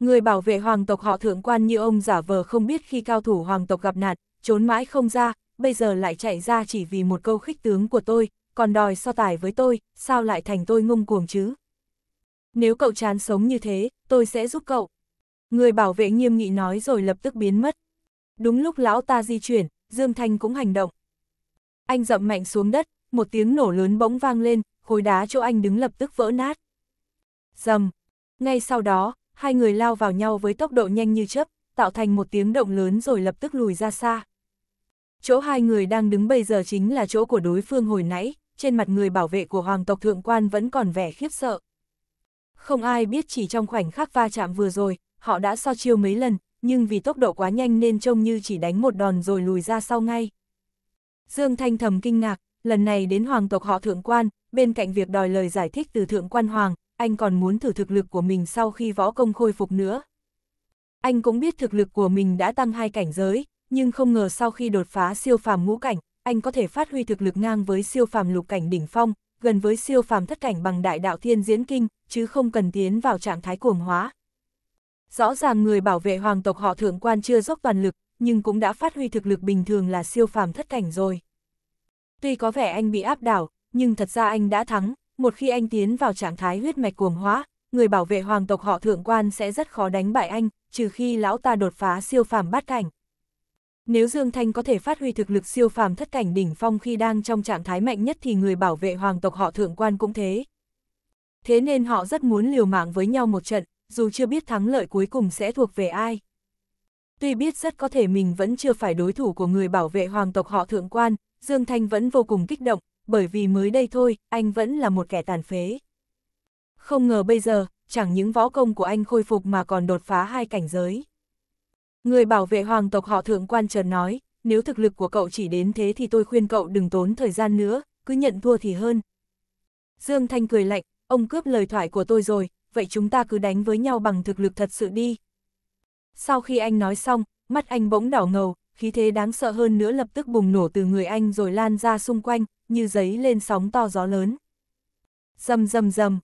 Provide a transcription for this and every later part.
Người bảo vệ hoàng tộc họ thượng quan như ông giả vờ không biết khi cao thủ hoàng tộc gặp nạn, trốn mãi không ra, bây giờ lại chạy ra chỉ vì một câu khích tướng của tôi, còn đòi so tài với tôi, sao lại thành tôi ngông cuồng chứ? Nếu cậu chán sống như thế, tôi sẽ giúp cậu. Người bảo vệ nghiêm nghị nói rồi lập tức biến mất. Đúng lúc lão ta di chuyển, Dương Thanh cũng hành động. Anh dậm mạnh xuống đất, một tiếng nổ lớn bỗng vang lên, khối đá chỗ anh đứng lập tức vỡ nát. Dầm! Ngay sau đó, hai người lao vào nhau với tốc độ nhanh như chớp, tạo thành một tiếng động lớn rồi lập tức lùi ra xa. Chỗ hai người đang đứng bây giờ chính là chỗ của đối phương hồi nãy, trên mặt người bảo vệ của hoàng tộc thượng quan vẫn còn vẻ khiếp sợ. Không ai biết chỉ trong khoảnh khắc va chạm vừa rồi, họ đã so chiêu mấy lần, nhưng vì tốc độ quá nhanh nên trông như chỉ đánh một đòn rồi lùi ra sau ngay. Dương Thanh thầm kinh ngạc, lần này đến hoàng tộc họ thượng quan, bên cạnh việc đòi lời giải thích từ thượng quan hoàng, anh còn muốn thử thực lực của mình sau khi võ công khôi phục nữa. Anh cũng biết thực lực của mình đã tăng hai cảnh giới, nhưng không ngờ sau khi đột phá siêu phàm ngũ cảnh, anh có thể phát huy thực lực ngang với siêu phàm lục cảnh đỉnh phong, gần với siêu phàm thất cảnh bằng đại đạo thiên diễn kinh, chứ không cần tiến vào trạng thái cuồng hóa. Rõ ràng người bảo vệ hoàng tộc họ thượng quan chưa dốc toàn lực, nhưng cũng đã phát huy thực lực bình thường là siêu phàm thất cảnh rồi. Tuy có vẻ anh bị áp đảo, nhưng thật ra anh đã thắng, một khi anh tiến vào trạng thái huyết mạch cuồng hóa, người bảo vệ hoàng tộc họ thượng quan sẽ rất khó đánh bại anh, trừ khi lão ta đột phá siêu phàm bát cảnh. Nếu Dương Thanh có thể phát huy thực lực siêu phàm thất cảnh đỉnh phong khi đang trong trạng thái mạnh nhất thì người bảo vệ hoàng tộc họ thượng quan cũng thế. Thế nên họ rất muốn liều mạng với nhau một trận, dù chưa biết thắng lợi cuối cùng sẽ thuộc về ai. Tuy biết rất có thể mình vẫn chưa phải đối thủ của người bảo vệ hoàng tộc họ thượng quan, Dương Thanh vẫn vô cùng kích động, bởi vì mới đây thôi, anh vẫn là một kẻ tàn phế. Không ngờ bây giờ, chẳng những võ công của anh khôi phục mà còn đột phá hai cảnh giới. Người bảo vệ hoàng tộc họ thượng quan trần nói, nếu thực lực của cậu chỉ đến thế thì tôi khuyên cậu đừng tốn thời gian nữa, cứ nhận thua thì hơn. Dương Thanh cười lạnh, ông cướp lời thoại của tôi rồi, vậy chúng ta cứ đánh với nhau bằng thực lực thật sự đi. Sau khi anh nói xong, mắt anh bỗng đảo ngầu, khí thế đáng sợ hơn nữa lập tức bùng nổ từ người anh rồi lan ra xung quanh, như giấy lên sóng to gió lớn. rầm rầm rầm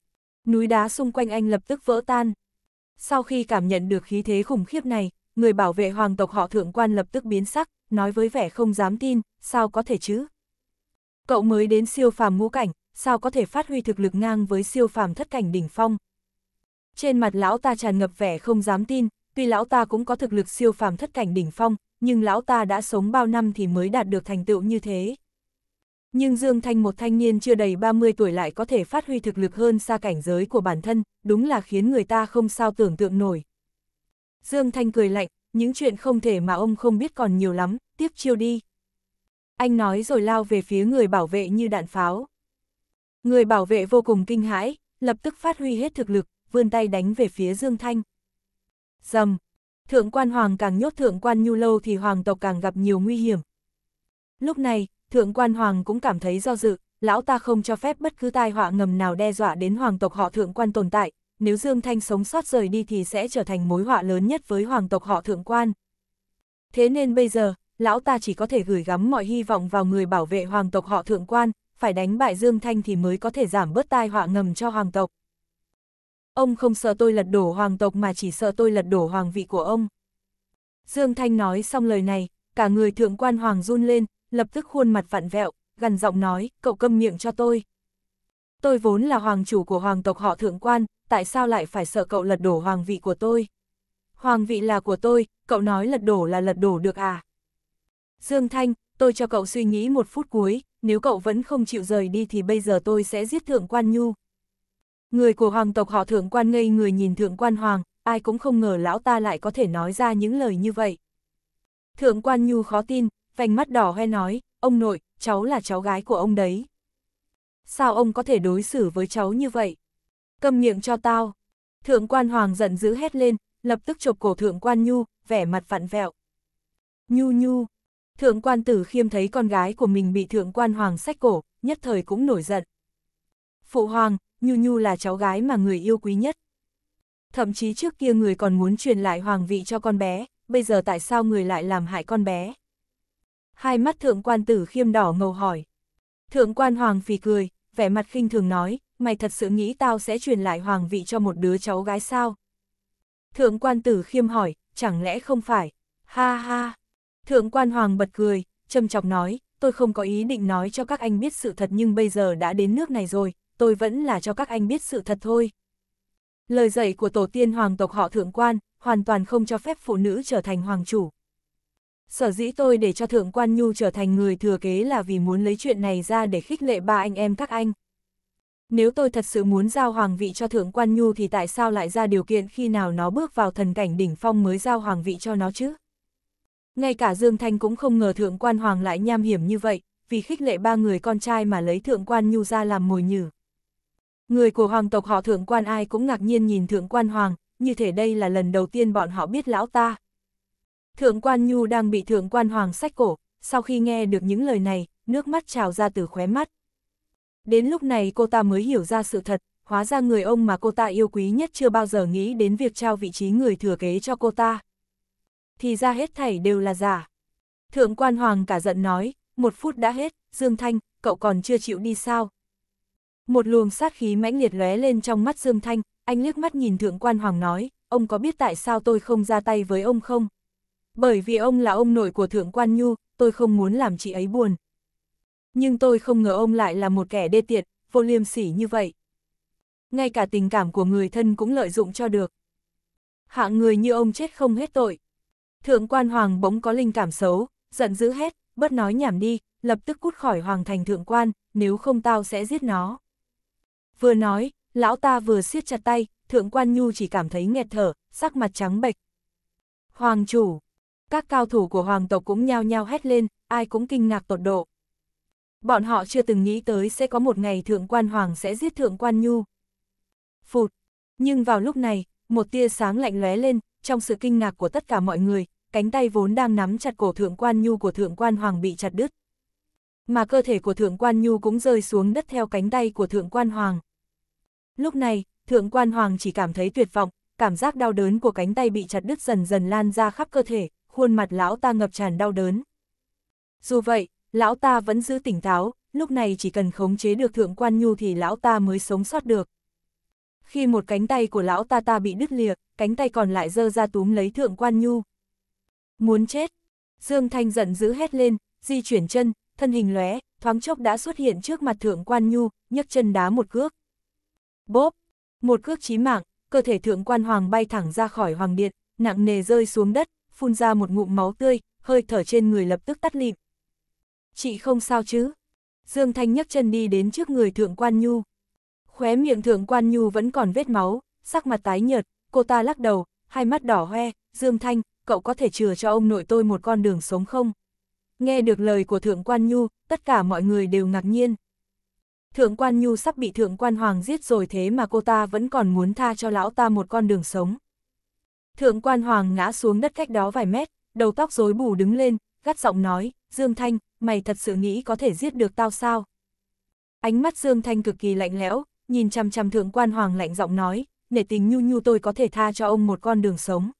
núi đá xung quanh anh lập tức vỡ tan. Sau khi cảm nhận được khí thế khủng khiếp này, người bảo vệ hoàng tộc họ thượng quan lập tức biến sắc, nói với vẻ không dám tin, sao có thể chứ? Cậu mới đến siêu phàm ngũ cảnh, sao có thể phát huy thực lực ngang với siêu phàm thất cảnh đỉnh phong? Trên mặt lão ta tràn ngập vẻ không dám tin, tuy lão ta cũng có thực lực siêu phàm thất cảnh đỉnh phong, nhưng lão ta đã sống bao năm thì mới đạt được thành tựu như thế, nhưng Dương Thanh một thanh niên chưa đầy 30 tuổi lại có thể phát huy thực lực hơn xa cảnh giới của bản thân, đúng là khiến người ta không sao tưởng tượng nổi. Dương Thanh cười lạnh, những chuyện không thể mà ông không biết còn nhiều lắm, tiếp chiêu đi. Anh nói rồi lao về phía người bảo vệ như đạn pháo. Người bảo vệ vô cùng kinh hãi, lập tức phát huy hết thực lực, vươn tay đánh về phía Dương Thanh. Dầm! Thượng quan hoàng càng nhốt thượng quan nhu lâu thì hoàng tộc càng gặp nhiều nguy hiểm. Lúc này, Thượng quan hoàng cũng cảm thấy do dự, lão ta không cho phép bất cứ tai họa ngầm nào đe dọa đến hoàng tộc họ thượng quan tồn tại, nếu Dương Thanh sống sót rời đi thì sẽ trở thành mối họa lớn nhất với hoàng tộc họ thượng quan. Thế nên bây giờ, lão ta chỉ có thể gửi gắm mọi hy vọng vào người bảo vệ hoàng tộc họ thượng quan, phải đánh bại Dương Thanh thì mới có thể giảm bớt tai họa ngầm cho hoàng tộc. Ông không sợ tôi lật đổ hoàng tộc mà chỉ sợ tôi lật đổ hoàng vị của ông. Dương Thanh nói xong lời này, cả người thượng quan hoàng run lên, lập tức khuôn mặt vặn vẹo, gần giọng nói, cậu câm miệng cho tôi. Tôi vốn là hoàng chủ của hoàng tộc họ thượng quan, tại sao lại phải sợ cậu lật đổ hoàng vị của tôi? Hoàng vị là của tôi, cậu nói lật đổ là lật đổ được à? Dương Thanh, tôi cho cậu suy nghĩ một phút cuối, nếu cậu vẫn không chịu rời đi thì bây giờ tôi sẽ giết thượng quan Nhu. Người của hoàng tộc họ thượng quan ngây người nhìn thượng quan hoàng, ai cũng không ngờ lão ta lại có thể nói ra những lời như vậy. Thượng quan Nhu khó tin, vành mắt đỏ hoe nói, ông nội, cháu là cháu gái của ông đấy. Sao ông có thể đối xử với cháu như vậy? Câm miệng cho tao. Thượng quan hoàng giận dữ hét lên, lập tức chộp cổ thượng quan nhu, vẻ mặt vặn vẹo. Nhu nhu. Thượng quan tử khiêm thấy con gái của mình bị thượng quan hoàng sách cổ, nhất thời cũng nổi giận. Phụ hoàng, nhu nhu là cháu gái mà người yêu quý nhất. Thậm chí trước kia người còn muốn truyền lại hoàng vị cho con bé, bây giờ tại sao người lại làm hại con bé? hai mắt thượng quan tử khiêm đỏ ngầu hỏi. Thượng quan hoàng phì cười, vẻ mặt khinh thường nói, mày thật sự nghĩ tao sẽ truyền lại hoàng vị cho một đứa cháu gái sao? Thượng quan tử khiêm hỏi, chẳng lẽ không phải? Ha ha! Thượng quan hoàng bật cười, châm chọc nói, tôi không có ý định nói cho các anh biết sự thật nhưng bây giờ đã đến nước này rồi, tôi vẫn là cho các anh biết sự thật thôi. Lời dạy của tổ tiên hoàng tộc họ thượng quan, hoàn toàn không cho phép phụ nữ trở thành hoàng chủ. Sở dĩ tôi để cho Thượng Quan Nhu trở thành người thừa kế là vì muốn lấy chuyện này ra để khích lệ ba anh em các anh. Nếu tôi thật sự muốn giao hoàng vị cho Thượng Quan Nhu thì tại sao lại ra điều kiện khi nào nó bước vào thần cảnh đỉnh phong mới giao hoàng vị cho nó chứ? Ngay cả Dương Thanh cũng không ngờ Thượng Quan Hoàng lại nham hiểm như vậy, vì khích lệ ba người con trai mà lấy Thượng Quan Nhu ra làm mồi nhử. Người của hoàng tộc họ Thượng Quan ai cũng ngạc nhiên nhìn Thượng Quan Hoàng, như thể đây là lần đầu tiên bọn họ biết lão ta. Thượng quan Nhu đang bị thượng quan Hoàng sách cổ, sau khi nghe được những lời này, nước mắt trào ra từ khóe mắt. Đến lúc này cô ta mới hiểu ra sự thật, hóa ra người ông mà cô ta yêu quý nhất chưa bao giờ nghĩ đến việc trao vị trí người thừa kế cho cô ta. Thì ra hết thảy đều là giả. Thượng quan Hoàng cả giận nói, một phút đã hết, Dương Thanh, cậu còn chưa chịu đi sao? Một luồng sát khí mãnh liệt lóe lên trong mắt Dương Thanh, anh liếc mắt nhìn Thượng quan Hoàng nói, ông có biết tại sao tôi không ra tay với ông không? Bởi vì ông là ông nội của Thượng Quan Nhu, tôi không muốn làm chị ấy buồn. Nhưng tôi không ngờ ông lại là một kẻ đê tiệt, vô liêm sỉ như vậy. Ngay cả tình cảm của người thân cũng lợi dụng cho được. Hạng người như ông chết không hết tội. Thượng quan hoàng bỗng có linh cảm xấu, giận dữ hết, bớt nói nhảm đi, lập tức cút khỏi hoàng thành thượng quan, nếu không tao sẽ giết nó. Vừa nói, lão ta vừa siết chặt tay, thượng quan nhu chỉ cảm thấy nghẹt thở, sắc mặt trắng bệch. Hoàng chủ, các cao thủ của hoàng tộc cũng nhao nhao hét lên, ai cũng kinh ngạc tột độ. Bọn họ chưa từng nghĩ tới sẽ có một ngày thượng quan hoàng sẽ giết thượng quan nhu. Phụt! Nhưng vào lúc này, một tia sáng lạnh lóe lên, trong sự kinh ngạc của tất cả mọi người, cánh tay vốn đang nắm chặt cổ thượng quan nhu của thượng quan hoàng bị chặt đứt. Mà cơ thể của thượng quan nhu cũng rơi xuống đất theo cánh tay của thượng quan hoàng. Lúc này, thượng quan hoàng chỉ cảm thấy tuyệt vọng, cảm giác đau đớn của cánh tay bị chặt đứt dần dần lan ra khắp cơ thể, khuôn mặt lão ta ngập tràn đau đớn. Dù vậy, lão ta vẫn giữ tỉnh táo, lúc này chỉ cần khống chế được thượng quan nhu thì lão ta mới sống sót được. Khi một cánh tay của lão ta ta bị đứt lìa, cánh tay còn lại dơ ra túm lấy thượng quan nhu. Muốn chết! Dương Thanh giận dữ hét lên, di chuyển chân, thân hình lóe, thoáng chốc đã xuất hiện trước mặt thượng quan nhu, nhấc chân đá một cước. Bốp! Một cước chí mạng, cơ thể thượng quan hoàng bay thẳng ra khỏi hoàng điện, nặng nề rơi xuống đất, phun ra một ngụm máu tươi, hơi thở trên người lập tức tắt lịm. Chị không sao chứ? Dương Thanh nhấc chân đi đến trước người Thượng Quan Nhu. Khóe miệng Thượng Quan Nhu vẫn còn vết máu, sắc mặt tái nhợt, cô ta lắc đầu, hai mắt đỏ hoe, Dương Thanh, cậu có thể chừa cho ông nội tôi một con đường sống không? Nghe được lời của Thượng Quan Nhu, tất cả mọi người đều ngạc nhiên. Thượng Quan Nhu sắp bị Thượng Quan Hoàng giết rồi thế mà cô ta vẫn còn muốn tha cho lão ta một con đường sống. Thượng quan hoàng ngã xuống đất cách đó vài mét, đầu tóc rối bù đứng lên, gắt giọng nói, Dương Thanh, mày thật sự nghĩ có thể giết được tao sao? Ánh mắt Dương Thanh cực kỳ lạnh lẽo, nhìn chằm chằm thượng quan hoàng lạnh giọng nói, nể tình nhu nhu tôi có thể tha cho ông một con đường sống.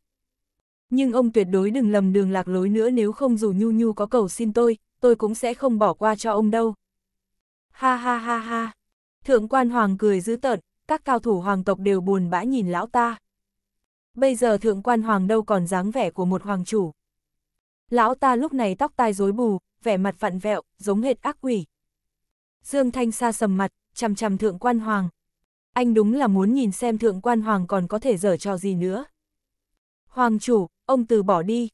Nhưng ông tuyệt đối đừng lầm đường lạc lối nữa nếu không dù nhu nhu có cầu xin tôi, tôi cũng sẽ không bỏ qua cho ông đâu. Ha ha ha ha, thượng quan hoàng cười dữ tợn, các cao thủ hoàng tộc đều buồn bã nhìn lão ta. Bây giờ thượng quan hoàng đâu còn dáng vẻ của một hoàng chủ. Lão ta lúc này tóc tai rối bù, vẻ mặt vặn vẹo, giống hệt ác quỷ. Dương Thanh xa sầm mặt, chằm chằm thượng quan hoàng. Anh đúng là muốn nhìn xem thượng quan hoàng còn có thể dở trò gì nữa. Hoàng chủ, ông từ bỏ đi.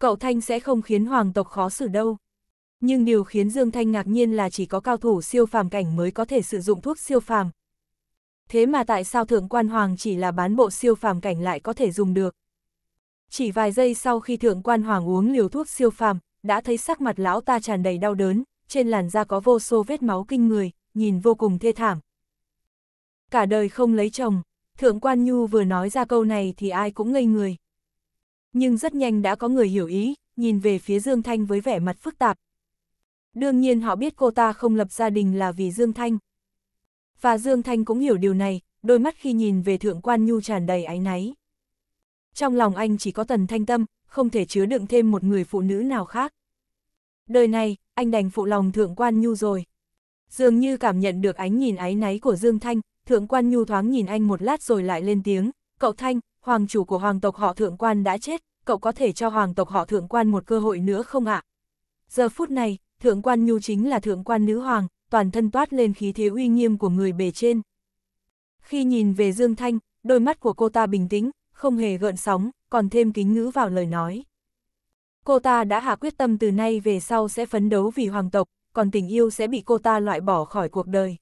Cậu Thanh sẽ không khiến hoàng tộc khó xử đâu. Nhưng điều khiến Dương Thanh ngạc nhiên là chỉ có cao thủ siêu phàm cảnh mới có thể sử dụng thuốc siêu phàm, thế mà tại sao thượng quan hoàng chỉ là bán bộ siêu phàm cảnh lại có thể dùng được. Chỉ vài giây sau khi thượng quan hoàng uống liều thuốc siêu phàm, đã thấy sắc mặt lão ta tràn đầy đau đớn, trên làn da có vô số vết máu kinh người, nhìn vô cùng thê thảm. Cả đời không lấy chồng, thượng quan nhu vừa nói ra câu này thì ai cũng ngây người. Nhưng rất nhanh đã có người hiểu ý, nhìn về phía Dương Thanh với vẻ mặt phức tạp. Đương nhiên họ biết cô ta không lập gia đình là vì Dương Thanh, và Dương Thanh cũng hiểu điều này, đôi mắt khi nhìn về thượng quan nhu tràn đầy áy náy. Trong lòng anh chỉ có tần thanh tâm, không thể chứa đựng thêm một người phụ nữ nào khác. Đời này, anh đành phụ lòng thượng quan nhu rồi. Dường như cảm nhận được ánh nhìn áy náy của Dương Thanh, thượng quan nhu thoáng nhìn anh một lát rồi lại lên tiếng. Cậu Thanh, hoàng chủ của hoàng tộc họ thượng quan đã chết, cậu có thể cho hoàng tộc họ thượng quan một cơ hội nữa không ạ? Giờ phút này, thượng quan nhu chính là thượng quan nữ hoàng, toàn thân toát lên khí thế uy nghiêm của người bề trên. Khi nhìn về Dương Thanh, đôi mắt của cô ta bình tĩnh, không hề gợn sóng, còn thêm kính ngữ vào lời nói. Cô ta đã hạ quyết tâm từ nay về sau sẽ phấn đấu vì hoàng tộc, còn tình yêu sẽ bị cô ta loại bỏ khỏi cuộc đời.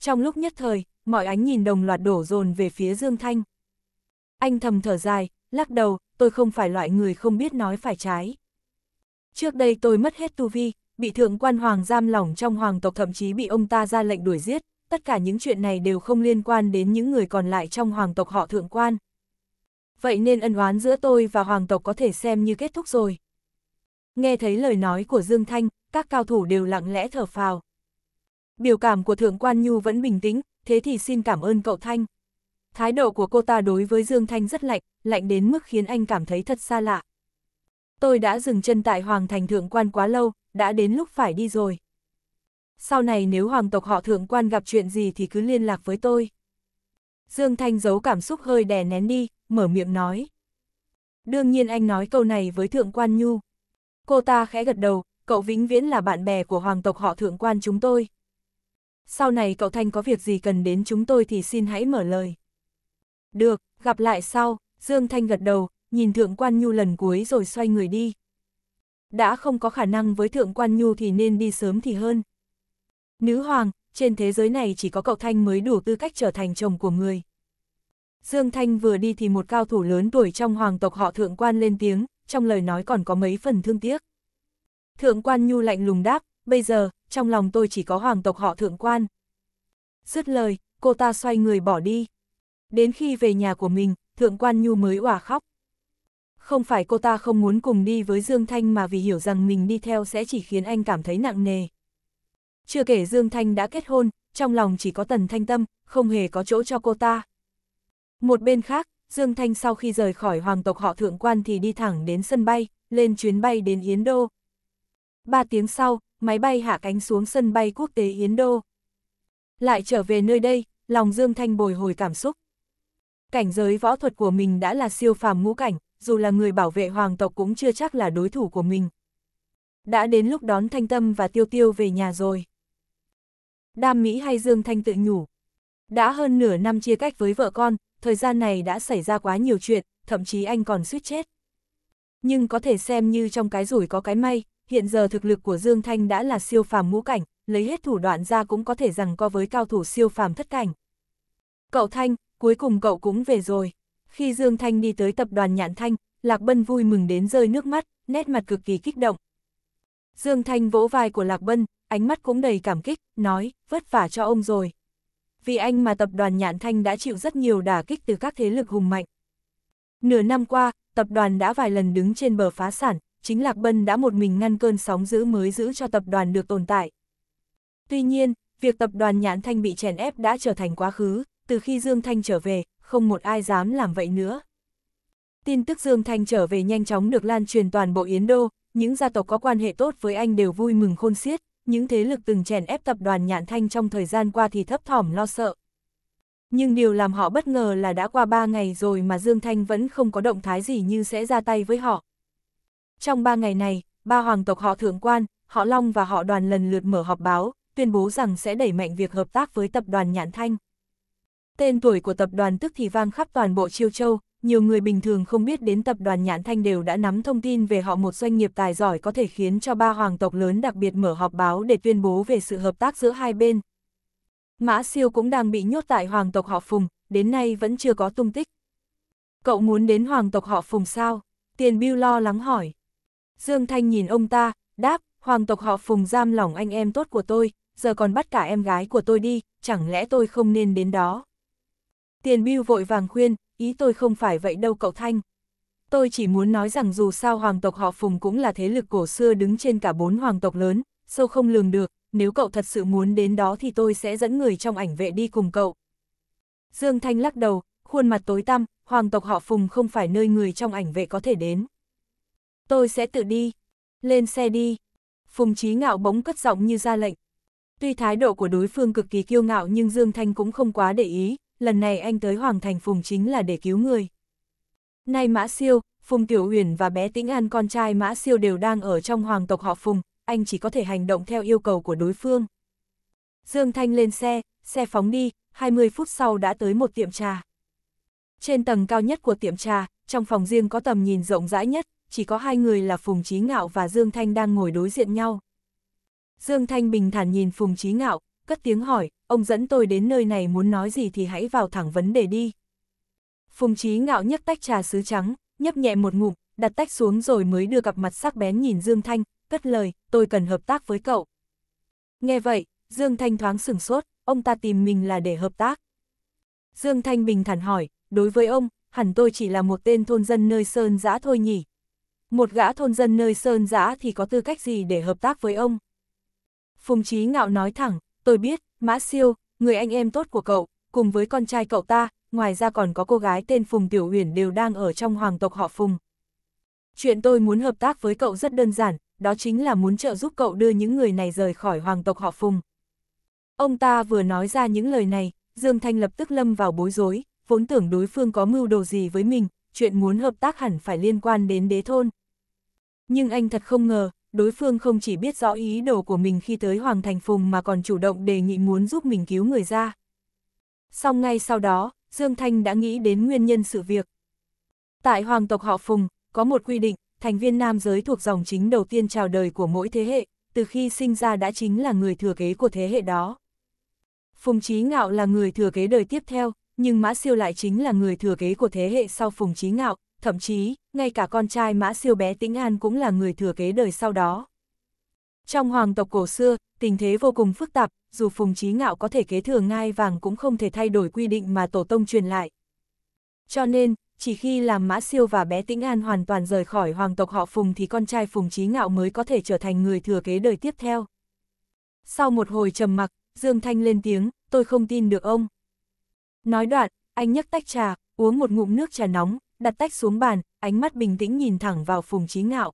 Trong lúc nhất thời, mọi ánh nhìn đồng loạt đổ dồn về phía Dương Thanh. Anh thầm thở dài, lắc đầu, tôi không phải loại người không biết nói phải trái. Trước đây tôi mất hết tu vi, bị thượng quan hoàng giam lỏng trong hoàng tộc thậm chí bị ông ta ra lệnh đuổi giết, tất cả những chuyện này đều không liên quan đến những người còn lại trong hoàng tộc họ thượng quan. Vậy nên ân oán giữa tôi và hoàng tộc có thể xem như kết thúc rồi. Nghe thấy lời nói của Dương Thanh, các cao thủ đều lặng lẽ thở phào. Biểu cảm của thượng quan Nhu vẫn bình tĩnh, thế thì xin cảm ơn cậu Thanh. Thái độ của cô ta đối với Dương Thanh rất lạnh, lạnh đến mức khiến anh cảm thấy thật xa lạ. Tôi đã dừng chân tại Hoàng Thành Thượng Quan quá lâu, đã đến lúc phải đi rồi. Sau này nếu hoàng tộc họ thượng quan gặp chuyện gì thì cứ liên lạc với tôi. Dương Thanh giấu cảm xúc hơi đè nén đi, mở miệng nói. Đương nhiên anh nói câu này với thượng quan Nhu. Cô ta khẽ gật đầu, cậu vĩnh viễn là bạn bè của hoàng tộc họ thượng quan chúng tôi. Sau này cậu Thanh có việc gì cần đến chúng tôi thì xin hãy mở lời. Được, gặp lại sau, Dương Thanh gật đầu, nhìn thượng quan Nhu lần cuối rồi xoay người đi đã không có khả năng với thượng quan nhu thì nên đi sớm thì hơn. Nữ hoàng, trên thế giới này chỉ có cậu Thanh mới đủ tư cách trở thành chồng của người. Dương Thanh vừa đi thì một cao thủ lớn tuổi trong hoàng tộc họ thượng quan lên tiếng, trong lời nói còn có mấy phần thương tiếc. Thượng quan nhu lạnh lùng đáp, bây giờ, trong lòng tôi chỉ có hoàng tộc họ thượng quan. Dứt lời, cô ta xoay người bỏ đi. Đến khi về nhà của mình, thượng quan nhu mới òa khóc không phải cô ta không muốn cùng đi với Dương Thanh mà vì hiểu rằng mình đi theo sẽ chỉ khiến anh cảm thấy nặng nề. Chưa kể Dương Thanh đã kết hôn, trong lòng chỉ có Tần Thanh Tâm, không hề có chỗ cho cô ta. Một bên khác, Dương Thanh sau khi rời khỏi hoàng tộc họ thượng quan thì đi thẳng đến sân bay, lên chuyến bay đến Yến Đô. Ba tiếng sau, máy bay hạ cánh xuống sân bay quốc tế Yến Đô. Lại trở về nơi đây, lòng Dương Thanh bồi hồi cảm xúc. Cảnh giới võ thuật của mình đã là siêu phàm ngũ cảnh, dù là người bảo vệ hoàng tộc cũng chưa chắc là đối thủ của mình. Đã đến lúc đón Thanh Tâm và Tiêu Tiêu về nhà rồi. Đam Mỹ hay Dương Thanh tự nhủ. Đã hơn nửa năm chia cách với vợ con, thời gian này đã xảy ra quá nhiều chuyện, thậm chí anh còn suýt chết. Nhưng có thể xem như trong cái rủi có cái may, hiện giờ thực lực của Dương Thanh đã là siêu phàm ngũ cảnh, lấy hết thủ đoạn ra cũng có thể rằng co với cao thủ siêu phàm thất cảnh. Cậu Thanh, cuối cùng cậu cũng về rồi. Khi Dương Thanh đi tới tập đoàn Nhạn Thanh, Lạc Bân vui mừng đến rơi nước mắt, nét mặt cực kỳ kích động. Dương Thanh vỗ vai của Lạc Bân, ánh mắt cũng đầy cảm kích, nói, vất vả cho ông rồi. Vì anh mà tập đoàn Nhạn Thanh đã chịu rất nhiều đả kích từ các thế lực hùng mạnh. Nửa năm qua, tập đoàn đã vài lần đứng trên bờ phá sản, chính Lạc Bân đã một mình ngăn cơn sóng giữ mới giữ cho tập đoàn được tồn tại. Tuy nhiên, việc tập đoàn Nhạn Thanh bị chèn ép đã trở thành quá khứ, từ khi Dương Thanh trở về, không một ai dám làm vậy nữa. Tin tức Dương Thanh trở về nhanh chóng được lan truyền toàn bộ Yến Đô, những gia tộc có quan hệ tốt với anh đều vui mừng khôn xiết, những thế lực từng chèn ép tập đoàn Nhạn Thanh trong thời gian qua thì thấp thỏm lo sợ. Nhưng điều làm họ bất ngờ là đã qua 3 ngày rồi mà Dương Thanh vẫn không có động thái gì như sẽ ra tay với họ. Trong 3 ngày này, ba hoàng tộc họ Thượng Quan, họ Long và họ Đoàn lần lượt mở họp báo, tuyên bố rằng sẽ đẩy mạnh việc hợp tác với tập đoàn Nhạn Thanh. Tên tuổi của tập đoàn tức thì vang khắp toàn bộ Chiêu Châu, nhiều người bình thường không biết đến tập đoàn Nhãn Thanh đều đã nắm thông tin về họ một doanh nghiệp tài giỏi có thể khiến cho ba hoàng tộc lớn đặc biệt mở họp báo để tuyên bố về sự hợp tác giữa hai bên. Mã Siêu cũng đang bị nhốt tại hoàng tộc họ Phùng, đến nay vẫn chưa có tung tích. Cậu muốn đến hoàng tộc họ Phùng sao? Tiền Biêu lo lắng hỏi. Dương Thanh nhìn ông ta, đáp, hoàng tộc họ Phùng giam lỏng anh em tốt của tôi, giờ còn bắt cả em gái của tôi đi, chẳng lẽ tôi không nên đến đó? Tiền Mưu vội vàng khuyên, ý tôi không phải vậy đâu cậu Thanh. Tôi chỉ muốn nói rằng dù sao hoàng tộc họ Phùng cũng là thế lực cổ xưa đứng trên cả bốn hoàng tộc lớn, sâu không lường được, nếu cậu thật sự muốn đến đó thì tôi sẽ dẫn người trong ảnh vệ đi cùng cậu. Dương Thanh lắc đầu, khuôn mặt tối tăm, hoàng tộc họ Phùng không phải nơi người trong ảnh vệ có thể đến. Tôi sẽ tự đi, lên xe đi. Phùng Chí Ngạo bỗng cất giọng như ra lệnh. Tuy thái độ của đối phương cực kỳ kiêu ngạo nhưng Dương Thanh cũng không quá để ý, lần này anh tới Hoàng Thành Phùng chính là để cứu người. Nay Mã Siêu, Phùng Tiểu Uyển và bé Tĩnh An con trai Mã Siêu đều đang ở trong hoàng tộc họ Phùng, anh chỉ có thể hành động theo yêu cầu của đối phương. Dương Thanh lên xe, xe phóng đi, 20 phút sau đã tới một tiệm trà. Trên tầng cao nhất của tiệm trà, trong phòng riêng có tầm nhìn rộng rãi nhất, chỉ có hai người là Phùng Chí Ngạo và Dương Thanh đang ngồi đối diện nhau. Dương Thanh bình thản nhìn Phùng Chí Ngạo, cất tiếng hỏi, ông dẫn tôi đến nơi này muốn nói gì thì hãy vào thẳng vấn đề đi. Phùng Chí ngạo nhấc tách trà sứ trắng, nhấp nhẹ một ngụm, đặt tách xuống rồi mới đưa cặp mặt sắc bén nhìn Dương Thanh, cất lời, tôi cần hợp tác với cậu. Nghe vậy, Dương Thanh thoáng sửng sốt, ông ta tìm mình là để hợp tác. Dương Thanh bình thản hỏi, đối với ông, hẳn tôi chỉ là một tên thôn dân nơi Sơn Giã thôi nhỉ? Một gã thôn dân nơi Sơn Giã thì có tư cách gì để hợp tác với ông? Phùng Chí Ngạo nói thẳng, Tôi biết, Mã Siêu, người anh em tốt của cậu, cùng với con trai cậu ta, ngoài ra còn có cô gái tên Phùng Tiểu Huyền đều đang ở trong hoàng tộc họ Phùng. Chuyện tôi muốn hợp tác với cậu rất đơn giản, đó chính là muốn trợ giúp cậu đưa những người này rời khỏi hoàng tộc họ Phùng. Ông ta vừa nói ra những lời này, Dương Thanh lập tức lâm vào bối rối, vốn tưởng đối phương có mưu đồ gì với mình, chuyện muốn hợp tác hẳn phải liên quan đến đế thôn. Nhưng anh thật không ngờ, đối phương không chỉ biết rõ ý đồ của mình khi tới Hoàng Thành Phùng mà còn chủ động đề nghị muốn giúp mình cứu người ra. Xong ngay sau đó, Dương Thanh đã nghĩ đến nguyên nhân sự việc. Tại Hoàng tộc họ Phùng, có một quy định, thành viên nam giới thuộc dòng chính đầu tiên chào đời của mỗi thế hệ, từ khi sinh ra đã chính là người thừa kế của thế hệ đó. Phùng Chí Ngạo là người thừa kế đời tiếp theo, nhưng Mã Siêu lại chính là người thừa kế của thế hệ sau Phùng Chí Ngạo, thậm chí, ngay cả con trai Mã Siêu bé Tĩnh An cũng là người thừa kế đời sau đó. Trong hoàng tộc cổ xưa, tình thế vô cùng phức tạp, dù Phùng Chí Ngạo có thể kế thừa ngai vàng cũng không thể thay đổi quy định mà tổ tông truyền lại. Cho nên, chỉ khi làm Mã Siêu và bé Tĩnh An hoàn toàn rời khỏi hoàng tộc họ Phùng thì con trai Phùng Chí Ngạo mới có thể trở thành người thừa kế đời tiếp theo. Sau một hồi trầm mặc, Dương Thanh lên tiếng, tôi không tin được ông. Nói đoạn, anh nhấc tách trà, uống một ngụm nước trà nóng, đặt tách xuống bàn, ánh mắt bình tĩnh nhìn thẳng vào Phùng Chí Ngạo.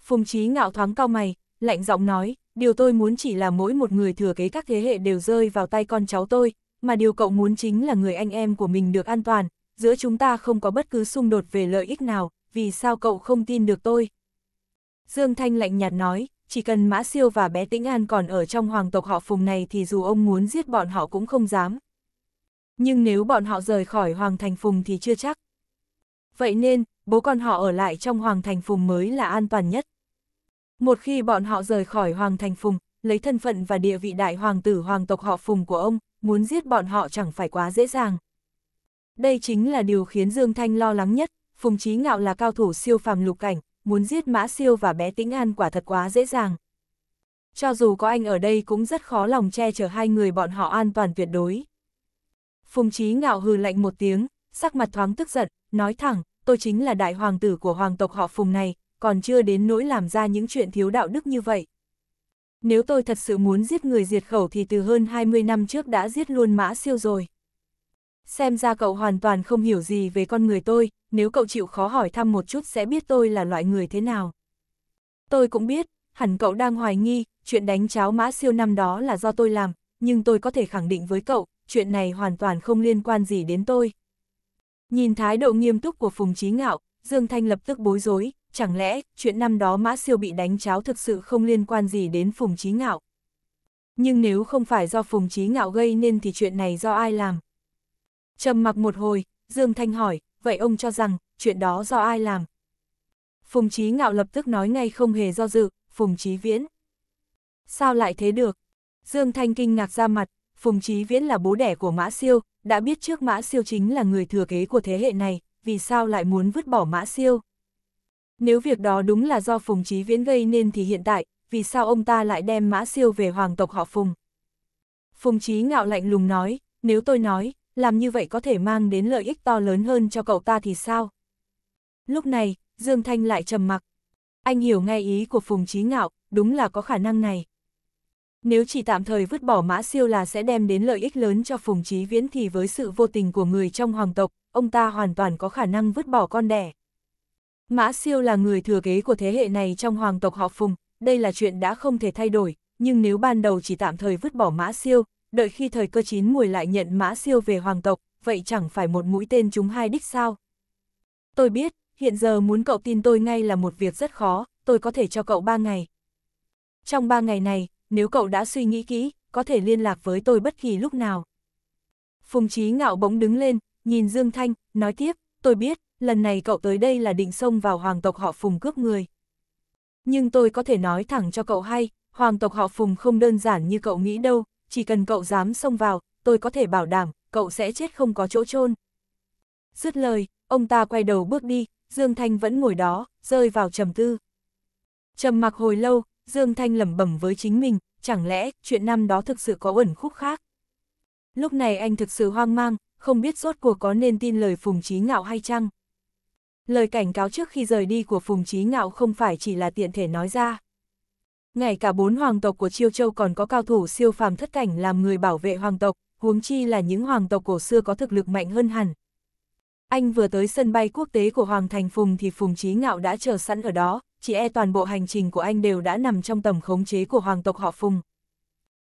Phùng Chí Ngạo thoáng cao mày, lạnh giọng nói, điều tôi muốn chỉ là mỗi một người thừa kế các thế hệ đều rơi vào tay con cháu tôi, mà điều cậu muốn chính là người anh em của mình được an toàn, giữa chúng ta không có bất cứ xung đột về lợi ích nào, vì sao cậu không tin được tôi? Dương Thanh lạnh nhạt nói, chỉ cần Mã Siêu và bé Tĩnh An còn ở trong hoàng tộc họ Phùng này thì dù ông muốn giết bọn họ cũng không dám. Nhưng nếu bọn họ rời khỏi hoàng thành Phùng thì chưa chắc vậy nên, bố con họ ở lại trong Hoàng Thành Phùng mới là an toàn nhất. Một khi bọn họ rời khỏi Hoàng Thành Phùng, lấy thân phận và địa vị đại hoàng tử hoàng tộc họ Phùng của ông, muốn giết bọn họ chẳng phải quá dễ dàng. Đây chính là điều khiến Dương Thanh lo lắng nhất, Phùng Chí Ngạo là cao thủ siêu phàm lục cảnh, muốn giết Mã Siêu và bé Tĩnh An quả thật quá dễ dàng. Cho dù có anh ở đây cũng rất khó lòng che chở hai người bọn họ an toàn tuyệt đối. Phùng Chí Ngạo hừ lạnh một tiếng, sắc mặt thoáng tức giận, nói thẳng, tôi chính là đại hoàng tử của hoàng tộc họ phùng này, còn chưa đến nỗi làm ra những chuyện thiếu đạo đức như vậy. Nếu tôi thật sự muốn giết người diệt khẩu thì từ hơn 20 năm trước đã giết luôn mã siêu rồi. Xem ra cậu hoàn toàn không hiểu gì về con người tôi, nếu cậu chịu khó hỏi thăm một chút sẽ biết tôi là loại người thế nào. Tôi cũng biết, hẳn cậu đang hoài nghi, chuyện đánh cháo mã siêu năm đó là do tôi làm, nhưng tôi có thể khẳng định với cậu, chuyện này hoàn toàn không liên quan gì đến tôi. Nhìn thái độ nghiêm túc của Phùng Chí Ngạo, Dương Thanh lập tức bối rối, chẳng lẽ chuyện năm đó Mã Siêu bị đánh cháo thực sự không liên quan gì đến Phùng Chí Ngạo. Nhưng nếu không phải do Phùng Chí Ngạo gây nên thì chuyện này do ai làm? Trầm mặc một hồi, Dương Thanh hỏi, vậy ông cho rằng chuyện đó do ai làm? Phùng Chí Ngạo lập tức nói ngay không hề do dự, Phùng Chí Viễn. Sao lại thế được? Dương Thanh kinh ngạc ra mặt, Phùng Chí Viễn là bố đẻ của Mã Siêu, đã biết trước Mã Siêu chính là người thừa kế của thế hệ này, vì sao lại muốn vứt bỏ Mã Siêu. Nếu việc đó đúng là do Phùng Chí Viễn gây nên thì hiện tại, vì sao ông ta lại đem Mã Siêu về hoàng tộc họ Phùng? Phùng Chí ngạo lạnh lùng nói, nếu tôi nói, làm như vậy có thể mang đến lợi ích to lớn hơn cho cậu ta thì sao? Lúc này, Dương Thanh lại trầm mặc. Anh hiểu ngay ý của Phùng Chí ngạo, đúng là có khả năng này. Nếu chỉ tạm thời vứt bỏ mã siêu là sẽ đem đến lợi ích lớn cho Phùng Chí Viễn thì với sự vô tình của người trong hoàng tộc, ông ta hoàn toàn có khả năng vứt bỏ con đẻ. Mã siêu là người thừa kế của thế hệ này trong hoàng tộc họ Phùng, đây là chuyện đã không thể thay đổi, nhưng nếu ban đầu chỉ tạm thời vứt bỏ mã siêu, đợi khi thời cơ chín mùi lại nhận mã siêu về hoàng tộc, vậy chẳng phải một mũi tên chúng hai đích sao? Tôi biết, hiện giờ muốn cậu tin tôi ngay là một việc rất khó, tôi có thể cho cậu ba ngày. Trong ba ngày này, nếu cậu đã suy nghĩ kỹ, có thể liên lạc với tôi bất kỳ lúc nào. Phùng Chí ngạo bỗng đứng lên, nhìn Dương Thanh, nói tiếp, tôi biết, lần này cậu tới đây là định xông vào hoàng tộc họ Phùng cướp người. Nhưng tôi có thể nói thẳng cho cậu hay, hoàng tộc họ Phùng không đơn giản như cậu nghĩ đâu, chỉ cần cậu dám xông vào, tôi có thể bảo đảm, cậu sẽ chết không có chỗ chôn. Dứt lời, ông ta quay đầu bước đi, Dương Thanh vẫn ngồi đó, rơi vào trầm tư. Trầm mặc hồi lâu, Dương Thanh lẩm bẩm với chính mình, chẳng lẽ chuyện năm đó thực sự có ẩn khúc khác? Lúc này anh thực sự hoang mang, không biết rốt cuộc có nên tin lời Phùng Chí Ngạo hay chăng? Lời cảnh cáo trước khi rời đi của Phùng Chí Ngạo không phải chỉ là tiện thể nói ra. Ngay cả bốn hoàng tộc của Chiêu Châu còn có cao thủ siêu phàm thất cảnh làm người bảo vệ hoàng tộc, huống chi là những hoàng tộc cổ xưa có thực lực mạnh hơn hẳn. Anh vừa tới sân bay quốc tế của Hoàng Thành Phùng thì Phùng Chí Ngạo đã chờ sẵn ở đó, chỉ e toàn bộ hành trình của anh đều đã nằm trong tầm khống chế của hoàng tộc họ Phùng.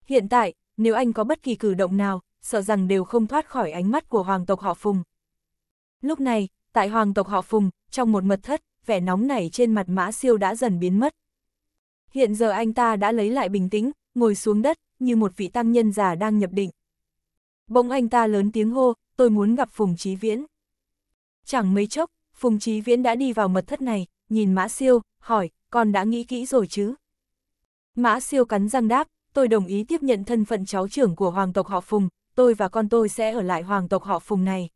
Hiện tại, nếu anh có bất kỳ cử động nào, sợ rằng đều không thoát khỏi ánh mắt của hoàng tộc họ Phùng. Lúc này, tại hoàng tộc họ Phùng, trong một mật thất, vẻ nóng nảy trên mặt mã siêu đã dần biến mất. Hiện giờ anh ta đã lấy lại bình tĩnh, ngồi xuống đất, như một vị tăng nhân già đang nhập định. Bỗng anh ta lớn tiếng hô, tôi muốn gặp Phùng Chí Viễn. Chẳng mấy chốc, Phùng Chí Viễn đã đi vào mật thất này, nhìn Mã Siêu, hỏi, con đã nghĩ kỹ rồi chứ? Mã Siêu cắn răng đáp, tôi đồng ý tiếp nhận thân phận cháu trưởng của hoàng tộc họ Phùng, tôi và con tôi sẽ ở lại hoàng tộc họ Phùng này.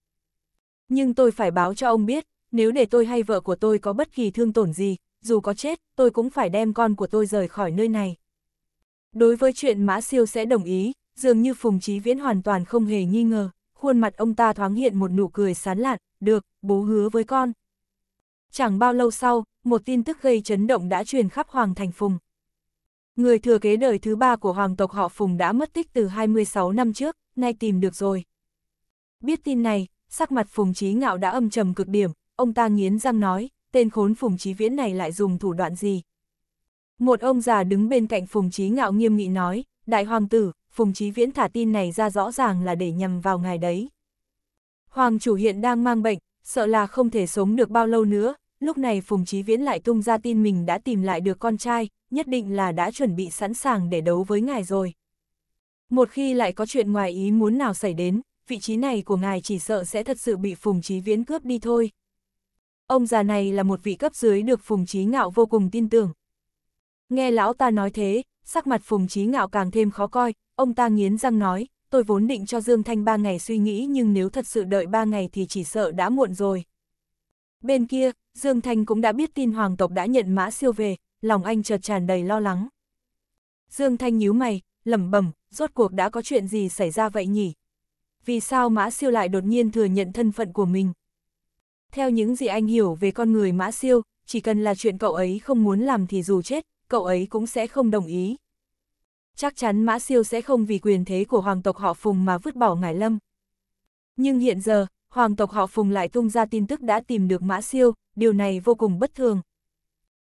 Nhưng tôi phải báo cho ông biết, nếu để tôi hay vợ của tôi có bất kỳ thương tổn gì, dù có chết, tôi cũng phải đem con của tôi rời khỏi nơi này. Đối với chuyện Mã Siêu sẽ đồng ý, dường như Phùng Chí Viễn hoàn toàn không hề nghi ngờ, khuôn mặt ông ta thoáng hiện một nụ cười sán lạn, được, bố hứa với con. Chẳng bao lâu sau, một tin tức gây chấn động đã truyền khắp Hoàng Thành Phùng. Người thừa kế đời thứ ba của Hoàng tộc họ Phùng đã mất tích từ 26 năm trước, nay tìm được rồi. Biết tin này, sắc mặt Phùng Chí Ngạo đã âm trầm cực điểm, ông ta nghiến răng nói, tên khốn Phùng Chí Viễn này lại dùng thủ đoạn gì. Một ông già đứng bên cạnh Phùng Chí Ngạo nghiêm nghị nói, Đại Hoàng tử, Phùng Chí Viễn thả tin này ra rõ ràng là để nhầm vào ngài đấy. Hoàng chủ hiện đang mang bệnh, sợ là không thể sống được bao lâu nữa, lúc này Phùng Chí Viễn lại tung ra tin mình đã tìm lại được con trai, nhất định là đã chuẩn bị sẵn sàng để đấu với ngài rồi. Một khi lại có chuyện ngoài ý muốn nào xảy đến, vị trí này của ngài chỉ sợ sẽ thật sự bị Phùng Chí Viễn cướp đi thôi. Ông già này là một vị cấp dưới được Phùng Chí Ngạo vô cùng tin tưởng. Nghe lão ta nói thế, sắc mặt Phùng Chí Ngạo càng thêm khó coi, ông ta nghiến răng nói, tôi vốn định cho Dương Thanh ba ngày suy nghĩ nhưng nếu thật sự đợi ba ngày thì chỉ sợ đã muộn rồi. Bên kia, Dương Thanh cũng đã biết tin hoàng tộc đã nhận mã siêu về, lòng anh chợt tràn đầy lo lắng. Dương Thanh nhíu mày, lẩm bẩm, rốt cuộc đã có chuyện gì xảy ra vậy nhỉ? Vì sao mã siêu lại đột nhiên thừa nhận thân phận của mình? Theo những gì anh hiểu về con người mã siêu, chỉ cần là chuyện cậu ấy không muốn làm thì dù chết, cậu ấy cũng sẽ không đồng ý chắc chắn Mã Siêu sẽ không vì quyền thế của hoàng tộc họ Phùng mà vứt bỏ Ngải Lâm. Nhưng hiện giờ, hoàng tộc họ Phùng lại tung ra tin tức đã tìm được Mã Siêu, điều này vô cùng bất thường.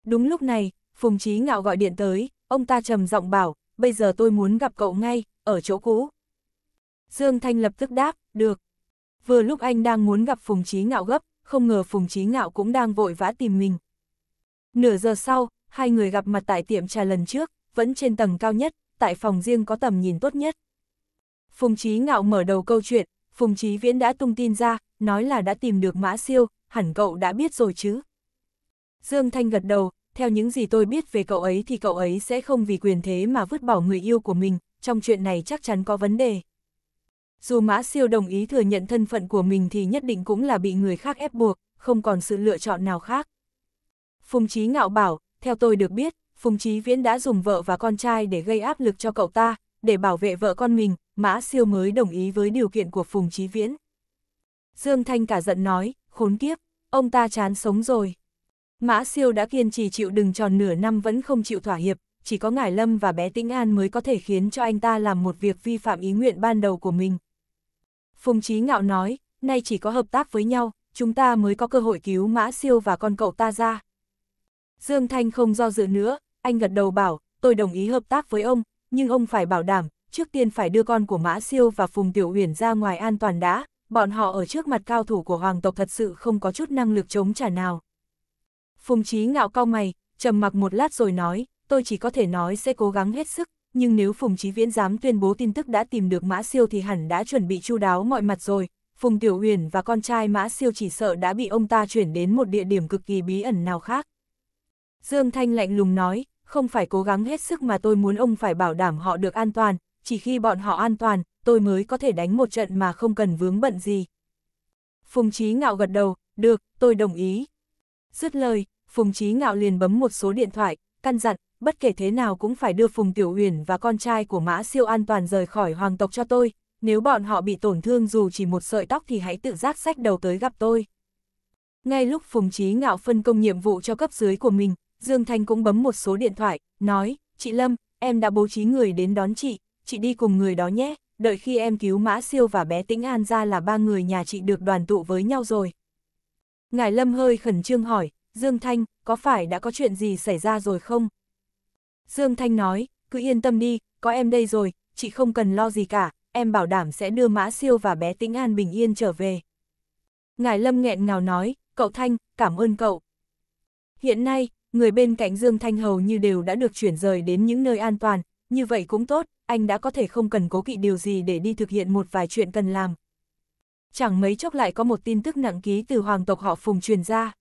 Đúng lúc này, Phùng Chí Ngạo gọi điện tới, ông ta trầm giọng bảo, bây giờ tôi muốn gặp cậu ngay, ở chỗ cũ. Dương Thanh lập tức đáp, được. Vừa lúc anh đang muốn gặp Phùng Chí Ngạo gấp, không ngờ Phùng Chí Ngạo cũng đang vội vã tìm mình. Nửa giờ sau, hai người gặp mặt tại tiệm trà lần trước, vẫn trên tầng cao nhất, tại phòng riêng có tầm nhìn tốt nhất. Phùng Chí Ngạo mở đầu câu chuyện, Phùng Chí Viễn đã tung tin ra, nói là đã tìm được Mã Siêu, hẳn cậu đã biết rồi chứ. Dương Thanh gật đầu, theo những gì tôi biết về cậu ấy thì cậu ấy sẽ không vì quyền thế mà vứt bỏ người yêu của mình, trong chuyện này chắc chắn có vấn đề. Dù Mã Siêu đồng ý thừa nhận thân phận của mình thì nhất định cũng là bị người khác ép buộc, không còn sự lựa chọn nào khác. Phùng Chí Ngạo bảo, theo tôi được biết, Phùng Chí Viễn đã dùng vợ và con trai để gây áp lực cho cậu ta, để bảo vệ vợ con mình, Mã Siêu mới đồng ý với điều kiện của Phùng Chí Viễn. Dương Thanh cả giận nói, khốn kiếp, ông ta chán sống rồi. Mã Siêu đã kiên trì chịu đựng tròn nửa năm vẫn không chịu thỏa hiệp, chỉ có Ngải Lâm và bé Tĩnh An mới có thể khiến cho anh ta làm một việc vi phạm ý nguyện ban đầu của mình. Phùng Chí Ngạo nói, nay chỉ có hợp tác với nhau, chúng ta mới có cơ hội cứu Mã Siêu và con cậu ta ra. Dương Thanh không do dự nữa, anh gật đầu bảo, tôi đồng ý hợp tác với ông, nhưng ông phải bảo đảm, trước tiên phải đưa con của Mã Siêu và Phùng Tiểu Uyển ra ngoài an toàn đã, bọn họ ở trước mặt cao thủ của hoàng tộc thật sự không có chút năng lực chống trả nào. Phùng Chí ngạo cao mày, trầm mặc một lát rồi nói, tôi chỉ có thể nói sẽ cố gắng hết sức, nhưng nếu Phùng Chí Viễn dám tuyên bố tin tức đã tìm được Mã Siêu thì hẳn đã chuẩn bị chu đáo mọi mặt rồi. Phùng Tiểu Huyền và con trai Mã Siêu chỉ sợ đã bị ông ta chuyển đến một địa điểm cực kỳ bí ẩn nào khác. Dương Thanh lạnh lùng nói, không phải cố gắng hết sức mà tôi muốn ông phải bảo đảm họ được an toàn, chỉ khi bọn họ an toàn, tôi mới có thể đánh một trận mà không cần vướng bận gì. Phùng Chí Ngạo gật đầu, được, tôi đồng ý. Dứt lời, Phùng Chí Ngạo liền bấm một số điện thoại, căn dặn, bất kể thế nào cũng phải đưa Phùng Tiểu Uyển và con trai của Mã Siêu an toàn rời khỏi hoàng tộc cho tôi, nếu bọn họ bị tổn thương dù chỉ một sợi tóc thì hãy tự giác sách đầu tới gặp tôi. Ngay lúc Phùng Chí Ngạo phân công nhiệm vụ cho cấp dưới của mình, Dương Thanh cũng bấm một số điện thoại, nói, chị Lâm, em đã bố trí người đến đón chị, chị đi cùng người đó nhé, đợi khi em cứu Mã Siêu và bé Tĩnh An ra là ba người nhà chị được đoàn tụ với nhau rồi. Ngài Lâm hơi khẩn trương hỏi, Dương Thanh, có phải đã có chuyện gì xảy ra rồi không? Dương Thanh nói, cứ yên tâm đi, có em đây rồi, chị không cần lo gì cả, em bảo đảm sẽ đưa Mã Siêu và bé Tĩnh An bình yên trở về. Ngài Lâm nghẹn ngào nói, cậu Thanh, cảm ơn cậu. Hiện nay, người bên cạnh Dương Thanh hầu như đều đã được chuyển rời đến những nơi an toàn, như vậy cũng tốt, anh đã có thể không cần cố kỵ điều gì để đi thực hiện một vài chuyện cần làm. Chẳng mấy chốc lại có một tin tức nặng ký từ hoàng tộc họ Phùng truyền ra.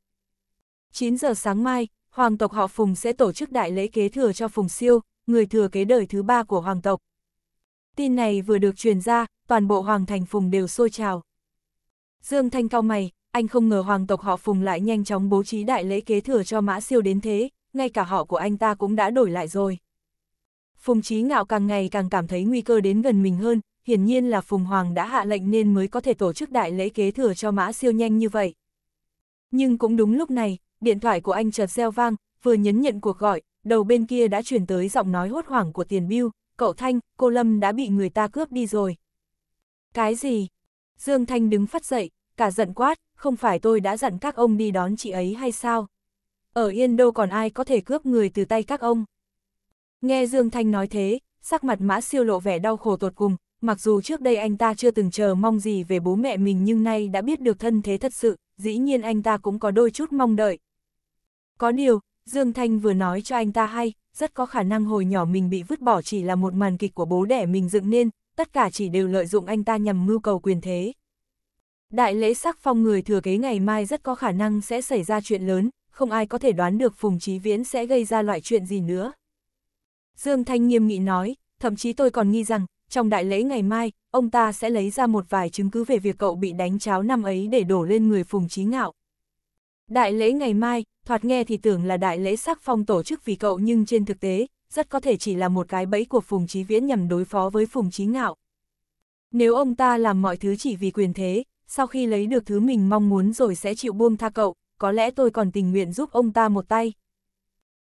9 giờ sáng mai, hoàng tộc họ Phùng sẽ tổ chức đại lễ kế thừa cho Phùng Siêu, người thừa kế đời thứ ba của hoàng tộc. Tin này vừa được truyền ra, toàn bộ hoàng thành Phùng đều sôi trào. Dương Thanh cao mày, anh không ngờ hoàng tộc họ Phùng lại nhanh chóng bố trí đại lễ kế thừa cho Mã Siêu đến thế, ngay cả họ của anh ta cũng đã đổi lại rồi. Phùng Chí Ngạo càng ngày càng cảm thấy nguy cơ đến gần mình hơn, hiển nhiên là Phùng Hoàng đã hạ lệnh nên mới có thể tổ chức đại lễ kế thừa cho Mã Siêu nhanh như vậy. Nhưng cũng đúng lúc này, điện thoại của anh chợt reo vang, vừa nhấn nhận cuộc gọi, đầu bên kia đã truyền tới giọng nói hốt hoảng của Tiền Bưu, cậu Thanh, cô Lâm đã bị người ta cướp đi rồi. Cái gì? Dương Thanh đứng phát dậy, cả giận quát, không phải tôi đã dặn các ông đi đón chị ấy hay sao? Ở Yên đâu còn ai có thể cướp người từ tay các ông? Nghe Dương Thanh nói thế, sắc mặt mã siêu lộ vẻ đau khổ tột cùng, mặc dù trước đây anh ta chưa từng chờ mong gì về bố mẹ mình nhưng nay đã biết được thân thế thật sự, dĩ nhiên anh ta cũng có đôi chút mong đợi. Có điều, Dương Thanh vừa nói cho anh ta hay, rất có khả năng hồi nhỏ mình bị vứt bỏ chỉ là một màn kịch của bố đẻ mình dựng nên, tất cả chỉ đều lợi dụng anh ta nhằm mưu cầu quyền thế. Đại lễ sắc phong người thừa kế ngày mai rất có khả năng sẽ xảy ra chuyện lớn, không ai có thể đoán được Phùng Chí Viễn sẽ gây ra loại chuyện gì nữa. Dương Thanh nghiêm nghị nói, thậm chí tôi còn nghi rằng, trong đại lễ ngày mai, ông ta sẽ lấy ra một vài chứng cứ về việc cậu bị đánh cháo năm ấy để đổ lên người Phùng Chí Ngạo. Đại lễ ngày mai, thoạt nghe thì tưởng là đại lễ sắc phong tổ chức vì cậu nhưng trên thực tế, rất có thể chỉ là một cái bẫy của Phùng Chí Viễn nhằm đối phó với Phùng Chí Ngạo. Nếu ông ta làm mọi thứ chỉ vì quyền thế, sau khi lấy được thứ mình mong muốn rồi sẽ chịu buông tha cậu, có lẽ tôi còn tình nguyện giúp ông ta một tay.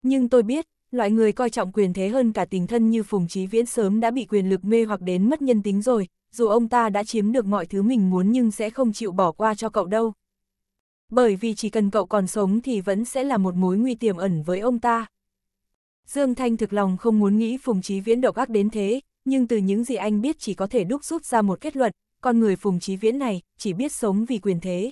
Nhưng tôi biết, loại người coi trọng quyền thế hơn cả tình thân như Phùng Chí Viễn sớm đã bị quyền lực mê hoặc đến mất nhân tính rồi, dù ông ta đã chiếm được mọi thứ mình muốn nhưng sẽ không chịu bỏ qua cho cậu đâu. Bởi vì chỉ cần cậu còn sống thì vẫn sẽ là một mối nguy tiềm ẩn với ông ta. Dương Thanh thực lòng không muốn nghĩ Phùng Chí Viễn độc ác đến thế, nhưng từ những gì anh biết chỉ có thể đúc rút ra một kết luận, con người Phùng Chí Viễn này chỉ biết sống vì quyền thế.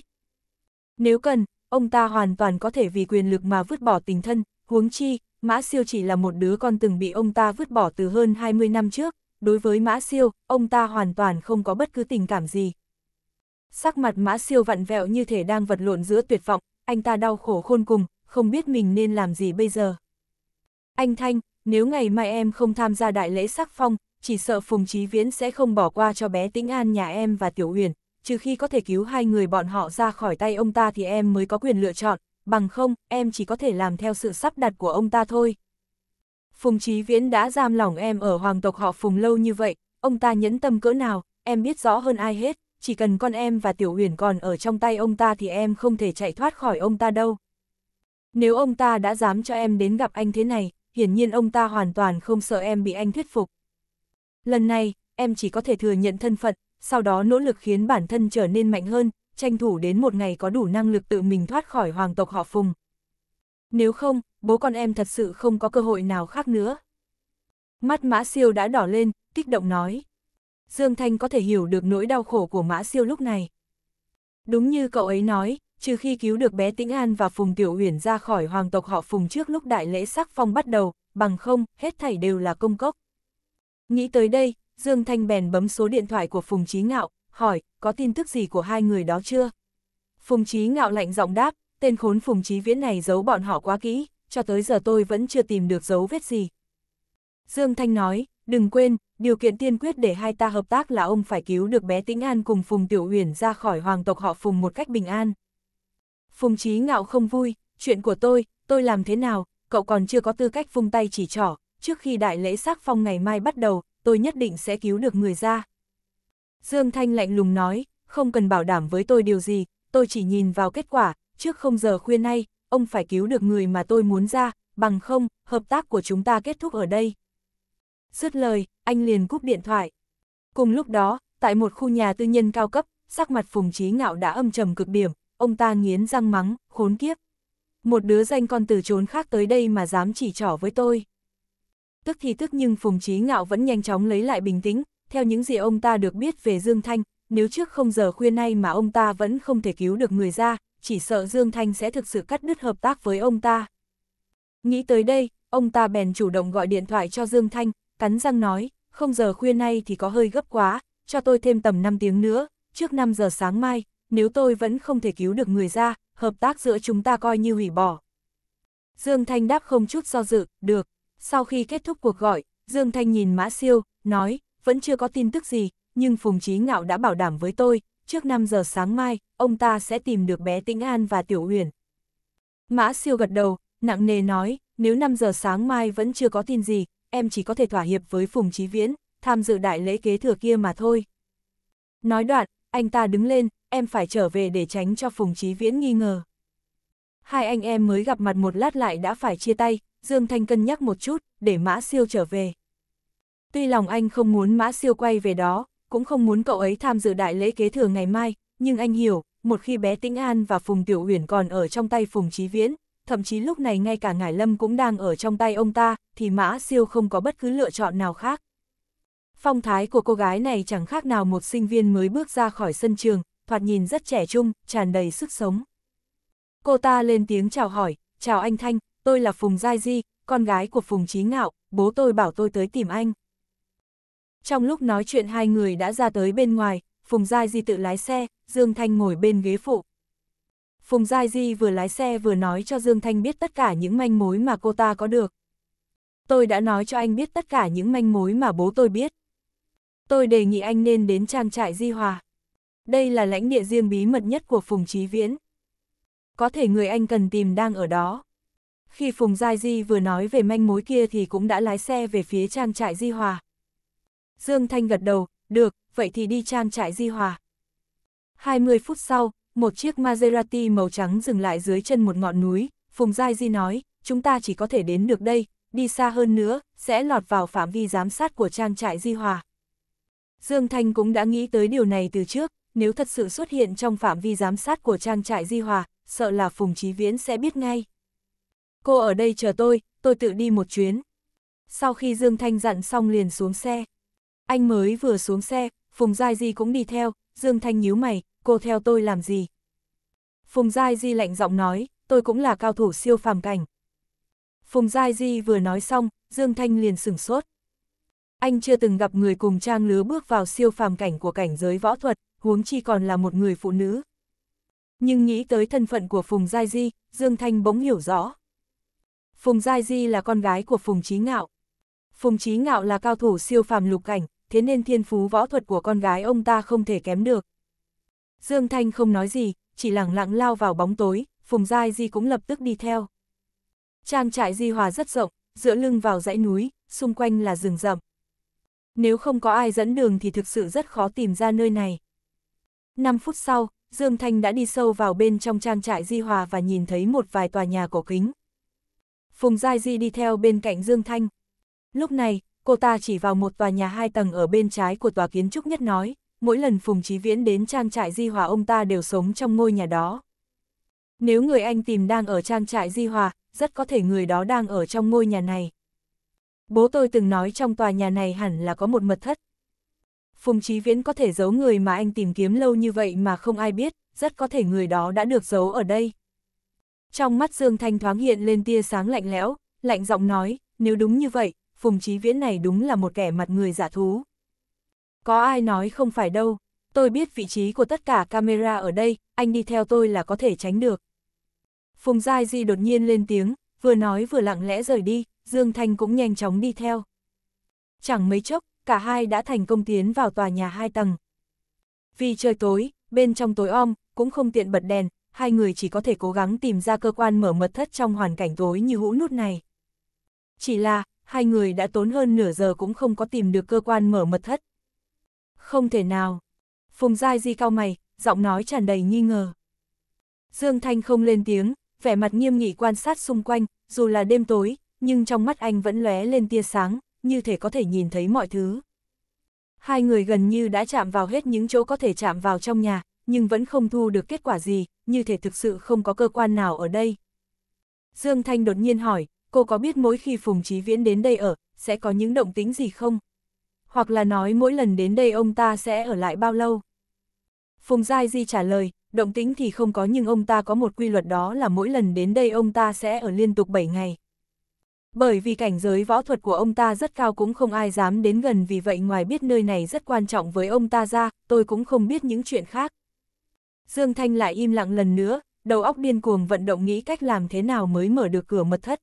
Nếu cần, ông ta hoàn toàn có thể vì quyền lực mà vứt bỏ tình thân, huống chi, Mã Siêu chỉ là một đứa con từng bị ông ta vứt bỏ từ hơn 20 năm trước, đối với Mã Siêu, ông ta hoàn toàn không có bất cứ tình cảm gì. Sắc mặt Mã Siêu vặn vẹo như thể đang vật lộn giữa tuyệt vọng, anh ta đau khổ khôn cùng, không biết mình nên làm gì bây giờ. Anh Thanh, nếu ngày mai em không tham gia đại lễ sắc phong, chỉ sợ Phùng Chí Viễn sẽ không bỏ qua cho bé Tĩnh An nhà em và Tiểu Huyền, trừ khi có thể cứu hai người bọn họ ra khỏi tay ông ta thì em mới có quyền lựa chọn, bằng không, em chỉ có thể làm theo sự sắp đặt của ông ta thôi. Phùng Chí Viễn đã giam lỏng em ở hoàng tộc họ Phùng lâu như vậy, ông ta nhẫn tâm cỡ nào, em biết rõ hơn ai hết, chỉ cần con em và Tiểu Huyền còn ở trong tay ông ta thì em không thể chạy thoát khỏi ông ta đâu. Nếu ông ta đã dám cho em đến gặp anh thế này, hiển nhiên ông ta hoàn toàn không sợ em bị anh thuyết phục, Lần này, em chỉ có thể thừa nhận thân phận, sau đó nỗ lực khiến bản thân trở nên mạnh hơn, tranh thủ đến một ngày có đủ năng lực tự mình thoát khỏi hoàng tộc họ Phùng. Nếu không, bố con em thật sự không có cơ hội nào khác nữa. Mắt Mã Siêu đã đỏ lên, kích động nói. Dương Thanh có thể hiểu được nỗi đau khổ của Mã Siêu lúc này. Đúng như cậu ấy nói, trừ khi cứu được bé Tĩnh An và Phùng Tiểu Uyển ra khỏi hoàng tộc họ Phùng trước lúc đại lễ sắc phong bắt đầu, bằng không, hết thảy đều là công cốc. Nghĩ tới đây, Dương Thanh bèn bấm số điện thoại của Phùng Chí Ngạo, hỏi, có tin tức gì của hai người đó chưa? Phùng Chí Ngạo lạnh giọng đáp, tên khốn Phùng Chí Viễn này giấu bọn họ quá kỹ, cho tới giờ tôi vẫn chưa tìm được dấu vết gì. Dương Thanh nói, đừng quên, điều kiện tiên quyết để hai ta hợp tác là ông phải cứu được bé Tĩnh An cùng Phùng Tiểu Uyển ra khỏi hoàng tộc họ Phùng một cách bình an. Phùng Chí Ngạo không vui, chuyện của tôi, tôi làm thế nào, cậu còn chưa có tư cách vung tay chỉ trỏ, trước khi đại lễ sắc phong ngày mai bắt đầu, tôi nhất định sẽ cứu được người ra. Dương Thanh lạnh lùng nói, không cần bảo đảm với tôi điều gì, tôi chỉ nhìn vào kết quả, trước không giờ khuya nay, ông phải cứu được người mà tôi muốn ra, bằng không, hợp tác của chúng ta kết thúc ở đây. Dứt lời, anh liền cúp điện thoại. Cùng lúc đó, tại một khu nhà tư nhân cao cấp, sắc mặt Phùng Trí Ngạo đã âm trầm cực điểm, ông ta nghiến răng mắng, khốn kiếp. Một đứa danh con từ trốn khác tới đây mà dám chỉ trỏ với tôi tức thì tức nhưng Phùng Chí Ngạo vẫn nhanh chóng lấy lại bình tĩnh, theo những gì ông ta được biết về Dương Thanh, nếu trước không giờ khuya nay mà ông ta vẫn không thể cứu được người ra, chỉ sợ Dương Thanh sẽ thực sự cắt đứt hợp tác với ông ta. Nghĩ tới đây, ông ta bèn chủ động gọi điện thoại cho Dương Thanh, cắn răng nói, không giờ khuya nay thì có hơi gấp quá, cho tôi thêm tầm 5 tiếng nữa, trước 5 giờ sáng mai, nếu tôi vẫn không thể cứu được người ra, hợp tác giữa chúng ta coi như hủy bỏ. Dương Thanh đáp không chút do dự, được, sau khi kết thúc cuộc gọi, Dương Thanh nhìn Mã Siêu, nói, vẫn chưa có tin tức gì, nhưng Phùng Chí Ngạo đã bảo đảm với tôi, trước 5 giờ sáng mai, ông ta sẽ tìm được bé Tĩnh An và Tiểu Huyền. Mã Siêu gật đầu, nặng nề nói, nếu 5 giờ sáng mai vẫn chưa có tin gì, em chỉ có thể thỏa hiệp với Phùng Chí Viễn, tham dự đại lễ kế thừa kia mà thôi. Nói đoạn, anh ta đứng lên, em phải trở về để tránh cho Phùng Chí Viễn nghi ngờ. Hai anh em mới gặp mặt một lát lại đã phải chia tay, Dương Thanh cân nhắc một chút, để Mã Siêu trở về. Tuy lòng anh không muốn Mã Siêu quay về đó, cũng không muốn cậu ấy tham dự đại lễ kế thừa ngày mai, nhưng anh hiểu, một khi bé Tĩnh An và Phùng Tiểu Uyển còn ở trong tay Phùng Chí Viễn, thậm chí lúc này ngay cả Ngải Lâm cũng đang ở trong tay ông ta, thì Mã Siêu không có bất cứ lựa chọn nào khác. Phong thái của cô gái này chẳng khác nào một sinh viên mới bước ra khỏi sân trường, thoạt nhìn rất trẻ trung, tràn đầy sức sống. Cô ta lên tiếng chào hỏi, chào anh Thanh, tôi là Phùng Giai Di, con gái của Phùng Trí Ngạo, bố tôi bảo tôi tới tìm anh. Trong lúc nói chuyện hai người đã ra tới bên ngoài, Phùng Giai Di tự lái xe, Dương Thanh ngồi bên ghế phụ. Phùng Giai Di vừa lái xe vừa nói cho Dương Thanh biết tất cả những manh mối mà cô ta có được. Tôi đã nói cho anh biết tất cả những manh mối mà bố tôi biết. Tôi đề nghị anh nên đến trang trại Di Hòa. Đây là lãnh địa riêng bí mật nhất của Phùng Trí Viễn. Có thể người anh cần tìm đang ở đó. Khi Phùng Giai Di vừa nói về manh mối kia thì cũng đã lái xe về phía trang trại Di Hòa. Dương Thanh gật đầu, được, vậy thì đi trang trại Di Hòa. 20 phút sau, một chiếc Maserati màu trắng dừng lại dưới chân một ngọn núi, Phùng Giai Di nói, chúng ta chỉ có thể đến được đây, đi xa hơn nữa, sẽ lọt vào phạm vi giám sát của trang trại Di Hòa. Dương Thanh cũng đã nghĩ tới điều này từ trước, nếu thật sự xuất hiện trong phạm vi giám sát của trang trại Di Hòa, sợ là Phùng Chí Viễn sẽ biết ngay cô ở đây chờ tôi, tôi tự đi một chuyến. Sau khi Dương Thanh dặn xong liền xuống xe. Anh mới vừa xuống xe, Phùng Giai Di cũng đi theo, Dương Thanh nhíu mày, cô theo tôi làm gì? Phùng Giai Di lạnh giọng nói, tôi cũng là cao thủ siêu phàm cảnh. Phùng Giai Di vừa nói xong, Dương Thanh liền sửng sốt. Anh chưa từng gặp người cùng trang lứa bước vào siêu phàm cảnh của cảnh giới võ thuật, huống chi còn là một người phụ nữ. Nhưng nghĩ tới thân phận của Phùng Giai Di, Dương Thanh bỗng hiểu rõ. Phùng Giai Di là con gái của Phùng Chí Ngạo. Phùng Chí Ngạo là cao thủ siêu phàm lục cảnh, thế nên thiên phú võ thuật của con gái ông ta không thể kém được. Dương Thanh không nói gì, chỉ lẳng lặng lao vào bóng tối, Phùng Giai Di cũng lập tức đi theo. Trang trại Di Hòa rất rộng, giữa lưng vào dãy núi, xung quanh là rừng rậm. Nếu không có ai dẫn đường thì thực sự rất khó tìm ra nơi này. 5 phút sau, Dương Thanh đã đi sâu vào bên trong trang trại Di Hòa và nhìn thấy một vài tòa nhà cổ kính. Phùng Giai Di đi theo bên cạnh Dương Thanh. Lúc này, cô ta chỉ vào một tòa nhà hai tầng ở bên trái của tòa kiến trúc nhất nói, mỗi lần Phùng Chí Viễn đến trang trại Di Hòa ông ta đều sống trong ngôi nhà đó. Nếu người anh tìm đang ở trang trại Di Hòa, rất có thể người đó đang ở trong ngôi nhà này. Bố tôi từng nói trong tòa nhà này hẳn là có một mật thất. Phùng Chí Viễn có thể giấu người mà anh tìm kiếm lâu như vậy mà không ai biết, rất có thể người đó đã được giấu ở đây. Trong mắt Dương Thanh thoáng hiện lên tia sáng lạnh lẽo, lạnh giọng nói, nếu đúng như vậy, Phùng Chí Viễn này đúng là một kẻ mặt người giả thú. Có ai nói không phải đâu, tôi biết vị trí của tất cả camera ở đây, anh đi theo tôi là có thể tránh được. Phùng Giai Di đột nhiên lên tiếng, vừa nói vừa lặng lẽ rời đi, Dương Thanh cũng nhanh chóng đi theo. Chẳng mấy chốc, cả hai đã thành công tiến vào tòa nhà hai tầng. Vì trời tối, bên trong tối om, cũng không tiện bật đèn, hai người chỉ có thể cố gắng tìm ra cơ quan mở mật thất trong hoàn cảnh tối như hũ nút này. Chỉ là, hai người đã tốn hơn nửa giờ cũng không có tìm được cơ quan mở mật thất. Không thể nào. Phùng Giai Di cao mày, giọng nói tràn đầy nghi ngờ. Dương Thanh không lên tiếng, vẻ mặt nghiêm nghị quan sát xung quanh, dù là đêm tối, nhưng trong mắt anh vẫn lóe lên tia sáng, như thể có thể nhìn thấy mọi thứ. Hai người gần như đã chạm vào hết những chỗ có thể chạm vào trong nhà, nhưng vẫn không thu được kết quả gì, như thể thực sự không có cơ quan nào ở đây. Dương Thanh đột nhiên hỏi, cô có biết mỗi khi Phùng Chí Viễn đến đây ở, sẽ có những động tính gì không? Hoặc là nói mỗi lần đến đây ông ta sẽ ở lại bao lâu? Phùng Giai Di trả lời, động tính thì không có nhưng ông ta có một quy luật đó là mỗi lần đến đây ông ta sẽ ở liên tục 7 ngày. Bởi vì cảnh giới võ thuật của ông ta rất cao cũng không ai dám đến gần vì vậy ngoài biết nơi này rất quan trọng với ông ta ra, tôi cũng không biết những chuyện khác. Dương Thanh lại im lặng lần nữa, đầu óc điên cuồng vận động nghĩ cách làm thế nào mới mở được cửa mật thất.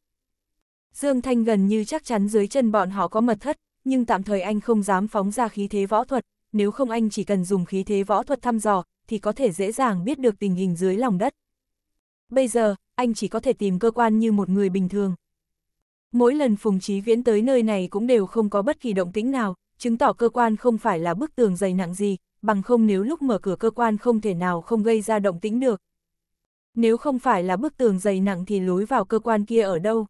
Dương Thanh gần như chắc chắn dưới chân bọn họ có mật thất, nhưng tạm thời anh không dám phóng ra khí thế võ thuật, nếu không anh chỉ cần dùng khí thế võ thuật thăm dò, thì có thể dễ dàng biết được tình hình dưới lòng đất. Bây giờ, anh chỉ có thể tìm cơ quan như một người bình thường. Mỗi lần Phùng Chí Viễn tới nơi này cũng đều không có bất kỳ động tĩnh nào, chứng tỏ cơ quan không phải là bức tường dày nặng gì, bằng không nếu lúc mở cửa cơ quan không thể nào không gây ra động tĩnh được. Nếu không phải là bức tường dày nặng thì lối vào cơ quan kia ở đâu.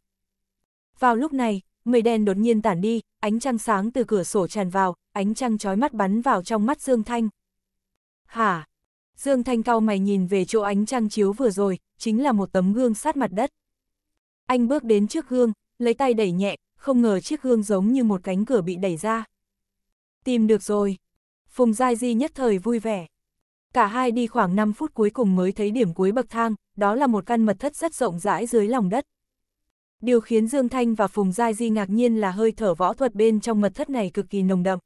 Vào lúc này, mây đen đột nhiên tản đi, ánh trăng sáng từ cửa sổ tràn vào, ánh trăng chói mắt bắn vào trong mắt Dương Thanh. Hả? Dương Thanh cao mày nhìn về chỗ ánh trăng chiếu vừa rồi, chính là một tấm gương sát mặt đất. Anh bước đến trước gương, lấy tay đẩy nhẹ, không ngờ chiếc gương giống như một cánh cửa bị đẩy ra. Tìm được rồi, Phùng Giai Di nhất thời vui vẻ. Cả hai đi khoảng 5 phút cuối cùng mới thấy điểm cuối bậc thang, đó là một căn mật thất rất rộng rãi dưới lòng đất. Điều khiến Dương Thanh và Phùng Giai Di ngạc nhiên là hơi thở võ thuật bên trong mật thất này cực kỳ nồng đậm.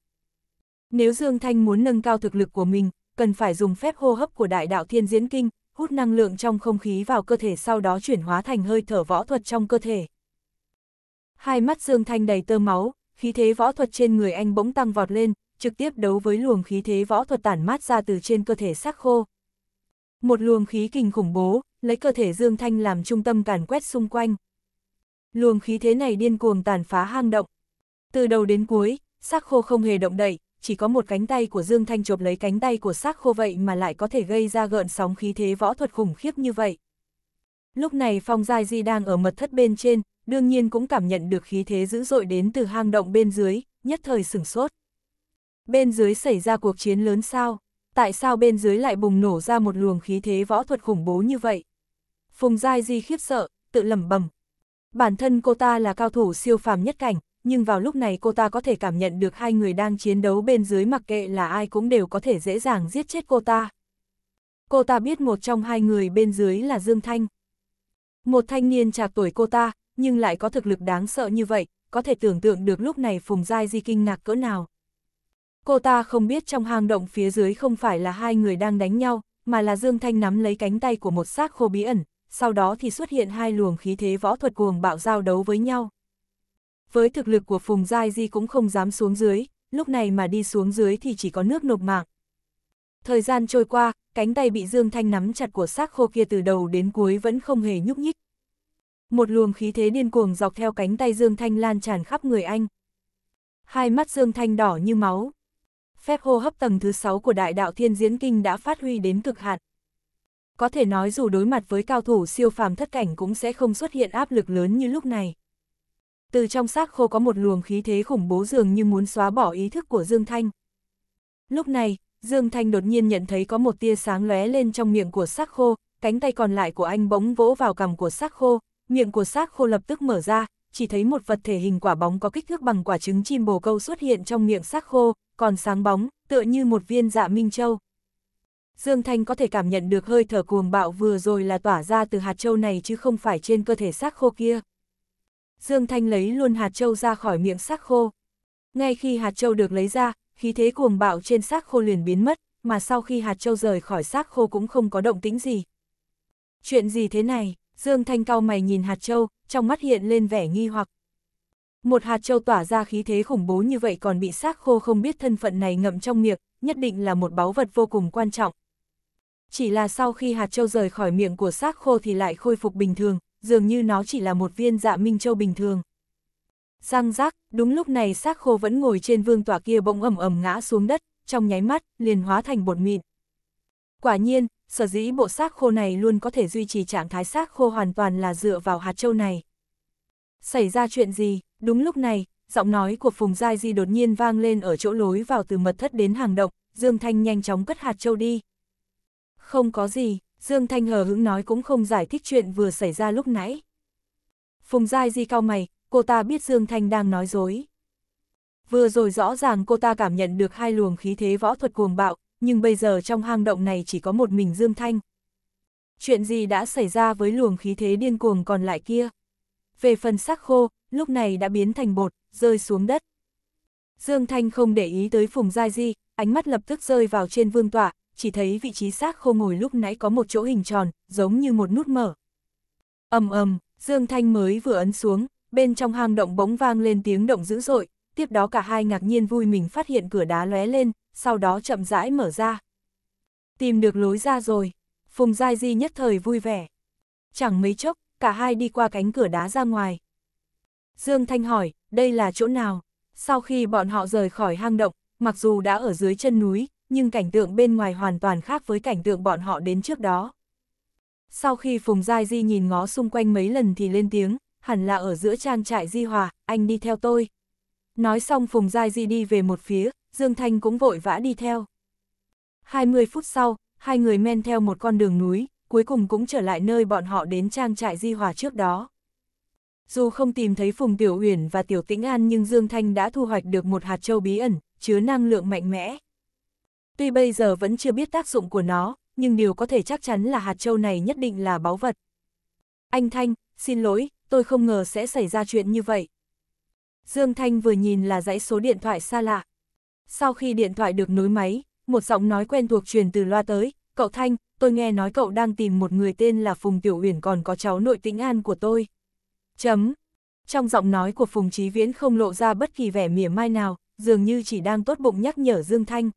Nếu Dương Thanh muốn nâng cao thực lực của mình, cần phải dùng phép hô hấp của đại đạo thiên diễn kinh, hút năng lượng trong không khí vào cơ thể sau đó chuyển hóa thành hơi thở võ thuật trong cơ thể. Hai mắt Dương Thanh đầy tơ máu, khí thế võ thuật trên người anh bỗng tăng vọt lên, trực tiếp đấu với luồng khí thế võ thuật tản mát ra từ trên cơ thể sắc khô. Một luồng khí kình khủng bố, lấy cơ thể Dương Thanh làm trung tâm càn quét xung quanh. Luồng khí thế này điên cuồng tàn phá hang động. Từ đầu đến cuối, sắc khô không hề động đậy, chỉ có một cánh tay của Dương Thanh chộp lấy cánh tay của sắc khô vậy mà lại có thể gây ra gợn sóng khí thế võ thuật khủng khiếp như vậy. Lúc này Phong Giai Di đang ở mật thất bên trên, đương nhiên cũng cảm nhận được khí thế dữ dội đến từ hang động bên dưới, nhất thời sửng sốt. Bên dưới xảy ra cuộc chiến lớn sao? Tại sao bên dưới lại bùng nổ ra một luồng khí thế võ thuật khủng bố như vậy? Phùng Giai Di khiếp sợ, tự lẩm bẩm. Bản thân cô ta là cao thủ siêu phàm nhất cảnh, nhưng vào lúc này cô ta có thể cảm nhận được hai người đang chiến đấu bên dưới mặc kệ là ai cũng đều có thể dễ dàng giết chết cô ta. Cô ta biết một trong hai người bên dưới là Dương Thanh. Một thanh niên trạc tuổi cô ta, nhưng lại có thực lực đáng sợ như vậy, có thể tưởng tượng được lúc này Phùng Giai Di kinh ngạc cỡ nào. Cô ta không biết trong hang động phía dưới không phải là hai người đang đánh nhau, mà là Dương Thanh nắm lấy cánh tay của một xác khô bí ẩn, sau đó thì xuất hiện hai luồng khí thế võ thuật cuồng bạo giao đấu với nhau. Với thực lực của Phùng Giai Di cũng không dám xuống dưới, lúc này mà đi xuống dưới thì chỉ có nước nộp mạng. Thời gian trôi qua, cánh tay bị Dương Thanh nắm chặt của xác khô kia từ đầu đến cuối vẫn không hề nhúc nhích. Một luồng khí thế điên cuồng dọc theo cánh tay Dương Thanh lan tràn khắp người anh. Hai mắt Dương Thanh đỏ như máu, phép hô hấp tầng thứ 6 của đại đạo thiên diễn kinh đã phát huy đến cực hạn. Có thể nói dù đối mặt với cao thủ siêu phàm thất cảnh cũng sẽ không xuất hiện áp lực lớn như lúc này. Từ trong xác khô có một luồng khí thế khủng bố dường như muốn xóa bỏ ý thức của Dương Thanh. Lúc này, Dương Thanh đột nhiên nhận thấy có một tia sáng lóe lên trong miệng của xác khô, cánh tay còn lại của anh bỗng vỗ vào cằm của xác khô, miệng của xác khô lập tức mở ra, chỉ thấy một vật thể hình quả bóng có kích thước bằng quả trứng chim bồ câu xuất hiện trong miệng xác khô, còn sáng bóng, tựa như một viên dạ minh châu. Dương Thanh có thể cảm nhận được hơi thở cuồng bạo vừa rồi là tỏa ra từ hạt châu này chứ không phải trên cơ thể xác khô kia. Dương Thanh lấy luôn hạt châu ra khỏi miệng xác khô. Ngay khi hạt châu được lấy ra, khí thế cuồng bạo trên xác khô liền biến mất, mà sau khi hạt châu rời khỏi xác khô cũng không có động tĩnh gì. Chuyện gì thế này? Dương Thanh cau mày nhìn hạt châu, trong mắt hiện lên vẻ nghi hoặc. Một hạt châu tỏa ra khí thế khủng bố như vậy còn bị xác khô không biết thân phận này ngậm trong miệng, nhất định là một báu vật vô cùng quan trọng. Chỉ là sau khi hạt châu rời khỏi miệng của xác khô thì lại khôi phục bình thường, dường như nó chỉ là một viên dạ minh châu bình thường. Răng rác, đúng lúc này xác khô vẫn ngồi trên vương tỏa kia bỗng ầm ầm ngã xuống đất, trong nháy mắt, liền hóa thành bột mịn. Quả nhiên, sở dĩ bộ xác khô này luôn có thể duy trì trạng thái xác khô hoàn toàn là dựa vào hạt châu này. Xảy ra chuyện gì? Đúng lúc này, giọng nói của Phùng Giai Di đột nhiên vang lên ở chỗ lối vào từ mật thất đến hàng động, Dương Thanh nhanh chóng cất hạt châu đi. Không có gì, Dương Thanh hờ hững nói cũng không giải thích chuyện vừa xảy ra lúc nãy. Phùng Giai Di cao mày, cô ta biết Dương Thanh đang nói dối. Vừa rồi rõ ràng cô ta cảm nhận được hai luồng khí thế võ thuật cuồng bạo, nhưng bây giờ trong hang động này chỉ có một mình Dương Thanh. Chuyện gì đã xảy ra với luồng khí thế điên cuồng còn lại kia? Về phần sắc khô, lúc này đã biến thành bột, rơi xuống đất. Dương Thanh không để ý tới Phùng Gia Di, ánh mắt lập tức rơi vào trên vương tọa, chỉ thấy vị trí xác khô ngồi lúc nãy có một chỗ hình tròn, giống như một nút mở. ầm ầm, Dương Thanh mới vừa ấn xuống, bên trong hang động bỗng vang lên tiếng động dữ dội, tiếp đó cả hai ngạc nhiên vui mình phát hiện cửa đá lóe lên, sau đó chậm rãi mở ra. Tìm được lối ra rồi, Phùng Gia Di nhất thời vui vẻ. Chẳng mấy chốc, cả hai đi qua cánh cửa đá ra ngoài. Dương Thanh hỏi, đây là chỗ nào? Sau khi bọn họ rời khỏi hang động, mặc dù đã ở dưới chân núi, nhưng cảnh tượng bên ngoài hoàn toàn khác với cảnh tượng bọn họ đến trước đó. Sau khi Phùng Giai Di nhìn ngó xung quanh mấy lần thì lên tiếng, hẳn là ở giữa trang trại Di Hòa, anh đi theo tôi. Nói xong Phùng Giai Di đi về một phía, Dương Thanh cũng vội vã đi theo. 20 phút sau, hai người men theo một con đường núi, cuối cùng cũng trở lại nơi bọn họ đến trang trại Di Hòa trước đó. Dù không tìm thấy Phùng Tiểu Uyển và Tiểu Tĩnh An nhưng Dương Thanh đã thu hoạch được một hạt châu bí ẩn, chứa năng lượng mạnh mẽ. Tuy bây giờ vẫn chưa biết tác dụng của nó, nhưng điều có thể chắc chắn là hạt châu này nhất định là báu vật. Anh Thanh, xin lỗi, tôi không ngờ sẽ xảy ra chuyện như vậy. Dương Thanh vừa nhìn là dãy số điện thoại xa lạ. Sau khi điện thoại được nối máy, một giọng nói quen thuộc truyền từ loa tới, cậu Thanh, tôi nghe nói cậu đang tìm một người tên là Phùng Tiểu Uyển còn có cháu nội tĩnh an của tôi. Chấm. Trong giọng nói của Phùng Chí Viễn không lộ ra bất kỳ vẻ mỉa mai nào, dường như chỉ đang tốt bụng nhắc nhở Dương Thanh.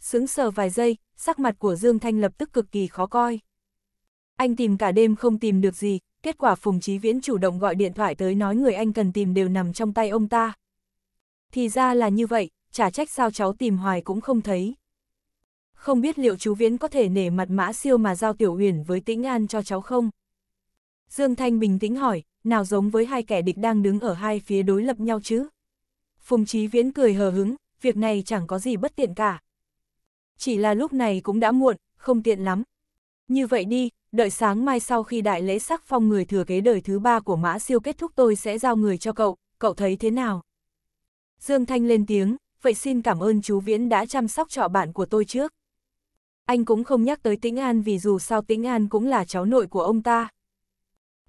Sững sờ vài giây, sắc mặt của Dương Thanh lập tức cực kỳ khó coi. Anh tìm cả đêm không tìm được gì, kết quả Phùng Chí Viễn chủ động gọi điện thoại tới nói người anh cần tìm đều nằm trong tay ông ta. Thì ra là như vậy, chả trách sao cháu tìm hoài cũng không thấy. Không biết liệu chú Viễn có thể nể mặt mã siêu mà giao tiểu huyền với tĩnh an cho cháu không? Dương Thanh bình tĩnh hỏi, nào giống với hai kẻ địch đang đứng ở hai phía đối lập nhau chứ. Phùng Chí Viễn cười hờ hứng, việc này chẳng có gì bất tiện cả. Chỉ là lúc này cũng đã muộn, không tiện lắm. Như vậy đi, đợi sáng mai sau khi đại lễ sắc phong người thừa kế đời thứ ba của Mã Siêu kết thúc tôi sẽ giao người cho cậu, cậu thấy thế nào? Dương Thanh lên tiếng, vậy xin cảm ơn chú Viễn đã chăm sóc trọ bạn của tôi trước. Anh cũng không nhắc tới Tĩnh An vì dù sao Tĩnh An cũng là cháu nội của ông ta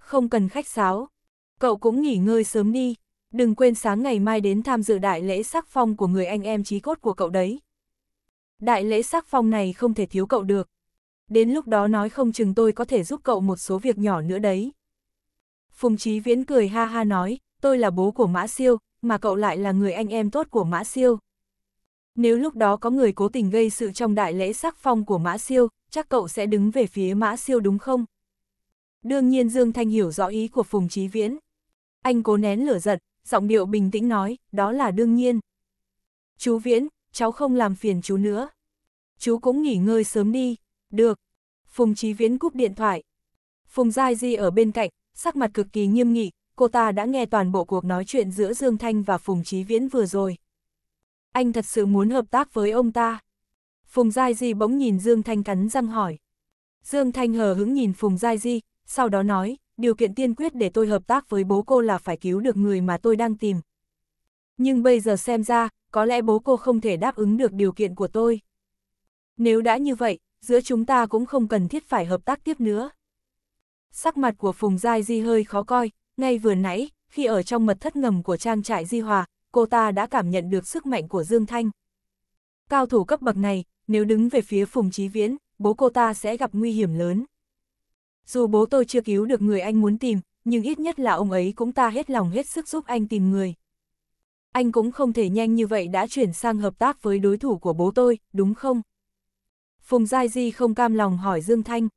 không cần khách sáo. Cậu cũng nghỉ ngơi sớm đi, đừng quên sáng ngày mai đến tham dự đại lễ sắc phong của người anh em trí cốt của cậu đấy. Đại lễ sắc phong này không thể thiếu cậu được. Đến lúc đó nói không chừng tôi có thể giúp cậu một số việc nhỏ nữa đấy. Phùng Chí Viễn cười ha ha nói, tôi là bố của Mã Siêu, mà cậu lại là người anh em tốt của Mã Siêu. Nếu lúc đó có người cố tình gây sự trong đại lễ sắc phong của Mã Siêu, chắc cậu sẽ đứng về phía Mã Siêu đúng không? Đương nhiên Dương Thanh hiểu rõ ý của Phùng Chí Viễn. Anh cố nén lửa giận, giọng điệu bình tĩnh nói, đó là đương nhiên. Chú Viễn, cháu không làm phiền chú nữa. Chú cũng nghỉ ngơi sớm đi. Được. Phùng Chí Viễn cúp điện thoại. Phùng Giai Di ở bên cạnh, sắc mặt cực kỳ nghiêm nghị, cô ta đã nghe toàn bộ cuộc nói chuyện giữa Dương Thanh và Phùng Chí Viễn vừa rồi. Anh thật sự muốn hợp tác với ông ta. Phùng Giai Di bỗng nhìn Dương Thanh cắn răng hỏi. Dương Thanh hờ hứng nhìn Phùng Giai Di, sau đó nói, điều kiện tiên quyết để tôi hợp tác với bố cô là phải cứu được người mà tôi đang tìm. Nhưng bây giờ xem ra, có lẽ bố cô không thể đáp ứng được điều kiện của tôi. Nếu đã như vậy, giữa chúng ta cũng không cần thiết phải hợp tác tiếp nữa. Sắc mặt của Phùng Giai Di hơi khó coi, ngay vừa nãy, khi ở trong mật thất ngầm của trang trại Di Hòa, cô ta đã cảm nhận được sức mạnh của Dương Thanh. Cao thủ cấp bậc này, nếu đứng về phía Phùng Chí Viễn, bố cô ta sẽ gặp nguy hiểm lớn. Dù bố tôi chưa cứu được người anh muốn tìm, nhưng ít nhất là ông ấy cũng ta hết lòng hết sức giúp anh tìm người. Anh cũng không thể nhanh như vậy đã chuyển sang hợp tác với đối thủ của bố tôi, đúng không? Phùng Giai Di không cam lòng hỏi Dương Thanh.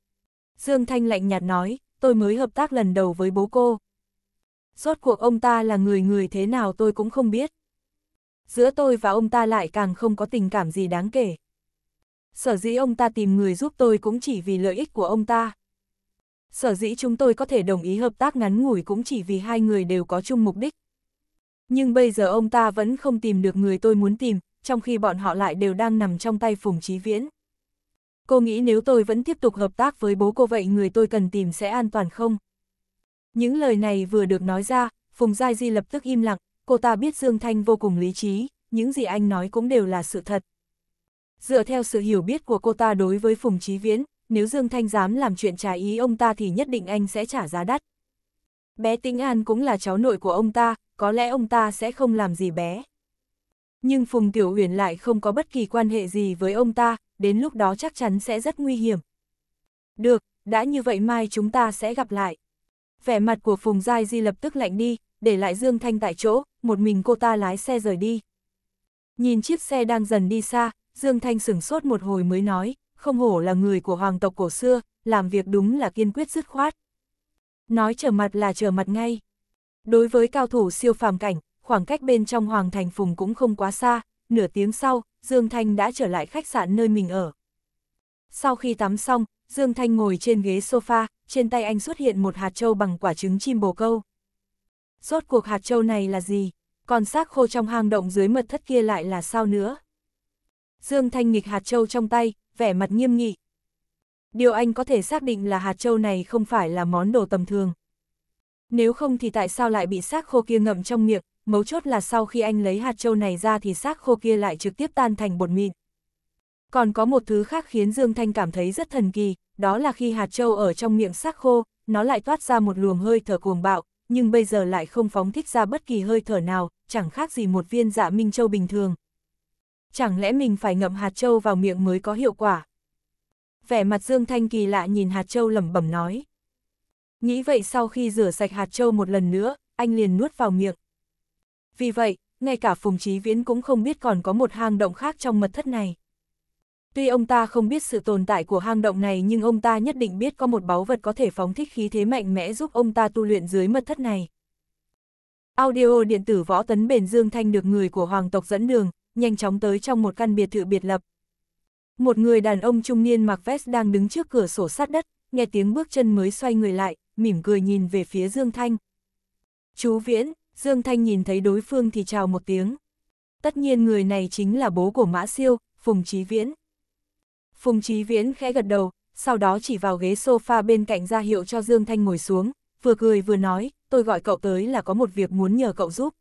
Dương Thanh lạnh nhạt nói, tôi mới hợp tác lần đầu với bố cô. Rốt cuộc ông ta là người người thế nào tôi cũng không biết. Giữa tôi và ông ta lại càng không có tình cảm gì đáng kể. Sở dĩ ông ta tìm người giúp tôi cũng chỉ vì lợi ích của ông ta. Sở dĩ chúng tôi có thể đồng ý hợp tác ngắn ngủi cũng chỉ vì hai người đều có chung mục đích. Nhưng bây giờ ông ta vẫn không tìm được người tôi muốn tìm, trong khi bọn họ lại đều đang nằm trong tay Phùng Chí Viễn. Cô nghĩ nếu tôi vẫn tiếp tục hợp tác với bố cô vậy người tôi cần tìm sẽ an toàn không? Những lời này vừa được nói ra, Phùng Giai Di lập tức im lặng, cô ta biết Dương Thanh vô cùng lý trí, những gì anh nói cũng đều là sự thật. Dựa theo sự hiểu biết của cô ta đối với Phùng Chí Viễn, nếu Dương Thanh dám làm chuyện trả ý ông ta thì nhất định anh sẽ trả giá đắt. Bé Tĩnh An cũng là cháu nội của ông ta, có lẽ ông ta sẽ không làm gì bé. Nhưng Phùng Tiểu Huyền lại không có bất kỳ quan hệ gì với ông ta, đến lúc đó chắc chắn sẽ rất nguy hiểm. Được, đã như vậy mai chúng ta sẽ gặp lại. Vẻ mặt của Phùng Giai Di lập tức lạnh đi, để lại Dương Thanh tại chỗ, một mình cô ta lái xe rời đi. Nhìn chiếc xe đang dần đi xa, Dương Thanh sửng sốt một hồi mới nói, không hổ là người của hoàng tộc cổ xưa, làm việc đúng là kiên quyết dứt khoát. Nói trở mặt là trở mặt ngay. Đối với cao thủ siêu phàm cảnh, khoảng cách bên trong hoàng thành phùng cũng không quá xa, nửa tiếng sau, Dương Thanh đã trở lại khách sạn nơi mình ở. Sau khi tắm xong, Dương Thanh ngồi trên ghế sofa, trên tay anh xuất hiện một hạt trâu bằng quả trứng chim bồ câu. Rốt cuộc hạt trâu này là gì? Còn xác khô trong hang động dưới mật thất kia lại là sao nữa? Dương Thanh nghịch hạt trâu trong tay, vẻ mặt nghiêm nghị. Điều anh có thể xác định là hạt châu này không phải là món đồ tầm thường. Nếu không thì tại sao lại bị xác khô kia ngậm trong miệng, mấu chốt là sau khi anh lấy hạt châu này ra thì xác khô kia lại trực tiếp tan thành bột mịn. Còn có một thứ khác khiến Dương Thanh cảm thấy rất thần kỳ, đó là khi hạt châu ở trong miệng xác khô, nó lại toát ra một luồng hơi thở cuồng bạo, nhưng bây giờ lại không phóng thích ra bất kỳ hơi thở nào, chẳng khác gì một viên dạ minh châu bình thường. Chẳng lẽ mình phải ngậm hạt châu vào miệng mới có hiệu quả? Vẻ mặt Dương Thanh kỳ lạ nhìn hạt châu lẩm bẩm nói. Nghĩ vậy sau khi rửa sạch hạt châu một lần nữa, anh liền nuốt vào miệng. Vì vậy, ngay cả Phùng Chí Viễn cũng không biết còn có một hang động khác trong mật thất này. Tuy ông ta không biết sự tồn tại của hang động này nhưng ông ta nhất định biết có một báu vật có thể phóng thích khí thế mạnh mẽ giúp ông ta tu luyện dưới mật thất này. Audio điện tử võ tấn bền Dương Thanh được người của hoàng tộc dẫn đường, nhanh chóng tới trong một căn biệt thự biệt lập. Một người đàn ông trung niên mặc vest đang đứng trước cửa sổ sát đất, nghe tiếng bước chân mới xoay người lại, mỉm cười nhìn về phía Dương Thanh. Chú Viễn, Dương Thanh nhìn thấy đối phương thì chào một tiếng. Tất nhiên người này chính là bố của Mã Siêu, Phùng Chí Viễn. Phùng Chí Viễn khẽ gật đầu, sau đó chỉ vào ghế sofa bên cạnh ra hiệu cho Dương Thanh ngồi xuống, vừa cười vừa nói, tôi gọi cậu tới là có một việc muốn nhờ cậu giúp.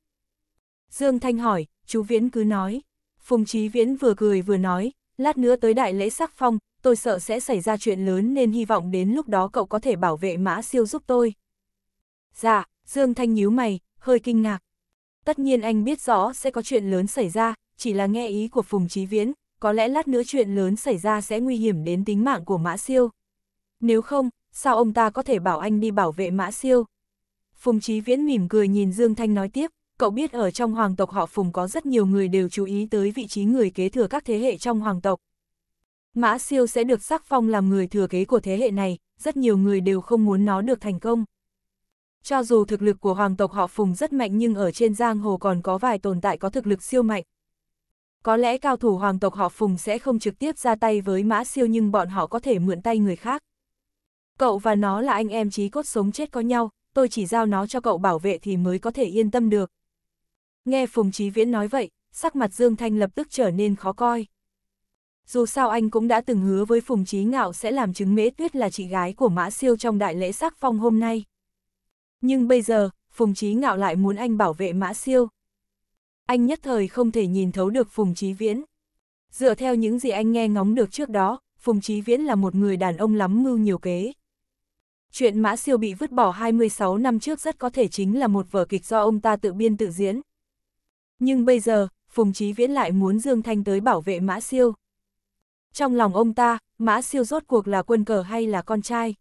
Dương Thanh hỏi, chú Viễn cứ nói. Phùng Chí Viễn vừa cười vừa nói, lát nữa tới đại lễ sắc phong, tôi sợ sẽ xảy ra chuyện lớn nên hy vọng đến lúc đó cậu có thể bảo vệ mã siêu giúp tôi. Dạ, Dương Thanh nhíu mày, hơi kinh ngạc. Tất nhiên anh biết rõ sẽ có chuyện lớn xảy ra, chỉ là nghe ý của Phùng Chí Viễn, có lẽ lát nữa chuyện lớn xảy ra sẽ nguy hiểm đến tính mạng của Mã Siêu. Nếu không, sao ông ta có thể bảo anh đi bảo vệ Mã Siêu? Phùng Chí Viễn mỉm cười nhìn Dương Thanh nói tiếp, cậu biết ở trong hoàng tộc họ Phùng có rất nhiều người đều chú ý tới vị trí người kế thừa các thế hệ trong hoàng tộc. Mã siêu sẽ được sắc phong làm người thừa kế của thế hệ này, rất nhiều người đều không muốn nó được thành công. Cho dù thực lực của hoàng tộc họ Phùng rất mạnh nhưng ở trên giang hồ còn có vài tồn tại có thực lực siêu mạnh. Có lẽ cao thủ hoàng tộc họ Phùng sẽ không trực tiếp ra tay với mã siêu nhưng bọn họ có thể mượn tay người khác. Cậu và nó là anh em chí cốt sống chết có nhau, tôi chỉ giao nó cho cậu bảo vệ thì mới có thể yên tâm được. Nghe Phùng Chí Viễn nói vậy, sắc mặt Dương Thanh lập tức trở nên khó coi. Dù sao anh cũng đã từng hứa với Phùng Chí Ngạo sẽ làm chứng mễ tuyết là chị gái của Mã Siêu trong đại lễ sắc phong hôm nay. Nhưng bây giờ, Phùng Chí Ngạo lại muốn anh bảo vệ Mã Siêu. Anh nhất thời không thể nhìn thấu được Phùng Chí Viễn. Dựa theo những gì anh nghe ngóng được trước đó, Phùng Chí Viễn là một người đàn ông lắm mưu nhiều kế. Chuyện Mã Siêu bị vứt bỏ 26 năm trước rất có thể chính là một vở kịch do ông ta tự biên tự diễn, nhưng bây giờ, Phùng Chí Viễn lại muốn Dương Thanh tới bảo vệ Mã Siêu. Trong lòng ông ta, Mã Siêu rốt cuộc là quân cờ hay là con trai?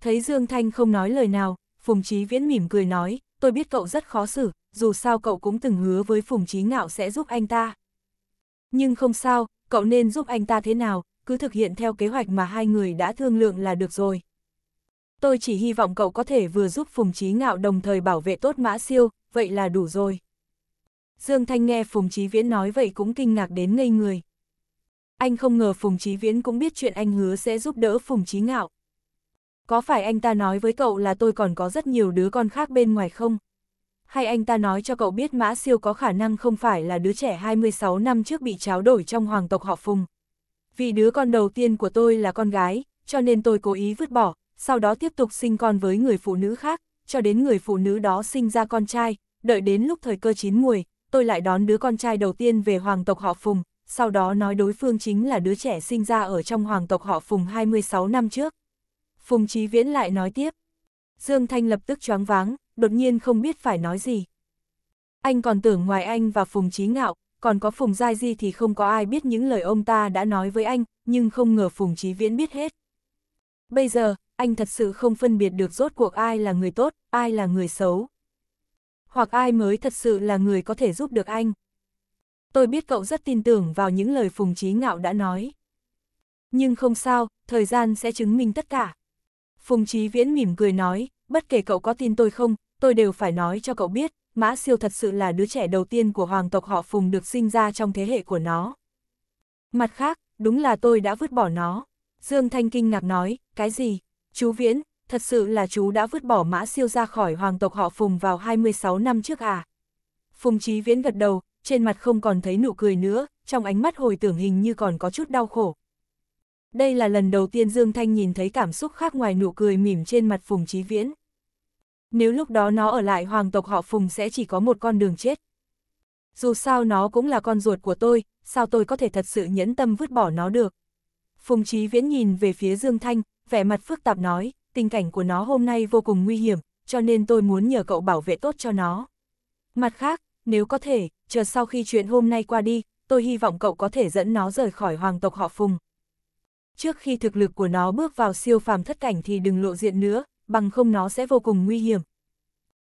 Thấy Dương Thanh không nói lời nào, Phùng Chí Viễn mỉm cười nói, tôi biết cậu rất khó xử, dù sao cậu cũng từng hứa với Phùng Chí Ngạo sẽ giúp anh ta. Nhưng không sao, cậu nên giúp anh ta thế nào, cứ thực hiện theo kế hoạch mà hai người đã thương lượng là được rồi. Tôi chỉ hy vọng cậu có thể vừa giúp Phùng Chí Ngạo đồng thời bảo vệ tốt Mã Siêu, vậy là đủ rồi. Dương Thanh nghe Phùng Chí Viễn nói vậy cũng kinh ngạc đến ngây người. Anh không ngờ Phùng Chí Viễn cũng biết chuyện anh hứa sẽ giúp đỡ Phùng Chí Ngạo. Có phải anh ta nói với cậu là tôi còn có rất nhiều đứa con khác bên ngoài không? Hay anh ta nói cho cậu biết Mã Siêu có khả năng không phải là đứa trẻ 26 năm trước bị tráo đổi trong hoàng tộc họ Phùng? Vì đứa con đầu tiên của tôi là con gái, cho nên tôi cố ý vứt bỏ, sau đó tiếp tục sinh con với người phụ nữ khác, cho đến người phụ nữ đó sinh ra con trai, đợi đến lúc thời cơ chín muồi, tôi lại đón đứa con trai đầu tiên về hoàng tộc họ Phùng, sau đó nói đối phương chính là đứa trẻ sinh ra ở trong hoàng tộc họ Phùng 26 năm trước. Phùng Chí Viễn lại nói tiếp. Dương Thanh lập tức choáng váng, đột nhiên không biết phải nói gì. Anh còn tưởng ngoài anh và Phùng Chí Ngạo, còn có Phùng Giai Di thì không có ai biết những lời ông ta đã nói với anh, nhưng không ngờ Phùng Chí Viễn biết hết. Bây giờ, anh thật sự không phân biệt được rốt cuộc ai là người tốt, ai là người xấu hoặc ai mới thật sự là người có thể giúp được anh. Tôi biết cậu rất tin tưởng vào những lời Phùng Chí Ngạo đã nói. Nhưng không sao, thời gian sẽ chứng minh tất cả. Phùng Chí Viễn mỉm cười nói, bất kể cậu có tin tôi không, tôi đều phải nói cho cậu biết, Mã Siêu thật sự là đứa trẻ đầu tiên của hoàng tộc họ Phùng được sinh ra trong thế hệ của nó. Mặt khác, đúng là tôi đã vứt bỏ nó. Dương Thanh kinh ngạc nói, cái gì? Chú Viễn, thật sự là chú đã vứt bỏ mã siêu ra khỏi hoàng tộc họ Phùng vào 26 năm trước à. Phùng Chí Viễn gật đầu, trên mặt không còn thấy nụ cười nữa, trong ánh mắt hồi tưởng hình như còn có chút đau khổ. Đây là lần đầu tiên Dương Thanh nhìn thấy cảm xúc khác ngoài nụ cười mỉm trên mặt Phùng Chí Viễn. Nếu lúc đó nó ở lại hoàng tộc họ Phùng sẽ chỉ có một con đường chết. Dù sao nó cũng là con ruột của tôi, sao tôi có thể thật sự nhẫn tâm vứt bỏ nó được. Phùng Chí Viễn nhìn về phía Dương Thanh, vẻ mặt phức tạp nói, tình cảnh của nó hôm nay vô cùng nguy hiểm, cho nên tôi muốn nhờ cậu bảo vệ tốt cho nó. Mặt khác, nếu có thể, chờ sau khi chuyện hôm nay qua đi, tôi hy vọng cậu có thể dẫn nó rời khỏi hoàng tộc họ Phùng. Trước khi thực lực của nó bước vào siêu phàm thất cảnh thì đừng lộ diện nữa, bằng không nó sẽ vô cùng nguy hiểm.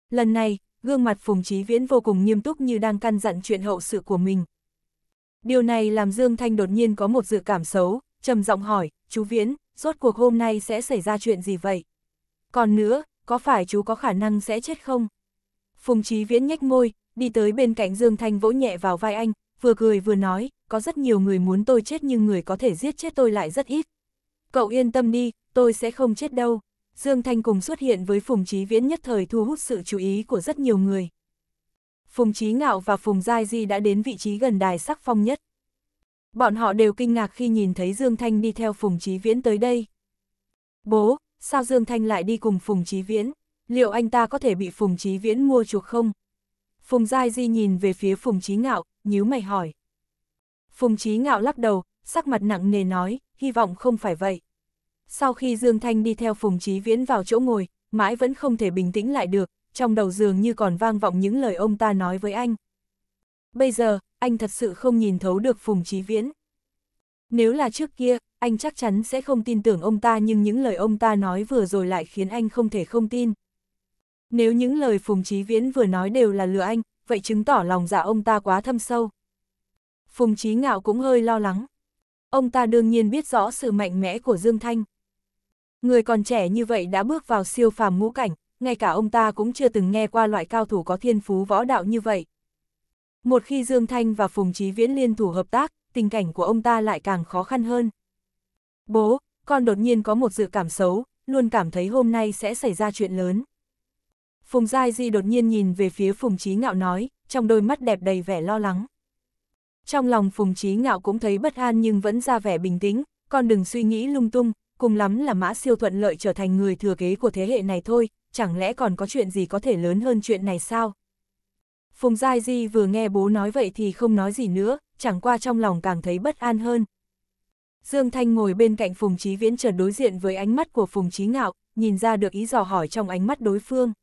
Lần này, gương mặt Phùng Chí Viễn vô cùng nghiêm túc như đang căn dặn chuyện hậu sự của mình. Điều này làm Dương Thanh đột nhiên có một dự cảm xấu, trầm giọng hỏi, chú Viễn, rốt cuộc hôm nay sẽ xảy ra chuyện gì vậy? Còn nữa, có phải chú có khả năng sẽ chết không? Phùng Chí Viễn nhếch môi, đi tới bên cạnh Dương Thanh vỗ nhẹ vào vai anh, vừa cười vừa nói, có rất nhiều người muốn tôi chết nhưng người có thể giết chết tôi lại rất ít. Cậu yên tâm đi, tôi sẽ không chết đâu. Dương Thanh cùng xuất hiện với Phùng Chí Viễn nhất thời thu hút sự chú ý của rất nhiều người. Phùng Chí Ngạo và Phùng Giai Di đã đến vị trí gần đài sắc phong nhất. Bọn họ đều kinh ngạc khi nhìn thấy Dương Thanh đi theo Phùng Chí Viễn tới đây. Bố, sao Dương Thanh lại đi cùng Phùng Chí Viễn? Liệu anh ta có thể bị Phùng Chí Viễn mua chuộc không? Phùng Giai Di nhìn về phía Phùng Chí Ngạo, nhíu mày hỏi. Phùng Chí Ngạo lắc đầu, sắc mặt nặng nề nói, hy vọng không phải vậy. Sau khi Dương Thanh đi theo Phùng Chí Viễn vào chỗ ngồi, mãi vẫn không thể bình tĩnh lại được, trong đầu dường như còn vang vọng những lời ông ta nói với anh. Bây giờ, anh thật sự không nhìn thấu được Phùng Chí Viễn. Nếu là trước kia, anh chắc chắn sẽ không tin tưởng ông ta nhưng những lời ông ta nói vừa rồi lại khiến anh không thể không tin. Nếu những lời Phùng Chí Viễn vừa nói đều là lừa anh, vậy chứng tỏ lòng dạ ông ta quá thâm sâu. Phùng Chí Ngạo cũng hơi lo lắng. Ông ta đương nhiên biết rõ sự mạnh mẽ của Dương Thanh. Người còn trẻ như vậy đã bước vào siêu phàm ngũ cảnh, ngay cả ông ta cũng chưa từng nghe qua loại cao thủ có thiên phú võ đạo như vậy. Một khi Dương Thanh và Phùng Chí Viễn liên thủ hợp tác, tình cảnh của ông ta lại càng khó khăn hơn. Bố, con đột nhiên có một dự cảm xấu, luôn cảm thấy hôm nay sẽ xảy ra chuyện lớn. Phùng Giai Di đột nhiên nhìn về phía Phùng Chí Ngạo nói, trong đôi mắt đẹp đầy vẻ lo lắng. Trong lòng Phùng Chí Ngạo cũng thấy bất an nhưng vẫn ra vẻ bình tĩnh, con đừng suy nghĩ lung tung, cùng lắm là mã siêu thuận lợi trở thành người thừa kế của thế hệ này thôi, chẳng lẽ còn có chuyện gì có thể lớn hơn chuyện này sao? Phùng Giai Di vừa nghe bố nói vậy thì không nói gì nữa, chẳng qua trong lòng càng thấy bất an hơn. Dương Thanh ngồi bên cạnh Phùng Chí Viễn chợt đối diện với ánh mắt của Phùng Chí Ngạo, nhìn ra được ý dò hỏi trong ánh mắt đối phương.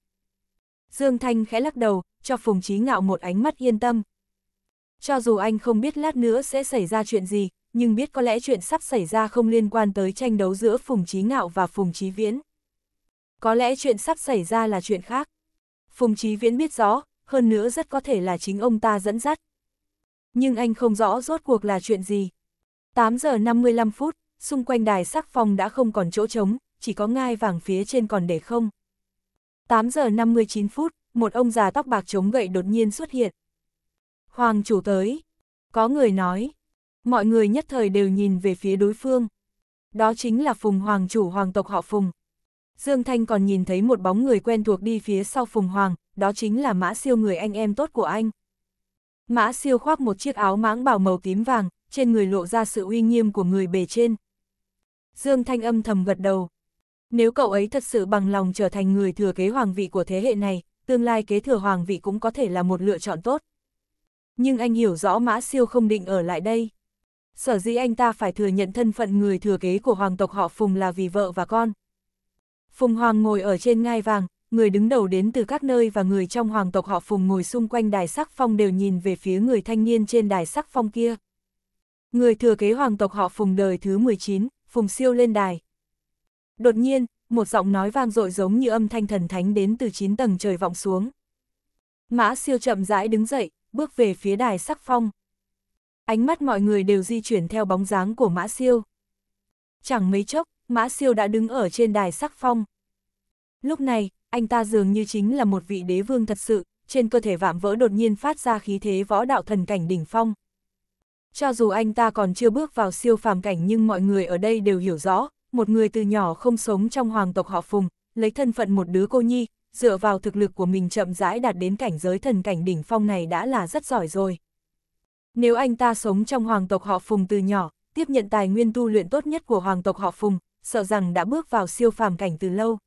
Dương Thanh khẽ lắc đầu, cho Phùng Chí Ngạo một ánh mắt yên tâm. Cho dù anh không biết lát nữa sẽ xảy ra chuyện gì, nhưng biết có lẽ chuyện sắp xảy ra không liên quan tới tranh đấu giữa Phùng Chí Ngạo và Phùng Chí Viễn. Có lẽ chuyện sắp xảy ra là chuyện khác. Phùng Chí Viễn biết rõ, hơn nữa rất có thể là chính ông ta dẫn dắt. Nhưng anh không rõ rốt cuộc là chuyện gì. 8 giờ 55 phút, xung quanh đài sắc phong đã không còn chỗ trống, chỉ có ngai vàng phía trên còn để không. 8 giờ 59 phút, một ông già tóc bạc chống gậy đột nhiên xuất hiện. Hoàng chủ tới. Có người nói. Mọi người nhất thời đều nhìn về phía đối phương. Đó chính là Phùng Hoàng chủ hoàng tộc họ Phùng. Dương Thanh còn nhìn thấy một bóng người quen thuộc đi phía sau Phùng Hoàng, đó chính là mã siêu người anh em tốt của anh. Mã siêu khoác một chiếc áo mãng bảo màu tím vàng, trên người lộ ra sự uy nghiêm của người bề trên. Dương Thanh âm thầm gật đầu. Nếu cậu ấy thật sự bằng lòng trở thành người thừa kế hoàng vị của thế hệ này, tương lai kế thừa hoàng vị cũng có thể là một lựa chọn tốt. Nhưng anh hiểu rõ Mã Siêu không định ở lại đây. Sở dĩ anh ta phải thừa nhận thân phận người thừa kế của hoàng tộc họ Phùng là vì vợ và con. Phùng Hoàng ngồi ở trên ngai vàng, người đứng đầu đến từ các nơi và người trong hoàng tộc họ Phùng ngồi xung quanh đài sắc phong đều nhìn về phía người thanh niên trên đài sắc phong kia. Người thừa kế hoàng tộc họ Phùng đời thứ 19, Phùng siêu lên đài. Đột nhiên, một giọng nói vang dội giống như âm thanh thần thánh đến từ 9 tầng trời vọng xuống. Mã siêu chậm rãi đứng dậy, bước về phía đài sắc phong. Ánh mắt mọi người đều di chuyển theo bóng dáng của Mã siêu. Chẳng mấy chốc, Mã siêu đã đứng ở trên đài sắc phong. Lúc này, anh ta dường như chính là một vị đế vương thật sự, trên cơ thể vạm vỡ đột nhiên phát ra khí thế võ đạo thần cảnh đỉnh phong. Cho dù anh ta còn chưa bước vào siêu phàm cảnh nhưng mọi người ở đây đều hiểu rõ, một người từ nhỏ không sống trong hoàng tộc họ Phùng, lấy thân phận một đứa cô nhi, dựa vào thực lực của mình chậm rãi đạt đến cảnh giới thần cảnh đỉnh phong này đã là rất giỏi rồi. Nếu anh ta sống trong hoàng tộc họ Phùng từ nhỏ, tiếp nhận tài nguyên tu luyện tốt nhất của hoàng tộc họ Phùng, sợ rằng đã bước vào siêu phàm cảnh từ lâu.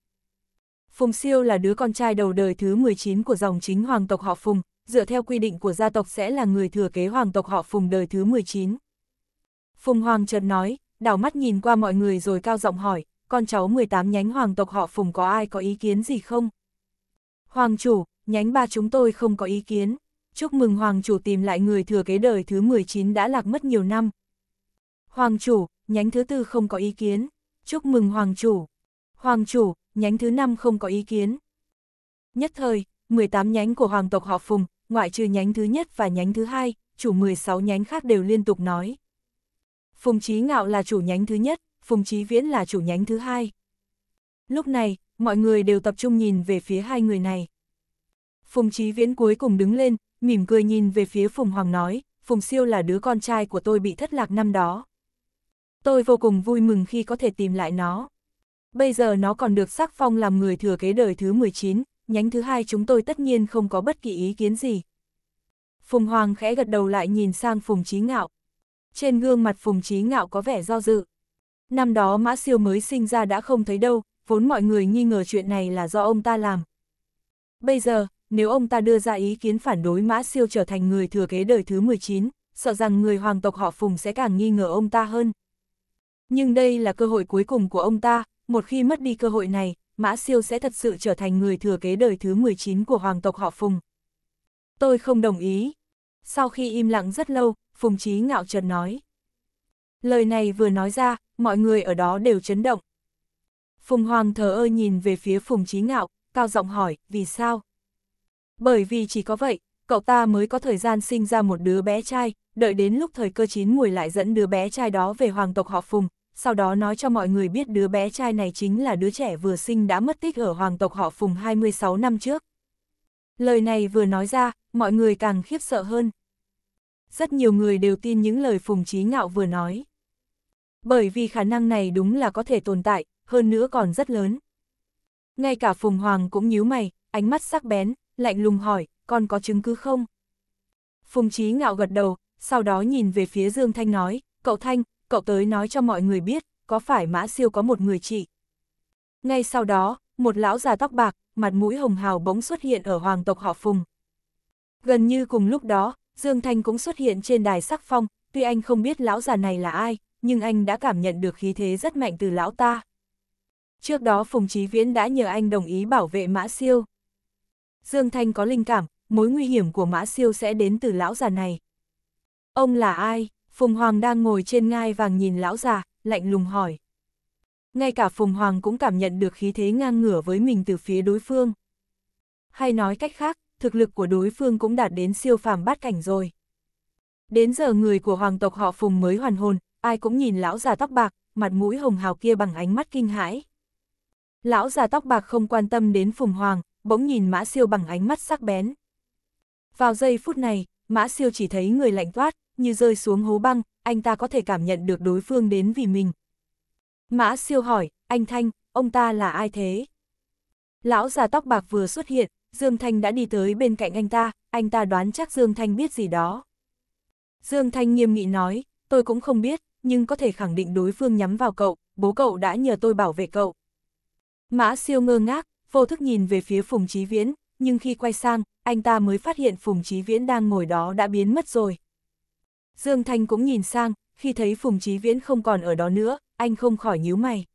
Phùng Siêu là đứa con trai đầu đời thứ 19 của dòng chính hoàng tộc họ Phùng, dựa theo quy định của gia tộc sẽ là người thừa kế hoàng tộc họ Phùng đời thứ 19. Phùng Hoàng chợt nói, đảo mắt nhìn qua mọi người rồi cao giọng hỏi, con cháu 18 nhánh hoàng tộc họ Phùng có ai có ý kiến gì không? Hoàng chủ, nhánh ba chúng tôi không có ý kiến. Chúc mừng Hoàng chủ tìm lại người thừa kế đời thứ 19 đã lạc mất nhiều năm. Hoàng chủ, nhánh thứ tư không có ý kiến. Chúc mừng Hoàng chủ. Hoàng chủ, nhánh thứ năm không có ý kiến. Nhất thời, 18 nhánh của hoàng tộc họ Phùng, ngoại trừ nhánh thứ nhất và nhánh thứ hai, chủ 16 nhánh khác đều liên tục nói. Phùng Chí Ngạo là chủ nhánh thứ nhất, Phùng Chí Viễn là chủ nhánh thứ hai. Lúc này, mọi người đều tập trung nhìn về phía hai người này. Phùng Chí Viễn cuối cùng đứng lên, mỉm cười nhìn về phía Phùng Hoàng nói, Phùng Siêu là đứa con trai của tôi bị thất lạc năm đó. Tôi vô cùng vui mừng khi có thể tìm lại nó bây giờ nó còn được sắc phong làm người thừa kế đời thứ 19, nhánh thứ hai chúng tôi tất nhiên không có bất kỳ ý kiến gì. Phùng Hoàng khẽ gật đầu lại nhìn sang Phùng Chí Ngạo. Trên gương mặt Phùng Chí Ngạo có vẻ do dự. Năm đó Mã Siêu mới sinh ra đã không thấy đâu, vốn mọi người nghi ngờ chuyện này là do ông ta làm. Bây giờ, nếu ông ta đưa ra ý kiến phản đối Mã Siêu trở thành người thừa kế đời thứ 19, sợ rằng người hoàng tộc họ Phùng sẽ càng nghi ngờ ông ta hơn. Nhưng đây là cơ hội cuối cùng của ông ta, một khi mất đi cơ hội này, Mã Siêu sẽ thật sự trở thành người thừa kế đời thứ 19 của hoàng tộc họ Phùng. Tôi không đồng ý. Sau khi im lặng rất lâu, Phùng Chí ngạo trần nói. Lời này vừa nói ra, mọi người ở đó đều chấn động. Phùng Hoàng thờ ơ nhìn về phía Phùng Chí ngạo, cao giọng hỏi, vì sao? Bởi vì chỉ có vậy, cậu ta mới có thời gian sinh ra một đứa bé trai, đợi đến lúc thời cơ chín mùi lại dẫn đứa bé trai đó về hoàng tộc họ Phùng, sau đó nói cho mọi người biết đứa bé trai này chính là đứa trẻ vừa sinh đã mất tích ở hoàng tộc họ Phùng 26 năm trước. Lời này vừa nói ra, mọi người càng khiếp sợ hơn. Rất nhiều người đều tin những lời Phùng Chí Ngạo vừa nói. Bởi vì khả năng này đúng là có thể tồn tại, hơn nữa còn rất lớn. Ngay cả Phùng Hoàng cũng nhíu mày, ánh mắt sắc bén, lạnh lùng hỏi, con có chứng cứ không? Phùng Chí Ngạo gật đầu, sau đó nhìn về phía Dương Thanh nói, cậu Thanh, cậu tới nói cho mọi người biết, có phải mã siêu có một người chị. Ngay sau đó, một lão già tóc bạc, mặt mũi hồng hào bỗng xuất hiện ở hoàng tộc họ Phùng. Gần như cùng lúc đó, Dương Thanh cũng xuất hiện trên đài sắc phong, tuy anh không biết lão già này là ai, nhưng anh đã cảm nhận được khí thế rất mạnh từ lão ta. Trước đó Phùng Chí Viễn đã nhờ anh đồng ý bảo vệ Mã Siêu. Dương Thanh có linh cảm, mối nguy hiểm của Mã Siêu sẽ đến từ lão già này. Ông là ai? Phùng Hoàng đang ngồi trên ngai vàng nhìn lão già, lạnh lùng hỏi. Ngay cả Phùng Hoàng cũng cảm nhận được khí thế ngang ngửa với mình từ phía đối phương. Hay nói cách khác, thực lực của đối phương cũng đạt đến siêu phàm bát cảnh rồi. Đến giờ người của hoàng tộc họ Phùng mới hoàn hồn, ai cũng nhìn lão già tóc bạc, mặt mũi hồng hào kia bằng ánh mắt kinh hãi. Lão già tóc bạc không quan tâm đến Phùng Hoàng, bỗng nhìn Mã Siêu bằng ánh mắt sắc bén. Vào giây phút này, Mã Siêu chỉ thấy người lạnh toát, như rơi xuống hố băng, anh ta có thể cảm nhận được đối phương đến vì mình. Mã siêu hỏi, anh Thanh, ông ta là ai thế? Lão già tóc bạc vừa xuất hiện, Dương Thanh đã đi tới bên cạnh anh ta, anh ta đoán chắc Dương Thanh biết gì đó. Dương Thanh nghiêm nghị nói, tôi cũng không biết, nhưng có thể khẳng định đối phương nhắm vào cậu, bố cậu đã nhờ tôi bảo vệ cậu. Mã siêu ngơ ngác, vô thức nhìn về phía Phùng Chí Viễn, nhưng khi quay sang, anh ta mới phát hiện Phùng Chí Viễn đang ngồi đó đã biến mất rồi. Dương Thanh cũng nhìn sang, khi thấy Phùng Chí Viễn không còn ở đó nữa, anh không khỏi nhíu mày.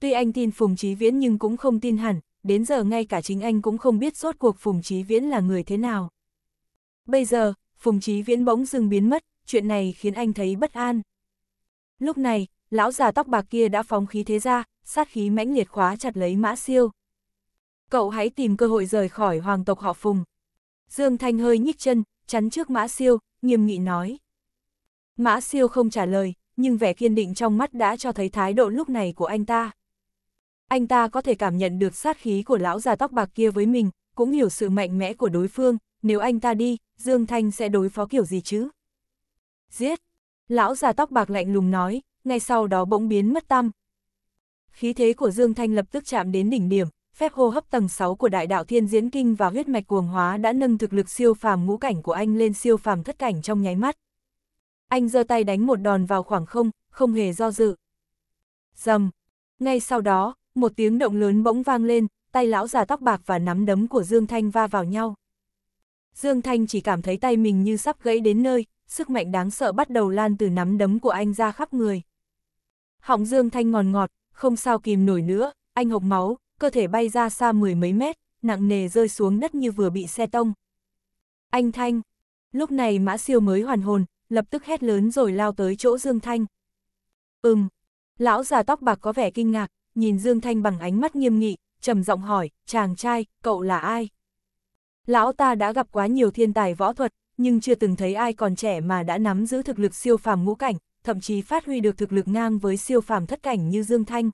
Tuy anh tin Phùng Chí Viễn nhưng cũng không tin hẳn, đến giờ ngay cả chính anh cũng không biết rốt cuộc Phùng Chí Viễn là người thế nào. Bây giờ, Phùng Chí Viễn bỗng dưng biến mất, chuyện này khiến anh thấy bất an. Lúc này, lão già tóc bạc kia đã phóng khí thế ra, sát khí mãnh liệt khóa chặt lấy Mã Siêu. Cậu hãy tìm cơ hội rời khỏi hoàng tộc họ Phùng. Dương Thanh hơi nhích chân, chắn trước Mã Siêu, nghiêm nghị nói. Mã Siêu không trả lời, nhưng vẻ kiên định trong mắt đã cho thấy thái độ lúc này của anh ta. Anh ta có thể cảm nhận được sát khí của lão già tóc bạc kia với mình, cũng hiểu sự mạnh mẽ của đối phương, nếu anh ta đi, Dương Thanh sẽ đối phó kiểu gì chứ? Giết! Lão già tóc bạc lạnh lùng nói, ngay sau đó bỗng biến mất tâm. Khí thế của Dương Thanh lập tức chạm đến đỉnh điểm, phép hô hấp tầng 6 của đại đạo thiên diễn kinh và huyết mạch cuồng hóa đã nâng thực lực siêu phàm ngũ cảnh của anh lên siêu phàm thất cảnh trong nháy mắt. Anh giơ tay đánh một đòn vào khoảng không, không hề do dự. Dầm! Ngay sau đó, một tiếng động lớn bỗng vang lên, tay lão già tóc bạc và nắm đấm của Dương Thanh va vào nhau. Dương Thanh chỉ cảm thấy tay mình như sắp gãy đến nơi, sức mạnh đáng sợ bắt đầu lan từ nắm đấm của anh ra khắp người. Họng Dương Thanh ngòn ngọt, ngọt, không sao kìm nổi nữa, anh hộc máu, cơ thể bay ra xa mười mấy mét, nặng nề rơi xuống đất như vừa bị xe tông. Anh Thanh! Lúc này Mã Siêu mới hoàn hồn, lập tức hét lớn rồi lao tới chỗ Dương Thanh. Ừm! Lão già tóc bạc có vẻ kinh ngạc, nhìn Dương Thanh bằng ánh mắt nghiêm nghị, trầm giọng hỏi, chàng trai, cậu là ai? Lão ta đã gặp quá nhiều thiên tài võ thuật, nhưng chưa từng thấy ai còn trẻ mà đã nắm giữ thực lực siêu phàm ngũ cảnh, thậm chí phát huy được thực lực ngang với siêu phàm thất cảnh như Dương Thanh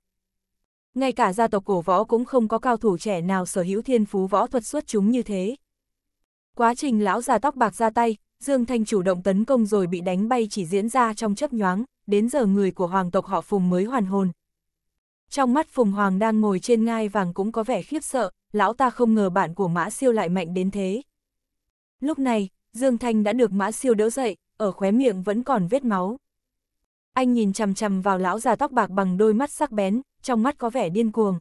ngay cả gia tộc cổ võ cũng không có cao thủ trẻ nào sở hữu thiên phú võ thuật xuất chúng như thế. Quá trình lão già tóc bạc ra tay, Dương Thanh chủ động tấn công rồi bị đánh bay chỉ diễn ra trong chấp nhoáng, đến giờ người của hoàng tộc họ Phùng mới hoàn hồn. Trong mắt Phùng Hoàng đang ngồi trên ngai vàng cũng có vẻ khiếp sợ, lão ta không ngờ bạn của Mã Siêu lại mạnh đến thế. Lúc này, Dương Thanh đã được Mã Siêu đỡ dậy, ở khóe miệng vẫn còn vết máu. Anh nhìn chằm chằm vào lão già tóc bạc bằng đôi mắt sắc bén, trong mắt có vẻ điên cuồng.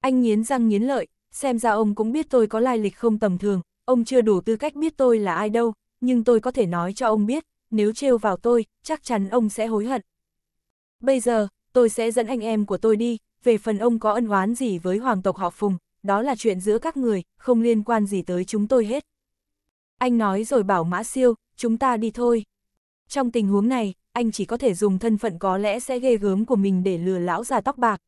Anh nghiến răng nghiến lợi, xem ra ông cũng biết tôi có lai lịch không tầm thường, ông chưa đủ tư cách biết tôi là ai đâu, nhưng tôi có thể nói cho ông biết, nếu trêu vào tôi, chắc chắn ông sẽ hối hận. Bây giờ, tôi sẽ dẫn anh em của tôi đi, về phần ông có ân oán gì với hoàng tộc họ Phùng, đó là chuyện giữa các người, không liên quan gì tới chúng tôi hết. Anh nói rồi bảo Mã Siêu, chúng ta đi thôi. Trong tình huống này, anh chỉ có thể dùng thân phận có lẽ sẽ ghê gớm của mình để lừa lão già tóc bạc.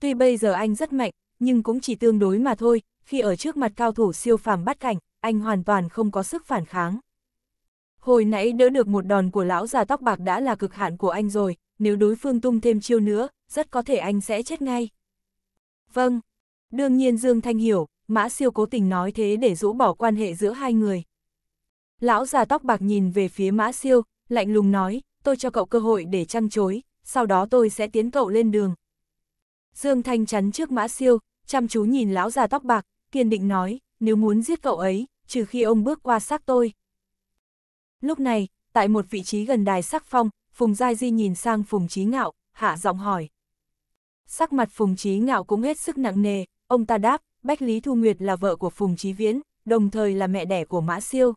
Tuy bây giờ anh rất mạnh, nhưng cũng chỉ tương đối mà thôi, khi ở trước mặt cao thủ siêu phàm bắt cảnh, anh hoàn toàn không có sức phản kháng. Hồi nãy đỡ được một đòn của lão già tóc bạc đã là cực hạn của anh rồi, nếu đối phương tung thêm chiêu nữa, rất có thể anh sẽ chết ngay. Vâng, đương nhiên Dương Thanh hiểu, Mã Siêu cố tình nói thế để rũ bỏ quan hệ giữa hai người. Lão già tóc bạc nhìn về phía Mã Siêu, lạnh lùng nói, tôi cho cậu cơ hội để trăng chối, sau đó tôi sẽ tiến cậu lên đường. Dương Thanh chắn trước mã siêu, chăm chú nhìn lão già tóc bạc, kiên định nói, nếu muốn giết cậu ấy, trừ khi ông bước qua xác tôi. Lúc này, tại một vị trí gần đài sắc phong, Phùng Giai Di nhìn sang Phùng Trí Ngạo, hạ giọng hỏi. Sắc mặt Phùng Trí Ngạo cũng hết sức nặng nề, ông ta đáp, Bách Lý Thu Nguyệt là vợ của Phùng Trí Viễn, đồng thời là mẹ đẻ của Mã Siêu.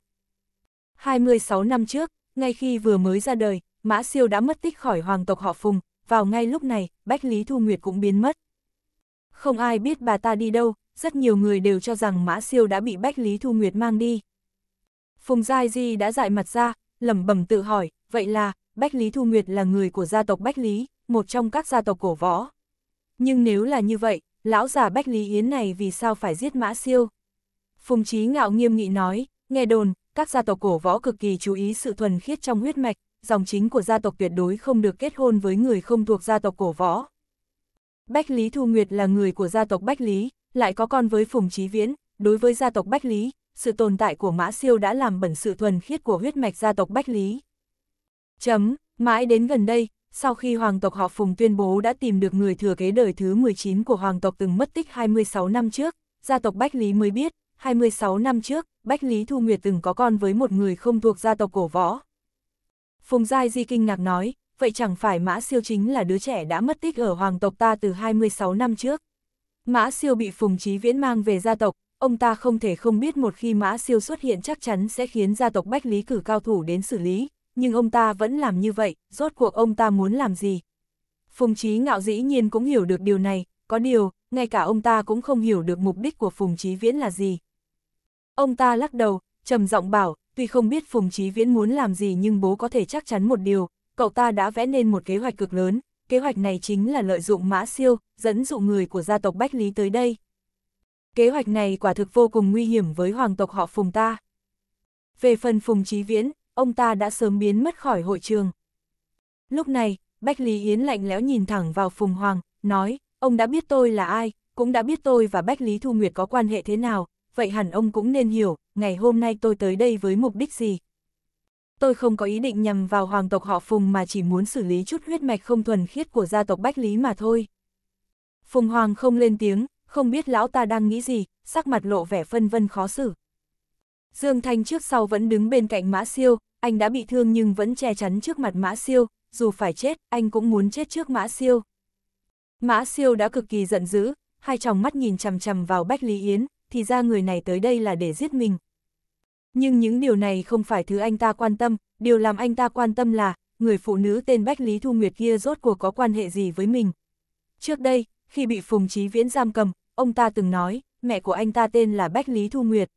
26 năm trước, ngay khi vừa mới ra đời, Mã Siêu đã mất tích khỏi hoàng tộc họ Phùng, vào ngay lúc này, Bách Lý Thu Nguyệt cũng biến mất. Không ai biết bà ta đi đâu, rất nhiều người đều cho rằng Mã Siêu đã bị Bách Lý Thu Nguyệt mang đi. Phùng Giai Di đã dại mặt ra, lẩm bẩm tự hỏi, vậy là, Bách Lý Thu Nguyệt là người của gia tộc Bách Lý, một trong các gia tộc cổ võ. Nhưng nếu là như vậy, lão già Bách Lý Yến này vì sao phải giết Mã Siêu? Phùng Chí ngạo nghiêm nghị nói, nghe đồn, các gia tộc cổ võ cực kỳ chú ý sự thuần khiết trong huyết mạch, dòng chính của gia tộc tuyệt đối không được kết hôn với người không thuộc gia tộc cổ võ. Bách Lý Thu Nguyệt là người của gia tộc Bách Lý, lại có con với Phùng Chí Viễn, đối với gia tộc Bách Lý, sự tồn tại của Mã Siêu đã làm bẩn sự thuần khiết của huyết mạch gia tộc Bách Lý. Chấm, mãi đến gần đây, sau khi hoàng tộc họ Phùng tuyên bố đã tìm được người thừa kế đời thứ 19 của hoàng tộc từng mất tích 26 năm trước, gia tộc Bách Lý mới biết, 26 năm trước, Bách Lý Thu Nguyệt từng có con với một người không thuộc gia tộc cổ võ. Phùng Giai Di kinh ngạc nói, vậy chẳng phải Mã Siêu chính là đứa trẻ đã mất tích ở hoàng tộc ta từ 26 năm trước. Mã Siêu bị Phùng Chí Viễn mang về gia tộc, ông ta không thể không biết một khi Mã Siêu xuất hiện chắc chắn sẽ khiến gia tộc Bách Lý cử cao thủ đến xử lý, nhưng ông ta vẫn làm như vậy, rốt cuộc ông ta muốn làm gì. Phùng Chí ngạo dĩ nhiên cũng hiểu được điều này, có điều, ngay cả ông ta cũng không hiểu được mục đích của Phùng Chí Viễn là gì. Ông ta lắc đầu, trầm giọng bảo, Tuy không biết Phùng Chí Viễn muốn làm gì nhưng bố có thể chắc chắn một điều, cậu ta đã vẽ nên một kế hoạch cực lớn, kế hoạch này chính là lợi dụng mã siêu, dẫn dụ người của gia tộc Bách Lý tới đây. Kế hoạch này quả thực vô cùng nguy hiểm với hoàng tộc họ Phùng ta. Về phần Phùng Chí Viễn, ông ta đã sớm biến mất khỏi hội trường. Lúc này, Bách Lý Yến lạnh lẽo nhìn thẳng vào Phùng Hoàng, nói, ông đã biết tôi là ai, cũng đã biết tôi và Bách Lý Thu Nguyệt có quan hệ thế nào, vậy hẳn ông cũng nên hiểu, ngày hôm nay tôi tới đây với mục đích gì. Tôi không có ý định nhằm vào hoàng tộc họ Phùng mà chỉ muốn xử lý chút huyết mạch không thuần khiết của gia tộc Bách Lý mà thôi. Phùng Hoàng không lên tiếng, không biết lão ta đang nghĩ gì, sắc mặt lộ vẻ phân vân khó xử. Dương Thanh trước sau vẫn đứng bên cạnh Mã Siêu, anh đã bị thương nhưng vẫn che chắn trước mặt Mã Siêu, dù phải chết, anh cũng muốn chết trước Mã Siêu. Mã Siêu đã cực kỳ giận dữ, hai tròng mắt nhìn chằm chằm vào Bách Lý Yến, thì ra người này tới đây là để giết mình. Nhưng những điều này không phải thứ anh ta quan tâm, điều làm anh ta quan tâm là, người phụ nữ tên Bách Lý Thu Nguyệt kia rốt cuộc có quan hệ gì với mình. Trước đây, khi bị Phùng Chí Viễn giam cầm, ông ta từng nói, mẹ của anh ta tên là Bách Lý Thu Nguyệt.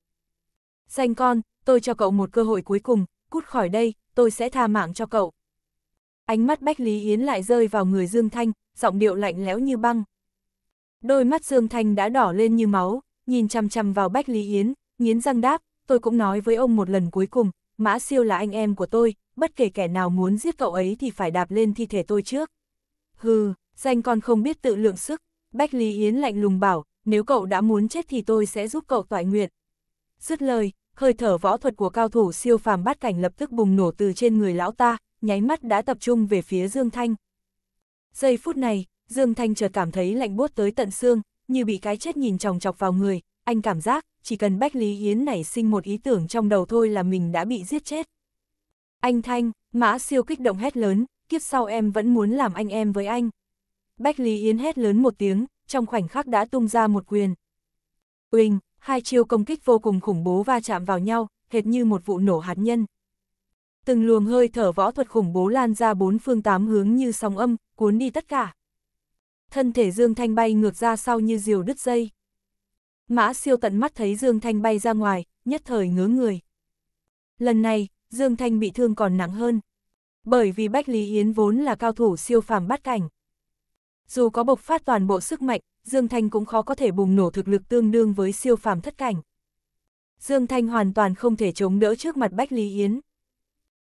Danh con, tôi cho cậu một cơ hội cuối cùng, cút khỏi đây, tôi sẽ tha mạng cho cậu. Ánh mắt Bách Lý Yến lại rơi vào người Dương Thanh, giọng điệu lạnh lẽo như băng. Đôi mắt Dương Thanh đã đỏ lên như máu, nhìn chăm chăm vào Bách Lý Yến, nghiến răng đáp, tôi cũng nói với ông một lần cuối cùng, Mã Siêu là anh em của tôi, bất kể kẻ nào muốn giết cậu ấy thì phải đạp lên thi thể tôi trước. Hừ, danh con không biết tự lượng sức, Bách Lý Yến lạnh lùng bảo, nếu cậu đã muốn chết thì tôi sẽ giúp cậu toại nguyện. Dứt lời, hơi thở võ thuật của cao thủ siêu phàm bát cảnh lập tức bùng nổ từ trên người lão ta, nháy mắt đã tập trung về phía Dương Thanh. Giây phút này, Dương Thanh chợt cảm thấy lạnh buốt tới tận xương, như bị cái chết nhìn chòng chọc vào người, anh cảm giác, chỉ cần Bách Lý Yến nảy sinh một ý tưởng trong đầu thôi là mình đã bị giết chết. Anh Thanh, mã siêu kích động hét lớn, kiếp sau em vẫn muốn làm anh em với anh. Bách Lý Yến hét lớn một tiếng, trong khoảnh khắc đã tung ra một quyền. quỳnh hai chiêu công kích vô cùng khủng bố va chạm vào nhau, hệt như một vụ nổ hạt nhân. Từng luồng hơi thở võ thuật khủng bố lan ra bốn phương tám hướng như sóng âm, cuốn đi tất cả thân thể Dương Thanh bay ngược ra sau như diều đứt dây. Mã siêu tận mắt thấy Dương Thanh bay ra ngoài, nhất thời ngứa người. Lần này, Dương Thanh bị thương còn nặng hơn. Bởi vì Bách Lý Yến vốn là cao thủ siêu phàm bắt cảnh. Dù có bộc phát toàn bộ sức mạnh, Dương Thanh cũng khó có thể bùng nổ thực lực tương đương với siêu phàm thất cảnh. Dương Thanh hoàn toàn không thể chống đỡ trước mặt Bách Lý Yến.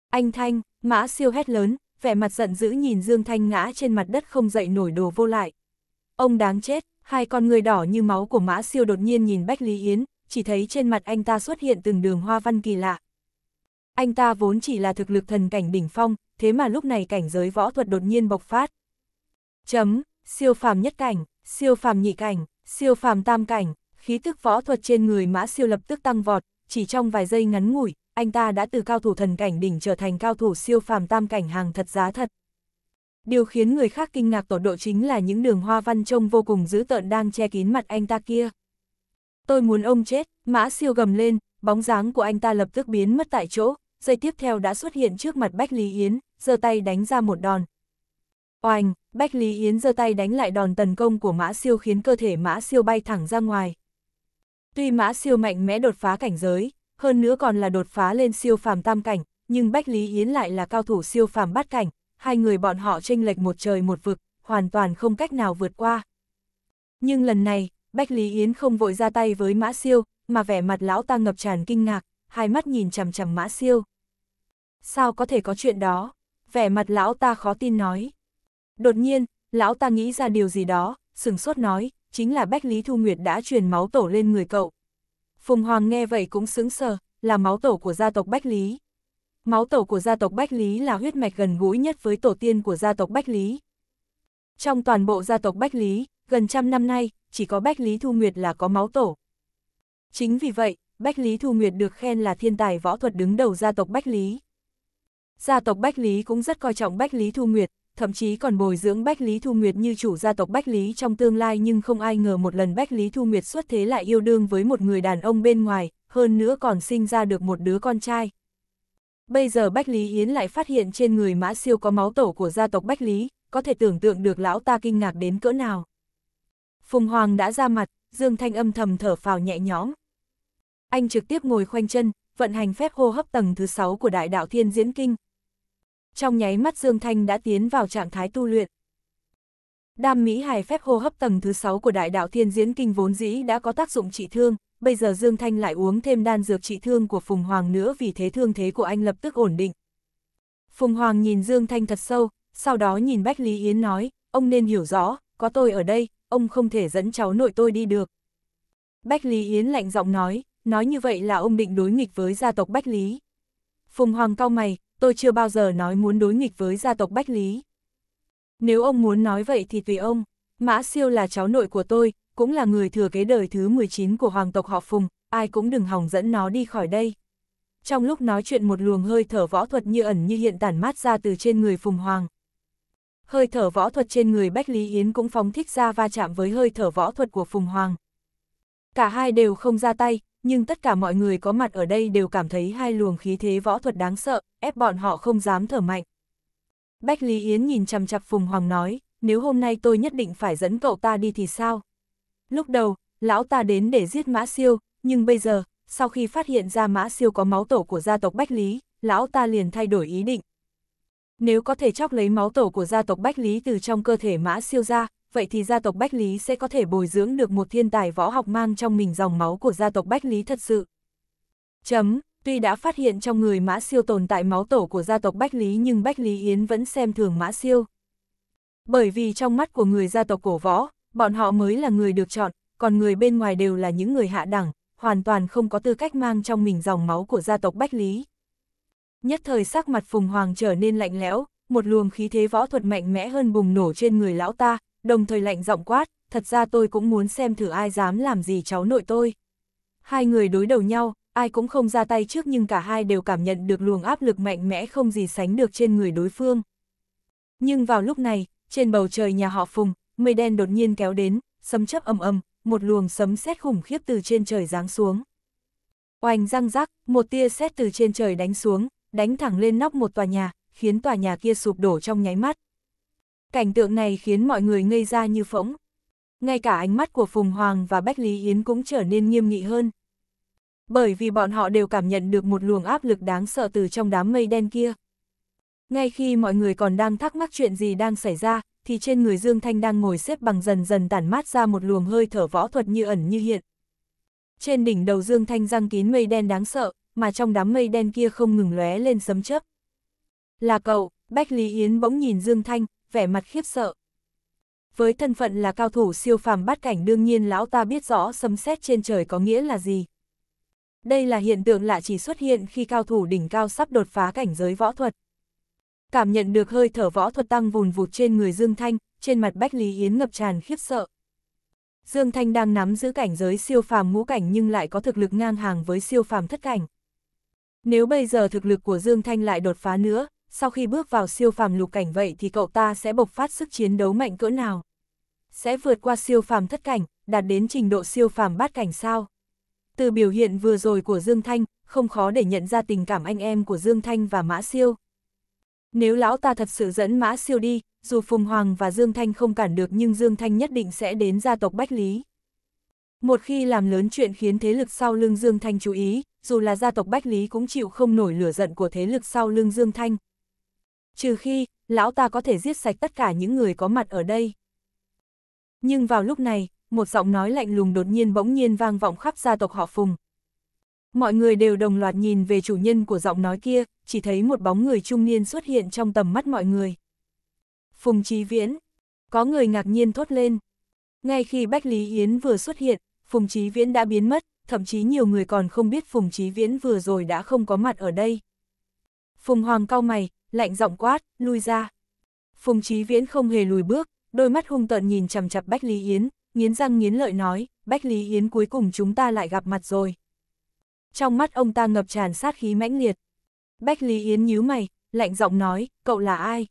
Anh Thanh, mã siêu hét lớn, vẻ mặt giận dữ nhìn Dương Thanh ngã trên mặt đất không dậy nổi đồ vô lại. Ông đáng chết, hai con người đỏ như máu của mã siêu đột nhiên nhìn Bách Lý Yến, chỉ thấy trên mặt anh ta xuất hiện từng đường hoa văn kỳ lạ. Anh ta vốn chỉ là thực lực thần cảnh đỉnh phong, thế mà lúc này cảnh giới võ thuật đột nhiên bộc phát. Chấm, siêu phàm nhất cảnh, siêu phàm nhị cảnh, siêu phàm tam cảnh, khí tức võ thuật trên người mã siêu lập tức tăng vọt, chỉ trong vài giây ngắn ngủi, anh ta đã từ cao thủ thần cảnh đỉnh trở thành cao thủ siêu phàm tam cảnh hàng thật giá thật. Điều khiến người khác kinh ngạc tột độ chính là những đường hoa văn trông vô cùng dữ tợn đang che kín mặt anh ta kia. Tôi muốn ông chết, mã siêu gầm lên, bóng dáng của anh ta lập tức biến mất tại chỗ, giây tiếp theo đã xuất hiện trước mặt Bách Lý Yến, giơ tay đánh ra một đòn. Oanh, Bách Lý Yến giơ tay đánh lại đòn tấn công của mã siêu khiến cơ thể mã siêu bay thẳng ra ngoài. Tuy mã siêu mạnh mẽ đột phá cảnh giới, hơn nữa còn là đột phá lên siêu phàm tam cảnh, nhưng Bách Lý Yến lại là cao thủ siêu phàm bát cảnh, hai người bọn họ chênh lệch một trời một vực, hoàn toàn không cách nào vượt qua. Nhưng lần này, Bách Lý Yến không vội ra tay với Mã Siêu, mà vẻ mặt lão ta ngập tràn kinh ngạc, hai mắt nhìn chằm chằm Mã Siêu. Sao có thể có chuyện đó? Vẻ mặt lão ta khó tin nói. Đột nhiên, lão ta nghĩ ra điều gì đó, sừng sốt nói, chính là Bách Lý Thu Nguyệt đã truyền máu tổ lên người cậu, Phùng Hoàng nghe vậy cũng sững sờ, là máu tổ của gia tộc Bách Lý. Máu tổ của gia tộc Bách Lý là huyết mạch gần gũi nhất với tổ tiên của gia tộc Bách Lý. Trong toàn bộ gia tộc Bách Lý, gần trăm năm nay, chỉ có Bách Lý Thu Nguyệt là có máu tổ. Chính vì vậy, Bách Lý Thu Nguyệt được khen là thiên tài võ thuật đứng đầu gia tộc Bách Lý. Gia tộc Bách Lý cũng rất coi trọng Bách Lý Thu Nguyệt, thậm chí còn bồi dưỡng Bách Lý Thu Nguyệt như chủ gia tộc Bách Lý trong tương lai nhưng không ai ngờ một lần Bách Lý Thu Nguyệt xuất thế lại yêu đương với một người đàn ông bên ngoài, hơn nữa còn sinh ra được một đứa con trai. Bây giờ Bách Lý Yến lại phát hiện trên người Mã Siêu có máu tổ của gia tộc Bách Lý, có thể tưởng tượng được lão ta kinh ngạc đến cỡ nào. Phùng Hoàng đã ra mặt, Dương Thanh âm thầm thở phào nhẹ nhõm. Anh trực tiếp ngồi khoanh chân, vận hành phép hô hấp tầng thứ 6 của Đại Đạo Thiên Diễn Kinh, trong nháy mắt Dương Thanh đã tiến vào trạng thái tu luyện. Đam Mỹ hài phép hô hấp tầng thứ 6 của đại đạo thiên diễn kinh vốn dĩ đã có tác dụng trị thương, bây giờ Dương Thanh lại uống thêm đan dược trị thương của Phùng Hoàng nữa vì thế thương thế của anh lập tức ổn định. Phùng Hoàng nhìn Dương Thanh thật sâu, sau đó nhìn Bách Lý Yến nói, ông nên hiểu rõ, có tôi ở đây, ông không thể dẫn cháu nội tôi đi được. Bách Lý Yến lạnh giọng nói, nói như vậy là ông định đối nghịch với gia tộc Bách Lý. Phùng Hoàng cao mày, tôi chưa bao giờ nói muốn đối nghịch với gia tộc Bách Lý. Nếu ông muốn nói vậy thì tùy ông, Mã Siêu là cháu nội của tôi, cũng là người thừa kế đời thứ 19 của hoàng tộc họ Phùng, ai cũng đừng hỏng dẫn nó đi khỏi đây. Trong lúc nói chuyện một luồng hơi thở võ thuật như ẩn như hiện tản mát ra từ trên người Phùng Hoàng. Hơi thở võ thuật trên người Bách Lý Hiến cũng phóng thích ra va chạm với hơi thở võ thuật của Phùng Hoàng. Cả hai đều không ra tay, nhưng tất cả mọi người có mặt ở đây đều cảm thấy hai luồng khí thế võ thuật đáng sợ, ép bọn họ không dám thở mạnh. Bách Lý Yến nhìn chằm chặp Phùng Hoàng nói, nếu hôm nay tôi nhất định phải dẫn cậu ta đi thì sao? Lúc đầu, lão ta đến để giết Mã Siêu, nhưng bây giờ, sau khi phát hiện ra Mã Siêu có máu tổ của gia tộc Bách Lý, lão ta liền thay đổi ý định. Nếu có thể chóc lấy máu tổ của gia tộc Bách Lý từ trong cơ thể Mã Siêu ra, vậy thì gia tộc Bách Lý sẽ có thể bồi dưỡng được một thiên tài võ học mang trong mình dòng máu của gia tộc Bách Lý thật sự. Chấm, tuy đã phát hiện trong người Mã Siêu tồn tại máu tổ của gia tộc Bách Lý nhưng Bách Lý Yến vẫn xem thường Mã Siêu. Bởi vì trong mắt của người gia tộc cổ võ, bọn họ mới là người được chọn, còn người bên ngoài đều là những người hạ đẳng, hoàn toàn không có tư cách mang trong mình dòng máu của gia tộc Bách Lý. Nhất thời sắc mặt Phùng Hoàng trở nên lạnh lẽo, một luồng khí thế võ thuật mạnh mẽ hơn bùng nổ trên người lão ta, đồng thời lạnh giọng quát, thật ra tôi cũng muốn xem thử ai dám làm gì cháu nội tôi. Hai người đối đầu nhau, ai cũng không ra tay trước nhưng cả hai đều cảm nhận được luồng áp lực mạnh mẽ không gì sánh được trên người đối phương. Nhưng vào lúc này, trên bầu trời nhà họ Phùng, mây đen đột nhiên kéo đến, sấm chớp ầm ầm, một luồng sấm sét khủng khiếp từ trên trời giáng xuống. Oanh răng rắc, một tia sét từ trên trời đánh xuống, đánh thẳng lên nóc một tòa nhà, khiến tòa nhà kia sụp đổ trong nháy mắt. Cảnh tượng này khiến mọi người ngây ra như phỗng. Ngay cả ánh mắt của Phùng Hoàng và Bách Lý Yến cũng trở nên nghiêm nghị hơn. Bởi vì bọn họ đều cảm nhận được một luồng áp lực đáng sợ từ trong đám mây đen kia. Ngay khi mọi người còn đang thắc mắc chuyện gì đang xảy ra, thì trên người Dương Thanh đang ngồi xếp bằng dần dần tản mát ra một luồng hơi thở võ thuật như ẩn như hiện. Trên đỉnh đầu Dương Thanh răng kín mây đen đáng sợ, mà trong đám mây đen kia không ngừng lóe lên sấm chớp. Là cậu, Bách Lý Yến bỗng nhìn Dương Thanh, vẻ mặt khiếp sợ. Với thân phận là cao thủ siêu phàm bát cảnh đương nhiên lão ta biết rõ sấm sét trên trời có nghĩa là gì. Đây là hiện tượng lạ chỉ xuất hiện khi cao thủ đỉnh cao sắp đột phá cảnh giới võ thuật. Cảm nhận được hơi thở võ thuật tăng vùn vụt trên người Dương Thanh, trên mặt Bách Lý yến ngập tràn khiếp sợ. Dương Thanh đang nắm giữ cảnh giới siêu phàm ngũ cảnh nhưng lại có thực lực ngang hàng với siêu phàm thất cảnh. Nếu bây giờ thực lực của Dương Thanh lại đột phá nữa, sau khi bước vào siêu phàm lục cảnh vậy thì cậu ta sẽ bộc phát sức chiến đấu mạnh cỡ nào? Sẽ vượt qua siêu phàm thất cảnh, đạt đến trình độ siêu phàm bát cảnh sao? Từ biểu hiện vừa rồi của Dương Thanh, không khó để nhận ra tình cảm anh em của Dương Thanh và Mã Siêu. Nếu lão ta thật sự dẫn Mã Siêu đi, dù Phùng Hoàng và Dương Thanh không cản được nhưng Dương Thanh nhất định sẽ đến gia tộc Bách Lý. Một khi làm lớn chuyện khiến thế lực sau lưng Dương Thanh chú ý, dù là gia tộc Bách Lý cũng chịu không nổi lửa giận của thế lực sau lưng Dương Thanh. Trừ khi, lão ta có thể giết sạch tất cả những người có mặt ở đây. Nhưng vào lúc này, một giọng nói lạnh lùng đột nhiên bỗng nhiên vang vọng khắp gia tộc họ Phùng. Mọi người đều đồng loạt nhìn về chủ nhân của giọng nói kia, chỉ thấy một bóng người trung niên xuất hiện trong tầm mắt mọi người. Phùng Chí Viễn. Có người ngạc nhiên thốt lên. Ngay khi Bách Lý Yến vừa xuất hiện, Phùng Chí Viễn đã biến mất, thậm chí nhiều người còn không biết Phùng Chí Viễn vừa rồi đã không có mặt ở đây. Phùng Hoàng cao mày, lạnh giọng quát, lui ra. Phùng Chí Viễn không hề lùi bước, đôi mắt hung tợn nhìn chằm chặp Bách Lý Yến, nghiến răng nghiến lợi nói, Bách Lý Yến cuối cùng chúng ta lại gặp mặt rồi. Trong mắt ông ta ngập tràn sát khí mãnh liệt. Bách Lý Yến nhíu mày, lạnh giọng nói, cậu là ai?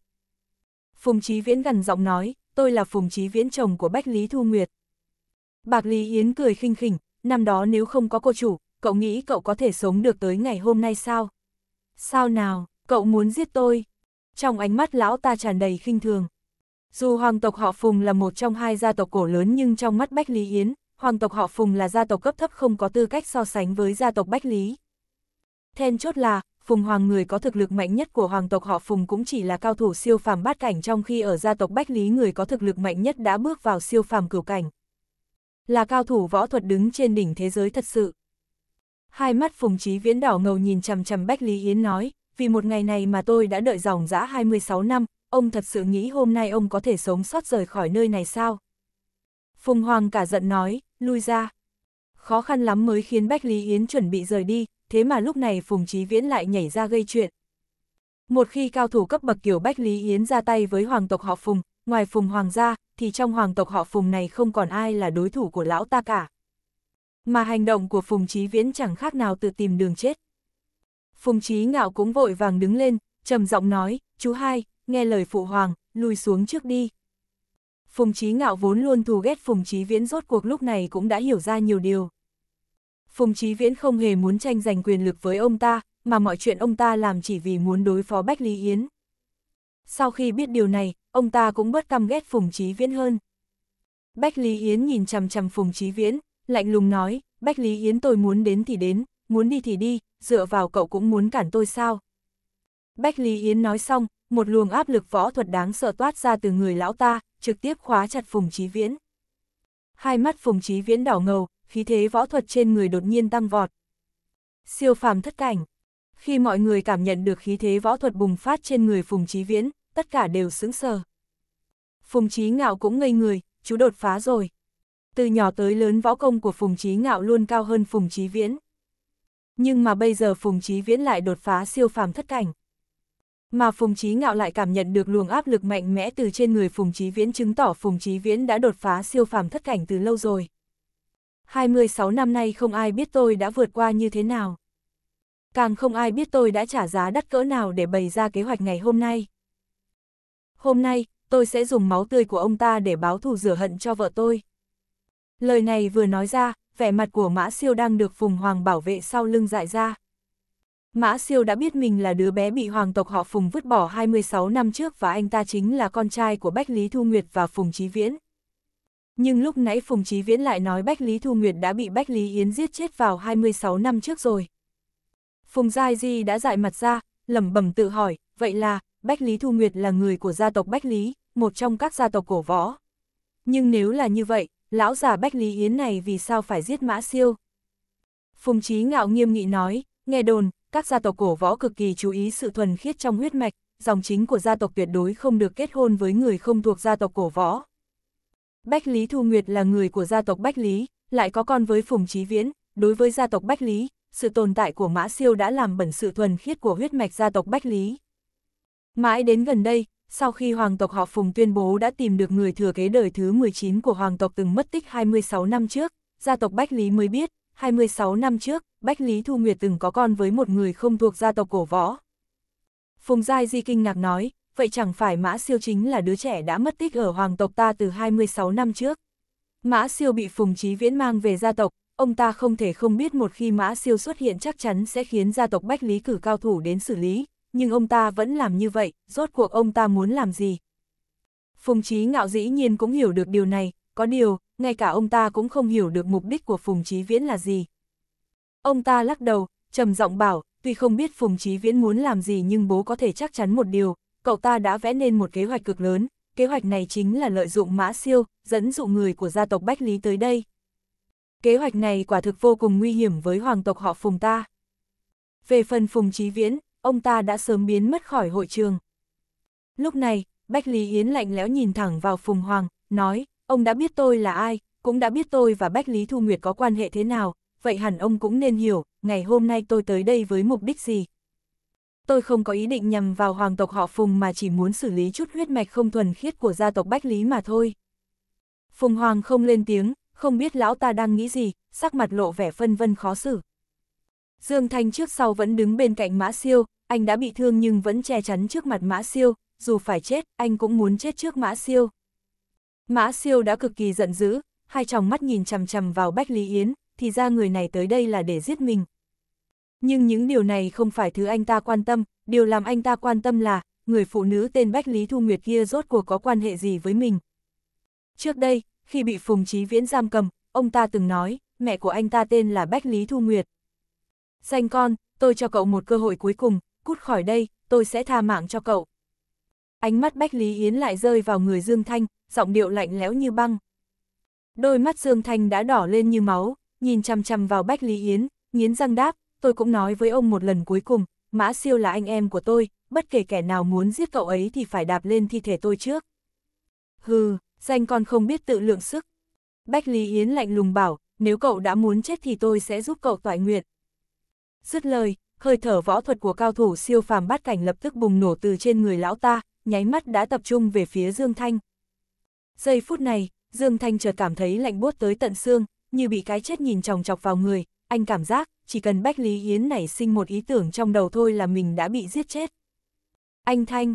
Phùng Chí Viễn gần giọng nói, tôi là Phùng Chí Viễn chồng của Bách Lý Thu Nguyệt. Bạc Lý Yến cười khinh khỉnh, năm đó nếu không có cô chủ, cậu nghĩ cậu có thể sống được tới ngày hôm nay sao? Sao nào? Cậu muốn giết tôi. Trong ánh mắt lão ta tràn đầy khinh thường. Dù hoàng tộc họ Phùng là một trong hai gia tộc cổ lớn nhưng trong mắt Bách Lý Yến, hoàng tộc họ Phùng là gia tộc cấp thấp không có tư cách so sánh với gia tộc Bách Lý. Then chốt là, Phùng Hoàng người có thực lực mạnh nhất của hoàng tộc họ Phùng cũng chỉ là cao thủ siêu phàm bát cảnh trong khi ở gia tộc Bách Lý người có thực lực mạnh nhất đã bước vào siêu phàm cửu cảnh. Là cao thủ võ thuật đứng trên đỉnh thế giới thật sự. Hai mắt Phùng Chí Viễn đỏ ngầu nhìn chằm chằm Bách Lý Yến nói, vì một ngày này mà tôi đã đợi dòng dã 26 năm, ông thật sự nghĩ hôm nay ông có thể sống sót rời khỏi nơi này sao? Phùng Hoàng cả giận nói, lui ra. Khó khăn lắm mới khiến Bách Lý Yến chuẩn bị rời đi, thế mà lúc này Phùng Chí Viễn lại nhảy ra gây chuyện. Một khi cao thủ cấp bậc kiểu Bách Lý Yến ra tay với hoàng tộc họ Phùng, ngoài Phùng Hoàng gia, thì trong hoàng tộc họ Phùng này không còn ai là đối thủ của lão ta cả. Mà hành động của Phùng Chí Viễn chẳng khác nào tự tìm đường chết. Phùng Chí Ngạo cũng vội vàng đứng lên, trầm giọng nói, chú hai, nghe lời phụ hoàng, lùi xuống trước đi. Phùng Chí Ngạo vốn luôn thù ghét Phùng Chí Viễn rốt cuộc lúc này cũng đã hiểu ra nhiều điều. Phùng Chí Viễn không hề muốn tranh giành quyền lực với ông ta, mà mọi chuyện ông ta làm chỉ vì muốn đối phó Bách Lý Yến. Sau khi biết điều này, ông ta cũng bớt căm ghét Phùng Chí Viễn hơn. Bách Lý Yến nhìn chằm chằm Phùng Chí Viễn, lạnh lùng nói, Bách Lý Yến tôi muốn đến thì đến, muốn đi thì đi, dựa vào cậu cũng muốn cản tôi sao. Bách Lý Yến nói xong, một luồng áp lực võ thuật đáng sợ toát ra từ người lão ta, trực tiếp khóa chặt Phùng Chí Viễn. Hai mắt Phùng Chí Viễn đỏ ngầu, khí thế võ thuật trên người đột nhiên tăng vọt. Siêu phàm thất cảnh. Khi mọi người cảm nhận được khí thế võ thuật bùng phát trên người Phùng Chí Viễn, tất cả đều sững sờ. Phùng Chí Ngạo cũng ngây người, chú đột phá rồi. Từ nhỏ tới lớn võ công của Phùng Chí Ngạo luôn cao hơn Phùng Chí Viễn. Nhưng mà bây giờ Phùng Chí Viễn lại đột phá siêu phàm thất cảnh. Mà Phùng Chí Ngạo lại cảm nhận được luồng áp lực mạnh mẽ từ trên người Phùng Chí Viễn chứng tỏ Phùng Chí Viễn đã đột phá siêu phàm thất cảnh từ lâu rồi. 26 năm nay không ai biết tôi đã vượt qua như thế nào. Càng không ai biết tôi đã trả giá đắt cỡ nào để bày ra kế hoạch ngày hôm nay. Hôm nay, tôi sẽ dùng máu tươi của ông ta để báo thù rửa hận cho vợ tôi. Lời này vừa nói ra, vẻ mặt của Mã Siêu đang được Phùng Hoàng bảo vệ sau lưng dại ra. Mã Siêu đã biết mình là đứa bé bị hoàng tộc họ Phùng vứt bỏ 26 năm trước và anh ta chính là con trai của Bách Lý Thu Nguyệt và Phùng Chí Viễn. Nhưng lúc nãy Phùng Chí Viễn lại nói Bách Lý Thu Nguyệt đã bị Bách Lý Yến giết chết vào 26 năm trước rồi. Phùng Giai Di đã dại mặt ra, lẩm bẩm tự hỏi, vậy là, Bách Lý Thu Nguyệt là người của gia tộc Bách Lý, một trong các gia tộc cổ võ. Nhưng nếu là như vậy, lão già Bách Lý yến này vì sao phải giết Mã Siêu? Phùng Chí ngạo nghiêm nghị nói, nghe đồn, các gia tộc cổ võ cực kỳ chú ý sự thuần khiết trong huyết mạch, dòng chính của gia tộc tuyệt đối không được kết hôn với người không thuộc gia tộc cổ võ. Bách Lý Thu Nguyệt là người của gia tộc Bách Lý, lại có con với Phùng Chí Viễn, đối với gia tộc Bách Lý, sự tồn tại của Mã Siêu đã làm bẩn sự thuần khiết của huyết mạch gia tộc Bách Lý. Mãi đến gần đây, sau khi hoàng tộc họ Phùng tuyên bố đã tìm được người thừa kế đời thứ 19 của hoàng tộc từng mất tích 26 năm trước, gia tộc Bách Lý mới biết, 26 năm trước, Bách Lý Thu Nguyệt từng có con với một người không thuộc gia tộc cổ võ. Phùng Giai Di kinh ngạc nói, vậy chẳng phải Mã Siêu chính là đứa trẻ đã mất tích ở hoàng tộc ta từ 26 năm trước. Mã Siêu bị Phùng Chí Viễn mang về gia tộc, ông ta không thể không biết một khi Mã Siêu xuất hiện chắc chắn sẽ khiến gia tộc Bách Lý cử cao thủ đến xử lý, nhưng ông ta vẫn làm như vậy, rốt cuộc ông ta muốn làm gì? Phùng Chí Ngạo dĩ nhiên cũng hiểu được điều này, có điều, ngay cả ông ta cũng không hiểu được mục đích của Phùng Chí Viễn là gì. Ông ta lắc đầu, trầm giọng bảo, tuy không biết Phùng Chí Viễn muốn làm gì nhưng bố có thể chắc chắn một điều, cậu ta đã vẽ nên một kế hoạch cực lớn, kế hoạch này chính là lợi dụng mã siêu, dẫn dụ người của gia tộc Bách Lý tới đây. Kế hoạch này quả thực vô cùng nguy hiểm với hoàng tộc họ Phùng ta. Về phần Phùng Chí Viễn, ông ta đã sớm biến mất khỏi hội trường. Lúc này, Bách Lý yến lạnh lẽo nhìn thẳng vào Phùng Hoàng, nói, ông đã biết tôi là ai, cũng đã biết tôi và Bách Lý Thu Nguyệt có quan hệ thế nào, vậy hẳn ông cũng nên hiểu, ngày hôm nay tôi tới đây với mục đích gì. Tôi không có ý định nhằm vào hoàng tộc họ Phùng mà chỉ muốn xử lý chút huyết mạch không thuần khiết của gia tộc Bách Lý mà thôi. Phùng Hoàng không lên tiếng, không biết lão ta đang nghĩ gì, sắc mặt lộ vẻ phân vân khó xử. Dương Thanh trước sau vẫn đứng bên cạnh Mã Siêu, anh đã bị thương nhưng vẫn che chắn trước mặt Mã Siêu, dù phải chết, anh cũng muốn chết trước Mã Siêu. Mã Siêu đã cực kỳ giận dữ, hai tròng mắt nhìn chằm chằm vào Bách Lý Yến, thì ra người này tới đây là để giết mình. Nhưng những điều này không phải thứ anh ta quan tâm, điều làm anh ta quan tâm là, người phụ nữ tên Bách Lý Thu Nguyệt kia rốt cuộc có quan hệ gì với mình. Trước đây, khi bị Phùng Chí Viễn giam cầm, ông ta từng nói, mẹ của anh ta tên là Bách Lý Thu Nguyệt. Danh con, tôi cho cậu một cơ hội cuối cùng, cút khỏi đây, tôi sẽ tha mạng cho cậu. Ánh mắt Bách Lý Yến lại rơi vào người Dương Thanh, giọng điệu lạnh lẽo như băng. Đôi mắt Dương Thanh đã đỏ lên như máu, nhìn chăm chăm vào Bách Lý Yến, nghiến răng đáp, tôi cũng nói với ông một lần cuối cùng, Mã Siêu là anh em của tôi, bất kể kẻ nào muốn giết cậu ấy thì phải đạp lên thi thể tôi trước. Hừ, danh con không biết tự lượng sức. Bách Lý Yến lạnh lùng bảo, nếu cậu đã muốn chết thì tôi sẽ giúp cậu toại nguyện. Dứt lời, hơi thở võ thuật của cao thủ siêu phàm bát cảnh lập tức bùng nổ từ trên người lão ta, nháy mắt đã tập trung về phía Dương Thanh. Giây phút này, Dương Thanh chợt cảm thấy lạnh buốt tới tận xương, như bị cái chết nhìn chòng chọc vào người, anh cảm giác, chỉ cần Bách Lý Yến nảy sinh một ý tưởng trong đầu thôi là mình đã bị giết chết. Anh Thanh,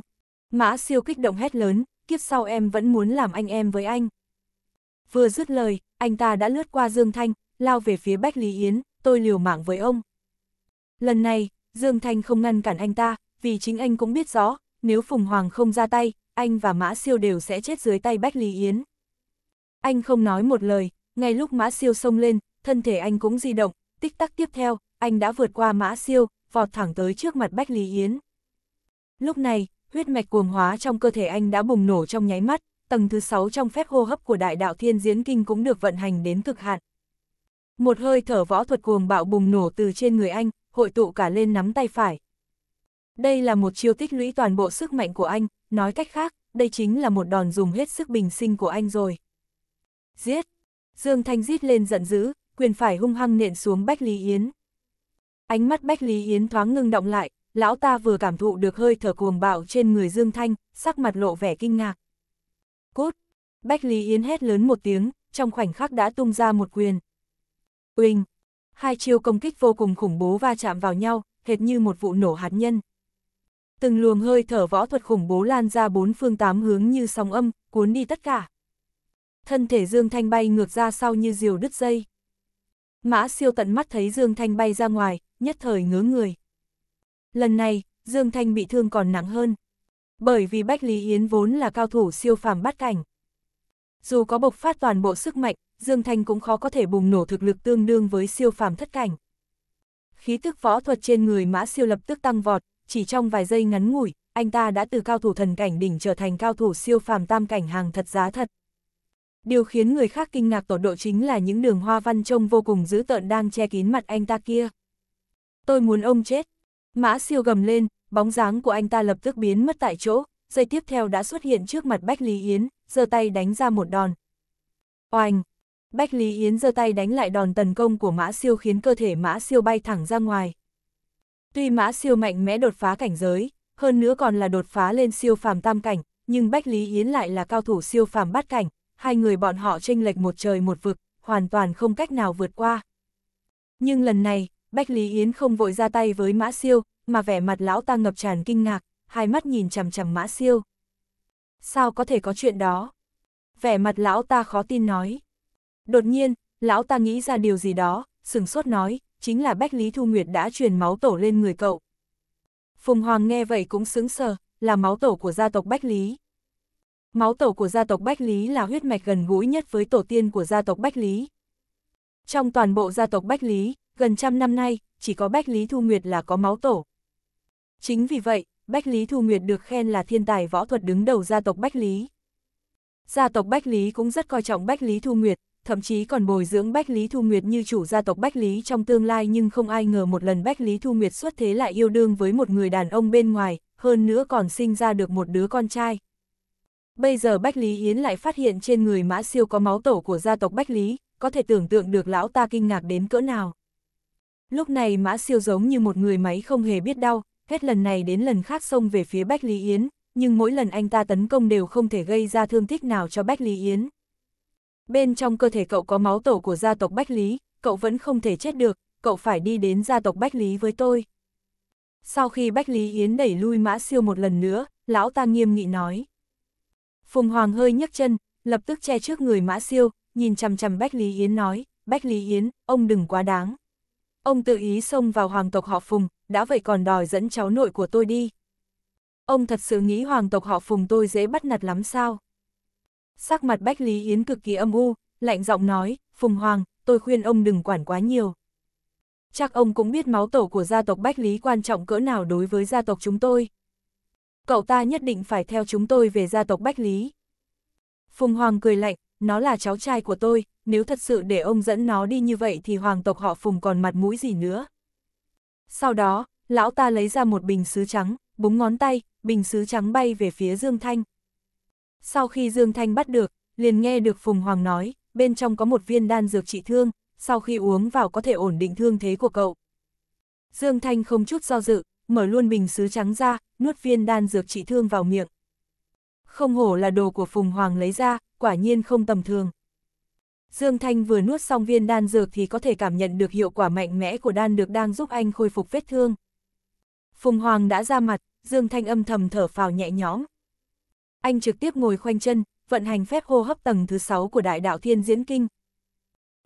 mã siêu kích động hét lớn, kiếp sau em vẫn muốn làm anh em với anh. Vừa dứt lời, anh ta đã lướt qua Dương Thanh, lao về phía Bách Lý Yến, tôi liều mạng với ông. Lần này, Dương Thanh không ngăn cản anh ta, vì chính anh cũng biết rõ, nếu Phùng Hoàng không ra tay, anh và Mã Siêu đều sẽ chết dưới tay Bách Lý Yến. Anh không nói một lời, ngay lúc Mã Siêu xông lên, thân thể anh cũng di động, tích tắc tiếp theo, anh đã vượt qua Mã Siêu, vọt thẳng tới trước mặt Bách Lý Yến. Lúc này, huyết mạch cuồng hóa trong cơ thể anh đã bùng nổ trong nháy mắt, tầng thứ 6 trong phép hô hấp của đại đạo thiên diễn kinh cũng được vận hành đến cực hạn. Một hơi thở võ thuật cuồng bạo bùng nổ từ trên người anh, hội tụ cả lên nắm tay phải. Đây là một chiêu tích lũy toàn bộ sức mạnh của anh, nói cách khác, đây chính là một đòn dùng hết sức bình sinh của anh rồi. Giết! Dương Thanh giết lên giận dữ, quyền phải hung hăng nện xuống Bách Lý Yến. Ánh mắt Bách Lý Yến thoáng ngưng động lại, lão ta vừa cảm thụ được hơi thở cuồng bạo trên người Dương Thanh, sắc mặt lộ vẻ kinh ngạc. cút Bách Lý Yến hét lớn một tiếng, trong khoảnh khắc đã tung ra một quyền. Uỳnh! hai chiêu công kích vô cùng khủng bố va chạm vào nhau, hệt như một vụ nổ hạt nhân. Từng luồng hơi thở võ thuật khủng bố lan ra bốn phương tám hướng như sóng âm, cuốn đi tất cả. Thân thể Dương Thanh bay ngược ra sau như diều đứt dây. Mã siêu tận mắt thấy Dương Thanh bay ra ngoài, nhất thời ngớ người. Lần này, Dương Thanh bị thương còn nặng hơn. Bởi vì Bách Lý Yến vốn là cao thủ siêu phàm bắt cảnh. Dù có bộc phát toàn bộ sức mạnh, Dương Thanh cũng khó có thể bùng nổ thực lực tương đương với siêu phàm thất cảnh. Khí tức võ thuật trên người mã siêu lập tức tăng vọt, chỉ trong vài giây ngắn ngủi, anh ta đã từ cao thủ thần cảnh đỉnh trở thành cao thủ siêu phàm tam cảnh hàng thật giá thật. Điều khiến người khác kinh ngạc tột độ chính là những đường hoa văn trông vô cùng dữ tợn đang che kín mặt anh ta kia. Tôi muốn ông chết. Mã siêu gầm lên, bóng dáng của anh ta lập tức biến mất tại chỗ, giây tiếp theo đã xuất hiện trước mặt Bách Lý Yến, giơ tay đánh ra một đòn. Oanh! Bách Lý Yến giơ tay đánh lại đòn tấn công của mã siêu khiến cơ thể mã siêu bay thẳng ra ngoài. Tuy mã siêu mạnh mẽ đột phá cảnh giới, hơn nữa còn là đột phá lên siêu phàm tam cảnh, nhưng Bách Lý Yến lại là cao thủ siêu phàm bát cảnh, hai người bọn họ tranh lệch một trời một vực, hoàn toàn không cách nào vượt qua. Nhưng lần này, Bách Lý Yến không vội ra tay với mã siêu, mà vẻ mặt lão ta ngập tràn kinh ngạc, hai mắt nhìn chằm chằm mã siêu. Sao có thể có chuyện đó? Vẻ mặt lão ta khó tin nói. Đột nhiên, lão ta nghĩ ra điều gì đó, sừng sốt nói, chính là Bách Lý Thu Nguyệt đã truyền máu tổ lên người cậu. Phùng Hoàng nghe vậy cũng sững sờ, là máu tổ của gia tộc Bách Lý. Máu tổ của gia tộc Bách Lý là huyết mạch gần gũi nhất với tổ tiên của gia tộc Bách Lý. Trong toàn bộ gia tộc Bách Lý, gần trăm năm nay, chỉ có Bách Lý Thu Nguyệt là có máu tổ. Chính vì vậy, Bách Lý Thu Nguyệt được khen là thiên tài võ thuật đứng đầu gia tộc Bách Lý. Gia tộc Bách Lý cũng rất coi trọng Bách Lý Thu Nguyệt, thậm chí còn bồi dưỡng Bách Lý Thu Nguyệt như chủ gia tộc Bách Lý trong tương lai nhưng không ai ngờ một lần Bách Lý Thu Nguyệt xuất thế lại yêu đương với một người đàn ông bên ngoài, hơn nữa còn sinh ra được một đứa con trai. Bây giờ Bách Lý Yến lại phát hiện trên người Mã Siêu có máu tổ của gia tộc Bách Lý, có thể tưởng tượng được lão ta kinh ngạc đến cỡ nào. Lúc này Mã Siêu giống như một người máy không hề biết đau, hết lần này đến lần khác xông về phía Bách Lý Yến, nhưng mỗi lần anh ta tấn công đều không thể gây ra thương tích nào cho Bách Lý Yến bên trong cơ thể cậu có máu tổ của gia tộc Bách Lý, cậu vẫn không thể chết được, cậu phải đi đến gia tộc Bách Lý với tôi. Sau khi Bách Lý Yến đẩy lui mã siêu một lần nữa, lão ta nghiêm nghị nói. Phùng Hoàng hơi nhấc chân, lập tức che trước người mã siêu, nhìn chằm chằm Bách Lý Yến nói, Bách Lý Yến, ông đừng quá đáng. Ông tự ý xông vào hoàng tộc họ Phùng, đã vậy còn đòi dẫn cháu nội của tôi đi. Ông thật sự nghĩ hoàng tộc họ Phùng tôi dễ bắt nạt lắm sao? sắc mặt Bách Lý Yến cực kỳ âm u, lạnh giọng nói, Phùng Hoàng, tôi khuyên ông đừng quản quá nhiều. Chắc ông cũng biết máu tổ của gia tộc Bách Lý quan trọng cỡ nào đối với gia tộc chúng tôi. Cậu ta nhất định phải theo chúng tôi về gia tộc Bách Lý. Phùng Hoàng cười lạnh, nó là cháu trai của tôi, nếu thật sự để ông dẫn nó đi như vậy thì hoàng tộc họ Phùng còn mặt mũi gì nữa. Sau đó, lão ta lấy ra một bình sứ trắng, búng ngón tay, bình sứ trắng bay về phía Dương Thanh, sau khi Dương Thanh bắt được, liền nghe được Phùng Hoàng nói, bên trong có một viên đan dược trị thương, sau khi uống vào có thể ổn định thương thế của cậu. Dương Thanh không chút do dự, mở luôn bình sứ trắng ra, nuốt viên đan dược trị thương vào miệng. Không hổ là đồ của Phùng Hoàng lấy ra, quả nhiên không tầm thường. Dương Thanh vừa nuốt xong viên đan dược thì có thể cảm nhận được hiệu quả mạnh mẽ của đan dược đang giúp anh khôi phục vết thương. Phùng Hoàng đã ra mặt, Dương Thanh âm thầm thở phào nhẹ nhõm, anh trực tiếp ngồi khoanh chân, vận hành phép hô hấp tầng thứ 6 của đại đạo thiên diễn kinh.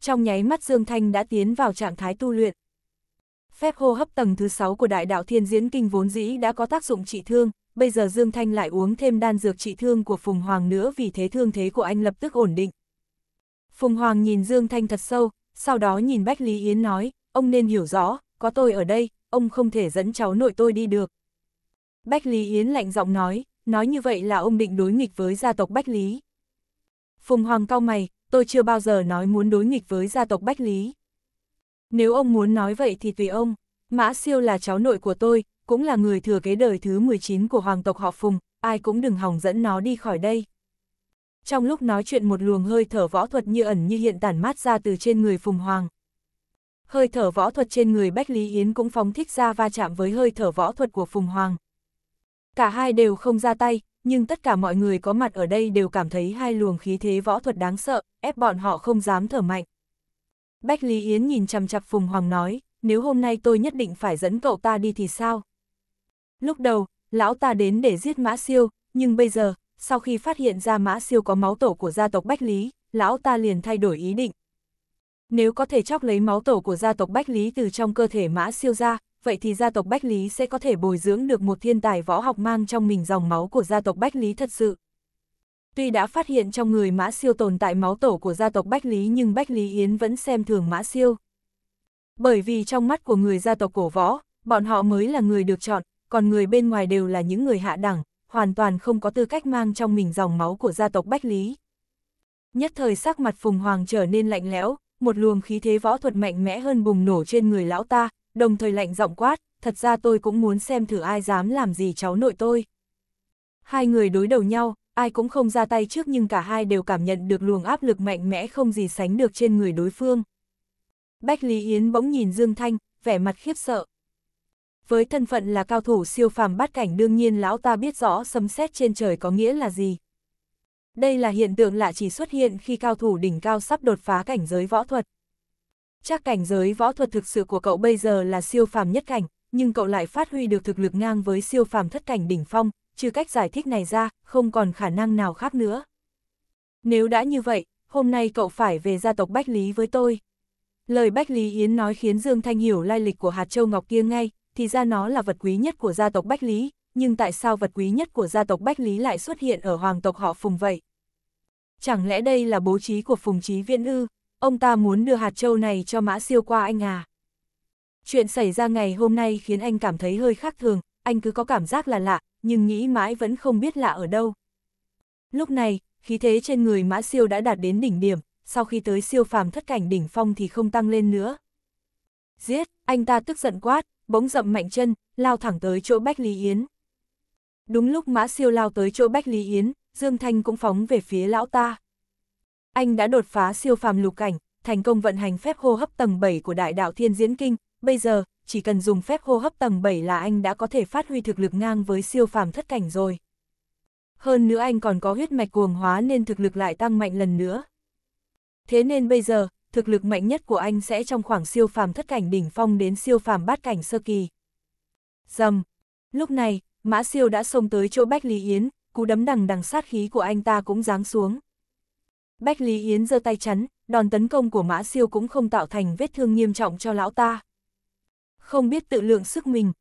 Trong nháy mắt Dương Thanh đã tiến vào trạng thái tu luyện. Phép hô hấp tầng thứ 6 của đại đạo thiên diễn kinh vốn dĩ đã có tác dụng trị thương, bây giờ Dương Thanh lại uống thêm đan dược trị thương của Phùng Hoàng nữa vì thế thương thế của anh lập tức ổn định. Phùng Hoàng nhìn Dương Thanh thật sâu, sau đó nhìn Bách Lý Yến nói, ông nên hiểu rõ, có tôi ở đây, ông không thể dẫn cháu nội tôi đi được. Bách Lý Yến lạnh giọng nói, nói như vậy là ông định đối nghịch với gia tộc Bách Lý. Phùng Hoàng cao mày, tôi chưa bao giờ nói muốn đối nghịch với gia tộc Bách Lý. Nếu ông muốn nói vậy thì tùy ông, Mã Siêu là cháu nội của tôi, cũng là người thừa kế đời thứ 19 của hoàng tộc họ Phùng, ai cũng đừng hỏng dẫn nó đi khỏi đây. Trong lúc nói chuyện một luồng hơi thở võ thuật như ẩn như hiện tản mát ra từ trên người Phùng Hoàng. Hơi thở võ thuật trên người Bách Lý Yến cũng phóng thích ra va chạm với hơi thở võ thuật của Phùng Hoàng. Cả hai đều không ra tay, nhưng tất cả mọi người có mặt ở đây đều cảm thấy hai luồng khí thế võ thuật đáng sợ, ép bọn họ không dám thở mạnh. Bách Lý Yến nhìn chằm chặp Phùng Hoàng nói, nếu hôm nay tôi nhất định phải dẫn cậu ta đi thì sao? Lúc đầu, lão ta đến để giết Mã Siêu, nhưng bây giờ, sau khi phát hiện ra Mã Siêu có máu tổ của gia tộc Bách Lý, lão ta liền thay đổi ý định. Nếu có thể chóc lấy máu tổ của gia tộc Bách Lý từ trong cơ thể Mã Siêu ra, vậy thì gia tộc Bách Lý sẽ có thể bồi dưỡng được một thiên tài võ học mang trong mình dòng máu của gia tộc Bách Lý thật sự. Tuy đã phát hiện trong người Mã Siêu tồn tại máu tổ của gia tộc Bách Lý nhưng Bách Lý Yến vẫn xem thường Mã Siêu. Bởi vì trong mắt của người gia tộc cổ võ, bọn họ mới là người được chọn, còn người bên ngoài đều là những người hạ đẳng, hoàn toàn không có tư cách mang trong mình dòng máu của gia tộc Bách Lý. Nhất thời sắc mặt Phùng Hoàng trở nên lạnh lẽo, một luồng khí thế võ thuật mạnh mẽ hơn bùng nổ trên người lão ta, đồng thời lạnh giọng quát, thật ra tôi cũng muốn xem thử ai dám làm gì cháu nội tôi. Hai người đối đầu nhau, ai cũng không ra tay trước nhưng cả hai đều cảm nhận được luồng áp lực mạnh mẽ không gì sánh được trên người đối phương. Bách Lý Yến bỗng nhìn Dương Thanh, vẻ mặt khiếp sợ. Với thân phận là cao thủ siêu phàm bát cảnh đương nhiên lão ta biết rõ sấm sét trên trời có nghĩa là gì. Đây là hiện tượng lạ chỉ xuất hiện khi cao thủ đỉnh cao sắp đột phá cảnh giới võ thuật. Chắc cảnh giới võ thuật thực sự của cậu bây giờ là siêu phàm nhất cảnh, nhưng cậu lại phát huy được thực lực ngang với siêu phàm thất cảnh đỉnh phong, trừ cách giải thích này ra, không còn khả năng nào khác nữa. Nếu đã như vậy, hôm nay cậu phải về gia tộc Bách Lý với tôi. Lời Bách Lý Yến nói khiến Dương Thanh hiểu lai lịch của hạt châu ngọc kia ngay, thì ra nó là vật quý nhất của gia tộc Bách Lý, nhưng tại sao vật quý nhất của gia tộc Bách Lý lại xuất hiện ở hoàng tộc họ Phùng vậy? Chẳng lẽ đây là bố trí của Phùng chí Viễn ư? ông ta muốn đưa hạt châu này cho mã siêu qua anh à. Chuyện xảy ra ngày hôm nay khiến anh cảm thấy hơi khác thường, anh cứ có cảm giác là lạ, nhưng nghĩ mãi vẫn không biết lạ ở đâu. Lúc này, khí thế trên người mã siêu đã đạt đến đỉnh điểm, sau khi tới siêu phàm thất cảnh đỉnh phong thì không tăng lên nữa. Giết, anh ta tức giận quát, bỗng dậm mạnh chân, lao thẳng tới chỗ Bách Lý Yến. Đúng lúc mã siêu lao tới chỗ Bách Lý Yến, Dương Thanh cũng phóng về phía lão ta. Anh đã đột phá siêu phàm lục cảnh, thành công vận hành phép hô hấp tầng 7 của đại đạo thiên diễn kinh, bây giờ, chỉ cần dùng phép hô hấp tầng 7 là anh đã có thể phát huy thực lực ngang với siêu phàm thất cảnh rồi. Hơn nữa anh còn có huyết mạch cuồng hóa nên thực lực lại tăng mạnh lần nữa. Thế nên bây giờ, thực lực mạnh nhất của anh sẽ trong khoảng siêu phàm thất cảnh đỉnh phong đến siêu phàm bát cảnh sơ kỳ. Dầm! Lúc này, Mã Siêu đã xông tới chỗ Bách Lý Yến, cú đấm đằng đằng sát khí của anh ta cũng giáng xuống. Bách Lý Yến giơ tay chắn, đòn tấn công của Mã Siêu cũng không tạo thành vết thương nghiêm trọng cho lão ta. Không biết tự lượng sức mình.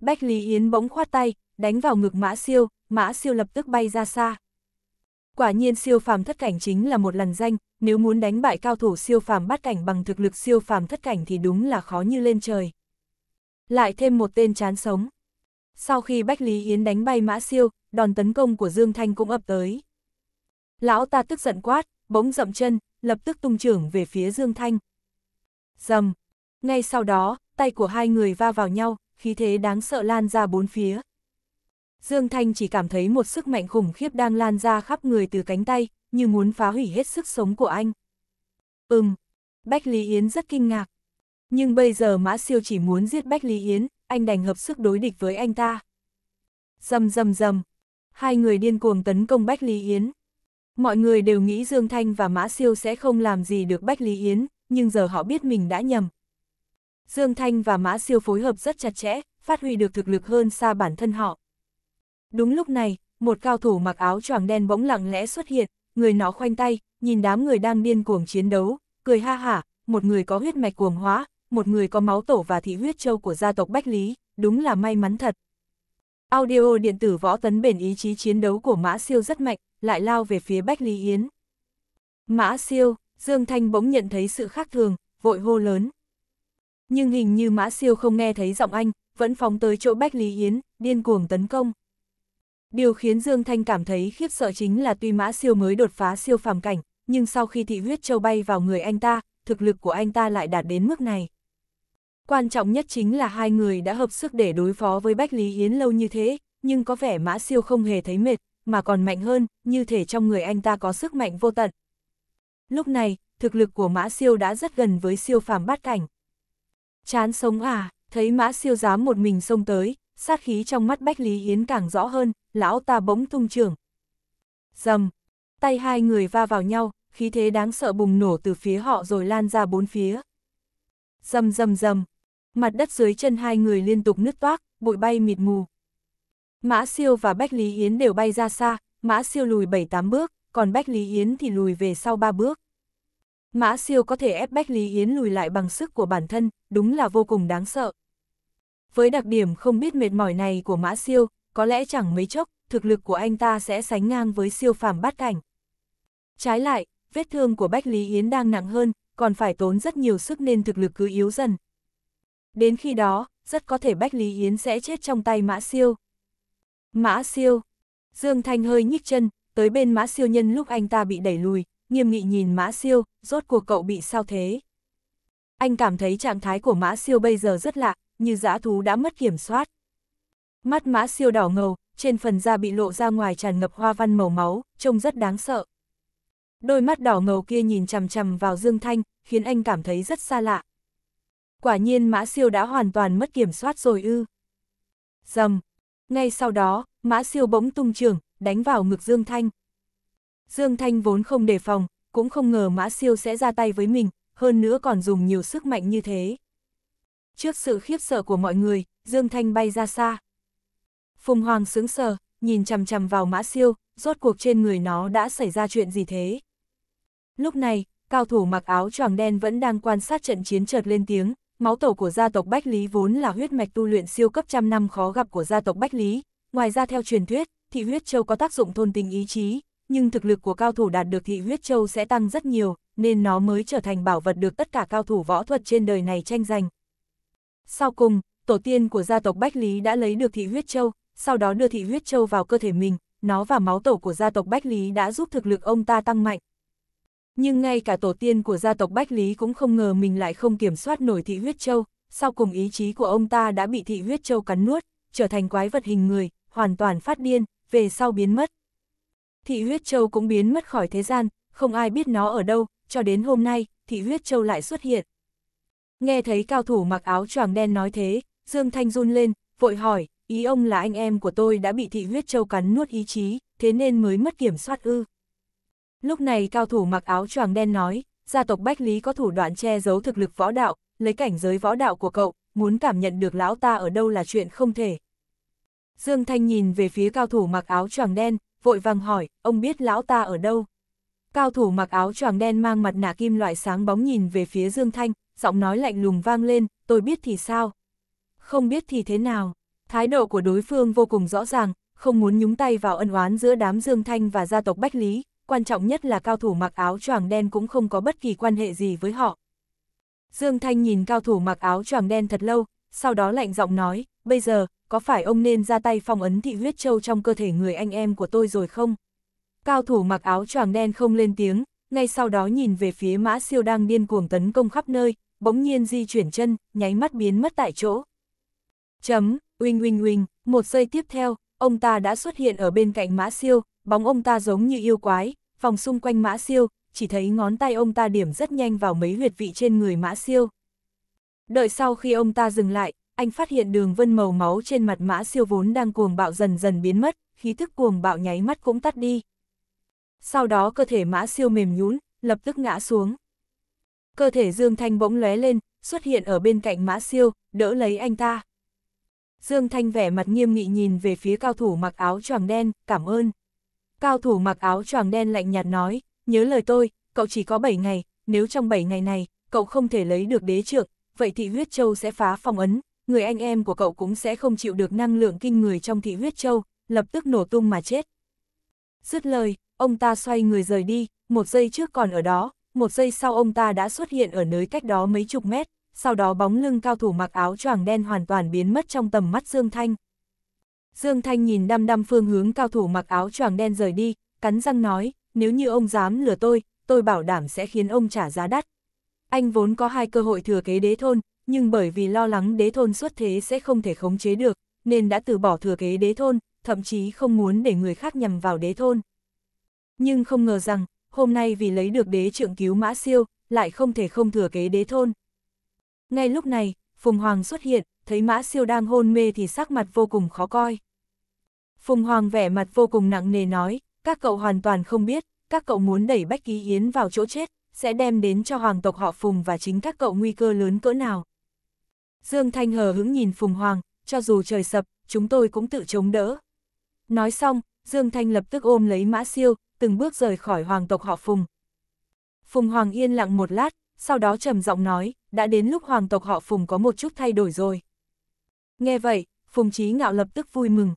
Bách Lý Yến bỗng khoát tay, đánh vào ngực Mã Siêu, Mã Siêu lập tức bay ra xa. Quả nhiên siêu phàm thất cảnh chính là một lần danh, nếu muốn đánh bại cao thủ siêu phàm bát cảnh bằng thực lực siêu phàm thất cảnh thì đúng là khó như lên trời. Lại thêm một tên chán sống. Sau khi Bách Lý Yến đánh bay Mã Siêu, đòn tấn công của Dương Thanh cũng ập tới. Lão ta tức giận quát, bỗng dậm chân, lập tức tung trưởng về phía Dương Thanh. Dầm! Ngay sau đó, tay của hai người va vào nhau, khí thế đáng sợ lan ra bốn phía. Dương Thanh chỉ cảm thấy một sức mạnh khủng khiếp đang lan ra khắp người từ cánh tay, như muốn phá hủy hết sức sống của anh. Ừm, Bách Lý Yến rất kinh ngạc. Nhưng bây giờ Mã Siêu chỉ muốn giết Bách Lý Yến, anh đành hợp sức đối địch với anh ta. Dầm dầm dầm, hai người điên cuồng tấn công Bách Lý Yến. Mọi người đều nghĩ Dương Thanh và Mã Siêu sẽ không làm gì được Bách Lý Yến, nhưng giờ họ biết mình đã nhầm. Dương Thanh và Mã Siêu phối hợp rất chặt chẽ, phát huy được thực lực hơn xa bản thân họ. Đúng lúc này, một cao thủ mặc áo choàng đen bỗng lặng lẽ xuất hiện, người nó khoanh tay, nhìn đám người đang điên cuồng chiến đấu, cười ha hả, một người có huyết mạch cuồng hóa, một người có máu tổ và thị huyết châu của gia tộc Bách Lý, đúng là may mắn thật. Audio điện tử võ tấn bền ý chí chiến đấu của Mã Siêu rất mạnh, lại lao về phía Bách Lý Yến. Mã siêu, Dương Thanh bỗng nhận thấy sự khác thường, vội hô lớn. Nhưng hình như Mã siêu không nghe thấy giọng anh, vẫn phóng tới chỗ Bách Lý Yến, điên cuồng tấn công. Điều khiến Dương Thanh cảm thấy khiếp sợ chính là tuy Mã siêu mới đột phá siêu phàm cảnh, nhưng sau khi thị huyết châu bay vào người anh ta, thực lực của anh ta lại đạt đến mức này. Quan trọng nhất chính là hai người đã hợp sức để đối phó với Bách Lý Yến lâu như thế, nhưng có vẻ Mã Siêu không hề thấy mệt, mà còn mạnh hơn, như thể trong người anh ta có sức mạnh vô tận. Lúc này, thực lực của Mã Siêu đã rất gần với siêu phàm bát cảnh. Chán sống à, thấy Mã Siêu dám một mình xông tới, sát khí trong mắt Bách Lý Yến càng rõ hơn, lão ta bỗng tung trưởng. Dầm, tay hai người va vào nhau, khí thế đáng sợ bùng nổ từ phía họ rồi lan ra bốn phía. Dầm dầm dầm, mặt đất dưới chân hai người liên tục nứt toác, bụi bay mịt mù, Mã siêu và Bách Lý Yến đều bay ra xa, mã siêu lùi 7-8 bước, còn Bách Lý Yến thì lùi về sau 3 bước. Mã siêu có thể ép Bách Lý Yến lùi lại bằng sức của bản thân, đúng là vô cùng đáng sợ. Với đặc điểm không biết mệt mỏi này của mã siêu, có lẽ chẳng mấy chốc, thực lực của anh ta sẽ sánh ngang với siêu phàm bát cảnh. Trái lại, vết thương của Bách Lý Yến đang nặng hơn, còn phải tốn rất nhiều sức nên thực lực cứ yếu dần. Đến khi đó, rất có thể Bách Lý Yến sẽ chết trong tay mã siêu. Mã siêu. Dương Thanh hơi nhích chân, tới bên mã siêu nhân lúc anh ta bị đẩy lùi, nghiêm nghị nhìn mã siêu, rốt cuộc cậu bị sao thế? Anh cảm thấy trạng thái của mã siêu bây giờ rất lạ, như dã thú đã mất kiểm soát. Mắt mã siêu đỏ ngầu, trên phần da bị lộ ra ngoài tràn ngập hoa văn màu máu, trông rất đáng sợ. Đôi mắt đỏ ngầu kia nhìn chằm chằm vào Dương Thanh, khiến anh cảm thấy rất xa lạ. Quả nhiên mã siêu đã hoàn toàn mất kiểm soát rồi ư. Dầm, ngay sau đó, mã siêu bỗng tung trưởng đánh vào ngực Dương Thanh. Dương Thanh vốn không đề phòng, cũng không ngờ mã siêu sẽ ra tay với mình, hơn nữa còn dùng nhiều sức mạnh như thế. Trước sự khiếp sợ của mọi người, Dương Thanh bay ra xa. Phùng Hoàng sướng sờ, nhìn chằm chằm vào mã siêu, rốt cuộc trên người nó đã xảy ra chuyện gì thế. Lúc này, cao thủ mặc áo choàng đen vẫn đang quan sát trận chiến chợt lên tiếng, Máu tổ của gia tộc Bách Lý vốn là huyết mạch tu luyện siêu cấp trăm năm khó gặp của gia tộc Bách Lý, ngoài ra theo truyền thuyết, thị huyết châu có tác dụng thôn tình ý chí, nhưng thực lực của cao thủ đạt được thị huyết châu sẽ tăng rất nhiều, nên nó mới trở thành bảo vật được tất cả cao thủ võ thuật trên đời này tranh giành. Sau cùng, tổ tiên của gia tộc Bách Lý đã lấy được thị huyết châu, sau đó đưa thị huyết châu vào cơ thể mình, nó và máu tổ của gia tộc Bách Lý đã giúp thực lực ông ta tăng mạnh, nhưng ngay cả tổ tiên của gia tộc Bách Lý cũng không ngờ mình lại không kiểm soát nổi thị huyết châu, sau cùng ý chí của ông ta đã bị thị huyết châu cắn nuốt, trở thành quái vật hình người, hoàn toàn phát điên, về sau biến mất. Thị huyết châu cũng biến mất khỏi thế gian, không ai biết nó ở đâu, cho đến hôm nay, thị huyết châu lại xuất hiện. Nghe thấy cao thủ mặc áo choàng đen nói thế, Dương Thanh run lên, vội hỏi, ý ông là anh em của tôi đã bị thị huyết châu cắn nuốt ý chí, thế nên mới mất kiểm soát ư. Lúc này cao thủ mặc áo choàng đen nói, gia tộc Bách Lý có thủ đoạn che giấu thực lực võ đạo, lấy cảnh giới võ đạo của cậu, muốn cảm nhận được lão ta ở đâu là chuyện không thể. Dương Thanh nhìn về phía cao thủ mặc áo choàng đen, vội vàng hỏi, ông biết lão ta ở đâu? Cao thủ mặc áo choàng đen mang mặt nạ kim loại sáng bóng nhìn về phía Dương Thanh, giọng nói lạnh lùng vang lên, tôi biết thì sao? Không biết thì thế nào? Thái độ của đối phương vô cùng rõ ràng, không muốn nhúng tay vào ân oán giữa đám Dương Thanh và gia tộc Bách Lý, quan trọng nhất là cao thủ mặc áo choàng đen cũng không có bất kỳ quan hệ gì với họ. Dương Thanh nhìn cao thủ mặc áo choàng đen thật lâu, sau đó lạnh giọng nói, bây giờ, có phải ông nên ra tay phong ấn thị huyết châu trong cơ thể người anh em của tôi rồi không? Cao thủ mặc áo choàng đen không lên tiếng, ngay sau đó nhìn về phía mã siêu đang điên cuồng tấn công khắp nơi, bỗng nhiên di chuyển chân, nháy mắt biến mất tại chỗ. Chấm, uinh uinh uinh, một giây tiếp theo, ông ta đã xuất hiện ở bên cạnh mã siêu, bóng ông ta giống như yêu quái, vòng xung quanh mã siêu, chỉ thấy ngón tay ông ta điểm rất nhanh vào mấy huyệt vị trên người mã siêu. Đợi sau khi ông ta dừng lại, anh phát hiện đường vân màu máu trên mặt mã siêu vốn đang cuồng bạo dần dần biến mất, khí thức cuồng bạo nháy mắt cũng tắt đi. Sau đó cơ thể mã siêu mềm nhún, lập tức ngã xuống. Cơ thể Dương Thanh bỗng lóe lên, xuất hiện ở bên cạnh mã siêu, đỡ lấy anh ta. Dương Thanh vẻ mặt nghiêm nghị nhìn về phía cao thủ mặc áo choàng đen, cảm ơn. Cao thủ mặc áo choàng đen lạnh nhạt nói, nhớ lời tôi, cậu chỉ có 7 ngày, nếu trong 7 ngày này, cậu không thể lấy được đế trượng, vậy thị huyết châu sẽ phá phong ấn, người anh em của cậu cũng sẽ không chịu được năng lượng kinh người trong thị huyết châu, lập tức nổ tung mà chết. Dứt lời, ông ta xoay người rời đi, một giây trước còn ở đó, một giây sau ông ta đã xuất hiện ở nơi cách đó mấy chục mét, sau đó bóng lưng cao thủ mặc áo choàng đen hoàn toàn biến mất trong tầm mắt Dương Thanh. Dương Thanh nhìn đăm đăm phương hướng cao thủ mặc áo choàng đen rời đi, cắn răng nói, nếu như ông dám lừa tôi, tôi bảo đảm sẽ khiến ông trả giá đắt. Anh vốn có hai cơ hội thừa kế đế thôn, nhưng bởi vì lo lắng đế thôn xuất thế sẽ không thể khống chế được, nên đã từ bỏ thừa kế đế thôn, thậm chí không muốn để người khác nhằm vào đế thôn. Nhưng không ngờ rằng, hôm nay vì lấy được đế trượng cứu mã siêu, lại không thể không thừa kế đế thôn. Ngay lúc này, Phùng Hoàng xuất hiện, thấy mã siêu đang hôn mê thì sắc mặt vô cùng khó coi. Phùng Hoàng vẻ mặt vô cùng nặng nề nói, các cậu hoàn toàn không biết, các cậu muốn đẩy Bách Ký Yến vào chỗ chết, sẽ đem đến cho hoàng tộc họ Phùng và chính các cậu nguy cơ lớn cỡ nào. Dương Thanh hờ hững nhìn Phùng Hoàng, cho dù trời sập, chúng tôi cũng tự chống đỡ. Nói xong, Dương Thanh lập tức ôm lấy Mã Siêu, từng bước rời khỏi hoàng tộc họ Phùng. Phùng Hoàng yên lặng một lát, sau đó trầm giọng nói, đã đến lúc hoàng tộc họ Phùng có một chút thay đổi rồi. Nghe vậy, Phùng Chí Ngạo lập tức vui mừng,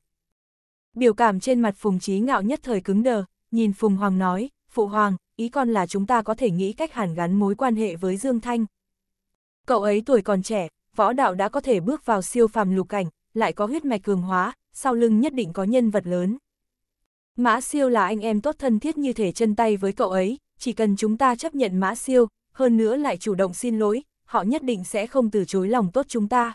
Biểu cảm trên mặt Phùng Chí Ngạo nhất thời cứng đờ, nhìn Phùng Hoàng nói, Phụ Hoàng, ý con là chúng ta có thể nghĩ cách hàn gắn mối quan hệ với Dương Thanh. Cậu ấy tuổi còn trẻ, võ đạo đã có thể bước vào siêu phàm lục cảnh, lại có huyết mạch cường hóa, sau lưng nhất định có nhân vật lớn. Mã siêu là anh em tốt thân thiết như thể chân tay với cậu ấy, chỉ cần chúng ta chấp nhận mã siêu, hơn nữa lại chủ động xin lỗi, họ nhất định sẽ không từ chối lòng tốt chúng ta.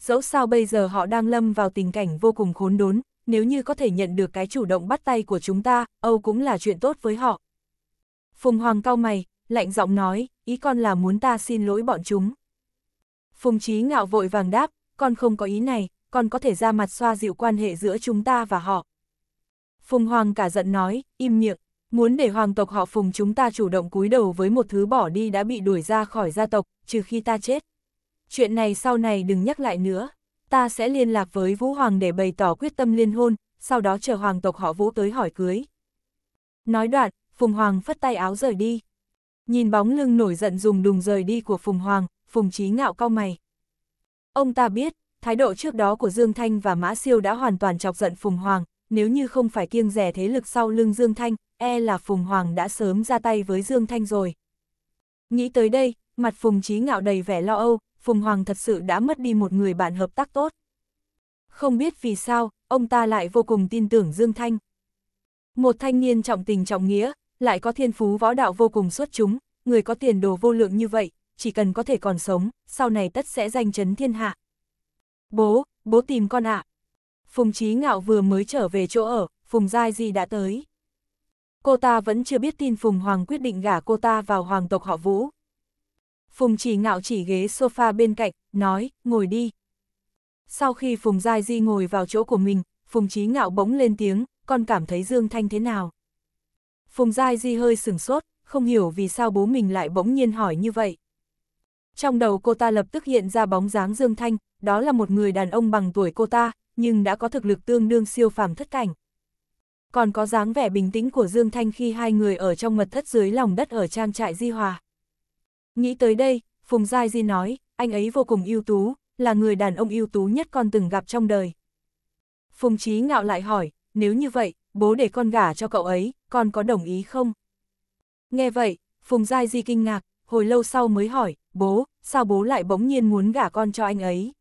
Dẫu sao bây giờ họ đang lâm vào tình cảnh vô cùng khốn đốn, nếu như có thể nhận được cái chủ động bắt tay của chúng ta, Âu cũng là chuyện tốt với họ. Phùng Hoàng cao mày, lạnh giọng nói, ý con là muốn ta xin lỗi bọn chúng. Phùng Chí ngạo vội vàng đáp, con không có ý này, con có thể ra mặt xoa dịu quan hệ giữa chúng ta và họ. Phùng Hoàng cả giận nói, im miệng, muốn để hoàng tộc họ Phùng chúng ta chủ động cúi đầu với một thứ bỏ đi đã bị đuổi ra khỏi gia tộc, trừ khi ta chết. Chuyện này sau này đừng nhắc lại nữa ta sẽ liên lạc với Vũ Hoàng để bày tỏ quyết tâm liên hôn, sau đó chờ hoàng tộc họ Vũ tới hỏi cưới. Nói đoạn, Phùng Hoàng phất tay áo rời đi. Nhìn bóng lưng nổi giận dùng đùng rời đi của Phùng Hoàng, Phùng Chí ngạo cao mày. Ông ta biết, thái độ trước đó của Dương Thanh và Mã Siêu đã hoàn toàn chọc giận Phùng Hoàng, nếu như không phải kiêng rẻ thế lực sau lưng Dương Thanh, e là Phùng Hoàng đã sớm ra tay với Dương Thanh rồi. Nghĩ tới đây, mặt Phùng Chí ngạo đầy vẻ lo âu, Phùng Hoàng thật sự đã mất đi một người bạn hợp tác tốt. Không biết vì sao, ông ta lại vô cùng tin tưởng Dương Thanh. Một thanh niên trọng tình trọng nghĩa, lại có thiên phú võ đạo vô cùng xuất chúng, người có tiền đồ vô lượng như vậy, chỉ cần có thể còn sống, sau này tất sẽ danh chấn thiên hạ. Bố, bố tìm con ạ. À. Phùng Chí Ngạo vừa mới trở về chỗ ở, Phùng Giai Di đã tới. Cô ta vẫn chưa biết tin Phùng Hoàng quyết định gả cô ta vào hoàng tộc họ Vũ. Phùng chỉ ngạo chỉ ghế sofa bên cạnh, nói, ngồi đi. Sau khi Phùng Giai Di ngồi vào chỗ của mình, Phùng Chí Ngạo bỗng lên tiếng, con cảm thấy Dương Thanh thế nào? Phùng Giai Di hơi sửng sốt, không hiểu vì sao bố mình lại bỗng nhiên hỏi như vậy. Trong đầu cô ta lập tức hiện ra bóng dáng Dương Thanh, đó là một người đàn ông bằng tuổi cô ta, nhưng đã có thực lực tương đương siêu phàm thất cảnh. Còn có dáng vẻ bình tĩnh của Dương Thanh khi hai người ở trong mật thất dưới lòng đất ở trang trại Di Hòa. Nghĩ tới đây, Phùng Giai Di nói, anh ấy vô cùng ưu tú, là người đàn ông ưu tú nhất con từng gặp trong đời. Phùng Chí ngạo lại hỏi, nếu như vậy, bố để con gả cho cậu ấy, con có đồng ý không? Nghe vậy, Phùng Giai Di kinh ngạc, hồi lâu sau mới hỏi, bố, sao bố lại bỗng nhiên muốn gả con cho anh ấy?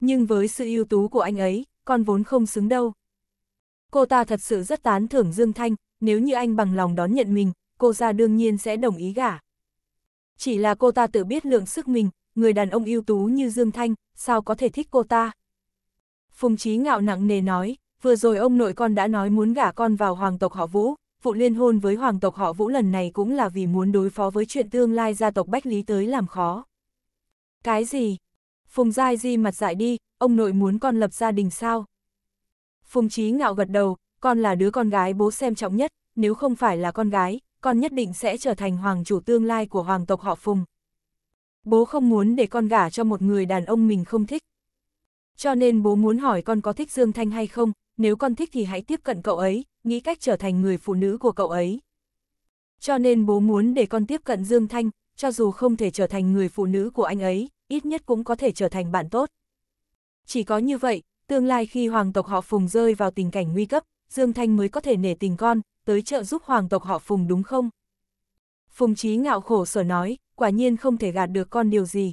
Nhưng với sự ưu tú của anh ấy, con vốn không xứng đâu. Cô ta thật sự rất tán thưởng Dương Thanh, nếu như anh bằng lòng đón nhận mình, cô ra đương nhiên sẽ đồng ý gả. Chỉ là cô ta tự biết lượng sức mình, người đàn ông ưu tú như Dương Thanh, sao có thể thích cô ta? Phùng Chí ngạo nặng nề nói, vừa rồi ông nội con đã nói muốn gả con vào hoàng tộc họ Vũ, phụ liên hôn với hoàng tộc họ Vũ lần này cũng là vì muốn đối phó với chuyện tương lai gia tộc Bách Lý tới làm khó. Cái gì? Phùng Giai Di mặt dại đi, ông nội muốn con lập gia đình sao? Phùng Chí ngạo gật đầu, con là đứa con gái bố xem trọng nhất, nếu không phải là con gái, con nhất định sẽ trở thành hoàng chủ tương lai của hoàng tộc họ Phùng. Bố không muốn để con gả cho một người đàn ông mình không thích. Cho nên bố muốn hỏi con có thích Dương Thanh hay không, nếu con thích thì hãy tiếp cận cậu ấy, nghĩ cách trở thành người phụ nữ của cậu ấy. Cho nên bố muốn để con tiếp cận Dương Thanh, cho dù không thể trở thành người phụ nữ của anh ấy, ít nhất cũng có thể trở thành bạn tốt. Chỉ có như vậy, tương lai khi hoàng tộc họ Phùng rơi vào tình cảnh nguy cấp, Dương Thanh mới có thể nể tình con, tới trợ giúp hoàng tộc họ Phùng đúng không? Phùng Chí ngạo khổ sở nói, quả nhiên không thể gạt được con điều gì.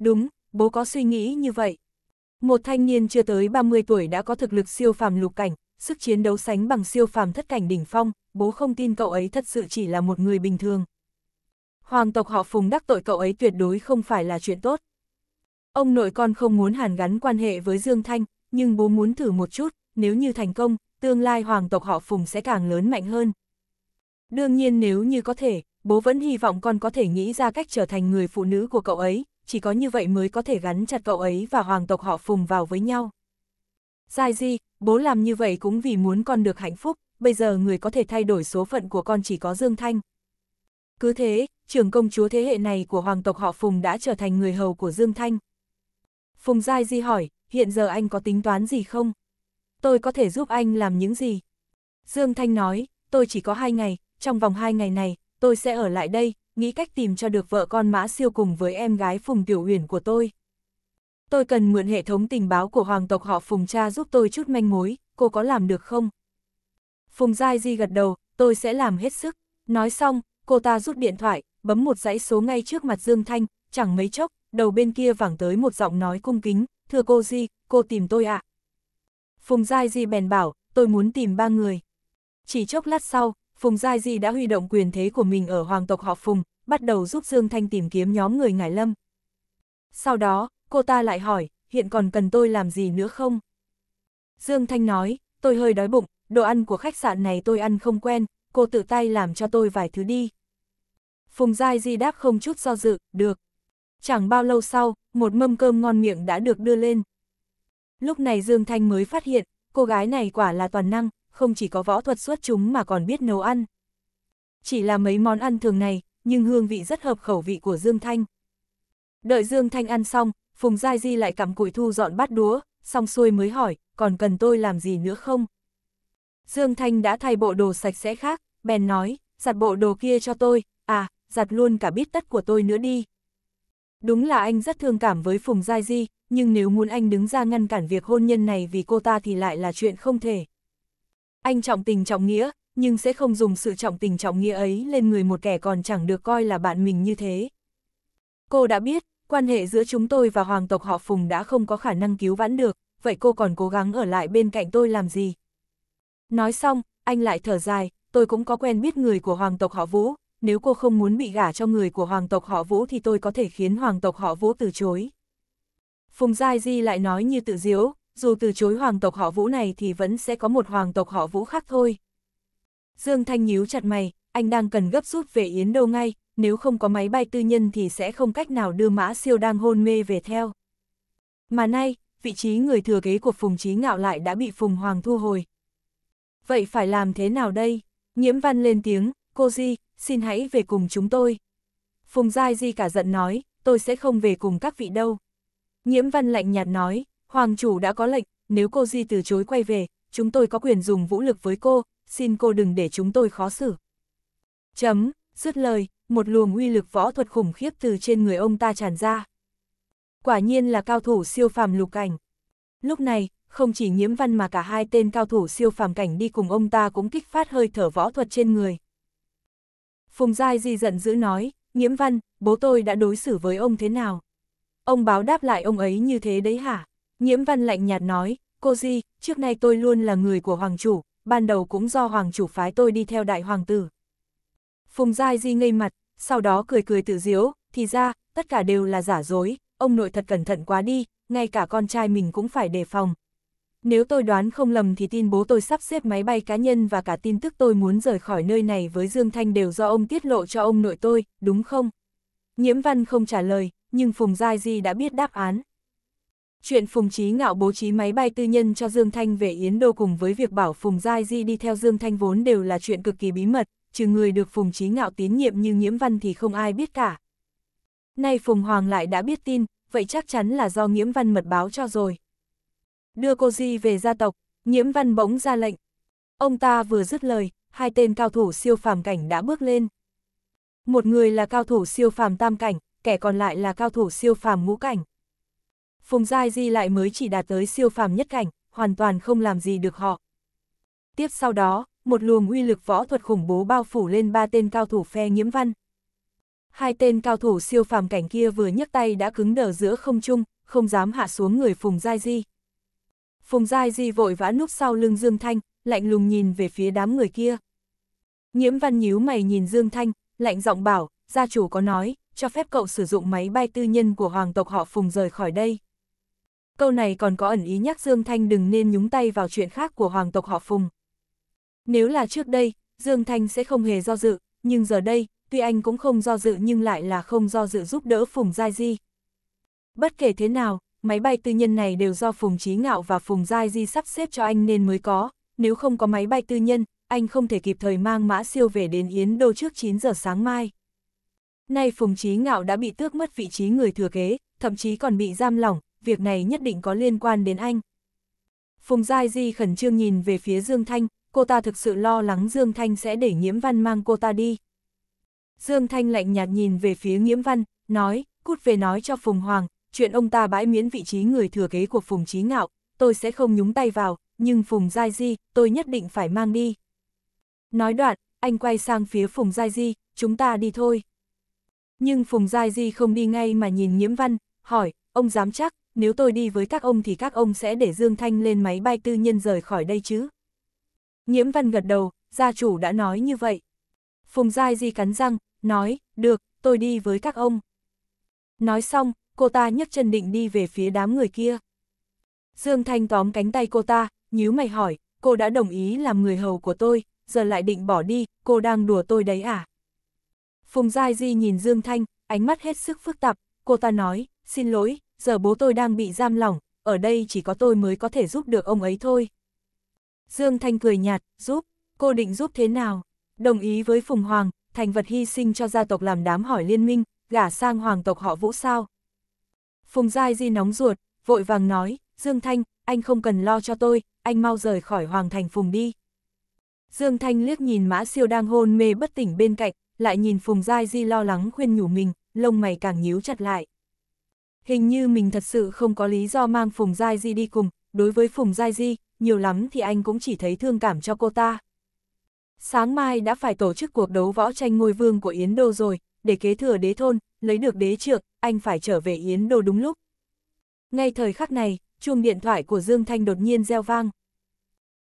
Đúng, bố có suy nghĩ như vậy. Một thanh niên chưa tới 30 tuổi đã có thực lực siêu phàm lục cảnh, sức chiến đấu sánh bằng siêu phàm thất cảnh đỉnh phong, bố không tin cậu ấy thật sự chỉ là một người bình thường. Hoàng tộc họ Phùng đắc tội cậu ấy tuyệt đối không phải là chuyện tốt. Ông nội con không muốn hàn gắn quan hệ với Dương Thanh, nhưng bố muốn thử một chút, nếu như thành công, tương lai hoàng tộc họ Phùng sẽ càng lớn mạnh hơn. Đương nhiên nếu như có thể, bố vẫn hy vọng con có thể nghĩ ra cách trở thành người phụ nữ của cậu ấy, chỉ có như vậy mới có thể gắn chặt cậu ấy và hoàng tộc họ Phùng vào với nhau. Sai gì, bố làm như vậy cũng vì muốn con được hạnh phúc, bây giờ người có thể thay đổi số phận của con chỉ có Dương Thanh. Cứ thế, trưởng công chúa thế hệ này của hoàng tộc họ Phùng đã trở thành người hầu của Dương Thanh. Phùng Giai Di hỏi, hiện giờ anh có tính toán gì không? tôi có thể giúp anh làm những gì? Dương Thanh nói, tôi chỉ có hai ngày, trong vòng hai ngày này, tôi sẽ ở lại đây, nghĩ cách tìm cho được vợ con mã siêu cùng với em gái Phùng Tiểu Huyền của tôi. Tôi cần mượn hệ thống tình báo của hoàng tộc họ Phùng cha giúp tôi chút manh mối, cô có làm được không? Phùng Giai Di gật đầu, tôi sẽ làm hết sức. Nói xong, cô ta rút điện thoại, bấm một dãy số ngay trước mặt Dương Thanh, chẳng mấy chốc, đầu bên kia vẳng tới một giọng nói cung kính, thưa cô Di, cô tìm tôi ạ. À? Phùng Giai Di bèn bảo, tôi muốn tìm ba người. Chỉ chốc lát sau, Phùng Giai Di đã huy động quyền thế của mình ở hoàng tộc họ Phùng, bắt đầu giúp Dương Thanh tìm kiếm nhóm người Ngải Lâm. Sau đó, cô ta lại hỏi, hiện còn cần tôi làm gì nữa không? Dương Thanh nói, tôi hơi đói bụng, đồ ăn của khách sạn này tôi ăn không quen, cô tự tay làm cho tôi vài thứ đi. Phùng Giai Di đáp không chút do dự, được. Chẳng bao lâu sau, một mâm cơm ngon miệng đã được đưa lên. Lúc này Dương Thanh mới phát hiện, cô gái này quả là toàn năng, không chỉ có võ thuật xuất chúng mà còn biết nấu ăn. Chỉ là mấy món ăn thường này, nhưng hương vị rất hợp khẩu vị của Dương Thanh. Đợi Dương Thanh ăn xong, Phùng Giai Di lại cặm củi thu dọn bát đũa, xong xuôi mới hỏi, còn cần tôi làm gì nữa không? Dương Thanh đã thay bộ đồ sạch sẽ khác, bèn nói, giặt bộ đồ kia cho tôi, à, giặt luôn cả bít tất của tôi nữa đi. Đúng là anh rất thương cảm với Phùng Giai Di, nhưng nếu muốn anh đứng ra ngăn cản việc hôn nhân này vì cô ta thì lại là chuyện không thể. Anh trọng tình trọng nghĩa, nhưng sẽ không dùng sự trọng tình trọng nghĩa ấy lên người một kẻ còn chẳng được coi là bạn mình như thế. Cô đã biết, quan hệ giữa chúng tôi và hoàng tộc họ Phùng đã không có khả năng cứu vãn được, vậy cô còn cố gắng ở lại bên cạnh tôi làm gì? Nói xong, anh lại thở dài, tôi cũng có quen biết người của hoàng tộc họ Vũ, nếu cô không muốn bị gả cho người của hoàng tộc họ Vũ thì tôi có thể khiến hoàng tộc họ Vũ từ chối. Phùng Giai Di lại nói như tự diếu, dù từ chối hoàng tộc họ Vũ này thì vẫn sẽ có một hoàng tộc họ Vũ khác thôi. Dương Thanh nhíu chặt mày, anh đang cần gấp rút về Yến Đô ngay, nếu không có máy bay tư nhân thì sẽ không cách nào đưa mã siêu đang hôn mê về theo. Mà nay, vị trí người thừa kế của Phùng Chí Ngạo lại đã bị Phùng Hoàng thu hồi. Vậy phải làm thế nào đây? Nhiễm Văn lên tiếng, cô Di, xin hãy về cùng chúng tôi. Phùng Giai Di cả giận nói, tôi sẽ không về cùng các vị đâu. Nhiễm Văn lạnh nhạt nói, Hoàng chủ đã có lệnh, nếu cô Di từ chối quay về, chúng tôi có quyền dùng vũ lực với cô, xin cô đừng để chúng tôi khó xử. Chấm, dứt lời, một luồng uy lực võ thuật khủng khiếp từ trên người ông ta tràn ra. Quả nhiên là cao thủ siêu phàm lục cảnh. Lúc này, không chỉ nhiễm văn mà cả hai tên cao thủ siêu phàm cảnh đi cùng ông ta cũng kích phát hơi thở võ thuật trên người. Phùng Giai Di giận dữ nói, Nghiễm Văn, bố tôi đã đối xử với ông thế nào? Ông báo đáp lại ông ấy như thế đấy hả? Nghiễm Văn lạnh nhạt nói, cô Di, trước nay tôi luôn là người của Hoàng Chủ, ban đầu cũng do Hoàng Chủ phái tôi đi theo Đại Hoàng Tử. Phùng Giai Di ngây mặt, sau đó cười cười tự diếu, thì ra, tất cả đều là giả dối, ông nội thật cẩn thận quá đi, ngay cả con trai mình cũng phải đề phòng, nếu tôi đoán không lầm thì tin bố tôi sắp xếp máy bay cá nhân và cả tin tức tôi muốn rời khỏi nơi này với Dương Thanh đều do ông tiết lộ cho ông nội tôi, đúng không? Nhiễm Văn không trả lời, nhưng Phùng Giai Di đã biết đáp án. Chuyện Phùng Chí Ngạo bố trí máy bay tư nhân cho Dương Thanh về Yến Đô cùng với việc bảo Phùng Giai Di đi theo Dương Thanh vốn đều là chuyện cực kỳ bí mật, trừ người được Phùng Chí Ngạo tín nhiệm như Nhiễm Văn thì không ai biết cả. Nay Phùng Hoàng lại đã biết tin, vậy chắc chắn là do Nhiễm Văn mật báo cho rồi đưa cô Di về gia tộc, nhiễm văn bỗng ra lệnh. Ông ta vừa dứt lời, hai tên cao thủ siêu phàm cảnh đã bước lên. Một người là cao thủ siêu phàm tam cảnh, kẻ còn lại là cao thủ siêu phàm ngũ cảnh. Phùng Giai Di lại mới chỉ đạt tới siêu phàm nhất cảnh, hoàn toàn không làm gì được họ. Tiếp sau đó, một luồng uy lực võ thuật khủng bố bao phủ lên ba tên cao thủ phe nhiễm văn. Hai tên cao thủ siêu phàm cảnh kia vừa nhấc tay đã cứng đờ giữa không trung, không dám hạ xuống người Phùng Giai Di. Phùng Giai Di vội vã núp sau lưng Dương Thanh, lạnh lùng nhìn về phía đám người kia. Nhiễm văn nhíu mày nhìn Dương Thanh, lạnh giọng bảo, gia chủ có nói, cho phép cậu sử dụng máy bay tư nhân của hoàng tộc họ Phùng rời khỏi đây. Câu này còn có ẩn ý nhắc Dương Thanh đừng nên nhúng tay vào chuyện khác của hoàng tộc họ Phùng. Nếu là trước đây, Dương Thanh sẽ không hề do dự, nhưng giờ đây, tuy anh cũng không do dự nhưng lại là không do dự giúp đỡ Phùng Giai Di. Bất kể thế nào, máy bay tư nhân này đều do Phùng Chí Ngạo và Phùng Giai Di sắp xếp cho anh nên mới có, nếu không có máy bay tư nhân, anh không thể kịp thời mang mã siêu về đến Yến Đô trước 9 giờ sáng mai. Nay Phùng Chí Ngạo đã bị tước mất vị trí người thừa kế, thậm chí còn bị giam lỏng, việc này nhất định có liên quan đến anh. Phùng Giai Di khẩn trương nhìn về phía Dương Thanh, cô ta thực sự lo lắng Dương Thanh sẽ để Nhiễm Văn mang cô ta đi. Dương Thanh lạnh nhạt nhìn về phía Nhiễm Văn, nói, cút về nói cho Phùng Hoàng, chuyện ông ta bãi miễn vị trí người thừa kế của Phùng Chí Ngạo, tôi sẽ không nhúng tay vào, nhưng Phùng Giai Di, tôi nhất định phải mang đi. Nói đoạn, anh quay sang phía Phùng Giai Di, chúng ta đi thôi. Nhưng Phùng Giai Di không đi ngay mà nhìn Nhiễm Văn, hỏi, ông dám chắc, nếu tôi đi với các ông thì các ông sẽ để Dương Thanh lên máy bay tư nhân rời khỏi đây chứ. Nhiễm Văn gật đầu, gia chủ đã nói như vậy. Phùng Giai Di cắn răng, nói, được, tôi đi với các ông. Nói xong, cô ta nhấc chân định đi về phía đám người kia. Dương Thanh tóm cánh tay cô ta, nhíu mày hỏi, cô đã đồng ý làm người hầu của tôi, giờ lại định bỏ đi, cô đang đùa tôi đấy à? Phùng Giai Di nhìn Dương Thanh, ánh mắt hết sức phức tạp, cô ta nói, xin lỗi, giờ bố tôi đang bị giam lỏng, ở đây chỉ có tôi mới có thể giúp được ông ấy thôi. Dương Thanh cười nhạt, giúp, cô định giúp thế nào? Đồng ý với Phùng Hoàng, thành vật hy sinh cho gia tộc làm đám hỏi liên minh, gả sang hoàng tộc họ Vũ sao? Phùng Giai Di nóng ruột, vội vàng nói, Dương Thanh, anh không cần lo cho tôi, anh mau rời khỏi Hoàng Thành Phùng đi. Dương Thanh liếc nhìn Mã Siêu đang hôn mê bất tỉnh bên cạnh, lại nhìn Phùng Giai Di lo lắng khuyên nhủ mình, lông mày càng nhíu chặt lại. Hình như mình thật sự không có lý do mang Phùng Giai Di đi cùng, đối với Phùng Giai Di, nhiều lắm thì anh cũng chỉ thấy thương cảm cho cô ta. Sáng mai đã phải tổ chức cuộc đấu võ tranh ngôi vương của Yến Đô rồi, để kế thừa đế thôn, lấy được đế trượng, anh phải trở về Yến Đô đúng lúc. Ngay thời khắc này, chuông điện thoại của Dương Thanh đột nhiên reo vang.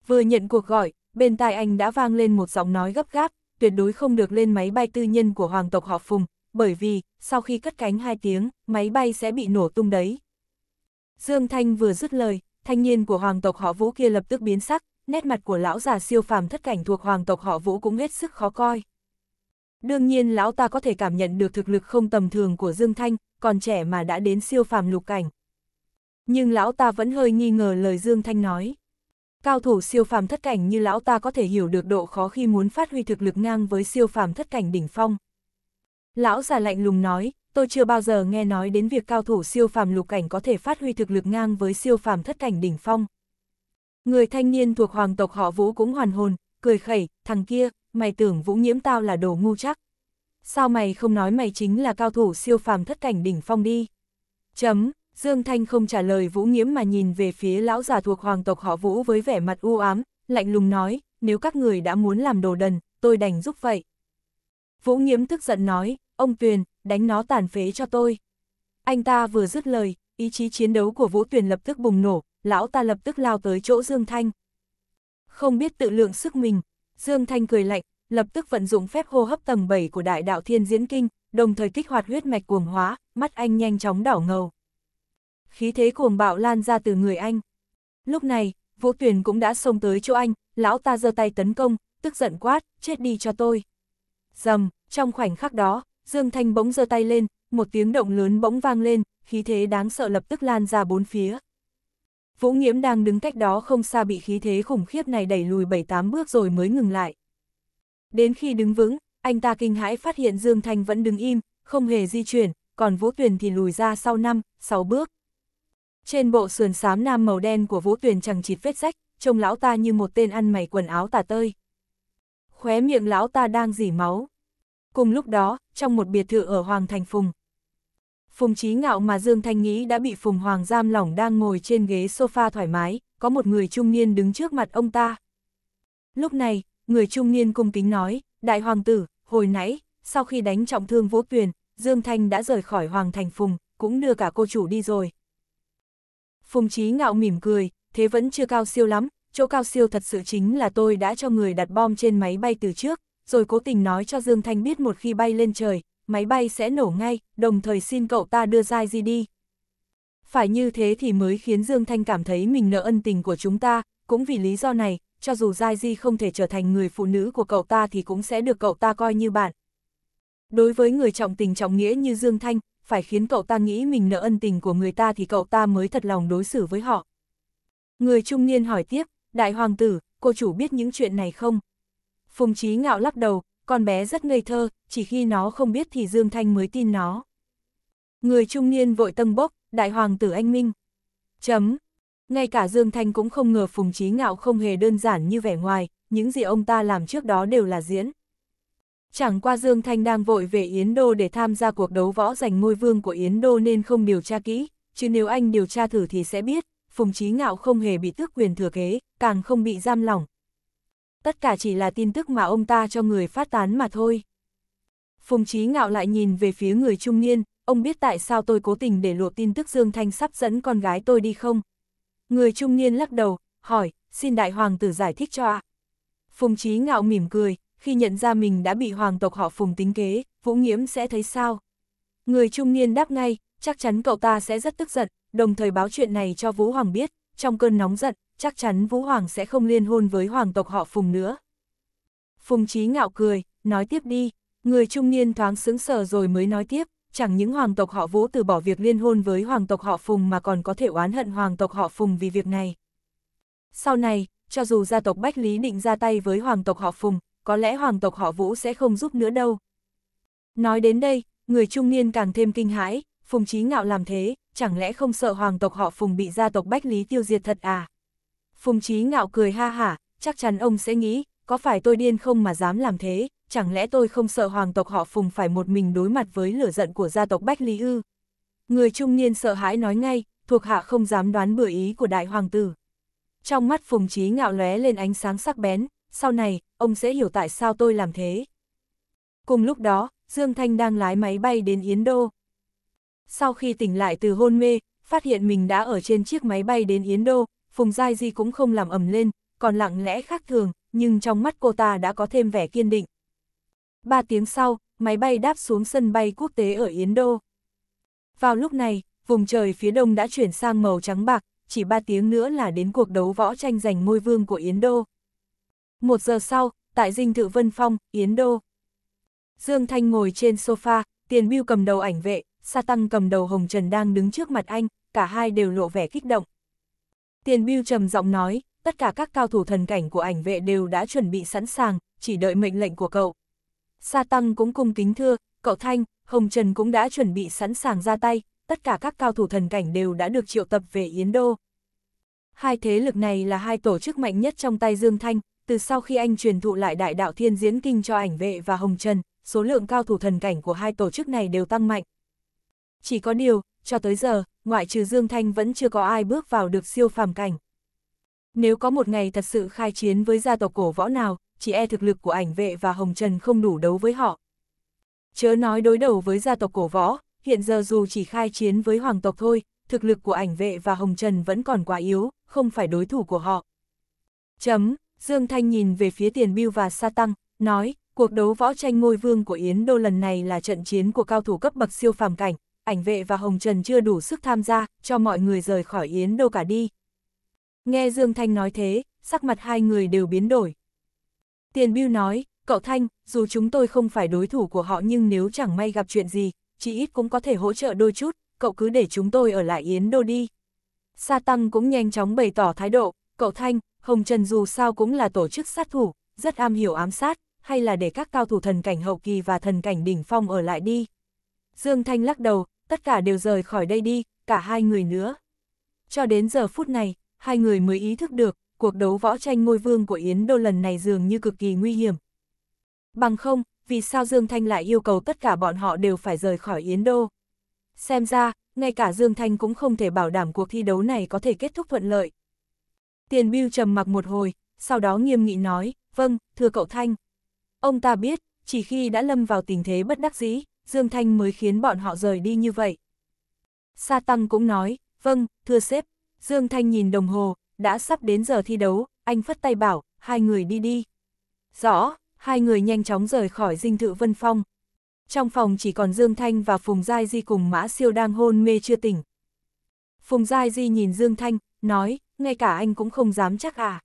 Vừa nhận cuộc gọi, bên tai anh đã vang lên một giọng nói gấp gáp, tuyệt đối không được lên máy bay tư nhân của hoàng tộc họ Phùng, bởi vì, sau khi cất cánh hai tiếng, máy bay sẽ bị nổ tung đấy. Dương Thanh vừa dứt lời, thanh niên của hoàng tộc họ Vũ kia lập tức biến sắc, nét mặt của lão già siêu phàm thất cảnh thuộc hoàng tộc họ Vũ cũng hết sức khó coi. Đương nhiên lão ta có thể cảm nhận được thực lực không tầm thường của Dương Thanh, còn trẻ mà đã đến siêu phàm lục cảnh. Nhưng lão ta vẫn hơi nghi ngờ lời Dương Thanh nói. Cao thủ siêu phàm thất cảnh như lão ta có thể hiểu được độ khó khi muốn phát huy thực lực ngang với siêu phàm thất cảnh đỉnh phong. Lão già lạnh lùng nói, tôi chưa bao giờ nghe nói đến việc cao thủ siêu phàm lục cảnh có thể phát huy thực lực ngang với siêu phàm thất cảnh đỉnh phong. Người thanh niên thuộc hoàng tộc họ Vũ cũng hoàn hồn, cười khẩy, thằng kia, mày tưởng vũ nhiễm tao là đồ ngu chắc. Sao mày không nói mày chính là cao thủ siêu phàm thất cảnh đỉnh phong đi? Chấm, Dương Thanh không trả lời vũ nhiễm mà nhìn về phía lão già thuộc hoàng tộc họ vũ với vẻ mặt u ám, lạnh lùng nói, nếu các người đã muốn làm đồ đần, tôi đành giúp vậy. Vũ nhiễm tức giận nói, ông Tuyền, đánh nó tàn phế cho tôi. Anh ta vừa dứt lời, ý chí chiến đấu của Vũ Tuyền lập tức bùng nổ, lão ta lập tức lao tới chỗ Dương Thanh. Không biết tự lượng sức mình, Dương Thanh cười lạnh, lập tức vận dụng phép hô hấp tầng 7 của đại đạo thiên diễn kinh, đồng thời kích hoạt huyết mạch cuồng hóa, mắt anh nhanh chóng đảo ngầu. Khí thế cuồng bạo lan ra từ người anh. Lúc này, Vũ Tuyền cũng đã xông tới chỗ anh, lão ta giơ tay tấn công, tức giận quát, chết đi cho tôi. Dầm, trong khoảnh khắc đó, Dương Thanh bỗng giơ tay lên, một tiếng động lớn bỗng vang lên, khí thế đáng sợ lập tức lan ra bốn phía. Vũ Nghiễm đang đứng cách đó không xa bị khí thế khủng khiếp này đẩy lùi 7-8 bước rồi mới ngừng lại. Đến khi đứng vững, anh ta kinh hãi phát hiện Dương Thanh vẫn đứng im, không hề di chuyển, còn Vũ Tuyền thì lùi ra sau 5, 6 bước. Trên bộ sườn xám nam màu đen của Vũ Tuyền chẳng chịt vết rách, trông lão ta như một tên ăn mày quần áo tả tơi. Khóe miệng lão ta đang dỉ máu. Cùng lúc đó, trong một biệt thự ở Hoàng Thành Phùng, Phùng Chí Ngạo mà Dương Thanh nghĩ đã bị Phùng Hoàng giam lỏng đang ngồi trên ghế sofa thoải mái, có một người trung niên đứng trước mặt ông ta. Lúc này, người trung niên cung kính nói, Đại Hoàng tử, hồi nãy, sau khi đánh trọng thương vỗ quyền, Dương Thanh đã rời khỏi Hoàng Thành Phùng, cũng đưa cả cô chủ đi rồi. Phùng Chí Ngạo mỉm cười, thế vẫn chưa cao siêu lắm, chỗ cao siêu thật sự chính là tôi đã cho người đặt bom trên máy bay từ trước, rồi cố tình nói cho Dương Thanh biết một khi bay lên trời, máy bay sẽ nổ ngay, đồng thời xin cậu ta đưa dai gì đi. Phải như thế thì mới khiến Dương Thanh cảm thấy mình nợ ân tình của chúng ta, cũng vì lý do này, cho dù Giai Di không thể trở thành người phụ nữ của cậu ta thì cũng sẽ được cậu ta coi như bạn. Đối với người trọng tình trọng nghĩa như Dương Thanh, phải khiến cậu ta nghĩ mình nợ ân tình của người ta thì cậu ta mới thật lòng đối xử với họ. Người trung niên hỏi tiếp, Đại Hoàng tử, cô chủ biết những chuyện này không? Phùng Chí ngạo lắc đầu, con bé rất ngây thơ, chỉ khi nó không biết thì Dương Thanh mới tin nó. Người trung niên vội tâng bốc, đại hoàng tử anh minh. Chấm. Ngay cả Dương Thanh cũng không ngờ Phùng Trí Ngạo không hề đơn giản như vẻ ngoài, những gì ông ta làm trước đó đều là diễn. Chẳng qua Dương Thanh đang vội về Yến Đô để tham gia cuộc đấu võ giành ngôi vương của Yến Đô nên không điều tra kỹ, chứ nếu anh điều tra thử thì sẽ biết, Phùng Trí Ngạo không hề bị tước quyền thừa kế, càng không bị giam lỏng, tất cả chỉ là tin tức mà ông ta cho người phát tán mà thôi. Phùng Chí ngạo lại nhìn về phía người trung niên, ông biết tại sao tôi cố tình để lộ tin tức Dương Thanh sắp dẫn con gái tôi đi không? Người trung niên lắc đầu, hỏi, xin đại hoàng tử giải thích cho ạ. Phùng Chí ngạo mỉm cười, khi nhận ra mình đã bị hoàng tộc họ Phùng tính kế, Vũ Nghiễm sẽ thấy sao? Người trung niên đáp ngay, chắc chắn cậu ta sẽ rất tức giận, đồng thời báo chuyện này cho Vũ Hoàng biết, trong cơn nóng giận, chắc chắn Vũ Hoàng sẽ không liên hôn với hoàng tộc họ Phùng nữa. Phùng Chí ngạo cười, nói tiếp đi, người trung niên thoáng sững sờ rồi mới nói tiếp, chẳng những hoàng tộc họ Vũ từ bỏ việc liên hôn với hoàng tộc họ Phùng mà còn có thể oán hận hoàng tộc họ Phùng vì việc này. Sau này, cho dù gia tộc Bách Lý định ra tay với hoàng tộc họ Phùng, có lẽ hoàng tộc họ Vũ sẽ không giúp nữa đâu. Nói đến đây, người trung niên càng thêm kinh hãi, Phùng Chí Ngạo làm thế, chẳng lẽ không sợ hoàng tộc họ Phùng bị gia tộc Bách Lý tiêu diệt thật à? Phùng Chí ngạo cười ha hả, chắc chắn ông sẽ nghĩ, có phải tôi điên không mà dám làm thế, chẳng lẽ tôi không sợ hoàng tộc họ Phùng phải một mình đối mặt với lửa giận của gia tộc Bách Lý Ư. Người trung niên sợ hãi nói ngay, thuộc hạ không dám đoán bừa ý của đại hoàng tử. Trong mắt Phùng Chí ngạo lóe lên ánh sáng sắc bén, sau này, ông sẽ hiểu tại sao tôi làm thế. Cùng lúc đó, Dương Thanh đang lái máy bay đến Yến Đô. Sau khi tỉnh lại từ hôn mê, phát hiện mình đã ở trên chiếc máy bay đến Yến Đô, Phùng Giai Di cũng không làm ầm lên, còn lặng lẽ khác thường, nhưng trong mắt cô ta đã có thêm vẻ kiên định. Ba tiếng sau, máy bay đáp xuống sân bay quốc tế ở Yến Đô. Vào lúc này, vùng trời phía đông đã chuyển sang màu trắng bạc, chỉ ba tiếng nữa là đến cuộc đấu võ tranh giành ngôi vương của Yến Đô. Một giờ sau, tại dinh thự Vân Phong, Yến Đô. Dương Thanh ngồi trên sofa, Tiền bưu cầm đầu ảnh vệ, Sa Tăng cầm đầu Hồng Trần đang đứng trước mặt anh, cả hai đều lộ vẻ kích động. Tiền Bưu trầm giọng nói, tất cả các cao thủ thần cảnh của ảnh vệ đều đã chuẩn bị sẵn sàng, chỉ đợi mệnh lệnh của cậu. Sa Tăng cũng cung kính thưa, cậu Thanh, Hồng Trần cũng đã chuẩn bị sẵn sàng ra tay, tất cả các cao thủ thần cảnh đều đã được triệu tập về Yến Đô. Hai thế lực này là hai tổ chức mạnh nhất trong tay Dương Thanh, từ sau khi anh truyền thụ lại đại đạo thiên diễn kinh cho ảnh vệ và Hồng Trần, số lượng cao thủ thần cảnh của hai tổ chức này đều tăng mạnh. Chỉ có điều, cho tới giờ, ngoại trừ Dương Thanh vẫn chưa có ai bước vào được siêu phàm cảnh. Nếu có một ngày thật sự khai chiến với gia tộc cổ võ nào, chỉ e thực lực của ảnh vệ và Hồng Trần không đủ đấu với họ. Chớ nói đối đầu với gia tộc cổ võ, hiện giờ dù chỉ khai chiến với hoàng tộc thôi, thực lực của ảnh vệ và Hồng Trần vẫn còn quá yếu, không phải đối thủ của họ. Chấm, Dương Thanh nhìn về phía tiền Biêu và Sa Tăng, nói, cuộc đấu võ tranh ngôi vương của Yến Đô lần này là trận chiến của cao thủ cấp bậc siêu phàm cảnh, ảnh vệ và Hồng Trần chưa đủ sức tham gia, cho mọi người rời khỏi Yến Đô cả đi. Nghe Dương Thanh nói thế, sắc mặt hai người đều biến đổi. Tiền Bưu nói, cậu Thanh, dù chúng tôi không phải đối thủ của họ nhưng nếu chẳng may gặp chuyện gì, chỉ ít cũng có thể hỗ trợ đôi chút, cậu cứ để chúng tôi ở lại Yến Đô đi. Sa Tăng cũng nhanh chóng bày tỏ thái độ, cậu Thanh, Hồng Trần dù sao cũng là tổ chức sát thủ, rất am hiểu ám sát, hay là để các cao thủ thần cảnh hậu kỳ và thần cảnh đỉnh phong ở lại đi. Dương Thanh lắc đầu, tất cả đều rời khỏi đây đi, cả hai người nữa. Cho đến giờ phút này, hai người mới ý thức được, cuộc đấu võ tranh ngôi vương của Yến Đô lần này dường như cực kỳ nguy hiểm. Bằng không, vì sao Dương Thanh lại yêu cầu tất cả bọn họ đều phải rời khỏi Yến Đô? Xem ra, ngay cả Dương Thanh cũng không thể bảo đảm cuộc thi đấu này có thể kết thúc thuận lợi. Tiền Bưu trầm mặc một hồi, sau đó nghiêm nghị nói, vâng, thưa cậu Thanh. Ông ta biết, chỉ khi đã lâm vào tình thế bất đắc dĩ, Dương Thanh mới khiến bọn họ rời đi như vậy. Sa Tăng cũng nói, vâng, thưa sếp, Dương Thanh nhìn đồng hồ, đã sắp đến giờ thi đấu, anh phất tay bảo, hai người đi đi. Rõ, hai người nhanh chóng rời khỏi dinh thự Vân Phong. Trong phòng chỉ còn Dương Thanh và Phùng Giai Di cùng Mã Siêu đang hôn mê chưa tỉnh. Phùng Giai Di nhìn Dương Thanh, nói, ngay cả anh cũng không dám chắc à.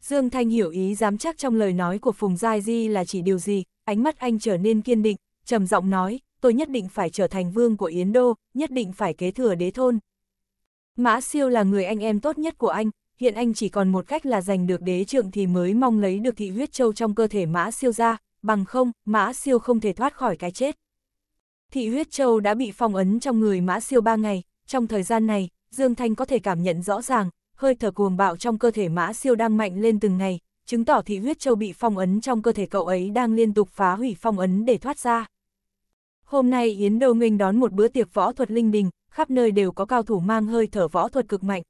Dương Thanh hiểu ý dám chắc trong lời nói của Phùng Giai Di là chỉ điều gì, ánh mắt anh trở nên kiên định, trầm giọng nói, tôi nhất định phải trở thành vương của Yến Đô, nhất định phải kế thừa đế thôn. Mã siêu là người anh em tốt nhất của anh, hiện anh chỉ còn một cách là giành được đế trượng thì mới mong lấy được thị huyết châu trong cơ thể mã siêu ra, bằng không, mã siêu không thể thoát khỏi cái chết. Thị huyết châu đã bị phong ấn trong người mã siêu ba ngày, trong thời gian này, Dương Thanh có thể cảm nhận rõ ràng, hơi thở cuồng bạo trong cơ thể mã siêu đang mạnh lên từng ngày, chứng tỏ thị huyết châu bị phong ấn trong cơ thể cậu ấy đang liên tục phá hủy phong ấn để thoát ra. Hôm nay Yến Đô Nghênh đón một bữa tiệc võ thuật linh đình, khắp nơi đều có cao thủ mang hơi thở võ thuật cực mạnh.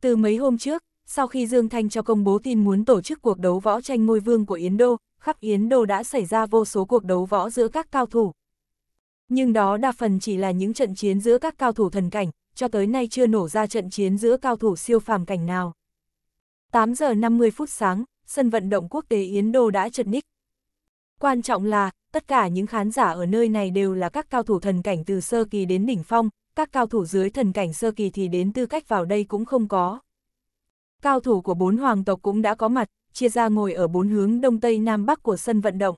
Từ mấy hôm trước, sau khi Dương Thanh cho công bố tin muốn tổ chức cuộc đấu võ tranh ngôi vương của Yến Đô, khắp Yến Đô đã xảy ra vô số cuộc đấu võ giữa các cao thủ. Nhưng đó đa phần chỉ là những trận chiến giữa các cao thủ thần cảnh, cho tới nay chưa nổ ra trận chiến giữa cao thủ siêu phàm cảnh nào. 8 giờ 50 phút sáng, sân vận động quốc tế Yến Đô đã trật ních, Quan trọng là, tất cả những khán giả ở nơi này đều là các cao thủ thần cảnh từ sơ kỳ đến đỉnh phong, các cao thủ dưới thần cảnh sơ kỳ thì đến tư cách vào đây cũng không có. Cao thủ của bốn hoàng tộc cũng đã có mặt, chia ra ngồi ở bốn hướng đông tây nam bắc của sân vận động.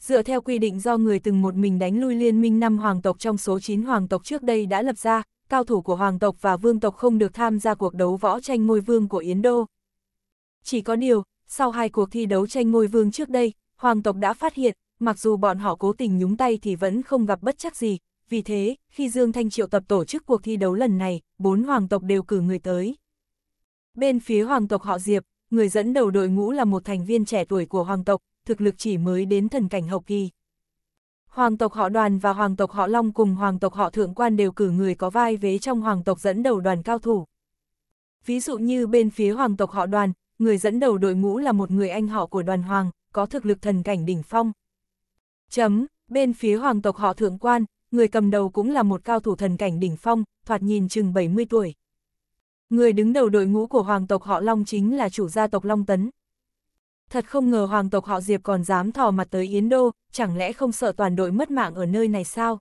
Dựa theo quy định do người từng một mình đánh lui liên minh năm hoàng tộc trong số 9 hoàng tộc trước đây đã lập ra, cao thủ của hoàng tộc và vương tộc không được tham gia cuộc đấu võ tranh ngôi vương của Yến Đô. Chỉ có điều, sau hai cuộc thi đấu tranh ngôi vương trước đây, hoàng tộc đã phát hiện, mặc dù bọn họ cố tình nhúng tay thì vẫn không gặp bất chắc gì, vì thế, khi Dương Thanh triệu tập tổ chức cuộc thi đấu lần này, bốn hoàng tộc đều cử người tới. Bên phía hoàng tộc họ Diệp, người dẫn đầu đội ngũ là một thành viên trẻ tuổi của hoàng tộc, thực lực chỉ mới đến thần cảnh hậu kỳ. Hoàng tộc họ đoàn và hoàng tộc họ Long cùng hoàng tộc họ thượng quan đều cử người có vai vế trong hoàng tộc dẫn đầu đoàn cao thủ. Ví dụ như bên phía hoàng tộc họ đoàn, người dẫn đầu đội ngũ là một người anh họ của đoàn hoàng, có thực lực thần cảnh đỉnh phong. Chấm, bên phía hoàng tộc họ thượng quan, người cầm đầu cũng là một cao thủ thần cảnh đỉnh phong, thoạt nhìn chừng 70 tuổi. Người đứng đầu đội ngũ của hoàng tộc họ Long chính là chủ gia tộc Long Tấn. Thật không ngờ hoàng tộc họ Diệp còn dám thò mặt tới Yến Đô, chẳng lẽ không sợ toàn đội mất mạng ở nơi này sao?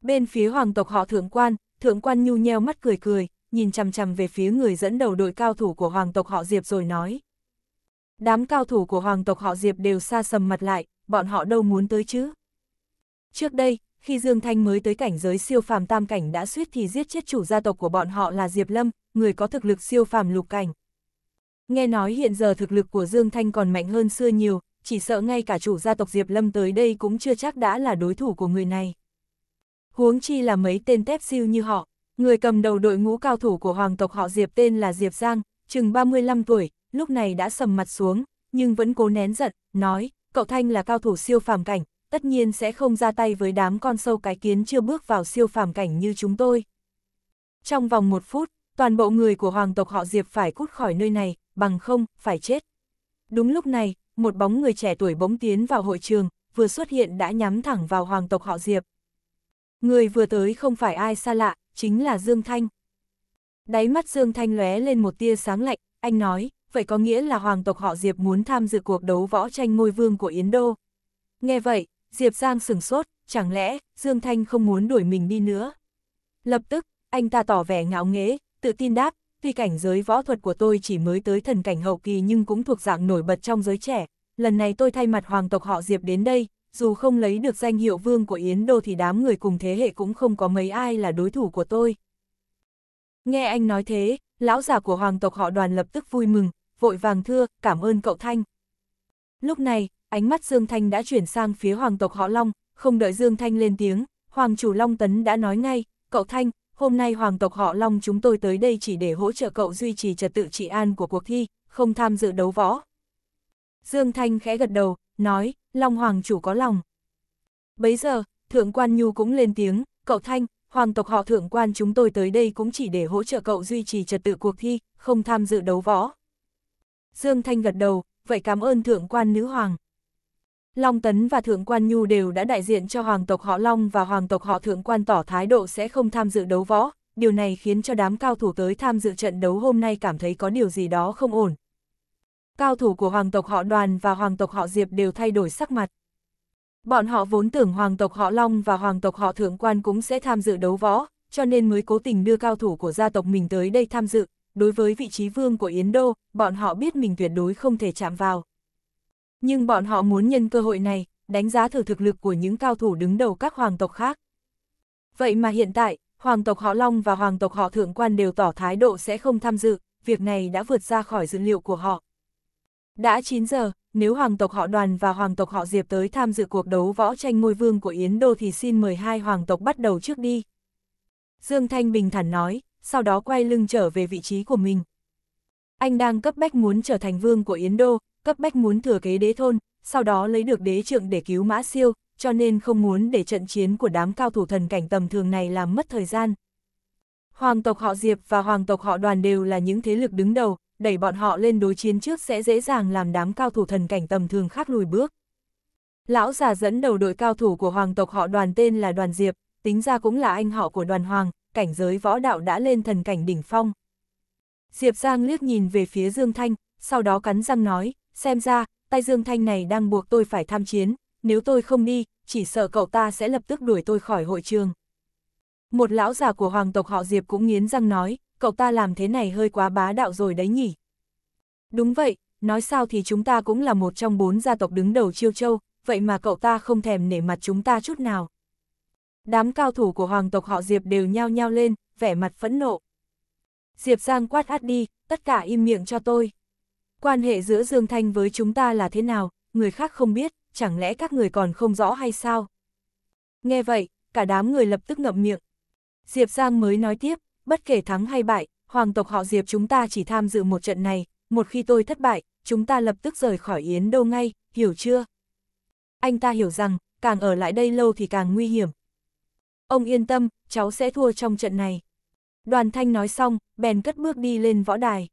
Bên phía hoàng tộc họ thượng quan, thượng quan nhu nheo mắt cười cười, nhìn chằm chằm về phía người dẫn đầu đội cao thủ của hoàng tộc họ Diệp rồi nói đám cao thủ của hoàng tộc họ Diệp đều xa sầm mặt lại, bọn họ đâu muốn tới chứ. Trước đây, khi Dương Thanh mới tới cảnh giới siêu phàm tam cảnh đã suýt thì giết chết chủ gia tộc của bọn họ là Diệp Lâm, người có thực lực siêu phàm lục cảnh. Nghe nói hiện giờ thực lực của Dương Thanh còn mạnh hơn xưa nhiều, chỉ sợ ngay cả chủ gia tộc Diệp Lâm tới đây cũng chưa chắc đã là đối thủ của người này. Huống chi là mấy tên tép siêu như họ, người cầm đầu đội ngũ cao thủ của hoàng tộc họ Diệp tên là Diệp Giang, chừng 35 tuổi, lúc này đã sầm mặt xuống, nhưng vẫn cố nén giận, nói, cậu Thanh là cao thủ siêu phàm cảnh, tất nhiên sẽ không ra tay với đám con sâu cái kiến chưa bước vào siêu phàm cảnh như chúng tôi. Trong vòng một phút, toàn bộ người của hoàng tộc họ Diệp phải cút khỏi nơi này, bằng không, phải chết. Đúng lúc này, một bóng người trẻ tuổi bỗng tiến vào hội trường, vừa xuất hiện đã nhắm thẳng vào hoàng tộc họ Diệp. Người vừa tới không phải ai xa lạ, chính là Dương Thanh. Đáy mắt Dương Thanh lóe lên một tia sáng lạnh, anh nói, vậy có nghĩa là hoàng tộc họ Diệp muốn tham dự cuộc đấu võ tranh ngôi vương của Yến Đô. Nghe vậy, Diệp Giang sửng sốt, chẳng lẽ Dương Thanh không muốn đuổi mình đi nữa. Lập tức, anh ta tỏ vẻ ngạo nghễ, tự tin đáp, tuy cảnh giới võ thuật của tôi chỉ mới tới thần cảnh hậu kỳ nhưng cũng thuộc dạng nổi bật trong giới trẻ, lần này tôi thay mặt hoàng tộc họ Diệp đến đây, dù không lấy được danh hiệu vương của Yến Đô thì đám người cùng thế hệ cũng không có mấy ai là đối thủ của tôi. Nghe anh nói thế, lão già của hoàng tộc họ đoàn lập tức vui mừng, vội vàng thưa, cảm ơn cậu Thanh. Lúc này, ánh mắt Dương Thanh đã chuyển sang phía hoàng tộc họ Long, không đợi Dương Thanh lên tiếng, hoàng chủ Long Tấn đã nói ngay, cậu Thanh, hôm nay hoàng tộc họ Long chúng tôi tới đây chỉ để hỗ trợ cậu duy trì trật tự trị an của cuộc thi, không tham dự đấu võ. Dương Thanh khẽ gật đầu, nói, Long hoàng chủ có lòng. Bấy giờ, Thượng quan Nhu cũng lên tiếng, cậu Thanh, hoàng tộc họ Thượng quan chúng tôi tới đây cũng chỉ để hỗ trợ cậu duy trì trật tự cuộc thi, không tham dự đấu võ. Dương Thanh gật đầu, vậy cảm ơn thượng quan nữ hoàng. Long Tấn và Thượng quan Nhu đều đã đại diện cho Hoàng tộc họ Long và Hoàng tộc họ Thượng quan tỏ thái độ sẽ không tham dự đấu võ, điều này khiến cho đám cao thủ tới tham dự trận đấu hôm nay cảm thấy có điều gì đó không ổn. Cao thủ của Hoàng tộc họ Đoàn và Hoàng tộc họ Diệp đều thay đổi sắc mặt. Bọn họ vốn tưởng Hoàng tộc họ Long và Hoàng tộc họ Thượng quan cũng sẽ tham dự đấu võ, cho nên mới cố tình đưa cao thủ của gia tộc mình tới đây tham dự, đối với vị trí vương của Yến Đô, bọn họ biết mình tuyệt đối không thể chạm vào. Nhưng bọn họ muốn nhân cơ hội này, đánh giá thử thực lực của những cao thủ đứng đầu các hoàng tộc khác. Vậy mà hiện tại, hoàng tộc họ Long và hoàng tộc họ Thượng Quan đều tỏ thái độ sẽ không tham dự, việc này đã vượt ra khỏi dữ liệu của họ. Đã 9 giờ, nếu hoàng tộc họ đoàn và hoàng tộc họ Diệp tới tham dự cuộc đấu võ tranh ngôi vương của Yến Đô thì xin mời hai hoàng tộc bắt đầu trước đi. Dương Thanh Bình thản nói, sau đó quay lưng trở về vị trí của mình. Anh đang cấp bách muốn trở thành vương của Yến Đô, cấp bách muốn thừa kế đế thôn, sau đó lấy được đế trượng để cứu Mã Siêu, cho nên không muốn để trận chiến của đám cao thủ thần cảnh tầm thường này làm mất thời gian. Hoàng tộc họ Diệp và hoàng tộc họ Đoàn đều là những thế lực đứng đầu, đẩy bọn họ lên đối chiến trước sẽ dễ dàng làm đám cao thủ thần cảnh tầm thường khác lùi bước. Lão già dẫn đầu đội cao thủ của hoàng tộc họ Đoàn tên là Đoàn Diệp, tính ra cũng là anh họ của Đoàn Hoàng, cảnh giới võ đạo đã lên thần cảnh đỉnh phong. Diệp Giang liếc nhìn về phía Dương Thanh, sau đó cắn răng nói, xem ra, tay Dương Thanh này đang buộc tôi phải tham chiến, nếu tôi không đi, chỉ sợ cậu ta sẽ lập tức đuổi tôi khỏi hội trường. Một lão già của hoàng tộc họ Diệp cũng nghiến răng nói, cậu ta làm thế này hơi quá bá đạo rồi đấy nhỉ. Đúng vậy, nói sao thì chúng ta cũng là một trong bốn gia tộc đứng đầu chiêu châu, vậy mà cậu ta không thèm nể mặt chúng ta chút nào. Đám cao thủ của hoàng tộc họ Diệp đều nhao nhao lên, vẻ mặt phẫn nộ. Diệp Giang quát át đi, tất cả im miệng cho tôi. Quan hệ giữa Dương Thanh với chúng ta là thế nào, người khác không biết, chẳng lẽ các người còn không rõ hay sao? Nghe vậy, cả đám người lập tức ngậm miệng. Diệp Giang mới nói tiếp, bất kể thắng hay bại, hoàng tộc họ Diệp chúng ta chỉ tham dự một trận này, một khi tôi thất bại, chúng ta lập tức rời khỏi Yến Đô ngay, hiểu chưa? Anh ta hiểu rằng, càng ở lại đây lâu thì càng nguy hiểm, Ông yên tâm, cháu sẽ thua trong trận này. Đoàn thanh nói xong, bèn cất bước đi lên võ đài.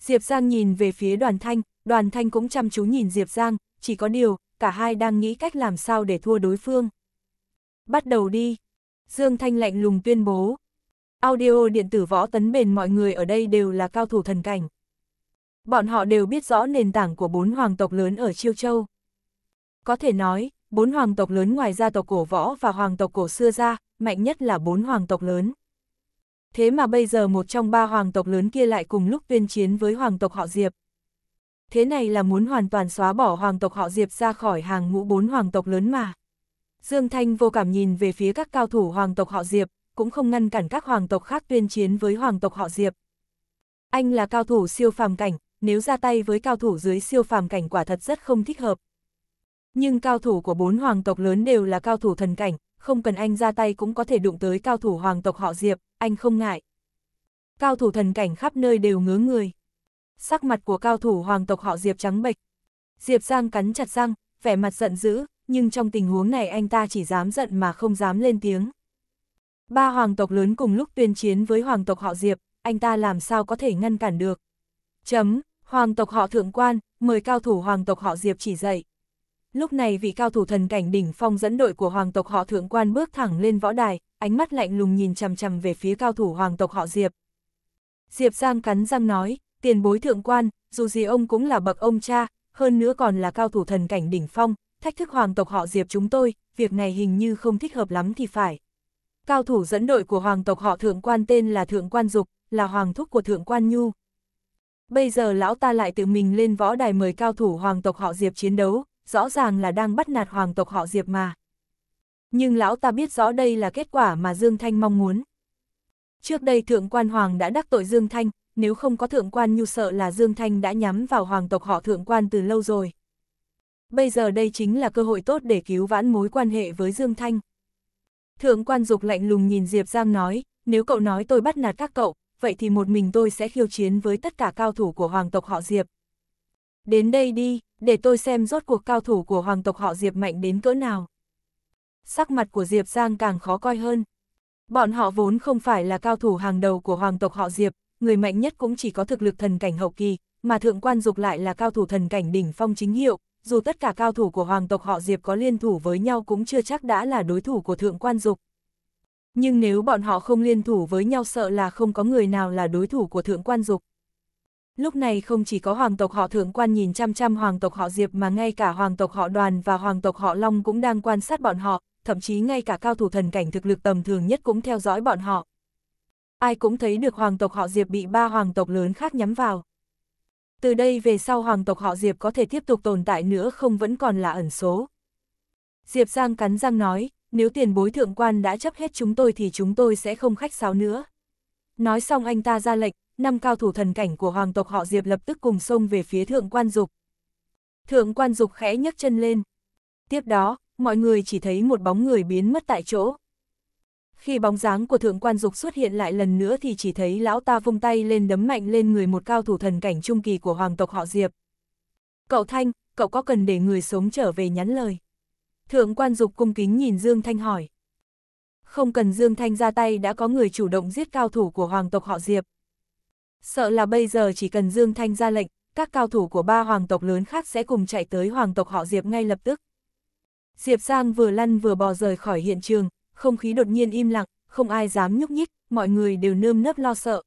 Diệp Giang nhìn về phía đoàn thanh, đoàn thanh cũng chăm chú nhìn Diệp Giang, chỉ có điều, cả hai đang nghĩ cách làm sao để thua đối phương. Bắt đầu đi. Dương Thanh lạnh lùng tuyên bố. Audio điện tử võ tấn bền mọi người ở đây đều là cao thủ thần cảnh. Bọn họ đều biết rõ nền tảng của bốn hoàng tộc lớn ở Chiêu Châu. Có thể nói, bốn hoàng tộc lớn ngoài gia tộc cổ võ và hoàng tộc cổ xưa ra, mạnh nhất là bốn hoàng tộc lớn. Thế mà bây giờ một trong ba hoàng tộc lớn kia lại cùng lúc tuyên chiến với hoàng tộc họ Diệp. Thế này là muốn hoàn toàn xóa bỏ hoàng tộc họ Diệp ra khỏi hàng ngũ bốn hoàng tộc lớn mà. Dương Thanh vô cảm nhìn về phía các cao thủ hoàng tộc họ Diệp, cũng không ngăn cản các hoàng tộc khác tuyên chiến với hoàng tộc họ Diệp. Anh là cao thủ siêu phàm cảnh, nếu ra tay với cao thủ dưới siêu phàm cảnh quả thật rất không thích hợp, nhưng cao thủ của bốn hoàng tộc lớn đều là cao thủ thần cảnh, không cần anh ra tay cũng có thể đụng tới cao thủ hoàng tộc họ Diệp, anh không ngại. Cao thủ thần cảnh khắp nơi đều ngứa người. Sắc mặt của cao thủ hoàng tộc họ Diệp trắng bệch. Diệp Giang cắn chặt răng, vẻ mặt giận dữ, nhưng trong tình huống này anh ta chỉ dám giận mà không dám lên tiếng. Ba hoàng tộc lớn cùng lúc tuyên chiến với hoàng tộc họ Diệp, anh ta làm sao có thể ngăn cản được. Chấm, hoàng tộc họ thượng quan, mời cao thủ hoàng tộc họ Diệp chỉ dạy. Lúc này vị cao thủ thần cảnh đỉnh phong dẫn đội của hoàng tộc họ thượng quan bước thẳng lên võ đài, ánh mắt lạnh lùng nhìn chằm chằm về phía cao thủ hoàng tộc họ Diệp. Diệp Giang cắn răng nói, tiền bối thượng quan, dù gì ông cũng là bậc ông cha, hơn nữa còn là cao thủ thần cảnh đỉnh phong, thách thức hoàng tộc họ Diệp chúng tôi, việc này hình như không thích hợp lắm thì phải. Cao thủ dẫn đội của hoàng tộc họ thượng quan tên là thượng quan dục, là hoàng thúc của thượng quan nhu. Bây giờ lão ta lại tự mình lên võ đài mời cao thủ hoàng tộc họ Diệp chiến đấu, rõ ràng là đang bắt nạt hoàng tộc họ Diệp mà. Nhưng lão ta biết rõ đây là kết quả mà Dương Thanh mong muốn. Trước đây thượng quan hoàng đã đắc tội Dương Thanh, nếu không có thượng quan nhu sợ là Dương Thanh đã nhắm vào hoàng tộc họ thượng quan từ lâu rồi. Bây giờ đây chính là cơ hội tốt để cứu vãn mối quan hệ với Dương Thanh. Thượng quan dục lạnh lùng nhìn Diệp Giang nói, nếu cậu nói tôi bắt nạt các cậu, vậy thì một mình tôi sẽ khiêu chiến với tất cả cao thủ của hoàng tộc họ Diệp đến đây đi, để tôi xem rốt cuộc cao thủ của hoàng tộc họ Diệp mạnh đến cỡ nào. Sắc mặt của Diệp Giang càng khó coi hơn. Bọn họ vốn không phải là cao thủ hàng đầu của hoàng tộc họ Diệp, người mạnh nhất cũng chỉ có thực lực thần cảnh hậu kỳ, mà thượng quan dục lại là cao thủ thần cảnh đỉnh phong chính hiệu, dù tất cả cao thủ của hoàng tộc họ Diệp có liên thủ với nhau cũng chưa chắc đã là đối thủ của thượng quan dục. Nhưng nếu bọn họ không liên thủ với nhau sợ là không có người nào là đối thủ của thượng quan dục. Lúc này không chỉ có hoàng tộc họ thượng quan nhìn chăm chăm hoàng tộc họ Diệp mà ngay cả hoàng tộc họ đoàn và hoàng tộc họ Long cũng đang quan sát bọn họ, thậm chí ngay cả cao thủ thần cảnh thực lực tầm thường nhất cũng theo dõi bọn họ. Ai cũng thấy được hoàng tộc họ Diệp bị ba hoàng tộc lớn khác nhắm vào. Từ đây về sau hoàng tộc họ Diệp có thể tiếp tục tồn tại nữa không vẫn còn là ẩn số. Diệp Giang cắn răng nói, nếu tiền bối thượng quan đã chấp hết chúng tôi thì chúng tôi sẽ không khách sáo nữa. Nói xong anh ta ra lệnh, năm cao thủ thần cảnh của hoàng tộc họ Diệp lập tức cùng xông về phía thượng quan dục. Thượng quan dục khẽ nhấc chân lên. Tiếp đó, mọi người chỉ thấy một bóng người biến mất tại chỗ. Khi bóng dáng của thượng quan dục xuất hiện lại lần nữa thì chỉ thấy lão ta vung tay lên đấm mạnh lên người một cao thủ thần cảnh trung kỳ của hoàng tộc họ Diệp. Cậu Thanh, cậu có cần để người sống trở về nhắn lời? Thượng quan dục cung kính nhìn Dương Thanh hỏi. Không cần Dương Thanh ra tay đã có người chủ động giết cao thủ của hoàng tộc họ Diệp. Sợ là bây giờ chỉ cần Dương Thanh ra lệnh, các cao thủ của ba hoàng tộc lớn khác sẽ cùng chạy tới hoàng tộc họ Diệp ngay lập tức. Diệp Giang vừa lăn vừa bò rời khỏi hiện trường, không khí đột nhiên im lặng, không ai dám nhúc nhích, mọi người đều nơm nớp lo sợ.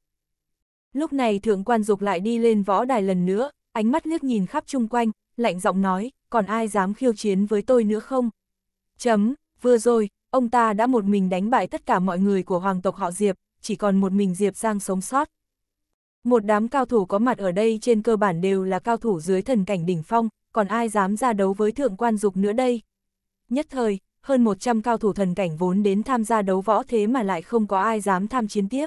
Lúc này thượng quan dục lại đi lên võ đài lần nữa, ánh mắt liếc nhìn khắp chung quanh, lạnh giọng nói, còn ai dám khiêu chiến với tôi nữa không? Chấm, vừa rồi, ông ta đã một mình đánh bại tất cả mọi người của hoàng tộc họ Diệp, chỉ còn một mình Diệp Giang sống sót. Một đám cao thủ có mặt ở đây trên cơ bản đều là cao thủ dưới thần cảnh đỉnh phong, còn ai dám ra đấu với thượng quan dục nữa đây. Nhất thời, hơn 100 cao thủ thần cảnh vốn đến tham gia đấu võ thế mà lại không có ai dám tham chiến tiếp.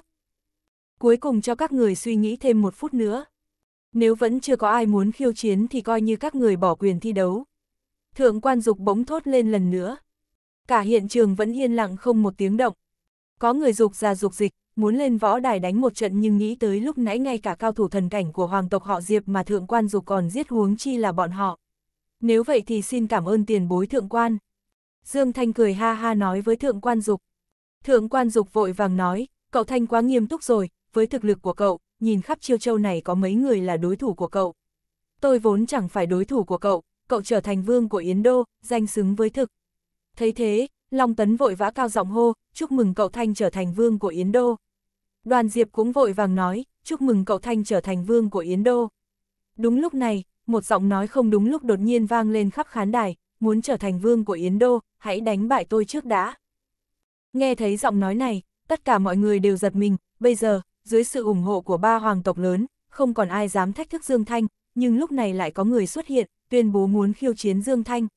Cuối cùng cho các người suy nghĩ thêm một phút nữa. Nếu vẫn chưa có ai muốn khiêu chiến thì coi như các người bỏ quyền thi đấu. Thượng quan dục bỗng thốt lên lần nữa. Cả hiện trường vẫn yên lặng không một tiếng động. Có người dục ra dục dịch, muốn lên võ đài đánh một trận nhưng nghĩ tới lúc nãy ngay cả cao thủ thần cảnh của hoàng tộc họ Diệp mà thượng quan dục còn giết huống chi là bọn họ. Nếu vậy thì xin cảm ơn tiền bối thượng quan. Dương Thanh cười ha ha nói với thượng quan dục. Thượng quan dục vội vàng nói, cậu Thanh quá nghiêm túc rồi, với thực lực của cậu, nhìn khắp chiêu châu này có mấy người là đối thủ của cậu. Tôi vốn chẳng phải đối thủ của cậu, cậu trở thành vương của Yến Đô, danh xứng với thực. Thấy thế, Long Tấn vội vã cao giọng hô, chúc mừng cậu Thanh trở thành vương của Yến Đô. Đoàn Diệp cũng vội vàng nói, chúc mừng cậu Thanh trở thành vương của Yến Đô. Đúng lúc này, một giọng nói không đúng lúc đột nhiên vang lên khắp khán đài, muốn trở thành vương của Yến Đô, hãy đánh bại tôi trước đã. Nghe thấy giọng nói này, tất cả mọi người đều giật mình, bây giờ, dưới sự ủng hộ của ba hoàng tộc lớn, không còn ai dám thách thức Dương Thanh, nhưng lúc này lại có người xuất hiện, tuyên bố muốn khiêu chiến Dương Thanh.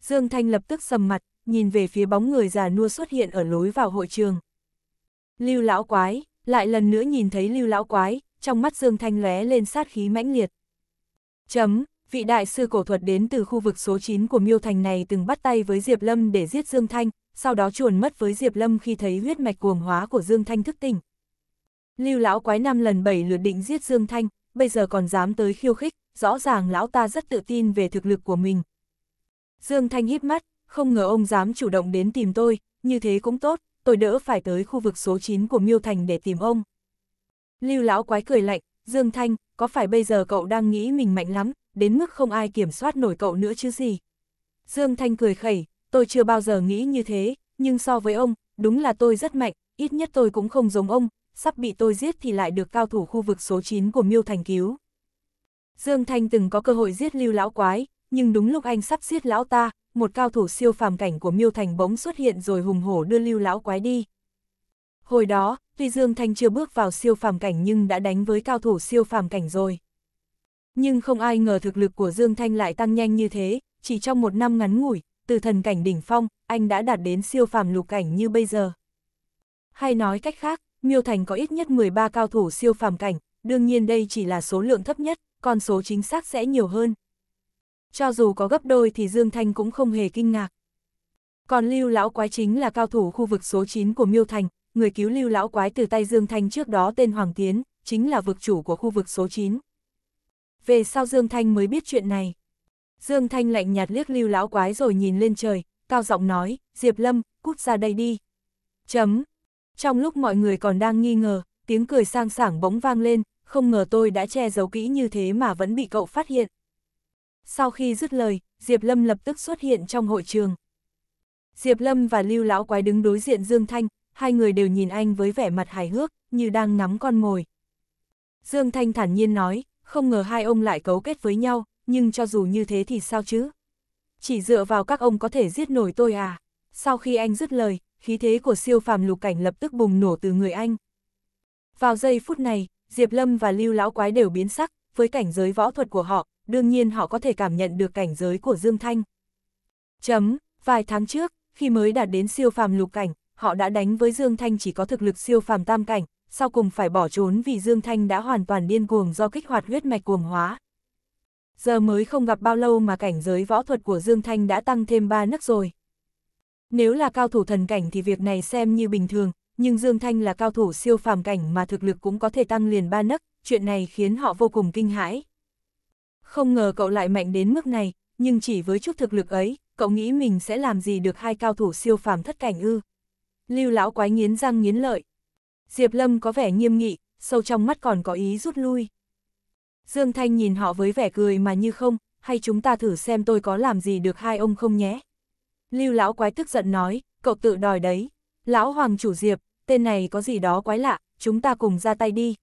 Dương Thanh lập tức sầm mặt, nhìn về phía bóng người già nua xuất hiện ở lối vào hội trường. Lưu lão quái, lại lần nữa nhìn thấy lưu lão quái, trong mắt Dương Thanh lóe lên sát khí mãnh liệt. Chấm, vị đại sư cổ thuật đến từ khu vực số 9 của miêu thành này từng bắt tay với Diệp Lâm để giết Dương Thanh, sau đó chuồn mất với Diệp Lâm khi thấy huyết mạch cuồng hóa của Dương Thanh thức tỉnh. Lưu lão quái năm lần bảy lượt định giết Dương Thanh, bây giờ còn dám tới khiêu khích, rõ ràng lão ta rất tự tin về thực lực của mình. Dương Thanh hít mắt, không ngờ ông dám chủ động đến tìm tôi, như thế cũng tốt, tôi đỡ phải tới khu vực số 9 của Miêu Thành để tìm ông. Lưu lão quái cười lạnh, Dương Thanh, có phải bây giờ cậu đang nghĩ mình mạnh lắm, đến mức không ai kiểm soát nổi cậu nữa chứ gì? Dương Thanh cười khẩy, tôi chưa bao giờ nghĩ như thế, nhưng so với ông, đúng là tôi rất mạnh, ít nhất tôi cũng không giống ông, sắp bị tôi giết thì lại được cao thủ khu vực số 9 của Miêu Thành cứu. Dương Thanh từng có cơ hội giết Lưu lão quái, nhưng đúng lúc anh sắp giết lão ta, một cao thủ siêu phàm cảnh của Miêu Thành bỗng xuất hiện rồi hùng hổ đưa lưu lão quái đi. Hồi đó, tuy Dương Thanh chưa bước vào siêu phàm cảnh nhưng đã đánh với cao thủ siêu phàm cảnh rồi. Nhưng không ai ngờ thực lực của Dương Thanh lại tăng nhanh như thế, chỉ trong một năm ngắn ngủi, từ thần cảnh đỉnh phong, anh đã đạt đến siêu phàm lục cảnh như bây giờ. Hay nói cách khác, Miêu Thành có ít nhất 13 cao thủ siêu phàm cảnh, đương nhiên đây chỉ là số lượng thấp nhất, con số chính xác sẽ nhiều hơn cho dù có gấp đôi thì Dương Thanh cũng không hề kinh ngạc. Còn Lưu Lão Quái chính là cao thủ khu vực số 9 của Miêu Thành, người cứu Lưu Lão Quái từ tay Dương Thanh trước đó tên Hoàng Tiến, chính là vực chủ của khu vực số 9. Về sau Dương Thanh mới biết chuyện này. Dương Thanh lạnh nhạt liếc Lưu Lão Quái rồi nhìn lên trời, cao giọng nói, Diệp Lâm, cút ra đây đi. Chấm. Trong lúc mọi người còn đang nghi ngờ, tiếng cười sang sảng bỗng vang lên, không ngờ tôi đã che giấu kỹ như thế mà vẫn bị cậu phát hiện. Sau khi dứt lời, Diệp Lâm lập tức xuất hiện trong hội trường. Diệp Lâm và Lưu Lão Quái đứng đối diện Dương Thanh, hai người đều nhìn anh với vẻ mặt hài hước, như đang ngắm con mồi. Dương Thanh thản nhiên nói, không ngờ hai ông lại cấu kết với nhau, nhưng cho dù như thế thì sao chứ? Chỉ dựa vào các ông có thể giết nổi tôi à? Sau khi anh dứt lời, khí thế của siêu phàm lục cảnh lập tức bùng nổ từ người anh. Vào giây phút này, Diệp Lâm và Lưu Lão Quái đều biến sắc, với cảnh giới võ thuật của họ, đương nhiên họ có thể cảm nhận được cảnh giới của Dương Thanh. Chấm, vài tháng trước, khi mới đạt đến siêu phàm lục cảnh, họ đã đánh với Dương Thanh chỉ có thực lực siêu phàm tam cảnh, sau cùng phải bỏ trốn vì Dương Thanh đã hoàn toàn điên cuồng do kích hoạt huyết mạch cuồng hóa. Giờ mới không gặp bao lâu mà cảnh giới võ thuật của Dương Thanh đã tăng thêm 3 nấc rồi. Nếu là cao thủ thần cảnh thì việc này xem như bình thường, nhưng Dương Thanh là cao thủ siêu phàm cảnh mà thực lực cũng có thể tăng liền 3 nấc, chuyện này khiến họ vô cùng kinh hãi. Không ngờ cậu lại mạnh đến mức này, nhưng chỉ với chút thực lực ấy, cậu nghĩ mình sẽ làm gì được hai cao thủ siêu phàm thất cảnh ư. Lưu lão quái nghiến răng nghiến lợi. Diệp Lâm có vẻ nghiêm nghị, sâu trong mắt còn có ý rút lui. Dương Thanh nhìn họ với vẻ cười mà như không, hay chúng ta thử xem tôi có làm gì được hai ông không nhé. Lưu lão quái tức giận nói, cậu tự đòi đấy. Lão Hoàng chủ Diệp, tên này có gì đó quái lạ, chúng ta cùng ra tay đi.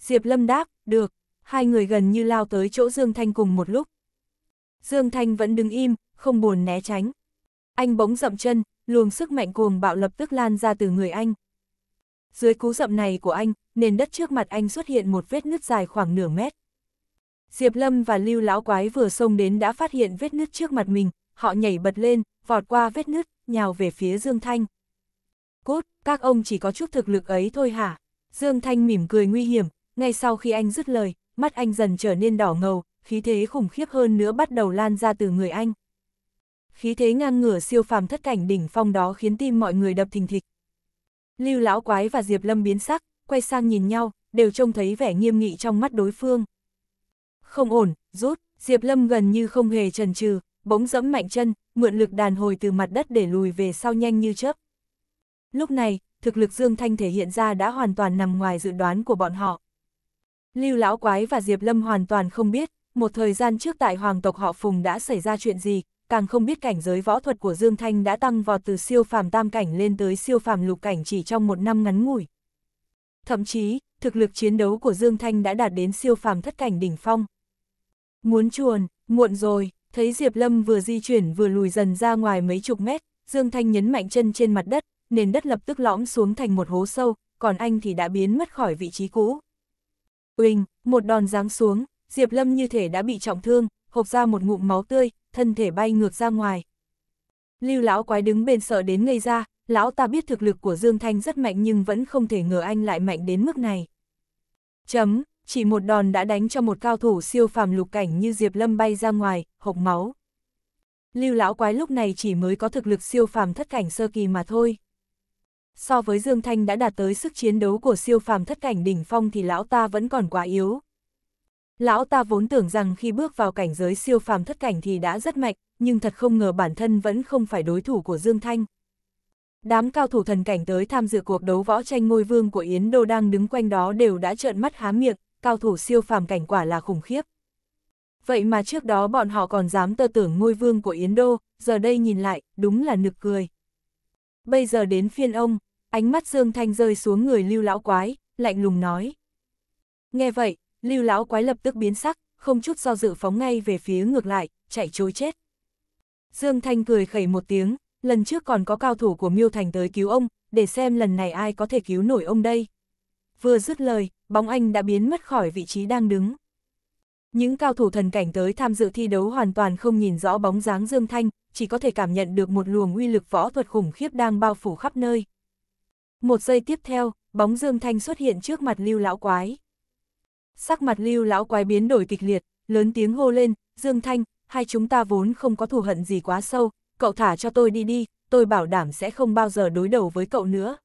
Diệp Lâm đáp, được, hai người gần như lao tới chỗ Dương Thanh cùng một lúc. Dương Thanh vẫn đứng im, không buồn né tránh. Anh bỗng dậm chân, luồng sức mạnh cuồng bạo lập tức lan ra từ người anh. Dưới cú dậm này của anh, nền đất trước mặt anh xuất hiện một vết nứt dài khoảng nửa mét. Diệp Lâm và Lưu Lão Quái vừa xông đến đã phát hiện vết nứt trước mặt mình, họ nhảy bật lên, vọt qua vết nứt, nhào về phía Dương Thanh. Cốt, các ông chỉ có chút thực lực ấy thôi hả? Dương Thanh mỉm cười nguy hiểm, ngay sau khi anh dứt lời, mắt anh dần trở nên đỏ ngầu, khí thế khủng khiếp hơn nữa bắt đầu lan ra từ người anh. Khí thế ngang ngửa siêu phàm thất cảnh đỉnh phong đó khiến tim mọi người đập thình thịch. Lưu lão quái và Diệp Lâm biến sắc, quay sang nhìn nhau, đều trông thấy vẻ nghiêm nghị trong mắt đối phương. Không ổn, rút, Diệp Lâm gần như không hề chần chừ, bỗng dẫm mạnh chân, mượn lực đàn hồi từ mặt đất để lùi về sau nhanh như chớp. Lúc này, thực lực Dương Thanh thể hiện ra đã hoàn toàn nằm ngoài dự đoán của bọn họ. Lưu Lão Quái và Diệp Lâm hoàn toàn không biết, một thời gian trước tại hoàng tộc họ Phùng đã xảy ra chuyện gì, càng không biết cảnh giới võ thuật của Dương Thanh đã tăng vọt từ siêu phàm tam cảnh lên tới siêu phàm lục cảnh chỉ trong một năm ngắn ngủi. Thậm chí, thực lực chiến đấu của Dương Thanh đã đạt đến siêu phàm thất cảnh đỉnh phong. Muốn chuồn, muộn rồi, thấy Diệp Lâm vừa di chuyển vừa lùi dần ra ngoài mấy chục mét, Dương Thanh nhấn mạnh chân trên mặt đất, nền đất lập tức lõm xuống thành một hố sâu, còn anh thì đã biến mất khỏi vị trí cũ. Uỳnh, một đòn giáng xuống, Diệp Lâm như thể đã bị trọng thương, hộc ra một ngụm máu tươi, thân thể bay ngược ra ngoài. Lưu lão quái đứng bên sợ đến ngây ra, lão ta biết thực lực của Dương Thanh rất mạnh nhưng vẫn không thể ngờ anh lại mạnh đến mức này. Chấm, chỉ một đòn đã đánh cho một cao thủ siêu phàm lục cảnh như Diệp Lâm bay ra ngoài, hộc máu. Lưu lão quái lúc này chỉ mới có thực lực siêu phàm thất cảnh sơ kỳ mà thôi so với Dương Thanh đã đạt tới sức chiến đấu của siêu phàm thất cảnh đỉnh phong thì lão ta vẫn còn quá yếu. Lão ta vốn tưởng rằng khi bước vào cảnh giới siêu phàm thất cảnh thì đã rất mạnh, nhưng thật không ngờ bản thân vẫn không phải đối thủ của Dương Thanh. Đám cao thủ thần cảnh tới tham dự cuộc đấu võ tranh ngôi vương của Yến Đô đang đứng quanh đó đều đã trợn mắt há miệng, cao thủ siêu phàm cảnh quả là khủng khiếp. Vậy mà trước đó bọn họ còn dám tơ tưởng ngôi vương của Yến Đô, giờ đây nhìn lại, đúng là nực cười. Bây giờ đến phiên ông, ánh mắt Dương Thanh rơi xuống người lưu lão quái, lạnh lùng nói. Nghe vậy, lưu lão quái lập tức biến sắc, không chút do dự phóng ngay về phía ngược lại, chạy trối chết. Dương Thanh cười khẩy một tiếng, lần trước còn có cao thủ của Miêu Thành tới cứu ông, để xem lần này ai có thể cứu nổi ông đây. Vừa dứt lời, bóng anh đã biến mất khỏi vị trí đang đứng. Những cao thủ thần cảnh tới tham dự thi đấu hoàn toàn không nhìn rõ bóng dáng Dương Thanh, chỉ có thể cảm nhận được một luồng uy lực võ thuật khủng khiếp đang bao phủ khắp nơi. Một giây tiếp theo, bóng Dương Thanh xuất hiện trước mặt Lưu Lão Quái. Sắc mặt Lưu Lão Quái biến đổi kịch liệt, lớn tiếng hô lên, Dương Thanh, hai chúng ta vốn không có thù hận gì quá sâu, cậu thả cho tôi đi đi, tôi bảo đảm sẽ không bao giờ đối đầu với cậu nữa.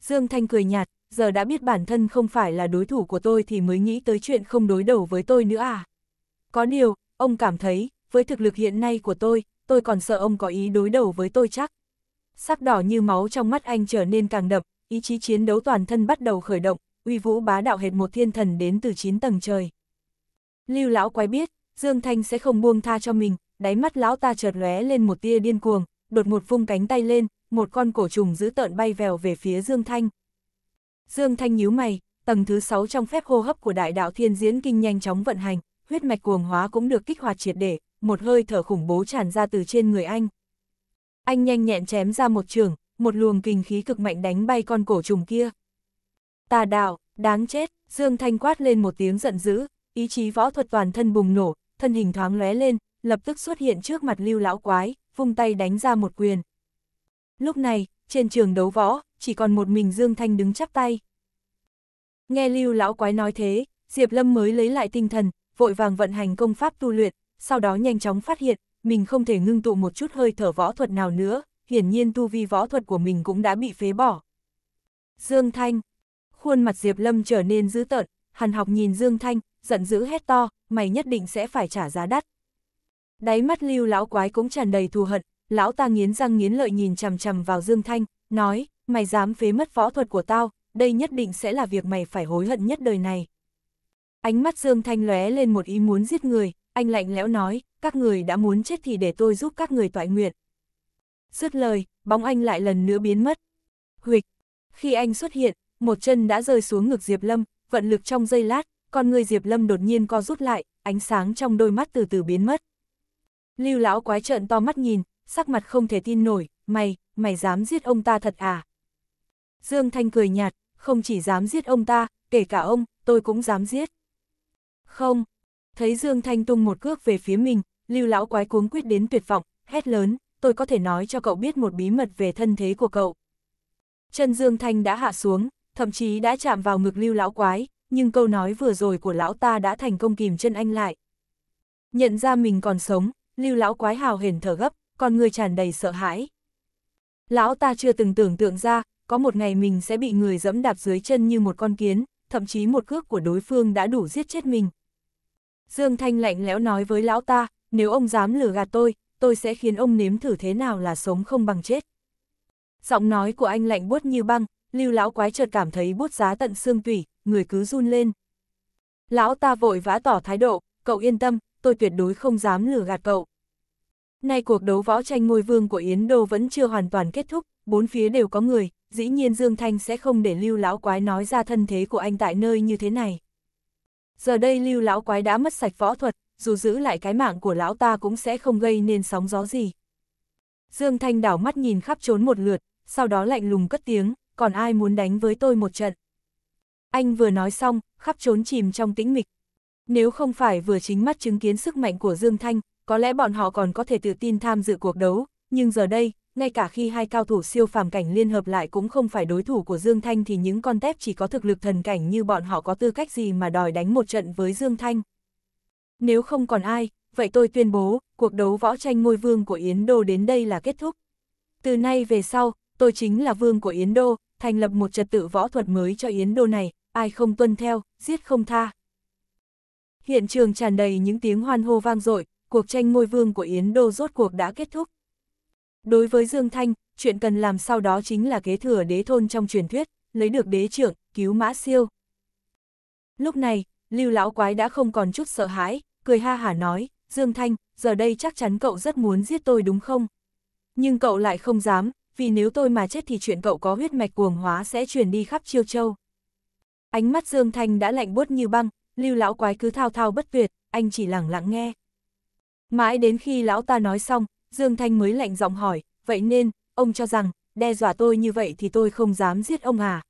Dương Thanh cười nhạt, giờ đã biết bản thân không phải là đối thủ của tôi thì mới nghĩ tới chuyện không đối đầu với tôi nữa à. Có điều, ông cảm thấy, với thực lực hiện nay của tôi, tôi còn sợ ông có ý đối đầu với tôi chắc sắc đỏ như máu trong mắt anh trở nên càng đậm, ý chí chiến đấu toàn thân bắt đầu khởi động, uy vũ bá đạo hệt một thiên thần đến từ 9 tầng trời. Lưu lão quái biết, Dương Thanh sẽ không buông tha cho mình, đáy mắt lão ta chợt lóe lên một tia điên cuồng, đột một vung cánh tay lên, một con cổ trùng giữ tợn bay vèo về phía Dương Thanh. Dương Thanh nhíu mày, tầng thứ 6 trong phép hô hấp của đại đạo thiên diễn kinh nhanh chóng vận hành, huyết mạch cuồng hóa cũng được kích hoạt triệt để, một hơi thở khủng bố tràn ra từ trên người anh. Anh nhanh nhẹn chém ra một trường, một luồng kinh khí cực mạnh đánh bay con cổ trùng kia. Tà đạo, đáng chết, Dương Thanh quát lên một tiếng giận dữ, ý chí võ thuật toàn thân bùng nổ, thân hình thoáng lóe lên, lập tức xuất hiện trước mặt lưu lão quái, vung tay đánh ra một quyền. Lúc này, trên trường đấu võ, chỉ còn một mình Dương Thanh đứng chắp tay. Nghe lưu lão quái nói thế, Diệp Lâm mới lấy lại tinh thần, vội vàng vận hành công pháp tu luyện, sau đó nhanh chóng phát hiện, mình không thể ngưng tụ một chút hơi thở võ thuật nào nữa, hiển nhiên tu vi võ thuật của mình cũng đã bị phế bỏ. Dương Thanh Khuôn mặt Diệp Lâm trở nên dữ tợn, hàn học nhìn Dương Thanh, giận dữ hét to, mày nhất định sẽ phải trả giá đắt. Đáy mắt lưu lão quái cũng tràn đầy thù hận, lão ta nghiến răng nghiến lợi nhìn chằm chằm vào Dương Thanh, nói, mày dám phế mất võ thuật của tao, đây nhất định sẽ là việc mày phải hối hận nhất đời này. Ánh mắt Dương Thanh lóe lên một ý muốn giết người, anh lạnh lẽo nói, các người đã muốn chết thì để tôi giúp các người toại nguyện. Dứt lời, bóng anh lại lần nữa biến mất. Huịch! Khi anh xuất hiện, một chân đã rơi xuống ngực Diệp Lâm, vận lực trong giây lát, con người Diệp Lâm đột nhiên co rút lại, ánh sáng trong đôi mắt từ từ biến mất. Lưu lão quái trợn to mắt nhìn, sắc mặt không thể tin nổi, mày, mày dám giết ông ta thật à? Dương Thanh cười nhạt, không chỉ dám giết ông ta, kể cả ông, tôi cũng dám giết. Không. Thấy Dương Thanh tung một cước về phía mình, lưu lão quái cuống quyết đến tuyệt vọng, hét lớn, tôi có thể nói cho cậu biết một bí mật về thân thế của cậu. Chân Dương Thanh đã hạ xuống, thậm chí đã chạm vào ngực lưu lão quái, nhưng câu nói vừa rồi của lão ta đã thành công kìm chân anh lại. Nhận ra mình còn sống, lưu lão quái hào hển thở gấp, còn người tràn đầy sợ hãi. Lão ta chưa từng tưởng tượng ra, có một ngày mình sẽ bị người dẫm đạp dưới chân như một con kiến, thậm chí một cước của đối phương đã đủ giết chết mình. Dương Thanh lạnh lẽo nói với lão ta, nếu ông dám lừa gạt tôi, tôi sẽ khiến ông nếm thử thế nào là sống không bằng chết. Giọng nói của anh lạnh buốt như băng, lưu lão quái chợt cảm thấy bút giá tận xương tủy, người cứ run lên. Lão ta vội vã tỏ thái độ, cậu yên tâm, tôi tuyệt đối không dám lừa gạt cậu. Nay cuộc đấu võ tranh ngôi vương của Yến Đô vẫn chưa hoàn toàn kết thúc, bốn phía đều có người, dĩ nhiên Dương Thanh sẽ không để lưu lão quái nói ra thân thế của anh tại nơi như thế này giờ đây lưu lão quái đã mất sạch võ thuật, dù giữ lại cái mạng của lão ta cũng sẽ không gây nên sóng gió gì. Dương Thanh đảo mắt nhìn khắp trốn một lượt, sau đó lạnh lùng cất tiếng, còn ai muốn đánh với tôi một trận. Anh vừa nói xong, khắp trốn chìm trong tĩnh mịch. Nếu không phải vừa chính mắt chứng kiến sức mạnh của Dương Thanh, có lẽ bọn họ còn có thể tự tin tham dự cuộc đấu, nhưng giờ đây, ngay cả khi hai cao thủ siêu phàm cảnh liên hợp lại cũng không phải đối thủ của Dương Thanh thì những con tép chỉ có thực lực thần cảnh như bọn họ có tư cách gì mà đòi đánh một trận với Dương Thanh. Nếu không còn ai, vậy tôi tuyên bố, cuộc đấu võ tranh ngôi vương của Yến Đô đến đây là kết thúc. Từ nay về sau, tôi chính là vương của Yến Đô, thành lập một trật tự võ thuật mới cho Yến Đô này, ai không tuân theo, giết không tha. Hiện trường tràn đầy những tiếng hoan hô vang dội, cuộc tranh ngôi vương của Yến Đô rốt cuộc đã kết thúc. Đối với Dương Thanh, chuyện cần làm sau đó chính là kế thừa đế thôn trong truyền thuyết, lấy được đế trưởng, cứu mã siêu. Lúc này, Lưu Lão Quái đã không còn chút sợ hãi, cười ha hả nói, Dương Thanh, giờ đây chắc chắn cậu rất muốn giết tôi đúng không? Nhưng cậu lại không dám, vì nếu tôi mà chết thì chuyện cậu có huyết mạch cuồng hóa sẽ truyền đi khắp chiêu châu. Ánh mắt Dương Thanh đã lạnh buốt như băng, Lưu Lão Quái cứ thao thao bất tuyệt, anh chỉ lẳng lặng nghe. Mãi đến khi Lão ta nói xong, Dương Thanh mới lạnh giọng hỏi, vậy nên, ông cho rằng, đe dọa tôi như vậy thì tôi không dám giết ông à?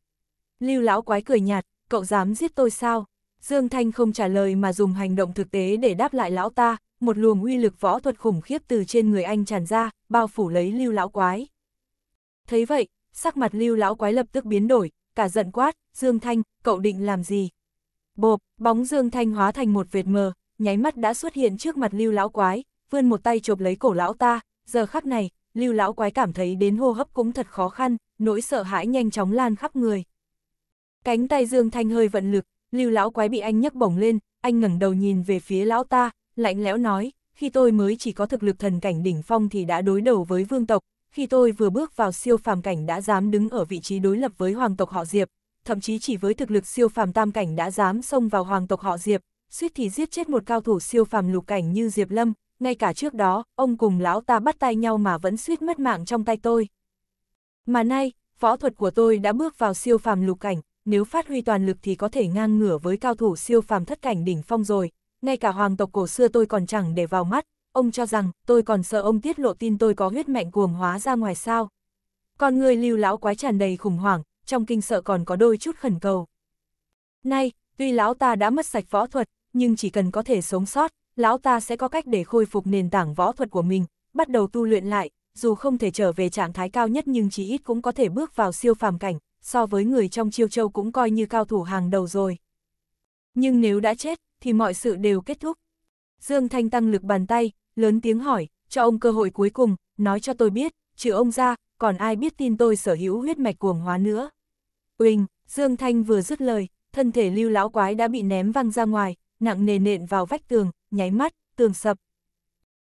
Lưu lão quái cười nhạt, cậu dám giết tôi sao? Dương Thanh không trả lời mà dùng hành động thực tế để đáp lại lão ta, một luồng uy lực võ thuật khủng khiếp từ trên người anh tràn ra, bao phủ lấy lưu lão quái. Thấy vậy, sắc mặt lưu lão quái lập tức biến đổi, cả giận quát, Dương Thanh, cậu định làm gì? Bộp, bóng Dương Thanh hóa thành một vệt mờ, nháy mắt đã xuất hiện trước mặt lưu lão quái, vươn một tay chộp lấy cổ lão ta, giờ khắc này, lưu lão quái cảm thấy đến hô hấp cũng thật khó khăn, nỗi sợ hãi nhanh chóng lan khắp người. Cánh tay Dương Thanh hơi vận lực, lưu lão quái bị anh nhấc bổng lên, anh ngẩng đầu nhìn về phía lão ta, lạnh lẽo nói, khi tôi mới chỉ có thực lực thần cảnh đỉnh phong thì đã đối đầu với vương tộc, khi tôi vừa bước vào siêu phàm cảnh đã dám đứng ở vị trí đối lập với hoàng tộc họ Diệp, thậm chí chỉ với thực lực siêu phàm tam cảnh đã dám xông vào hoàng tộc họ Diệp, suýt thì giết chết một cao thủ siêu phàm lục cảnh như Diệp Lâm, ngay cả trước đó, ông cùng lão ta bắt tay nhau mà vẫn suýt mất mạng trong tay tôi. Mà nay, võ thuật của tôi đã bước vào siêu phàm lục cảnh, nếu phát huy toàn lực thì có thể ngang ngửa với cao thủ siêu phàm thất cảnh đỉnh phong rồi, ngay cả hoàng tộc cổ xưa tôi còn chẳng để vào mắt, ông cho rằng tôi còn sợ ông tiết lộ tin tôi có huyết mệnh cuồng hóa ra ngoài sao. Con người lưu lão quái tràn đầy khủng hoảng, trong kinh sợ còn có đôi chút khẩn cầu. Nay, tuy lão ta đã mất sạch võ thuật, nhưng chỉ cần có thể sống sót, lão ta sẽ có cách để khôi phục nền tảng võ thuật của mình, bắt đầu tu luyện lại, dù không thể trở về trạng thái cao nhất nhưng chí ít cũng có thể bước vào siêu phàm cảnh, so với người trong chiêu châu cũng coi như cao thủ hàng đầu rồi. Nhưng nếu đã chết, thì mọi sự đều kết thúc. Dương Thanh tăng lực bàn tay, lớn tiếng hỏi, cho ông cơ hội cuối cùng, nói cho tôi biết, trừ ông ra, còn ai biết tin tôi sở hữu huyết mạch cuồng hóa nữa. Uỳnh, Dương Thanh vừa dứt lời, thân thể lưu lão quái đã bị ném văng ra ngoài, nặng nề nện vào vách tường, nháy mắt, tường sập.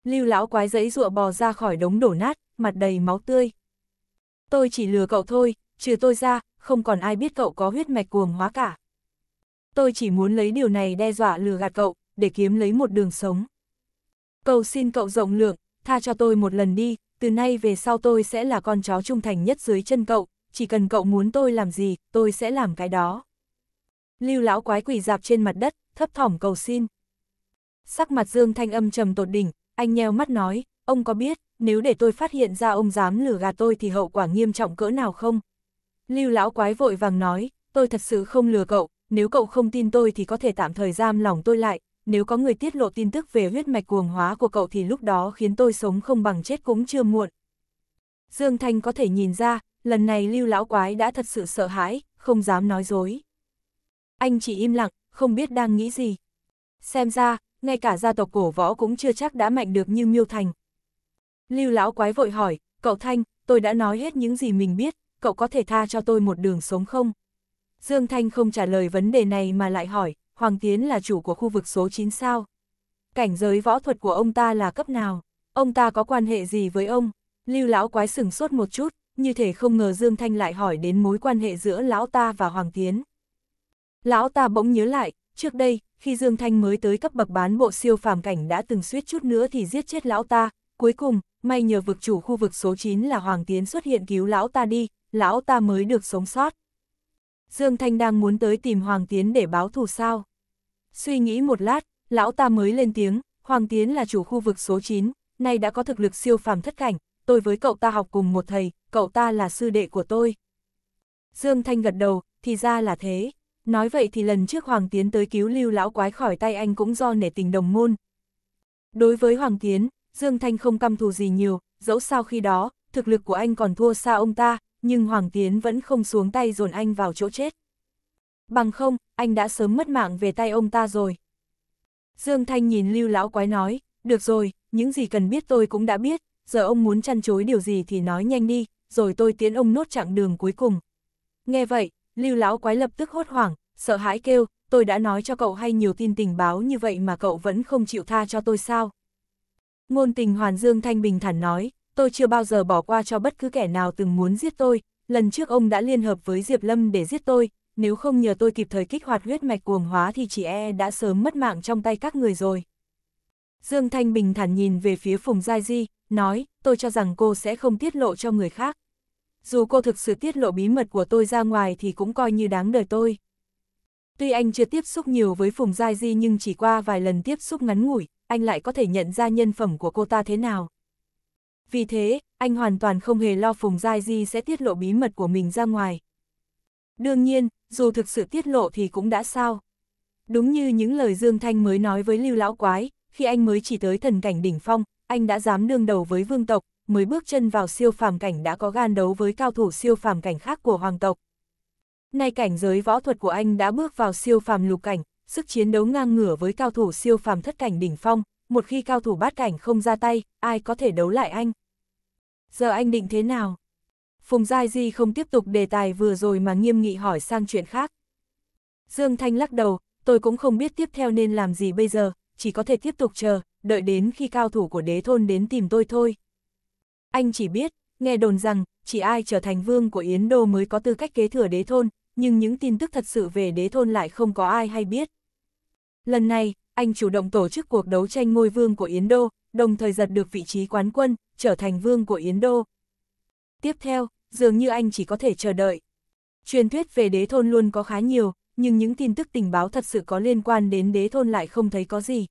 Lưu lão quái giấy rụa bò ra khỏi đống đổ nát, mặt đầy máu tươi. Tôi chỉ lừa cậu thôi, trừ tôi ra, không còn ai biết cậu có huyết mạch cuồng hóa cả. Tôi chỉ muốn lấy điều này đe dọa lừa gạt cậu, để kiếm lấy một đường sống. Cầu xin cậu rộng lượng, tha cho tôi một lần đi, từ nay về sau tôi sẽ là con chó trung thành nhất dưới chân cậu, chỉ cần cậu muốn tôi làm gì, tôi sẽ làm cái đó. Lưu lão quái quỳ dạp trên mặt đất, thấp thỏm cầu xin. Sắc mặt Dương Thanh âm trầm tột đỉnh, anh nheo mắt nói, ông có biết, nếu để tôi phát hiện ra ông dám lừa gạt tôi thì hậu quả nghiêm trọng cỡ nào không? Lưu lão quái vội vàng nói, tôi thật sự không lừa cậu, nếu cậu không tin tôi thì có thể tạm thời giam lòng tôi lại, nếu có người tiết lộ tin tức về huyết mạch cuồng hóa của cậu thì lúc đó khiến tôi sống không bằng chết cũng chưa muộn. Dương Thanh có thể nhìn ra, lần này lưu lão quái đã thật sự sợ hãi, không dám nói dối. Anh chỉ im lặng, không biết đang nghĩ gì. Xem ra, ngay cả gia tộc cổ võ cũng chưa chắc đã mạnh được như Miêu Thành. Lưu lão quái vội hỏi, cậu Thanh, tôi đã nói hết những gì mình biết, cậu có thể tha cho tôi một đường sống không? Dương Thanh không trả lời vấn đề này mà lại hỏi, Hoàng Tiến là chủ của khu vực số 9 sao? Cảnh giới võ thuật của ông ta là cấp nào? Ông ta có quan hệ gì với ông? Lưu lão quái sửng sốt một chút, như thể không ngờ Dương Thanh lại hỏi đến mối quan hệ giữa lão ta và Hoàng Tiến. Lão ta bỗng nhớ lại, trước đây, khi Dương Thanh mới tới cấp bậc bán bộ siêu phàm cảnh đã từng suýt chút nữa thì giết chết lão ta, cuối cùng, may nhờ vực chủ khu vực số 9 là Hoàng Tiến xuất hiện cứu lão ta đi, lão ta mới được sống sót. Dương Thanh đang muốn tới tìm Hoàng Tiến để báo thù sao. Suy nghĩ một lát, lão ta mới lên tiếng, Hoàng Tiến là chủ khu vực số 9, nay đã có thực lực siêu phàm thất cảnh, tôi với cậu ta học cùng một thầy, cậu ta là sư đệ của tôi. Dương Thanh gật đầu, thì ra là thế. Nói vậy thì lần trước Hoàng Tiến tới cứu lưu lão quái khỏi tay anh cũng do nể tình đồng môn. Đối với Hoàng Tiến, Dương Thanh không căm thù gì nhiều, dẫu sao khi đó, thực lực của anh còn thua xa ông ta, nhưng Hoàng Tiến vẫn không xuống tay dồn anh vào chỗ chết. Bằng không, anh đã sớm mất mạng về tay ông ta rồi. Dương Thanh nhìn lưu lão quái nói, được rồi, những gì cần biết tôi cũng đã biết, giờ ông muốn chăn chối điều gì thì nói nhanh đi, rồi tôi tiến ông nốt chặng đường cuối cùng. Nghe vậy, lưu lão quái lập tức hốt hoảng, sợ hãi kêu, tôi đã nói cho cậu hay nhiều tin tình báo như vậy mà cậu vẫn không chịu tha cho tôi sao. Ngôn tình Hoàn Dương Thanh bình thản nói, tôi chưa bao giờ bỏ qua cho bất cứ kẻ nào từng muốn giết tôi, lần trước ông đã liên hợp với Diệp Lâm để giết tôi, nếu không nhờ tôi kịp thời kích hoạt huyết mạch cuồng hóa thì chị e đã sớm mất mạng trong tay các người rồi. Dương Thanh bình thản nhìn về phía Phùng Giai Di, nói, tôi cho rằng cô sẽ không tiết lộ cho người khác dù cô thực sự tiết lộ bí mật của tôi ra ngoài thì cũng coi như đáng đời tôi. Tuy anh chưa tiếp xúc nhiều với Phùng Giai Di nhưng chỉ qua vài lần tiếp xúc ngắn ngủi, anh lại có thể nhận ra nhân phẩm của cô ta thế nào. Vì thế, anh hoàn toàn không hề lo Phùng Giai Di sẽ tiết lộ bí mật của mình ra ngoài. Đương nhiên, dù thực sự tiết lộ thì cũng đã sao. Đúng như những lời Dương Thanh mới nói với Lưu Lão Quái, khi anh mới chỉ tới thần cảnh đỉnh phong, anh đã dám đương đầu với vương tộc, mới bước chân vào siêu phàm cảnh đã có gan đấu với cao thủ siêu phàm cảnh khác của hoàng tộc. Nay cảnh giới võ thuật của anh đã bước vào siêu phàm lục cảnh, sức chiến đấu ngang ngửa với cao thủ siêu phàm thất cảnh đỉnh phong, một khi cao thủ bát cảnh không ra tay, ai có thể đấu lại anh. Giờ anh định thế nào? Phùng Giai Di không tiếp tục đề tài vừa rồi mà nghiêm nghị hỏi sang chuyện khác. Dương Thanh lắc đầu, tôi cũng không biết tiếp theo nên làm gì bây giờ, chỉ có thể tiếp tục chờ, đợi đến khi cao thủ của đế thôn đến tìm tôi thôi. Anh chỉ biết, nghe đồn rằng, chỉ ai trở thành vương của Yến Đô mới có tư cách kế thừa đế thôn, nhưng những tin tức thật sự về đế thôn lại không có ai hay biết. Lần này, anh chủ động tổ chức cuộc đấu tranh ngôi vương của Yến Đô, đồng thời giật được vị trí quán quân, trở thành vương của Yến Đô. Tiếp theo, dường như anh chỉ có thể chờ đợi. Truyền thuyết về đế thôn luôn có khá nhiều, nhưng những tin tức tình báo thật sự có liên quan đến đế thôn lại không thấy có gì.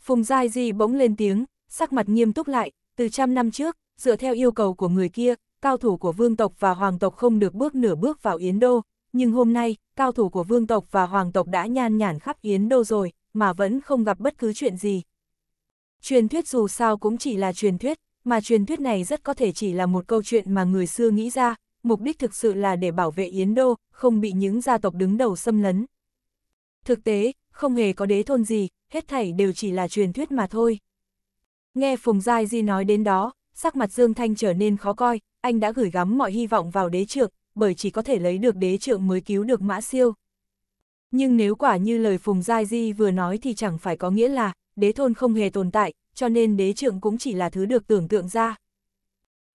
Phùng Giai Di bỗng lên tiếng, sắc mặt nghiêm túc lại, từ trăm năm trước, dựa theo yêu cầu của người kia, cao thủ của vương tộc và hoàng tộc không được bước nửa bước vào Yến Đô, nhưng hôm nay, cao thủ của vương tộc và hoàng tộc đã nhan nhản khắp Yến Đô rồi, mà vẫn không gặp bất cứ chuyện gì. Truyền thuyết dù sao cũng chỉ là truyền thuyết, mà truyền thuyết này rất có thể chỉ là một câu chuyện mà người xưa nghĩ ra, mục đích thực sự là để bảo vệ Yến Đô, không bị những gia tộc đứng đầu xâm lấn. Thực tế, không hề có đế thôn gì, hết thảy đều chỉ là truyền thuyết mà thôi. Nghe Phùng Giai Di nói đến đó, sắc mặt Dương Thanh trở nên khó coi, anh đã gửi gắm mọi hy vọng vào đế trượng, bởi chỉ có thể lấy được đế trượng mới cứu được mã siêu. Nhưng nếu quả như lời Phùng Giai Di vừa nói thì chẳng phải có nghĩa là đế thôn không hề tồn tại, cho nên đế trượng cũng chỉ là thứ được tưởng tượng ra.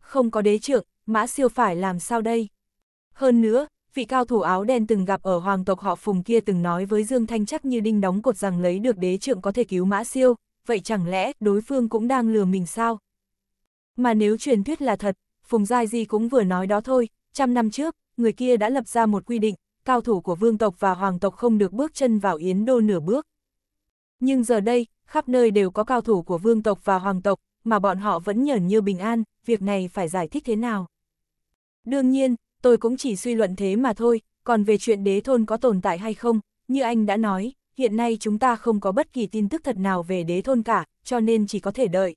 Không có đế trượng, mã siêu phải làm sao đây? Hơn nữa, vị cao thủ áo đen từng gặp ở hoàng tộc họ Phùng kia từng nói với Dương Thanh chắc như đinh đóng cột rằng lấy được đế trượng có thể cứu mã siêu, vậy chẳng lẽ đối phương cũng đang lừa mình sao? Mà nếu truyền thuyết là thật, Phùng Giai Di cũng vừa nói đó thôi, trăm năm trước, người kia đã lập ra một quy định, cao thủ của vương tộc và hoàng tộc không được bước chân vào Yến Đô nửa bước. Nhưng giờ đây, khắp nơi đều có cao thủ của vương tộc và hoàng tộc, mà bọn họ vẫn nhởn như bình an, việc này phải giải thích thế nào? Đương nhiên, tôi cũng chỉ suy luận thế mà thôi, còn về chuyện đế thôn có tồn tại hay không, như anh đã nói, hiện nay chúng ta không có bất kỳ tin tức thật nào về đế thôn cả, cho nên chỉ có thể đợi.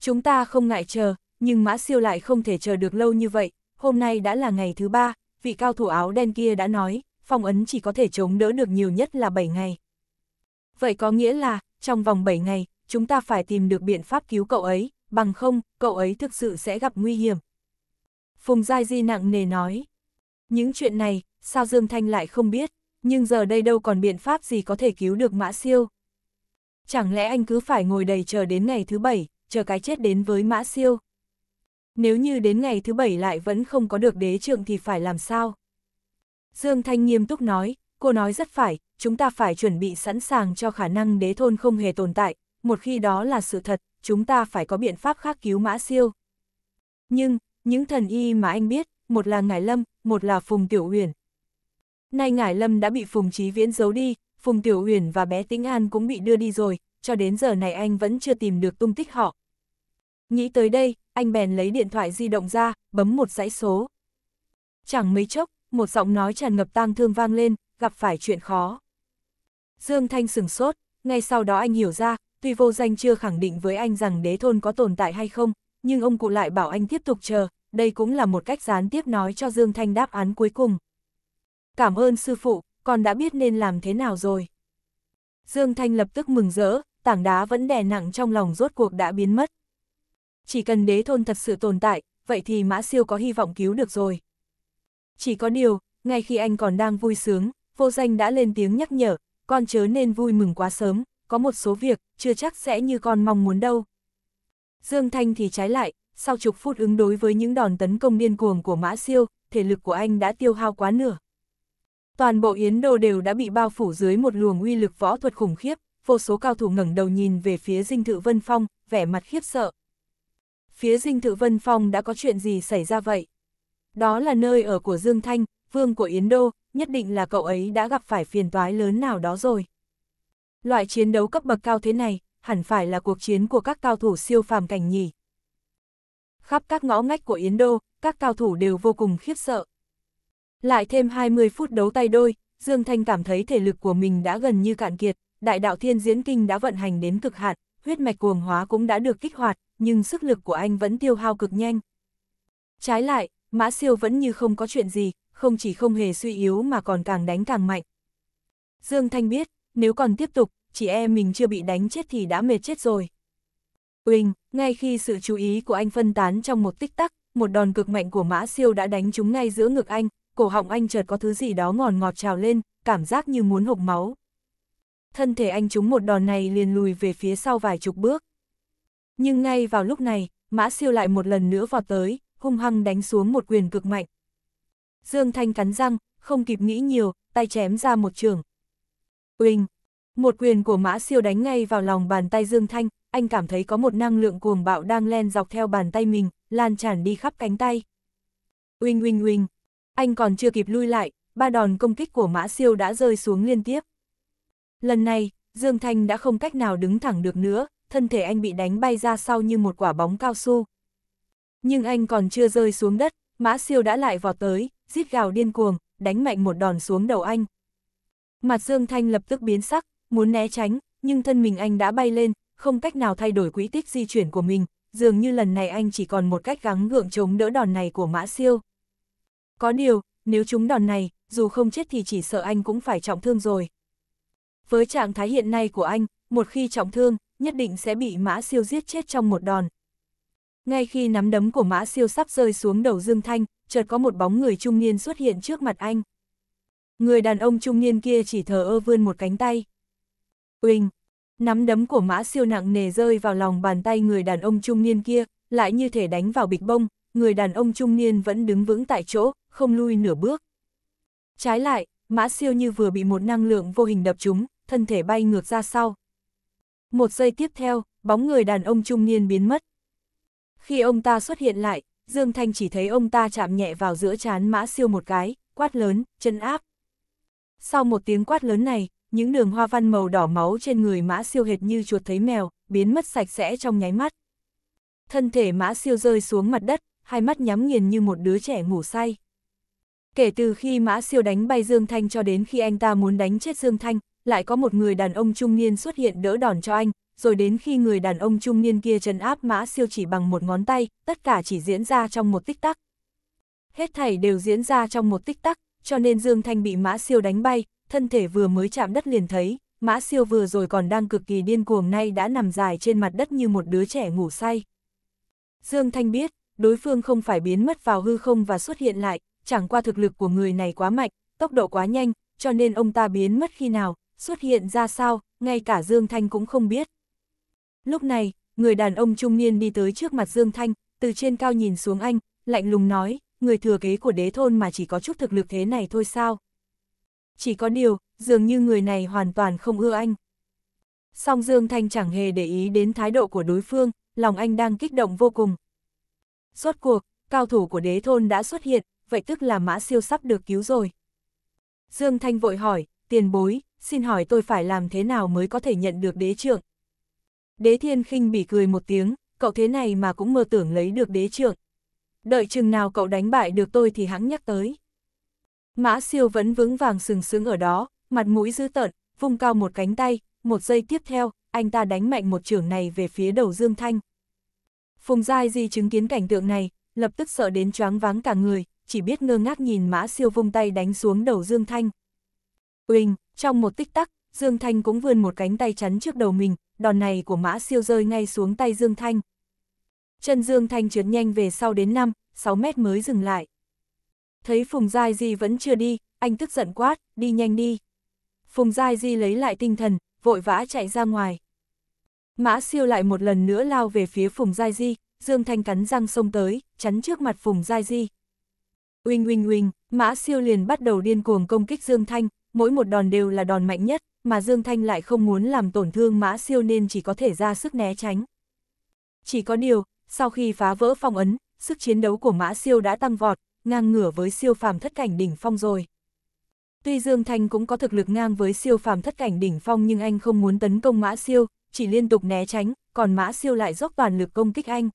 Chúng ta không ngại chờ, nhưng Mã Siêu lại không thể chờ được lâu như vậy, hôm nay đã là ngày thứ ba, vị cao thủ áo đen kia đã nói, phong ấn chỉ có thể chống đỡ được nhiều nhất là 7 ngày. Vậy có nghĩa là, trong vòng 7 ngày, chúng ta phải tìm được biện pháp cứu cậu ấy, bằng không, cậu ấy thực sự sẽ gặp nguy hiểm. Phùng Giai Di nặng nề nói, những chuyện này, sao Dương Thanh lại không biết, nhưng giờ đây đâu còn biện pháp gì có thể cứu được Mã Siêu. Chẳng lẽ anh cứ phải ngồi đầy chờ đến ngày thứ bảy, chờ cái chết đến với Mã Siêu? Nếu như đến ngày thứ bảy lại vẫn không có được đế trượng thì phải làm sao? Dương Thanh nghiêm túc nói, cô nói rất phải, chúng ta phải chuẩn bị sẵn sàng cho khả năng đế thôn không hề tồn tại, một khi đó là sự thật, chúng ta phải có biện pháp khác cứu Mã Siêu. Nhưng, những thần y mà anh biết, một là Ngải Lâm, một là Phùng Tiểu Uyển, Nay Ngải Lâm đã bị Phùng trí Viễn giấu đi, Phùng Tiểu Uyển và bé Tĩnh An cũng bị đưa đi rồi, cho đến giờ này anh vẫn chưa tìm được tung tích họ. Nghĩ tới đây, anh bèn lấy điện thoại di động ra, bấm một dãy số. Chẳng mấy chốc, một giọng nói tràn ngập tang thương vang lên, gặp phải chuyện khó. Dương Thanh sửng sốt, ngay sau đó anh hiểu ra, tuy vô danh chưa khẳng định với anh rằng đế thôn có tồn tại hay không, nhưng ông cụ lại bảo anh tiếp tục chờ, đây cũng là một cách gián tiếp nói cho Dương Thanh đáp án cuối cùng cảm ơn sư phụ, con đã biết nên làm thế nào rồi. Dương Thanh lập tức mừng rỡ, tảng đá vẫn đè nặng trong lòng rốt cuộc đã biến mất. Chỉ cần đế thôn thật sự tồn tại, vậy thì Mã Siêu có hy vọng cứu được rồi. Chỉ có điều, ngay khi anh còn đang vui sướng, vô danh đã lên tiếng nhắc nhở, con chớ nên vui mừng quá sớm, có một số việc, chưa chắc sẽ như con mong muốn đâu. Dương Thanh thì trái lại, sau chục phút ứng đối với những đòn tấn công điên cuồng của Mã Siêu, thể lực của anh đã tiêu hao quá nửa. Toàn bộ yến đồ đều đã bị bao phủ dưới một luồng uy lực võ thuật khủng khiếp, vô số cao thủ ngẩng đầu nhìn về phía dinh thự vân phong, vẻ mặt khiếp sợ. Phía dinh thự vân phong đã có chuyện gì xảy ra vậy? Đó là nơi ở của Dương Thanh, vương của Yến Đô, nhất định là cậu ấy đã gặp phải phiền toái lớn nào đó rồi. Loại chiến đấu cấp bậc cao thế này, hẳn phải là cuộc chiến của các cao thủ siêu phàm cảnh nhỉ. Khắp các ngõ ngách của Yến Đô, các cao thủ đều vô cùng khiếp sợ. Lại thêm 20 phút đấu tay đôi, Dương Thanh cảm thấy thể lực của mình đã gần như cạn kiệt, đại đạo thiên diễn kinh đã vận hành đến cực hạn, huyết mạch cuồng hóa cũng đã được kích hoạt, nhưng sức lực của anh vẫn tiêu hao cực nhanh. Trái lại, Mã Siêu vẫn như không có chuyện gì, không chỉ không hề suy yếu mà còn càng đánh càng mạnh. Dương Thanh biết, nếu còn tiếp tục, chỉ e mình chưa bị đánh chết thì đã mệt chết rồi. Uỳnh, ngay khi sự chú ý của anh phân tán trong một tích tắc, một đòn cực mạnh của Mã Siêu đã đánh trúng ngay giữa ngực anh, cổ họng anh chợt có thứ gì đó ngòn ngọt trào lên, cảm giác như muốn hộc máu. Thân thể anh trúng một đòn này liền lùi về phía sau vài chục bước. Nhưng ngay vào lúc này, mã siêu lại một lần nữa vọt tới, hung hăng đánh xuống một quyền cực mạnh. Dương Thanh cắn răng, không kịp nghĩ nhiều, tay chém ra một trường. Uyên, Một quyền của mã siêu đánh ngay vào lòng bàn tay Dương Thanh, anh cảm thấy có một năng lượng cuồng bạo đang len dọc theo bàn tay mình, lan tràn đi khắp cánh tay. Uyên uyên uyên. Anh còn chưa kịp lui lại, ba đòn công kích của Mã Siêu đã rơi xuống liên tiếp. Lần này, Dương Thanh đã không cách nào đứng thẳng được nữa, thân thể anh bị đánh bay ra sau như một quả bóng cao su. Nhưng anh còn chưa rơi xuống đất, Mã Siêu đã lại vọt tới, rít gào điên cuồng, đánh mạnh một đòn xuống đầu anh. Mặt Dương Thanh lập tức biến sắc, muốn né tránh, nhưng thân mình anh đã bay lên, không cách nào thay đổi quỹ tích di chuyển của mình, dường như lần này anh chỉ còn một cách gắng gượng chống đỡ đòn này của Mã Siêu. Có điều, nếu chúng đòn này, dù không chết thì chỉ sợ anh cũng phải trọng thương rồi. Với trạng thái hiện nay của anh, một khi trọng thương, nhất định sẽ bị mã siêu giết chết trong một đòn. Ngay khi nắm đấm của mã siêu sắp rơi xuống đầu Dương Thanh, chợt có một bóng người trung niên xuất hiện trước mặt anh. Người đàn ông trung niên kia chỉ thờ ơ vươn một cánh tay. Uỳnh! Nắm đấm của mã siêu nặng nề rơi vào lòng bàn tay người đàn ông trung niên kia, lại như thể đánh vào bịch bông, người đàn ông trung niên vẫn đứng vững tại chỗ, không lui nửa bước. Trái lại, mã siêu như vừa bị một năng lượng vô hình đập trúng, thân thể bay ngược ra sau. Một giây tiếp theo, bóng người đàn ông trung niên biến mất. Khi ông ta xuất hiện lại, Dương Thanh chỉ thấy ông ta chạm nhẹ vào giữa chán mã siêu một cái, quát lớn, chân áp. Sau một tiếng quát lớn này, những đường hoa văn màu đỏ máu trên người mã siêu hệt như chuột thấy mèo, biến mất sạch sẽ trong nháy mắt. Thân thể mã siêu rơi xuống mặt đất, hai mắt nhắm nghiền như một đứa trẻ ngủ say. Kể từ khi Mã Siêu đánh bay Dương Thanh cho đến khi anh ta muốn đánh chết Dương Thanh, lại có một người đàn ông trung niên xuất hiện đỡ đòn cho anh, rồi đến khi người đàn ông trung niên kia trấn áp Mã Siêu chỉ bằng một ngón tay, tất cả chỉ diễn ra trong một tích tắc. Hết thảy đều diễn ra trong một tích tắc, cho nên Dương Thanh bị Mã Siêu đánh bay, thân thể vừa mới chạm đất liền thấy, Mã Siêu vừa rồi còn đang cực kỳ điên cuồng nay đã nằm dài trên mặt đất như một đứa trẻ ngủ say. Dương Thanh biết, đối phương không phải biến mất vào hư không và xuất hiện lại, chẳng qua thực lực của người này quá mạnh, tốc độ quá nhanh, cho nên ông ta biến mất khi nào, xuất hiện ra sao, ngay cả Dương Thanh cũng không biết. Lúc này, người đàn ông trung niên đi tới trước mặt Dương Thanh, từ trên cao nhìn xuống anh, lạnh lùng nói, người thừa kế của đế thôn mà chỉ có chút thực lực thế này thôi sao. Chỉ có điều, dường như người này hoàn toàn không ưa anh. Song Dương Thanh chẳng hề để ý đến thái độ của đối phương, lòng anh đang kích động vô cùng. Suốt cuộc, cao thủ của đế thôn đã xuất hiện, vậy tức là mã siêu sắp được cứu rồi. Dương Thanh vội hỏi, tiền bối, xin hỏi tôi phải làm thế nào mới có thể nhận được đế trượng? Đế thiên khinh bỉ cười một tiếng, cậu thế này mà cũng mơ tưởng lấy được đế trượng. Đợi chừng nào cậu đánh bại được tôi thì hãng nhắc tới. Mã siêu vẫn vững vàng sừng sững ở đó, mặt mũi dữ tợn, vung cao một cánh tay, một giây tiếp theo, anh ta đánh mạnh một trường này về phía đầu Dương Thanh. Phùng Giai Di chứng kiến cảnh tượng này, lập tức sợ đến choáng váng cả người, chỉ biết ngơ ngác nhìn Mã Siêu vung tay đánh xuống đầu Dương Thanh. Uỳnh, trong một tích tắc, Dương Thanh cũng vươn một cánh tay chắn trước đầu mình, đòn này của Mã Siêu rơi ngay xuống tay Dương Thanh. Chân Dương Thanh trượt nhanh về sau đến 5, 6 mét mới dừng lại. Thấy Phùng Giai Di vẫn chưa đi, anh tức giận quát, đi nhanh đi. Phùng Giai Di lấy lại tinh thần, vội vã chạy ra ngoài. Mã siêu lại một lần nữa lao về phía Phùng Giai Di, Dương Thanh cắn răng xông tới, chắn trước mặt Phùng Giai Di. Uinh uinh uinh, Mã Siêu liền bắt đầu điên cuồng công kích Dương Thanh, mỗi một đòn đều là đòn mạnh nhất, mà Dương Thanh lại không muốn làm tổn thương Mã Siêu nên chỉ có thể ra sức né tránh. Chỉ có điều, sau khi phá vỡ phong ấn, sức chiến đấu của Mã Siêu đã tăng vọt, ngang ngửa với siêu phàm thất cảnh đỉnh phong rồi. Tuy Dương Thanh cũng có thực lực ngang với siêu phàm thất cảnh đỉnh phong nhưng anh không muốn tấn công Mã Siêu, chỉ liên tục né tránh, còn Mã Siêu lại dốc toàn lực công kích anh.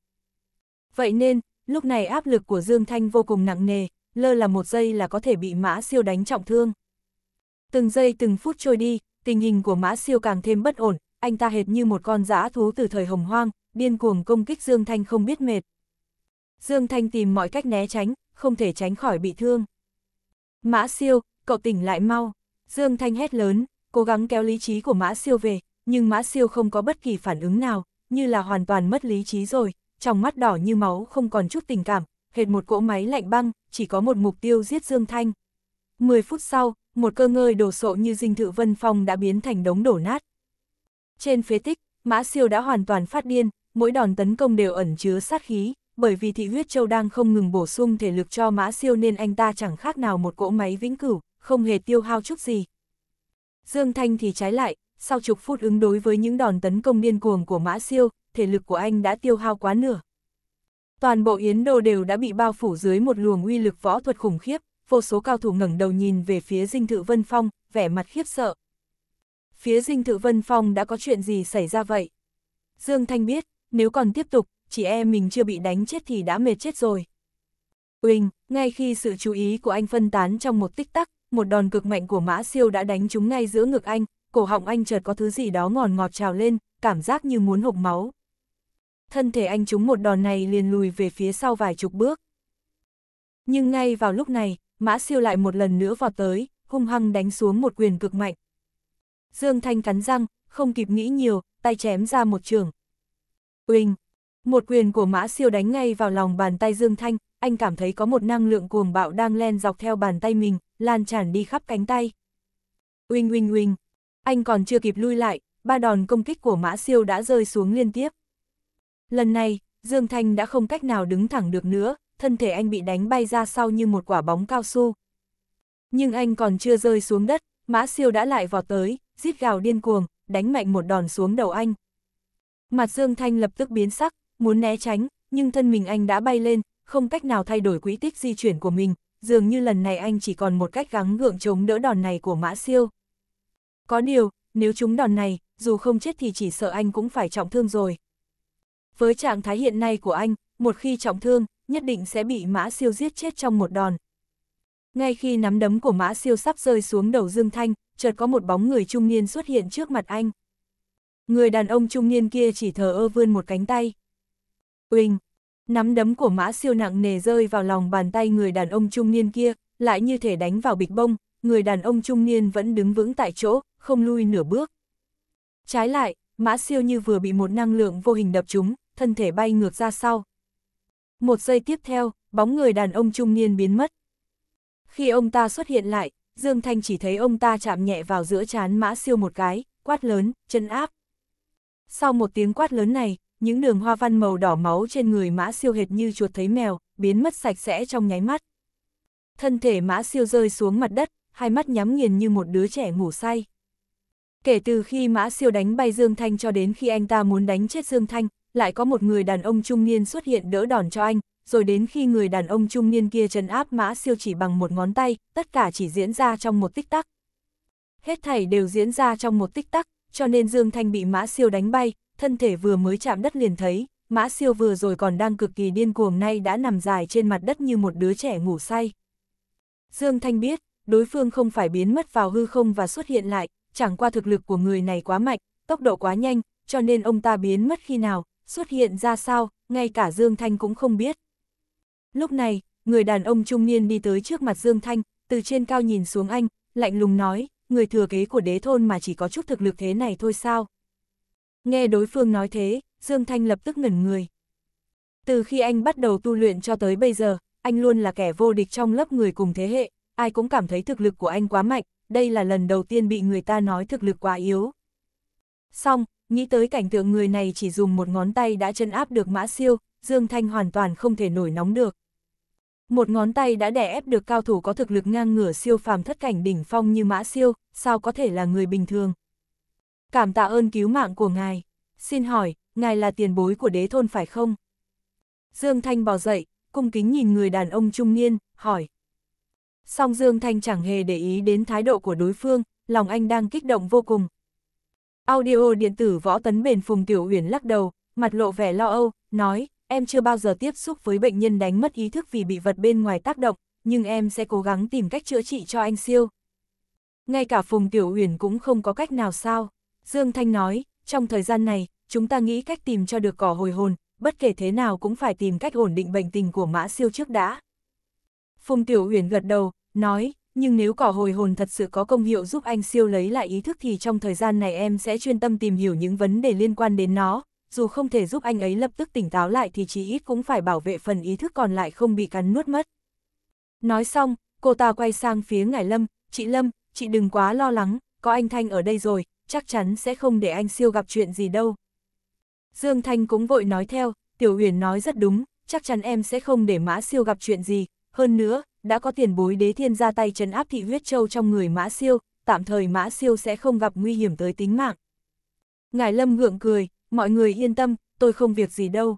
Vậy nên, lúc này áp lực của Dương Thanh vô cùng nặng nề, lơ là một giây là có thể bị mã siêu đánh trọng thương. Từng giây từng phút trôi đi, tình hình của mã siêu càng thêm bất ổn, anh ta hệt như một con dã thú từ thời hồng hoang, điên cuồng công kích Dương Thanh không biết mệt. Dương Thanh tìm mọi cách né tránh, không thể tránh khỏi bị thương. Mã siêu, cậu tỉnh lại mau. Dương Thanh hét lớn, cố gắng kéo lý trí của mã siêu về, nhưng mã siêu không có bất kỳ phản ứng nào, như là hoàn toàn mất lý trí rồi, trong mắt đỏ như máu không còn chút tình cảm, hệt một cỗ máy lạnh băng, chỉ có một mục tiêu giết Dương Thanh. 10 phút sau, một cơ ngơi đổ sộ như dinh thự vân phong đã biến thành đống đổ nát. Trên phế tích, Mã Siêu đã hoàn toàn phát điên, mỗi đòn tấn công đều ẩn chứa sát khí, bởi vì thị huyết châu đang không ngừng bổ sung thể lực cho Mã Siêu nên anh ta chẳng khác nào một cỗ máy vĩnh cửu, không hề tiêu hao chút gì. Dương Thanh thì trái lại, sau chục phút ứng đối với những đòn tấn công điên cuồng của Mã Siêu, thể lực của anh đã tiêu hao quá nửa. Toàn bộ yến đồ đều đã bị bao phủ dưới một luồng uy lực võ thuật khủng khiếp, vô số cao thủ ngẩng đầu nhìn về phía dinh thự Vân Phong, vẻ mặt khiếp sợ. Phía dinh thự Vân Phong đã có chuyện gì xảy ra vậy? Dương Thanh biết, nếu còn tiếp tục, chỉ e mình chưa bị đánh chết thì đã mệt chết rồi. Uỳnh, ngay khi sự chú ý của anh phân tán trong một tích tắc, một đòn cực mạnh của mã siêu đã đánh trúng ngay giữa ngực anh, cổ họng anh chợt có thứ gì đó ngòn ngọt, trào lên, cảm giác như muốn hộc máu thân thể anh chúng một đòn này liền lùi về phía sau vài chục bước. Nhưng ngay vào lúc này, Mã Siêu lại một lần nữa vọt tới, hung hăng đánh xuống một quyền cực mạnh. Dương Thanh cắn răng, không kịp nghĩ nhiều, tay chém ra một trường. Uỳnh! Một quyền của Mã Siêu đánh ngay vào lòng bàn tay Dương Thanh, anh cảm thấy có một năng lượng cuồng bạo đang len dọc theo bàn tay mình, lan tràn đi khắp cánh tay. Uỳnh uỳnh uỳnh! Anh còn chưa kịp lui lại, ba đòn công kích của Mã Siêu đã rơi xuống liên tiếp. Lần này, Dương Thanh đã không cách nào đứng thẳng được nữa, thân thể anh bị đánh bay ra sau như một quả bóng cao su. Nhưng anh còn chưa rơi xuống đất, Mã Siêu đã lại vọt tới, rít gào điên cuồng, đánh mạnh một đòn xuống đầu anh. Mặt Dương Thanh lập tức biến sắc, muốn né tránh, nhưng thân mình anh đã bay lên, không cách nào thay đổi quỹ tích di chuyển của mình, dường như lần này anh chỉ còn một cách gắng gượng chống đỡ đòn này của Mã Siêu. Có điều, nếu chúng đòn này, dù không chết thì chỉ sợ anh cũng phải trọng thương rồi. Với trạng thái hiện nay của anh, một khi trọng thương, nhất định sẽ bị mã siêu giết chết trong một đòn. Ngay khi nắm đấm của mã siêu sắp rơi xuống đầu Dương Thanh, chợt có một bóng người trung niên xuất hiện trước mặt anh. Người đàn ông trung niên kia chỉ thờ ơ vươn một cánh tay. Uỳnh! Nắm đấm của mã siêu nặng nề rơi vào lòng bàn tay người đàn ông trung niên kia, lại như thể đánh vào bịch bông, người đàn ông trung niên vẫn đứng vững tại chỗ, không lui nửa bước. Trái lại, mã siêu như vừa bị một năng lượng vô hình đập trúng, thân thể bay ngược ra sau. Một giây tiếp theo, bóng người đàn ông trung niên biến mất. Khi ông ta xuất hiện lại, Dương Thanh chỉ thấy ông ta chạm nhẹ vào giữa chán mã siêu một cái, quát lớn, chân áp. Sau một tiếng quát lớn này, những đường hoa văn màu đỏ máu trên người mã siêu hệt như chuột thấy mèo, biến mất sạch sẽ trong nháy mắt. Thân thể mã siêu rơi xuống mặt đất, hai mắt nhắm nghiền như một đứa trẻ ngủ say. Kể từ khi mã siêu đánh bay Dương Thanh cho đến khi anh ta muốn đánh chết Dương Thanh, lại có một người đàn ông trung niên xuất hiện đỡ đòn cho anh, rồi đến khi người đàn ông trung niên kia trấn áp mã siêu chỉ bằng một ngón tay, tất cả chỉ diễn ra trong một tích tắc. Hết thảy đều diễn ra trong một tích tắc, cho nên Dương Thanh bị mã siêu đánh bay, thân thể vừa mới chạm đất liền thấy, mã siêu vừa rồi còn đang cực kỳ điên cuồng nay đã nằm dài trên mặt đất như một đứa trẻ ngủ say. Dương Thanh biết, đối phương không phải biến mất vào hư không và xuất hiện lại, chẳng qua thực lực của người này quá mạnh, tốc độ quá nhanh, cho nên ông ta biến mất khi nào, xuất hiện ra sao, ngay cả Dương Thanh cũng không biết. Lúc này, người đàn ông trung niên đi tới trước mặt Dương Thanh, từ trên cao nhìn xuống anh, lạnh lùng nói, người thừa kế của đế thôn mà chỉ có chút thực lực thế này thôi sao. Nghe đối phương nói thế, Dương Thanh lập tức ngẩn người. Từ khi anh bắt đầu tu luyện cho tới bây giờ, anh luôn là kẻ vô địch trong lớp người cùng thế hệ, ai cũng cảm thấy thực lực của anh quá mạnh, đây là lần đầu tiên bị người ta nói thực lực quá yếu. Xong, Nghĩ tới cảnh tượng người này chỉ dùng một ngón tay đã chân áp được mã siêu, Dương Thanh hoàn toàn không thể nổi nóng được. Một ngón tay đã đè ép được cao thủ có thực lực ngang ngửa siêu phàm thất cảnh đỉnh phong như mã siêu, sao có thể là người bình thường. Cảm tạ ơn cứu mạng của ngài. Xin hỏi, ngài là tiền bối của đế thôn phải không? Dương Thanh bò dậy, cung kính nhìn người đàn ông trung niên, hỏi. Song Dương Thanh chẳng hề để ý đến thái độ của đối phương, lòng anh đang kích động vô cùng, Audio điện tử võ tấn bền Phùng Tiểu Uyển lắc đầu, mặt lộ vẻ lo âu, nói, em chưa bao giờ tiếp xúc với bệnh nhân đánh mất ý thức vì bị vật bên ngoài tác động, nhưng em sẽ cố gắng tìm cách chữa trị cho anh siêu. Ngay cả Phùng Tiểu Uyển cũng không có cách nào sao. Dương Thanh nói, trong thời gian này, chúng ta nghĩ cách tìm cho được cỏ hồi hồn, bất kể thế nào cũng phải tìm cách ổn định bệnh tình của mã siêu trước đã. Phùng Tiểu Uyển gật đầu, nói, nhưng nếu cỏ hồi hồn thật sự có công hiệu giúp anh siêu lấy lại ý thức thì trong thời gian này em sẽ chuyên tâm tìm hiểu những vấn đề liên quan đến nó, dù không thể giúp anh ấy lập tức tỉnh táo lại thì chí ít cũng phải bảo vệ phần ý thức còn lại không bị cắn nuốt mất. Nói xong, cô ta quay sang phía ngải Lâm, chị Lâm, chị đừng quá lo lắng, có anh Thanh ở đây rồi, chắc chắn sẽ không để anh siêu gặp chuyện gì đâu. Dương Thanh cũng vội nói theo, Tiểu Huyền nói rất đúng, chắc chắn em sẽ không để mã siêu gặp chuyện gì, hơn nữa, đã có tiền bối đế thiên ra tay chấn áp thị huyết châu trong người Mã Siêu, tạm thời Mã Siêu sẽ không gặp nguy hiểm tới tính mạng. Ngài Lâm gượng cười, mọi người yên tâm, tôi không việc gì đâu.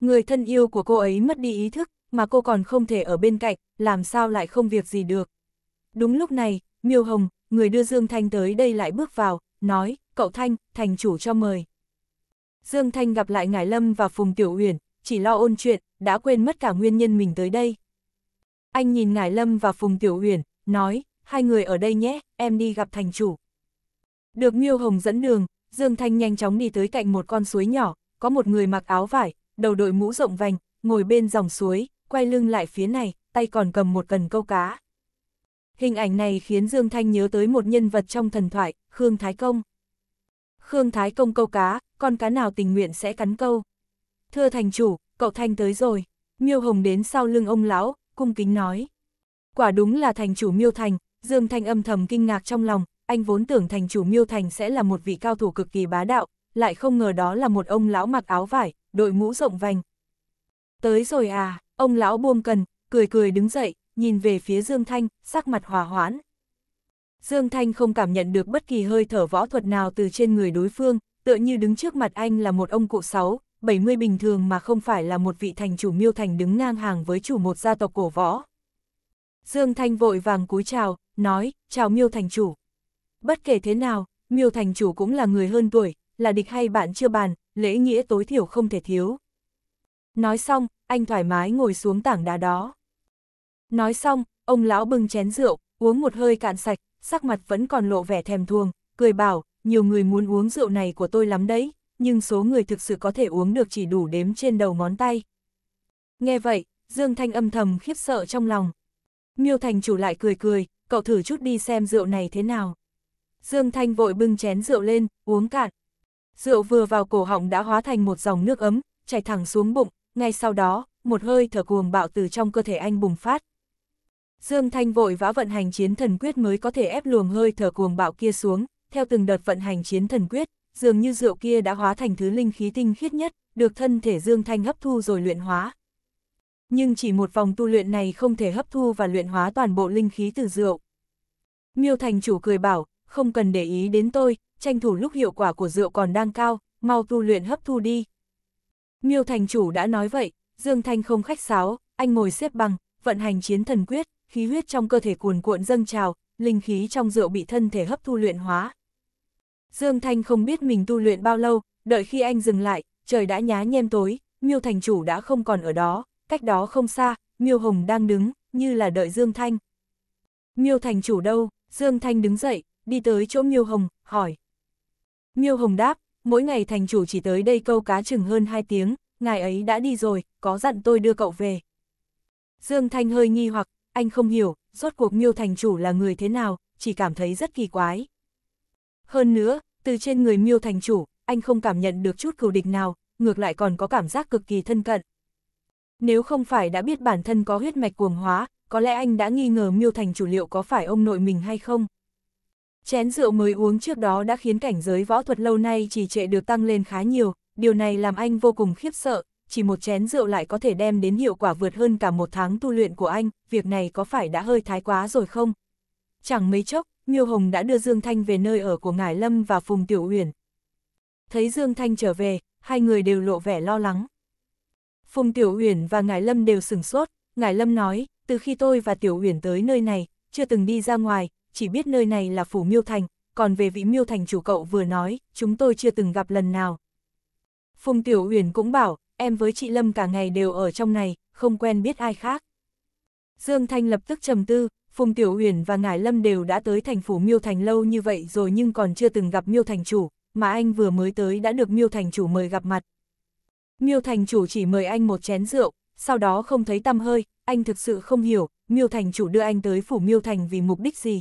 Người thân yêu của cô ấy mất đi ý thức, mà cô còn không thể ở bên cạnh, làm sao lại không việc gì được. Đúng lúc này, Miêu Hồng, người đưa Dương Thanh tới đây lại bước vào, nói, cậu Thanh, thành chủ cho mời. Dương Thanh gặp lại Ngài Lâm và Phùng Tiểu Uyển, chỉ lo ôn chuyện, đã quên mất cả nguyên nhân mình tới đây. Anh nhìn Ngải Lâm và Phùng Tiểu Huyền, nói, hai người ở đây nhé, em đi gặp thành chủ. Được Miêu Hồng dẫn đường, Dương Thanh nhanh chóng đi tới cạnh một con suối nhỏ, có một người mặc áo vải, đầu đội mũ rộng vành, ngồi bên dòng suối, quay lưng lại phía này, tay còn cầm một cần câu cá. Hình ảnh này khiến Dương Thanh nhớ tới một nhân vật trong thần thoại, Khương Thái Công. Khương Thái Công câu cá, con cá nào tình nguyện sẽ cắn câu. Thưa thành chủ, cậu Thanh tới rồi. Miêu Hồng đến sau lưng ông lão, cung kính nói. Quả đúng là thành chủ miêu thành, Dương Thanh âm thầm kinh ngạc trong lòng, anh vốn tưởng thành chủ miêu thành sẽ là một vị cao thủ cực kỳ bá đạo, lại không ngờ đó là một ông lão mặc áo vải, đội mũ rộng vành. Tới rồi à, ông lão buông cần, cười cười đứng dậy, nhìn về phía Dương Thanh, sắc mặt hòa hoãn. Dương Thanh không cảm nhận được bất kỳ hơi thở võ thuật nào từ trên người đối phương, tựa như đứng trước mặt anh là một ông cụ sáu, 70 bình thường mà không phải là một vị thành chủ miêu thành đứng ngang hàng với chủ một gia tộc cổ võ. Dương Thanh vội vàng cúi chào, nói, chào miêu thành chủ. Bất kể thế nào, miêu thành chủ cũng là người hơn tuổi, là địch hay bạn chưa bàn, lễ nghĩa tối thiểu không thể thiếu. Nói xong, anh thoải mái ngồi xuống tảng đá đó. Nói xong, ông lão bưng chén rượu, uống một hơi cạn sạch, sắc mặt vẫn còn lộ vẻ thèm thuồng, cười bảo, nhiều người muốn uống rượu này của tôi lắm đấy, nhưng số người thực sự có thể uống được chỉ đủ đếm trên đầu ngón tay. Nghe vậy, Dương Thanh âm thầm khiếp sợ trong lòng. Miêu Thành chủ lại cười cười, cậu thử chút đi xem rượu này thế nào. Dương Thanh vội bưng chén rượu lên, uống cạn. Rượu vừa vào cổ họng đã hóa thành một dòng nước ấm, chảy thẳng xuống bụng, ngay sau đó, một hơi thở cuồng bạo từ trong cơ thể anh bùng phát. Dương Thanh vội vã vận hành chiến thần quyết mới có thể ép luồng hơi thở cuồng bạo kia xuống, theo từng đợt vận hành chiến thần quyết, dường như rượu kia đã hóa thành thứ linh khí tinh khiết nhất, được thân thể Dương Thanh hấp thu rồi luyện hóa. Nhưng chỉ một vòng tu luyện này không thể hấp thu và luyện hóa toàn bộ linh khí từ rượu. Miêu Thành chủ cười bảo, không cần để ý đến tôi, tranh thủ lúc hiệu quả của rượu còn đang cao, mau tu luyện hấp thu đi. Miêu Thành chủ đã nói vậy, Dương Thanh không khách sáo, anh ngồi xếp bằng, vận hành chiến thần quyết, khí huyết trong cơ thể cuồn cuộn dâng trào, linh khí trong rượu bị thân thể hấp thu luyện hóa. Dương Thanh không biết mình tu luyện bao lâu, đợi khi anh dừng lại, trời đã nhá nhem tối, miêu thành chủ đã không còn ở đó, cách đó không xa, miêu hồng đang đứng, như là đợi Dương Thanh. Miêu thành chủ đâu? Dương Thanh đứng dậy, đi tới chỗ miêu hồng, hỏi. Miêu hồng đáp, mỗi ngày thành chủ chỉ tới đây câu cá chừng hơn 2 tiếng, ngài ấy đã đi rồi, có dặn tôi đưa cậu về. Dương Thanh hơi nghi hoặc, anh không hiểu, rốt cuộc miêu thành chủ là người thế nào, chỉ cảm thấy rất kỳ quái. Hơn nữa, từ trên người miêu thành chủ, anh không cảm nhận được chút cừu địch nào, ngược lại còn có cảm giác cực kỳ thân cận. Nếu không phải đã biết bản thân có huyết mạch cuồng hóa, có lẽ anh đã nghi ngờ miêu thành chủ liệu có phải ông nội mình hay không. Chén rượu mới uống trước đó đã khiến cảnh giới võ thuật lâu nay chỉ trệ được tăng lên khá nhiều, điều này làm anh vô cùng khiếp sợ, chỉ một chén rượu lại có thể đem đến hiệu quả vượt hơn cả một tháng tu luyện của anh, việc này có phải đã hơi thái quá rồi không? Chẳng mấy chốc, Miêu Hồng đã đưa Dương Thanh về nơi ở của Ngải Lâm và Phùng Tiểu Uyển. Thấy Dương Thanh trở về, hai người đều lộ vẻ lo lắng. Phùng Tiểu Uyển và Ngải Lâm đều sửng sốt, Ngải Lâm nói, từ khi tôi và Tiểu Uyển tới nơi này, chưa từng đi ra ngoài, chỉ biết nơi này là phủ Miêu Thành, còn về vị Miêu Thành chủ cậu vừa nói, chúng tôi chưa từng gặp lần nào. Phùng Tiểu Uyển cũng bảo, em với chị Lâm cả ngày đều ở trong này, không quen biết ai khác. Dương Thanh lập tức trầm tư, Phùng Tiểu Huyền và Ngải Lâm đều đã tới thành phủ Miêu Thành lâu như vậy rồi nhưng còn chưa từng gặp Miêu Thành chủ, mà anh vừa mới tới đã được Miêu Thành chủ mời gặp mặt. Miêu Thành chủ chỉ mời anh một chén rượu, sau đó không thấy tâm hơi, anh thực sự không hiểu, Miêu Thành chủ đưa anh tới phủ Miêu Thành vì mục đích gì.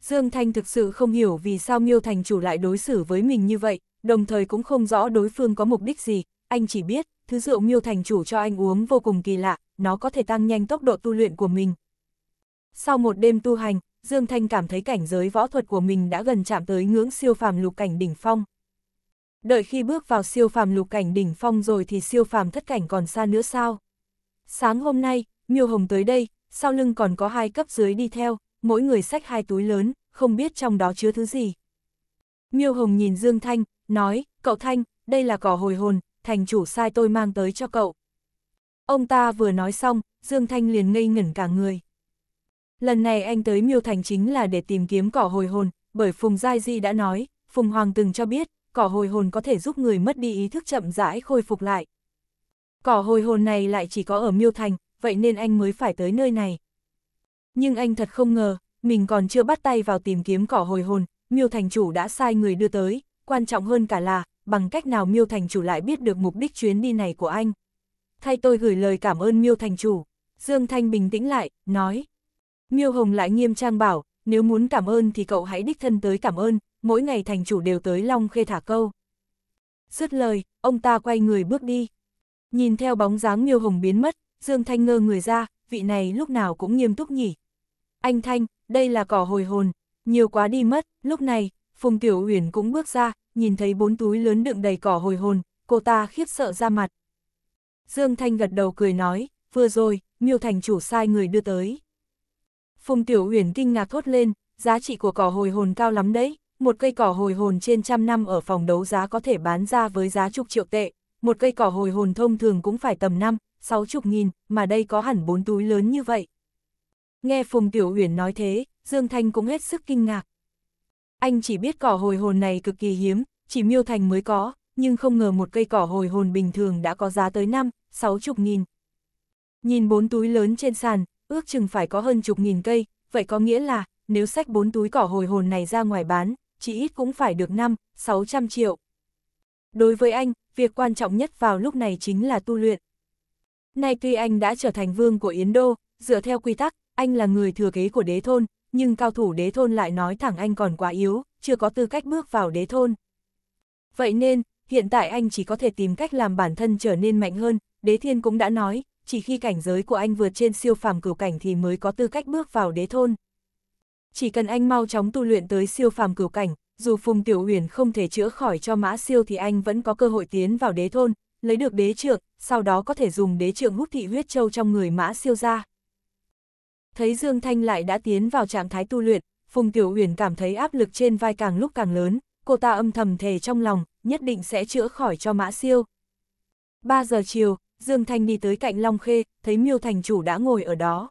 Dương Thanh thực sự không hiểu vì sao Miêu Thành chủ lại đối xử với mình như vậy, đồng thời cũng không rõ đối phương có mục đích gì, anh chỉ biết, thứ rượu Miêu Thành chủ cho anh uống vô cùng kỳ lạ, nó có thể tăng nhanh tốc độ tu luyện của mình, sau một đêm tu hành, Dương Thanh cảm thấy cảnh giới võ thuật của mình đã gần chạm tới ngưỡng siêu phàm lục cảnh đỉnh phong. Đợi khi bước vào siêu phàm lục cảnh đỉnh phong rồi thì siêu phàm thất cảnh còn xa nữa sao? Sáng hôm nay, Miêu Hồng tới đây, sau lưng còn có hai cấp dưới đi theo, mỗi người xách hai túi lớn, không biết trong đó chứa thứ gì. Miêu Hồng nhìn Dương Thanh, nói, cậu Thanh, đây là cỏ hồi hồn, thành chủ sai tôi mang tới cho cậu. Ông ta vừa nói xong, Dương Thanh liền ngây ngẩn cả người. Lần này anh tới miêu thành chính là để tìm kiếm cỏ hồi hồn, bởi Phùng Giai Di đã nói, Phùng Hoàng từng cho biết, cỏ hồi hồn có thể giúp người mất đi ý thức chậm rãi khôi phục lại. Cỏ hồi hồn này lại chỉ có ở miêu thành, vậy nên anh mới phải tới nơi này. Nhưng anh thật không ngờ, mình còn chưa bắt tay vào tìm kiếm cỏ hồi hồn, miêu thành chủ đã sai người đưa tới, quan trọng hơn cả là, bằng cách nào miêu thành chủ lại biết được mục đích chuyến đi này của anh. Thay tôi gửi lời cảm ơn miêu thành chủ, Dương Thanh bình tĩnh lại, nói, Miêu Hồng lại nghiêm trang bảo, nếu muốn cảm ơn thì cậu hãy đích thân tới cảm ơn, mỗi ngày thành chủ đều tới Long Khê thả câu. Dứt lời, ông ta quay người bước đi. Nhìn theo bóng dáng Miêu Hồng biến mất, Dương Thanh ngơ người ra, vị này lúc nào cũng nghiêm túc nhỉ. Anh Thanh, đây là cỏ hồi hồn, nhiều quá đi mất, lúc này, Phùng Tiểu Uyển cũng bước ra, nhìn thấy bốn túi lớn đựng đầy cỏ hồi hồn, cô ta khiếp sợ ra mặt. Dương Thanh gật đầu cười nói, vừa rồi, Miêu Thành chủ sai người đưa tới. Phùng Tiểu Uyển kinh ngạc thốt lên, giá trị của cỏ hồi hồn cao lắm đấy, một cây cỏ hồi hồn trên trăm năm ở phòng đấu giá có thể bán ra với giá chục triệu tệ, một cây cỏ hồi hồn thông thường cũng phải tầm năm, sáu chục nghìn, mà đây có hẳn bốn túi lớn như vậy. Nghe Phùng Tiểu Uyển nói thế, Dương Thanh cũng hết sức kinh ngạc. Anh chỉ biết cỏ hồi hồn này cực kỳ hiếm, chỉ miêu thành mới có, nhưng không ngờ một cây cỏ hồi hồn bình thường đã có giá tới năm, sáu chục nghìn. Nhìn bốn túi lớn trên sàn, ước chừng phải có hơn chục nghìn cây, vậy có nghĩa là, nếu sách bốn túi cỏ hồi hồn này ra ngoài bán, chỉ ít cũng phải được 5, 600 triệu. Đối với anh, việc quan trọng nhất vào lúc này chính là tu luyện. Nay tuy anh đã trở thành vương của Yến Đô, dựa theo quy tắc, anh là người thừa kế của đế thôn, nhưng cao thủ đế thôn lại nói thẳng anh còn quá yếu, chưa có tư cách bước vào đế thôn. Vậy nên, hiện tại anh chỉ có thể tìm cách làm bản thân trở nên mạnh hơn, đế thiên cũng đã nói, chỉ khi cảnh giới của anh vượt trên siêu phàm cửu cảnh thì mới có tư cách bước vào đế thôn. Chỉ cần anh mau chóng tu luyện tới siêu phàm cửu cảnh, dù Phùng Tiểu uyển không thể chữa khỏi cho mã siêu thì anh vẫn có cơ hội tiến vào đế thôn, lấy được đế trượng, sau đó có thể dùng đế trượng hút thị huyết châu trong người mã siêu ra. Thấy Dương Thanh lại đã tiến vào trạng thái tu luyện, Phùng Tiểu uyển cảm thấy áp lực trên vai càng lúc càng lớn, cô ta âm thầm thề trong lòng, nhất định sẽ chữa khỏi cho mã siêu. 3 giờ chiều, Dương Thanh đi tới cạnh Long Khê, thấy miêu thành chủ đã ngồi ở đó.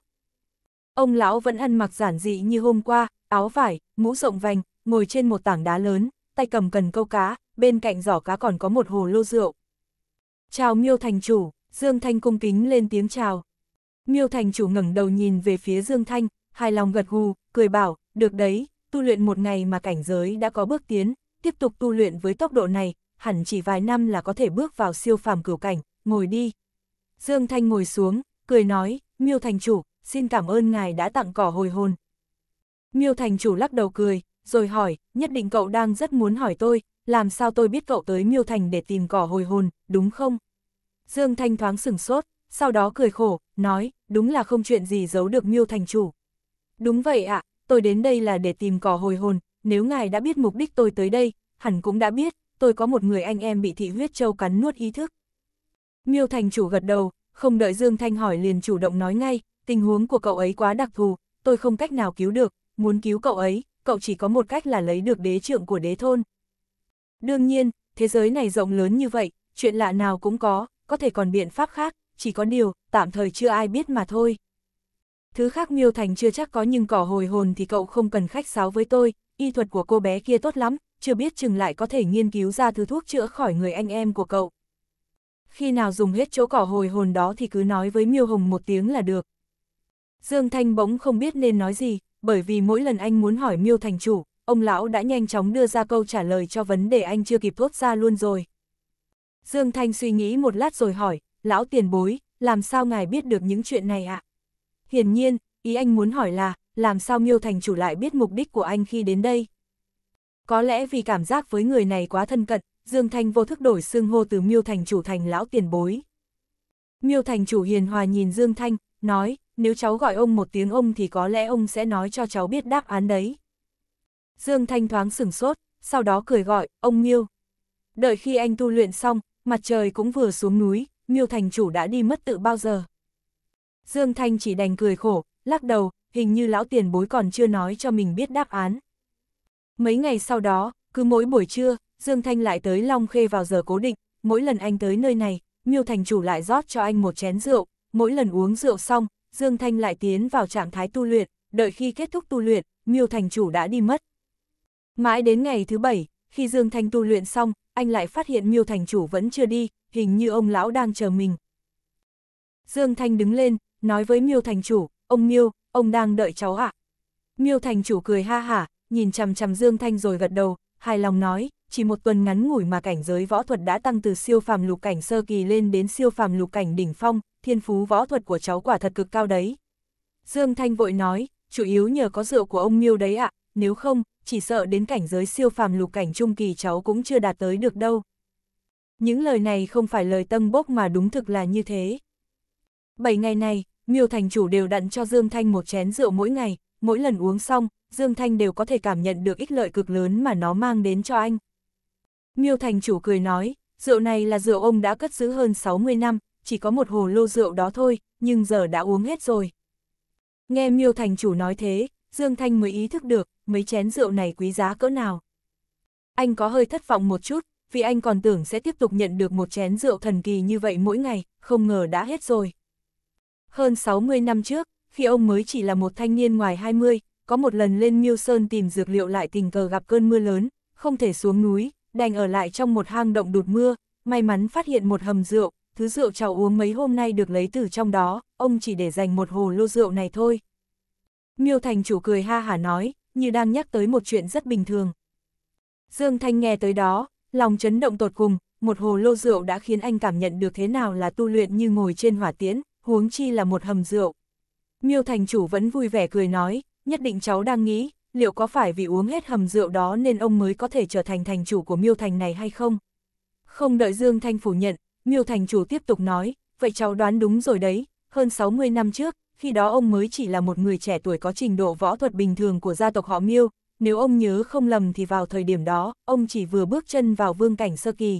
Ông lão vẫn ăn mặc giản dị như hôm qua, áo vải, mũ rộng vành, ngồi trên một tảng đá lớn, tay cầm cần câu cá, bên cạnh giỏ cá còn có một hồ lô rượu. Chào miêu thành chủ, Dương Thanh cung kính lên tiếng chào. Miêu thành chủ ngẩng đầu nhìn về phía Dương Thanh, hài lòng gật gù, cười bảo, được đấy, tu luyện một ngày mà cảnh giới đã có bước tiến, tiếp tục tu luyện với tốc độ này, hẳn chỉ vài năm là có thể bước vào siêu phàm cửu cảnh, ngồi đi. Dương Thanh ngồi xuống, cười nói, miêu thành chủ, xin cảm ơn ngài đã tặng cỏ hồi hồn. Miêu thành chủ lắc đầu cười, rồi hỏi, nhất định cậu đang rất muốn hỏi tôi, làm sao tôi biết cậu tới miêu thành để tìm cỏ hồi hồn, đúng không? Dương Thanh thoáng sửng sốt, sau đó cười khổ, nói, đúng là không chuyện gì giấu được miêu thành chủ. Đúng vậy ạ, tôi đến đây là để tìm cỏ hồi hồn, nếu ngài đã biết mục đích tôi tới đây, hẳn cũng đã biết, tôi có một người anh em bị thị huyết châu cắn nuốt ý thức. Miêu thành chủ gật đầu, không đợi Dương Thanh hỏi liền chủ động nói ngay, tình huống của cậu ấy quá đặc thù, tôi không cách nào cứu được, muốn cứu cậu ấy, cậu chỉ có một cách là lấy được đế trượng của đế thôn. Đương nhiên, thế giới này rộng lớn như vậy, chuyện lạ nào cũng có, có thể còn biện pháp khác, chỉ có điều, tạm thời chưa ai biết mà thôi. Thứ khác miêu thành chưa chắc có nhưng cỏ hồi hồn thì cậu không cần khách sáo với tôi, y thuật của cô bé kia tốt lắm, chưa biết chừng lại có thể nghiên cứu ra thứ thuốc chữa khỏi người anh em của cậu khi nào dùng hết chỗ cỏ hồi hồn đó thì cứ nói với Miêu Hồng một tiếng là được. Dương Thanh bỗng không biết nên nói gì, bởi vì mỗi lần anh muốn hỏi Miêu Thành Chủ, ông lão đã nhanh chóng đưa ra câu trả lời cho vấn đề anh chưa kịp thốt ra luôn rồi. Dương Thanh suy nghĩ một lát rồi hỏi, lão tiền bối, làm sao ngài biết được những chuyện này ạ? À? Hiển nhiên, ý anh muốn hỏi là, làm sao Miêu Thành Chủ lại biết mục đích của anh khi đến đây? Có lẽ vì cảm giác với người này quá thân cận, Dương Thanh vô thức đổi xương hô từ Miêu Thành chủ thành lão tiền bối. Miêu Thành chủ hiền hòa nhìn Dương Thanh, nói, nếu cháu gọi ông một tiếng ông thì có lẽ ông sẽ nói cho cháu biết đáp án đấy. Dương Thanh thoáng sửng sốt, sau đó cười gọi, ông Miêu. Đợi khi anh tu luyện xong, mặt trời cũng vừa xuống núi, Miêu Thành chủ đã đi mất tự bao giờ. Dương Thanh chỉ đành cười khổ, lắc đầu, hình như lão tiền bối còn chưa nói cho mình biết đáp án. Mấy ngày sau đó, cứ mỗi buổi trưa, Dương Thanh lại tới Long Khê vào giờ cố định, mỗi lần anh tới nơi này, Miêu Thành chủ lại rót cho anh một chén rượu, mỗi lần uống rượu xong, Dương Thanh lại tiến vào trạng thái tu luyện, đợi khi kết thúc tu luyện, Miêu Thành chủ đã đi mất. Mãi đến ngày thứ bảy, khi Dương Thanh tu luyện xong, anh lại phát hiện Miêu Thành chủ vẫn chưa đi, hình như ông lão đang chờ mình. Dương Thanh đứng lên, nói với Miêu Thành chủ, ông Miêu, ông đang đợi cháu ạ. À? Miêu Thành chủ cười ha hả, nhìn chằm chằm Dương Thanh rồi gật đầu, hài lòng nói, chỉ một tuần ngắn ngủi mà cảnh giới võ thuật đã tăng từ siêu phàm lục cảnh sơ kỳ lên đến siêu phàm lục cảnh đỉnh phong, thiên phú võ thuật của cháu quả thật cực cao đấy. Dương Thanh vội nói, chủ yếu nhờ có rượu của ông Miêu đấy ạ, nếu không, chỉ sợ đến cảnh giới siêu phàm lục cảnh trung kỳ cháu cũng chưa đạt tới được đâu. Những lời này không phải lời tâm bốc mà đúng thực là như thế. Bảy ngày này, Miêu Thành chủ đều đặn cho Dương Thanh một chén rượu mỗi ngày, mỗi lần uống xong, Dương Thanh đều có thể cảm nhận được ích lợi cực lớn mà nó mang đến cho anh. Miêu thành chủ cười nói, rượu này là rượu ông đã cất giữ hơn 60 năm, chỉ có một hồ lô rượu đó thôi, nhưng giờ đã uống hết rồi. Nghe miêu thành chủ nói thế, Dương Thanh mới ý thức được, mấy chén rượu này quý giá cỡ nào. Anh có hơi thất vọng một chút, vì anh còn tưởng sẽ tiếp tục nhận được một chén rượu thần kỳ như vậy mỗi ngày, không ngờ đã hết rồi. Hơn 60 năm trước, khi ông mới chỉ là một thanh niên ngoài 20, có một lần lên Miêu Sơn tìm dược liệu lại tình cờ gặp cơn mưa lớn, không thể xuống núi, đành ở lại trong một hang động đụt mưa, may mắn phát hiện một hầm rượu, thứ rượu cháu uống mấy hôm nay được lấy từ trong đó, ông chỉ để dành một hồ lô rượu này thôi. Miêu Thành chủ cười ha hả nói, như đang nhắc tới một chuyện rất bình thường. Dương Thanh nghe tới đó, lòng chấn động tột cùng, một hồ lô rượu đã khiến anh cảm nhận được thế nào là tu luyện như ngồi trên hỏa tiễn, huống chi là một hầm rượu. Miêu Thành chủ vẫn vui vẻ cười nói, nhất định cháu đang nghĩ, liệu có phải vì uống hết hầm rượu đó nên ông mới có thể trở thành thành chủ của miêu thành này hay không? Không đợi Dương Thanh phủ nhận, miêu thành chủ tiếp tục nói, vậy cháu đoán đúng rồi đấy, hơn 60 năm trước, khi đó ông mới chỉ là một người trẻ tuổi có trình độ võ thuật bình thường của gia tộc họ miêu, nếu ông nhớ không lầm thì vào thời điểm đó, ông chỉ vừa bước chân vào vương cảnh sơ kỳ.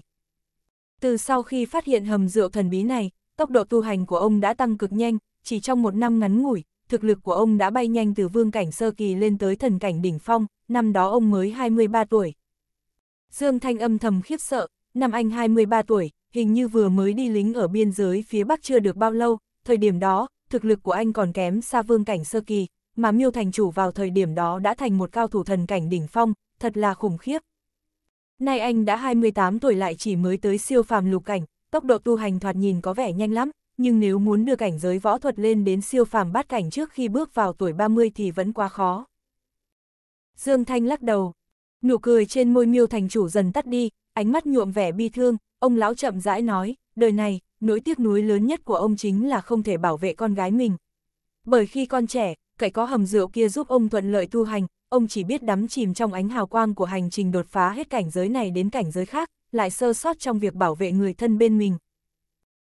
Từ sau khi phát hiện hầm rượu thần bí này, tốc độ tu hành của ông đã tăng cực nhanh, chỉ trong một năm ngắn ngủi, thực lực của ông đã bay nhanh từ vương cảnh sơ kỳ lên tới thần cảnh đỉnh phong, năm đó ông mới 23 tuổi. Dương Thanh âm thầm khiếp sợ, năm anh 23 tuổi, hình như vừa mới đi lính ở biên giới phía Bắc chưa được bao lâu, thời điểm đó, thực lực của anh còn kém xa vương cảnh sơ kỳ, mà miêu thành chủ vào thời điểm đó đã thành một cao thủ thần cảnh đỉnh phong, thật là khủng khiếp. Nay anh đã 28 tuổi lại chỉ mới tới siêu phàm lục cảnh, tốc độ tu hành thoạt nhìn có vẻ nhanh lắm, nhưng nếu muốn đưa cảnh giới võ thuật lên đến siêu phàm bát cảnh trước khi bước vào tuổi 30 thì vẫn quá khó. Dương Thanh lắc đầu, nụ cười trên môi miêu thành chủ dần tắt đi, ánh mắt nhuộm vẻ bi thương, ông lão chậm rãi nói, đời này, nỗi tiếc nuối lớn nhất của ông chính là không thể bảo vệ con gái mình. Bởi khi con trẻ, cậy có hầm rượu kia giúp ông thuận lợi tu hành, ông chỉ biết đắm chìm trong ánh hào quang của hành trình đột phá hết cảnh giới này đến cảnh giới khác, lại sơ sót trong việc bảo vệ người thân bên mình.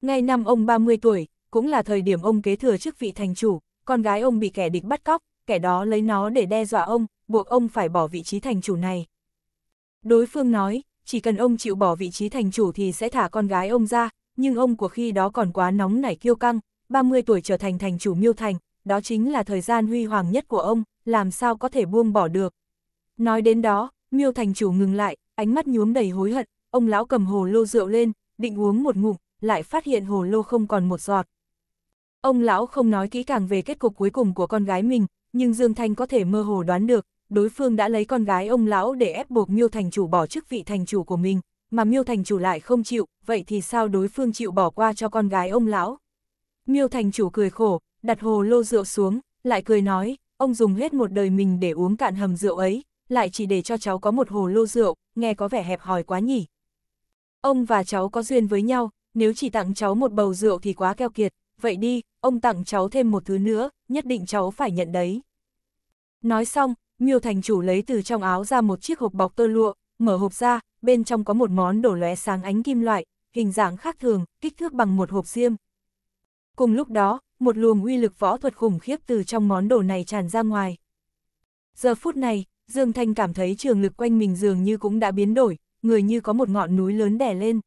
Ngay năm ông 30 tuổi, cũng là thời điểm ông kế thừa chức vị thành chủ, con gái ông bị kẻ địch bắt cóc, kẻ đó lấy nó để đe dọa ông, buộc ông phải bỏ vị trí thành chủ này. Đối phương nói, chỉ cần ông chịu bỏ vị trí thành chủ thì sẽ thả con gái ông ra, nhưng ông của khi đó còn quá nóng nảy kiêu căng, 30 tuổi trở thành thành chủ miêu thành, đó chính là thời gian huy hoàng nhất của ông, làm sao có thể buông bỏ được. Nói đến đó, miêu thành chủ ngừng lại, ánh mắt nhuốm đầy hối hận, ông lão cầm hồ lô rượu lên, định uống một ngụm, lại phát hiện hồ lô không còn một giọt. Ông lão không nói kỹ càng về kết cục cuối cùng của con gái mình, nhưng Dương Thanh có thể mơ hồ đoán được, đối phương đã lấy con gái ông lão để ép buộc Miêu Thành Chủ bỏ chức vị thành chủ của mình, mà Miêu Thành Chủ lại không chịu, vậy thì sao đối phương chịu bỏ qua cho con gái ông lão? Miêu Thành Chủ cười khổ, đặt hồ lô rượu xuống, lại cười nói, ông dùng hết một đời mình để uống cạn hầm rượu ấy, lại chỉ để cho cháu có một hồ lô rượu, nghe có vẻ hẹp hòi quá nhỉ. Ông và cháu có duyên với nhau, nếu chỉ tặng cháu một bầu rượu thì quá keo kiệt, vậy đi, ông tặng cháu thêm một thứ nữa, nhất định cháu phải nhận đấy. Nói xong, miêu thành chủ lấy từ trong áo ra một chiếc hộp bọc tơ lụa, mở hộp ra, bên trong có một món đồ lóe sáng ánh kim loại, hình dạng khác thường, kích thước bằng một hộp diêm. Cùng lúc đó, một luồng uy lực võ thuật khủng khiếp từ trong món đồ này tràn ra ngoài. Giờ phút này, Dương Thanh cảm thấy trường lực quanh mình dường như cũng đã biến đổi, người như có một ngọn núi lớn đè lên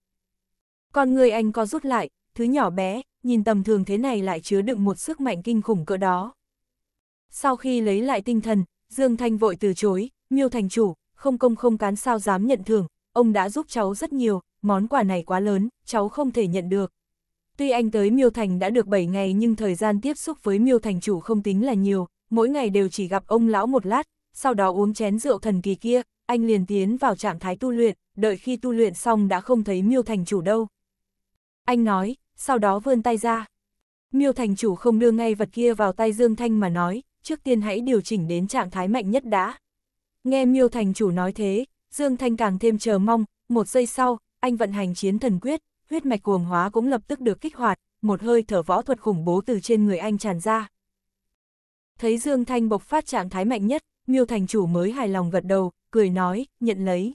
con người anh có rút lại, thứ nhỏ bé, nhìn tầm thường thế này lại chứa đựng một sức mạnh kinh khủng cỡ đó. Sau khi lấy lại tinh thần, Dương Thanh vội từ chối, miêu thành chủ, không công không cán sao dám nhận thưởng, ông đã giúp cháu rất nhiều, món quà này quá lớn, cháu không thể nhận được. Tuy anh tới miêu thành đã được 7 ngày nhưng thời gian tiếp xúc với miêu thành chủ không tính là nhiều, mỗi ngày đều chỉ gặp ông lão một lát, sau đó uống chén rượu thần kỳ kia, anh liền tiến vào trạng thái tu luyện, đợi khi tu luyện xong đã không thấy miêu thành chủ đâu. Anh nói, sau đó vươn tay ra. Miêu thành chủ không đưa ngay vật kia vào tay Dương Thanh mà nói, trước tiên hãy điều chỉnh đến trạng thái mạnh nhất đã. Nghe miêu thành chủ nói thế, Dương Thanh càng thêm chờ mong, một giây sau, anh vận hành chiến thần quyết, huyết mạch cuồng hóa cũng lập tức được kích hoạt, một hơi thở võ thuật khủng bố từ trên người anh tràn ra. Thấy Dương Thanh bộc phát trạng thái mạnh nhất, miêu thành chủ mới hài lòng gật đầu, cười nói, nhận lấy.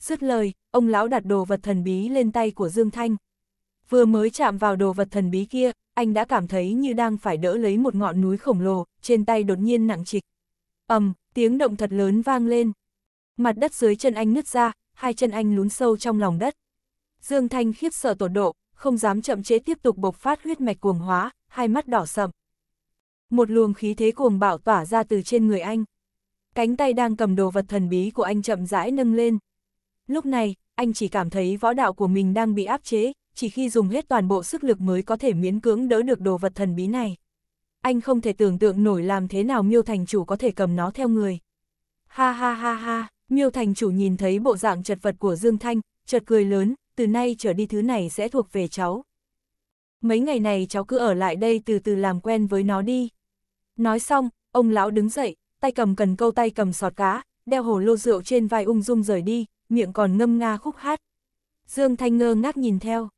Dứt lời, ông lão đặt đồ vật thần bí lên tay của Dương Thanh vừa mới chạm vào đồ vật thần bí kia, anh đã cảm thấy như đang phải đỡ lấy một ngọn núi khổng lồ, trên tay đột nhiên nặng trịch. ầm, um, tiếng động thật lớn vang lên. Mặt đất dưới chân anh nứt ra, hai chân anh lún sâu trong lòng đất. Dương Thanh khiếp sợ tột độ, không dám chậm chế tiếp tục bộc phát huyết mạch cuồng hóa, hai mắt đỏ sậm. Một luồng khí thế cuồng bạo tỏa ra từ trên người anh. Cánh tay đang cầm đồ vật thần bí của anh chậm rãi nâng lên. Lúc này, anh chỉ cảm thấy võ đạo của mình đang bị áp chế, chỉ khi dùng hết toàn bộ sức lực mới có thể miễn cưỡng đỡ được đồ vật thần bí này. Anh không thể tưởng tượng nổi làm thế nào miêu thành chủ có thể cầm nó theo người. Ha ha ha ha, miêu thành chủ nhìn thấy bộ dạng chật vật của Dương Thanh, chợt cười lớn, từ nay trở đi thứ này sẽ thuộc về cháu. Mấy ngày này cháu cứ ở lại đây từ từ làm quen với nó đi. Nói xong, ông lão đứng dậy, tay cầm cần câu tay cầm sọt cá, đeo hồ lô rượu trên vai ung dung rời đi, miệng còn ngâm nga khúc hát. Dương Thanh ngơ ngác nhìn theo.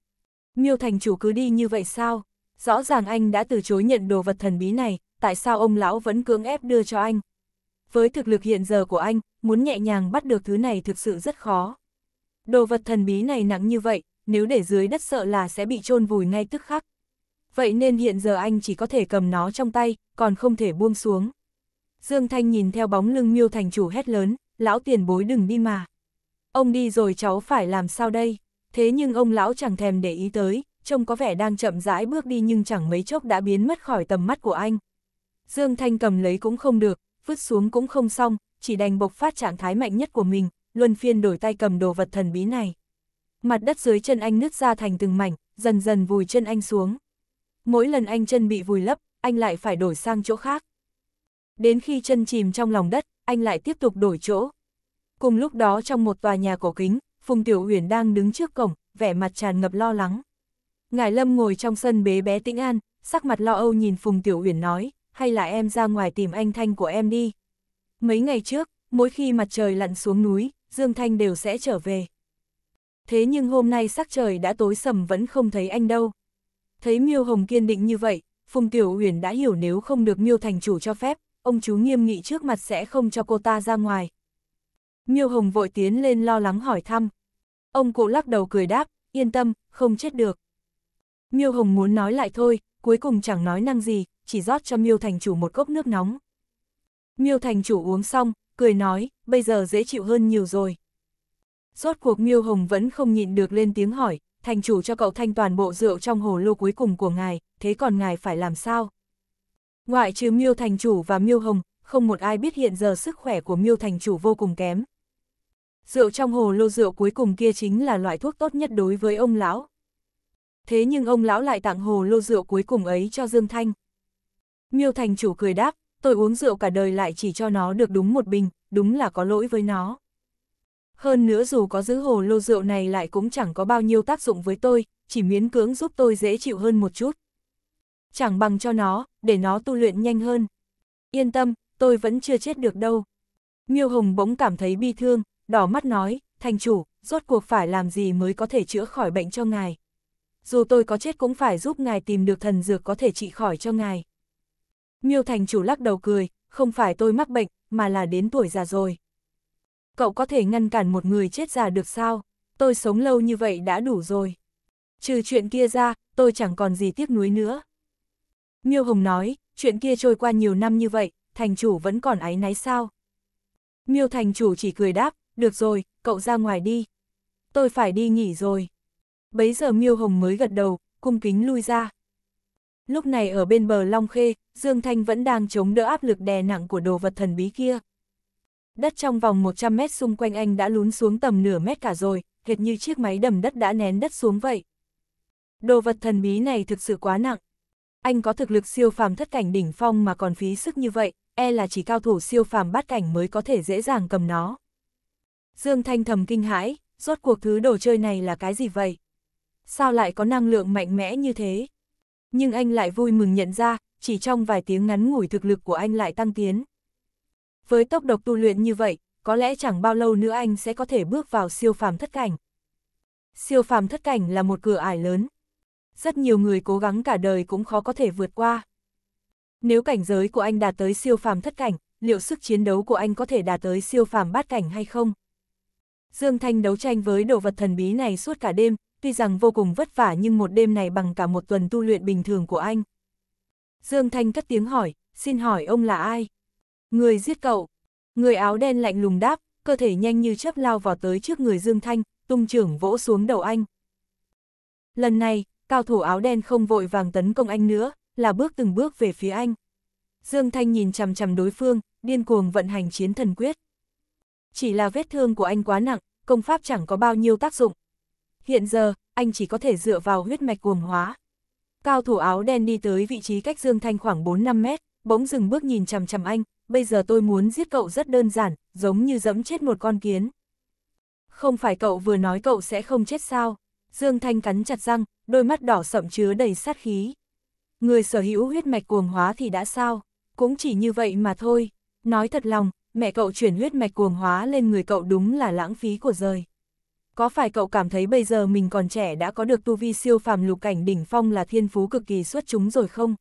Miêu thành chủ cứ đi như vậy sao? Rõ ràng anh đã từ chối nhận đồ vật thần bí này, tại sao ông lão vẫn cưỡng ép đưa cho anh? Với thực lực hiện giờ của anh, muốn nhẹ nhàng bắt được thứ này thực sự rất khó. Đồ vật thần bí này nặng như vậy, nếu để dưới đất sợ là sẽ bị chôn vùi ngay tức khắc. Vậy nên hiện giờ anh chỉ có thể cầm nó trong tay, còn không thể buông xuống. Dương Thanh nhìn theo bóng lưng miêu thành chủ hét lớn, lão tiền bối đừng đi mà. Ông đi rồi cháu phải làm sao đây? thế nhưng ông lão chẳng thèm để ý tới, trông có vẻ đang chậm rãi bước đi nhưng chẳng mấy chốc đã biến mất khỏi tầm mắt của anh. Dương Thanh cầm lấy cũng không được, vứt xuống cũng không xong, chỉ đành bộc phát trạng thái mạnh nhất của mình, luân phiên đổi tay cầm đồ vật thần bí này. Mặt đất dưới chân anh nứt ra thành từng mảnh, dần dần vùi chân anh xuống. Mỗi lần anh chân bị vùi lấp, anh lại phải đổi sang chỗ khác. Đến khi chân chìm trong lòng đất, anh lại tiếp tục đổi chỗ. Cùng lúc đó trong một tòa nhà cổ kính, Phùng Tiểu Huyền đang đứng trước cổng, vẻ mặt tràn ngập lo lắng. Ngài Lâm ngồi trong sân bế bé tĩnh an, sắc mặt lo âu nhìn Phùng Tiểu Huyền nói, hay là em ra ngoài tìm anh Thanh của em đi. Mấy ngày trước, mỗi khi mặt trời lặn xuống núi, Dương Thanh đều sẽ trở về. Thế nhưng hôm nay sắc trời đã tối sầm vẫn không thấy anh đâu. Thấy Miêu Hồng kiên định như vậy, Phùng Tiểu Huyền đã hiểu nếu không được Miêu Thành chủ cho phép, ông chú nghiêm nghị trước mặt sẽ không cho cô ta ra ngoài. Miêu Hồng vội tiến lên lo lắng hỏi thăm. Ông cụ lắc đầu cười đáp, yên tâm, không chết được. Miêu Hồng muốn nói lại thôi, cuối cùng chẳng nói năng gì, chỉ rót cho Miêu Thành Chủ một cốc nước nóng. Miêu Thành Chủ uống xong, cười nói, bây giờ dễ chịu hơn nhiều rồi. Rốt cuộc Miêu Hồng vẫn không nhịn được lên tiếng hỏi, Thành Chủ cho cậu thanh toàn bộ rượu trong hồ lô cuối cùng của ngài, thế còn ngài phải làm sao? Ngoại trừ Miêu Thành Chủ và Miêu Hồng, không một ai biết hiện giờ sức khỏe của Miêu Thành Chủ vô cùng kém, Rượu trong hồ lô rượu cuối cùng kia chính là loại thuốc tốt nhất đối với ông lão. Thế nhưng ông lão lại tặng hồ lô rượu cuối cùng ấy cho Dương Thanh. Miêu thành chủ cười đáp, tôi uống rượu cả đời lại chỉ cho nó được đúng một bình, đúng là có lỗi với nó. Hơn nữa dù có giữ hồ lô rượu này lại cũng chẳng có bao nhiêu tác dụng với tôi, chỉ miễn cưỡng giúp tôi dễ chịu hơn một chút. Chẳng bằng cho nó, để nó tu luyện nhanh hơn. Yên tâm, tôi vẫn chưa chết được đâu. Miêu Hồng bỗng cảm thấy bi thương, đỏ mắt nói, thành chủ, rốt cuộc phải làm gì mới có thể chữa khỏi bệnh cho ngài. Dù tôi có chết cũng phải giúp ngài tìm được thần dược có thể trị khỏi cho ngài. Miêu thành chủ lắc đầu cười, không phải tôi mắc bệnh, mà là đến tuổi già rồi. Cậu có thể ngăn cản một người chết già được sao? Tôi sống lâu như vậy đã đủ rồi. Trừ chuyện kia ra, tôi chẳng còn gì tiếc nuối nữa. Miêu Hồng nói, chuyện kia trôi qua nhiều năm như vậy, thành chủ vẫn còn áy náy sao? Miêu thành chủ chỉ cười đáp, được rồi, cậu ra ngoài đi. Tôi phải đi nghỉ rồi. Bấy giờ Miêu Hồng mới gật đầu, cung kính lui ra. Lúc này ở bên bờ Long Khê, Dương Thanh vẫn đang chống đỡ áp lực đè nặng của đồ vật thần bí kia. Đất trong vòng 100 mét xung quanh anh đã lún xuống tầm nửa mét cả rồi, hệt như chiếc máy đầm đất đã nén đất xuống vậy. Đồ vật thần bí này thực sự quá nặng. Anh có thực lực siêu phàm thất cảnh đỉnh phong mà còn phí sức như vậy, e là chỉ cao thủ siêu phàm bát cảnh mới có thể dễ dàng cầm nó. Dương Thanh thầm kinh hãi, rốt cuộc thứ đồ chơi này là cái gì vậy? Sao lại có năng lượng mạnh mẽ như thế? Nhưng anh lại vui mừng nhận ra, chỉ trong vài tiếng ngắn ngủi thực lực của anh lại tăng tiến. Với tốc độ tu luyện như vậy, có lẽ chẳng bao lâu nữa anh sẽ có thể bước vào siêu phàm thất cảnh. Siêu phàm thất cảnh là một cửa ải lớn. Rất nhiều người cố gắng cả đời cũng khó có thể vượt qua. Nếu cảnh giới của anh đạt tới siêu phàm thất cảnh, liệu sức chiến đấu của anh có thể đạt tới siêu phàm bát cảnh hay không? Dương Thanh đấu tranh với đồ vật thần bí này suốt cả đêm, tuy rằng vô cùng vất vả nhưng một đêm này bằng cả một tuần tu luyện bình thường của anh. Dương Thanh cất tiếng hỏi, xin hỏi ông là ai? Người giết cậu. Người áo đen lạnh lùng đáp, cơ thể nhanh như chớp lao vào tới trước người Dương Thanh, tung trưởng vỗ xuống đầu anh. Lần này, cao thủ áo đen không vội vàng tấn công anh nữa, là bước từng bước về phía anh. Dương Thanh nhìn chằm chằm đối phương, điên cuồng vận hành chiến thần quyết. Chỉ là vết thương của anh quá nặng, công pháp chẳng có bao nhiêu tác dụng. Hiện giờ, anh chỉ có thể dựa vào huyết mạch cuồng hóa. Cao thủ áo đen đi tới vị trí cách Dương Thanh khoảng 4-5 mét, bỗng dừng bước nhìn chằm chằm anh, bây giờ tôi muốn giết cậu rất đơn giản, giống như dẫm chết một con kiến. Không phải cậu vừa nói cậu sẽ không chết sao? Dương Thanh cắn chặt răng, đôi mắt đỏ sậm chứa đầy sát khí. Người sở hữu huyết mạch cuồng hóa thì đã sao? Cũng chỉ như vậy mà thôi. Nói thật lòng, mẹ cậu chuyển huyết mạch cuồng hóa lên người cậu đúng là lãng phí của rời. Có phải cậu cảm thấy bây giờ mình còn trẻ đã có được tu vi siêu phàm lục cảnh đỉnh phong là thiên phú cực kỳ xuất chúng rồi không?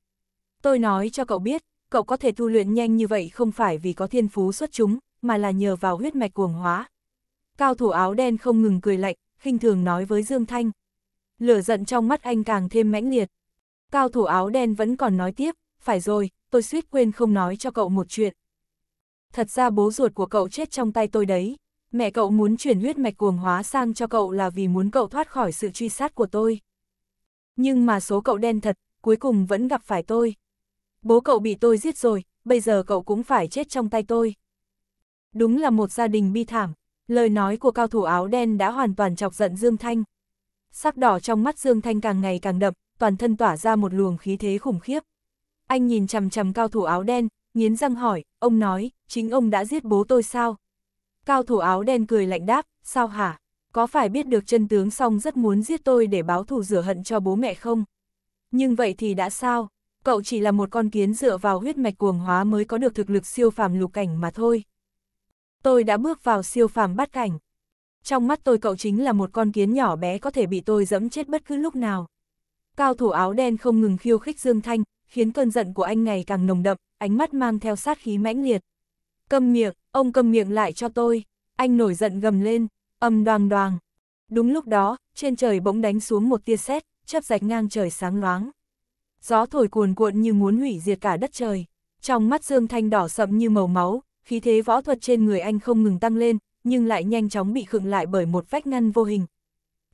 Tôi nói cho cậu biết, cậu có thể tu luyện nhanh như vậy không phải vì có thiên phú xuất chúng, mà là nhờ vào huyết mạch cuồng hóa. Cao thủ áo đen không ngừng cười lạnh, khinh thường nói với Dương Thanh. Lửa giận trong mắt anh càng thêm mãnh liệt. Cao thủ áo đen vẫn còn nói tiếp, phải rồi, tôi suýt quên không nói cho cậu một chuyện, thật ra bố ruột của cậu chết trong tay tôi đấy. Mẹ cậu muốn chuyển huyết mạch cuồng hóa sang cho cậu là vì muốn cậu thoát khỏi sự truy sát của tôi. Nhưng mà số cậu đen thật, cuối cùng vẫn gặp phải tôi. Bố cậu bị tôi giết rồi, bây giờ cậu cũng phải chết trong tay tôi. Đúng là một gia đình bi thảm, lời nói của cao thủ áo đen đã hoàn toàn chọc giận Dương Thanh. Sắc đỏ trong mắt Dương Thanh càng ngày càng đậm, toàn thân tỏa ra một luồng khí thế khủng khiếp. Anh nhìn chằm chằm cao thủ áo đen, nghiến răng hỏi, ông nói, chính ông đã giết bố tôi sao? Cao thủ áo đen cười lạnh đáp, sao hả? Có phải biết được chân tướng xong rất muốn giết tôi để báo thù rửa hận cho bố mẹ không? Nhưng vậy thì đã sao? Cậu chỉ là một con kiến dựa vào huyết mạch cuồng hóa mới có được thực lực siêu phàm lục cảnh mà thôi. Tôi đã bước vào siêu phàm bát cảnh. Trong mắt tôi cậu chính là một con kiến nhỏ bé có thể bị tôi dẫm chết bất cứ lúc nào. Cao thủ áo đen không ngừng khiêu khích Dương Thanh, khiến cơn giận của anh ngày càng nồng đậm, ánh mắt mang theo sát khí mãnh liệt. Câm miệng, ông câm miệng lại cho tôi. Anh nổi giận gầm lên, âm đoàng đoàng. Đúng lúc đó, trên trời bỗng đánh xuống một tia sét, chớp rạch ngang trời sáng loáng. Gió thổi cuồn cuộn như muốn hủy diệt cả đất trời. Trong mắt Dương Thanh đỏ sậm như màu máu, khí thế võ thuật trên người anh không ngừng tăng lên, nhưng lại nhanh chóng bị khựng lại bởi một vách ngăn vô hình.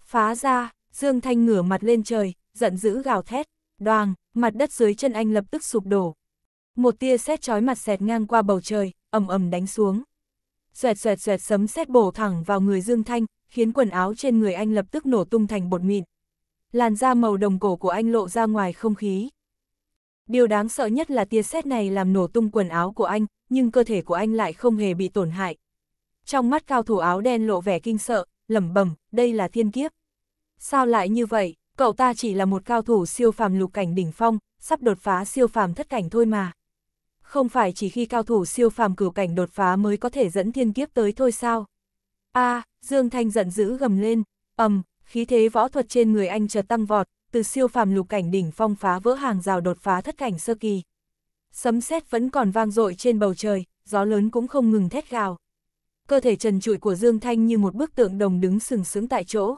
Phá ra, Dương Thanh ngửa mặt lên trời, giận dữ gào thét, đoàng, mặt đất dưới chân anh lập tức sụp đổ. Một tia sét chói mặt xẹt ngang qua bầu trời, ầm ầm đánh xuống. Xoẹt xoẹt xoẹt sấm sét bổ thẳng vào người Dương Thanh, khiến quần áo trên người anh lập tức nổ tung thành bột mịn. Làn da màu đồng cổ của anh lộ ra ngoài không khí. Điều đáng sợ nhất là tia sét này làm nổ tung quần áo của anh, nhưng cơ thể của anh lại không hề bị tổn hại. Trong mắt cao thủ áo đen lộ vẻ kinh sợ, lẩm bẩm, đây là thiên kiếp. Sao lại như vậy, cậu ta chỉ là một cao thủ siêu phàm lục cảnh đỉnh phong, sắp đột phá siêu phàm thất cảnh thôi mà không phải chỉ khi cao thủ siêu phàm cửu cảnh đột phá mới có thể dẫn thiên kiếp tới thôi sao. a à, Dương Thanh giận dữ gầm lên, ầm, khí thế võ thuật trên người anh chợt tăng vọt, từ siêu phàm lục cảnh đỉnh phong phá vỡ hàng rào đột phá thất cảnh sơ kỳ. Sấm sét vẫn còn vang dội trên bầu trời, gió lớn cũng không ngừng thét gào. Cơ thể trần trụi của Dương Thanh như một bức tượng đồng đứng sừng sững tại chỗ.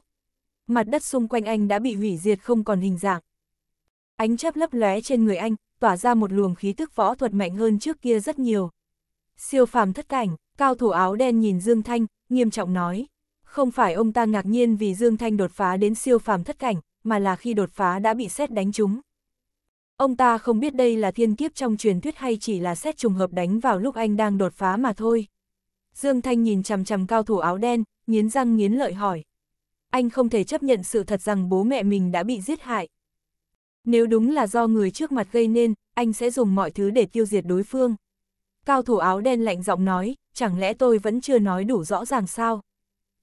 Mặt đất xung quanh anh đã bị hủy diệt không còn hình dạng. Ánh chớp lấp lóe trên người anh, tỏa ra một luồng khí thức võ thuật mạnh hơn trước kia rất nhiều. Siêu phàm thất cảnh, cao thủ áo đen nhìn Dương Thanh, nghiêm trọng nói. Không phải ông ta ngạc nhiên vì Dương Thanh đột phá đến siêu phàm thất cảnh, mà là khi đột phá đã bị xét đánh trúng. Ông ta không biết đây là thiên kiếp trong truyền thuyết hay chỉ là xét trùng hợp đánh vào lúc anh đang đột phá mà thôi. Dương Thanh nhìn chằm chằm cao thủ áo đen, nghiến răng nghiến lợi hỏi. Anh không thể chấp nhận sự thật rằng bố mẹ mình đã bị giết hại. Nếu đúng là do người trước mặt gây nên, anh sẽ dùng mọi thứ để tiêu diệt đối phương. Cao thủ áo đen lạnh giọng nói, chẳng lẽ tôi vẫn chưa nói đủ rõ ràng sao?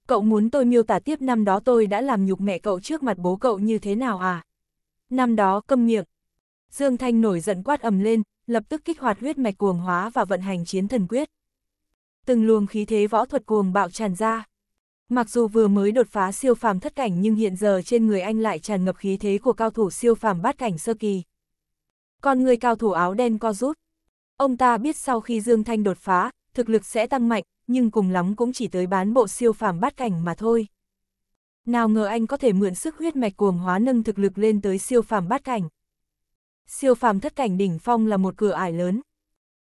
Cậu muốn tôi miêu tả tiếp năm đó tôi đã làm nhục mẹ cậu trước mặt bố cậu như thế nào à? Năm đó câm miệng. Dương Thanh nổi giận quát ầm lên, lập tức kích hoạt huyết mạch cuồng hóa và vận hành chiến thần quyết. Từng luồng khí thế võ thuật cuồng bạo tràn ra. Mặc dù vừa mới đột phá siêu phàm thất cảnh nhưng hiện giờ trên người anh lại tràn ngập khí thế của cao thủ siêu phàm bát cảnh sơ kỳ. Còn người cao thủ áo đen co rút. Ông ta biết sau khi Dương Thanh đột phá, thực lực sẽ tăng mạnh, nhưng cùng lắm cũng chỉ tới bán bộ siêu phàm bát cảnh mà thôi. Nào ngờ anh có thể mượn sức huyết mạch cuồng hóa nâng thực lực lên tới siêu phàm bát cảnh. Siêu phàm thất cảnh đỉnh phong là một cửa ải lớn,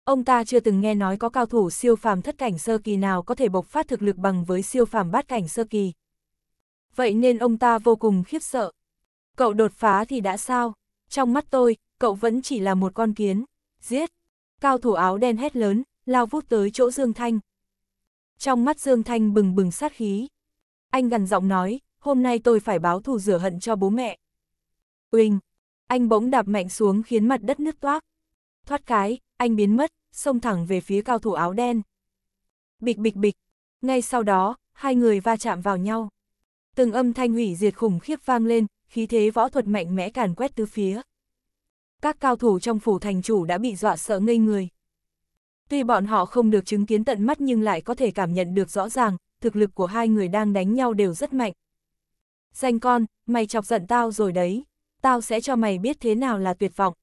Ông ta chưa từng nghe nói có cao thủ siêu phàm thất cảnh sơ kỳ nào có thể bộc phát thực lực bằng với siêu phàm bát cảnh sơ kỳ. Vậy nên ông ta vô cùng khiếp sợ. Cậu đột phá thì đã sao? Trong mắt tôi, cậu vẫn chỉ là một con kiến. Giết! Cao thủ áo đen hét lớn, lao vút tới chỗ Dương Thanh. Trong mắt Dương Thanh bừng bừng sát khí. Anh gần giọng nói, hôm nay tôi phải báo thù rửa hận cho bố mẹ. Uỳnh! Anh bỗng đạp mạnh xuống khiến mặt đất nứt toác. Thoát cái, anh biến mất, xông thẳng về phía cao thủ áo đen. Bịch bịch bịch, ngay sau đó, hai người va chạm vào nhau. Từng âm thanh hủy diệt khủng khiếp vang lên, khí thế võ thuật mạnh mẽ càn quét tứ phía. Các cao thủ trong phủ thành chủ đã bị dọa sợ ngây người. Tuy bọn họ không được chứng kiến tận mắt nhưng lại có thể cảm nhận được rõ ràng, thực lực của hai người đang đánh nhau đều rất mạnh. Danh con, mày chọc giận tao rồi đấy, tao sẽ cho mày biết thế nào là tuyệt vọng.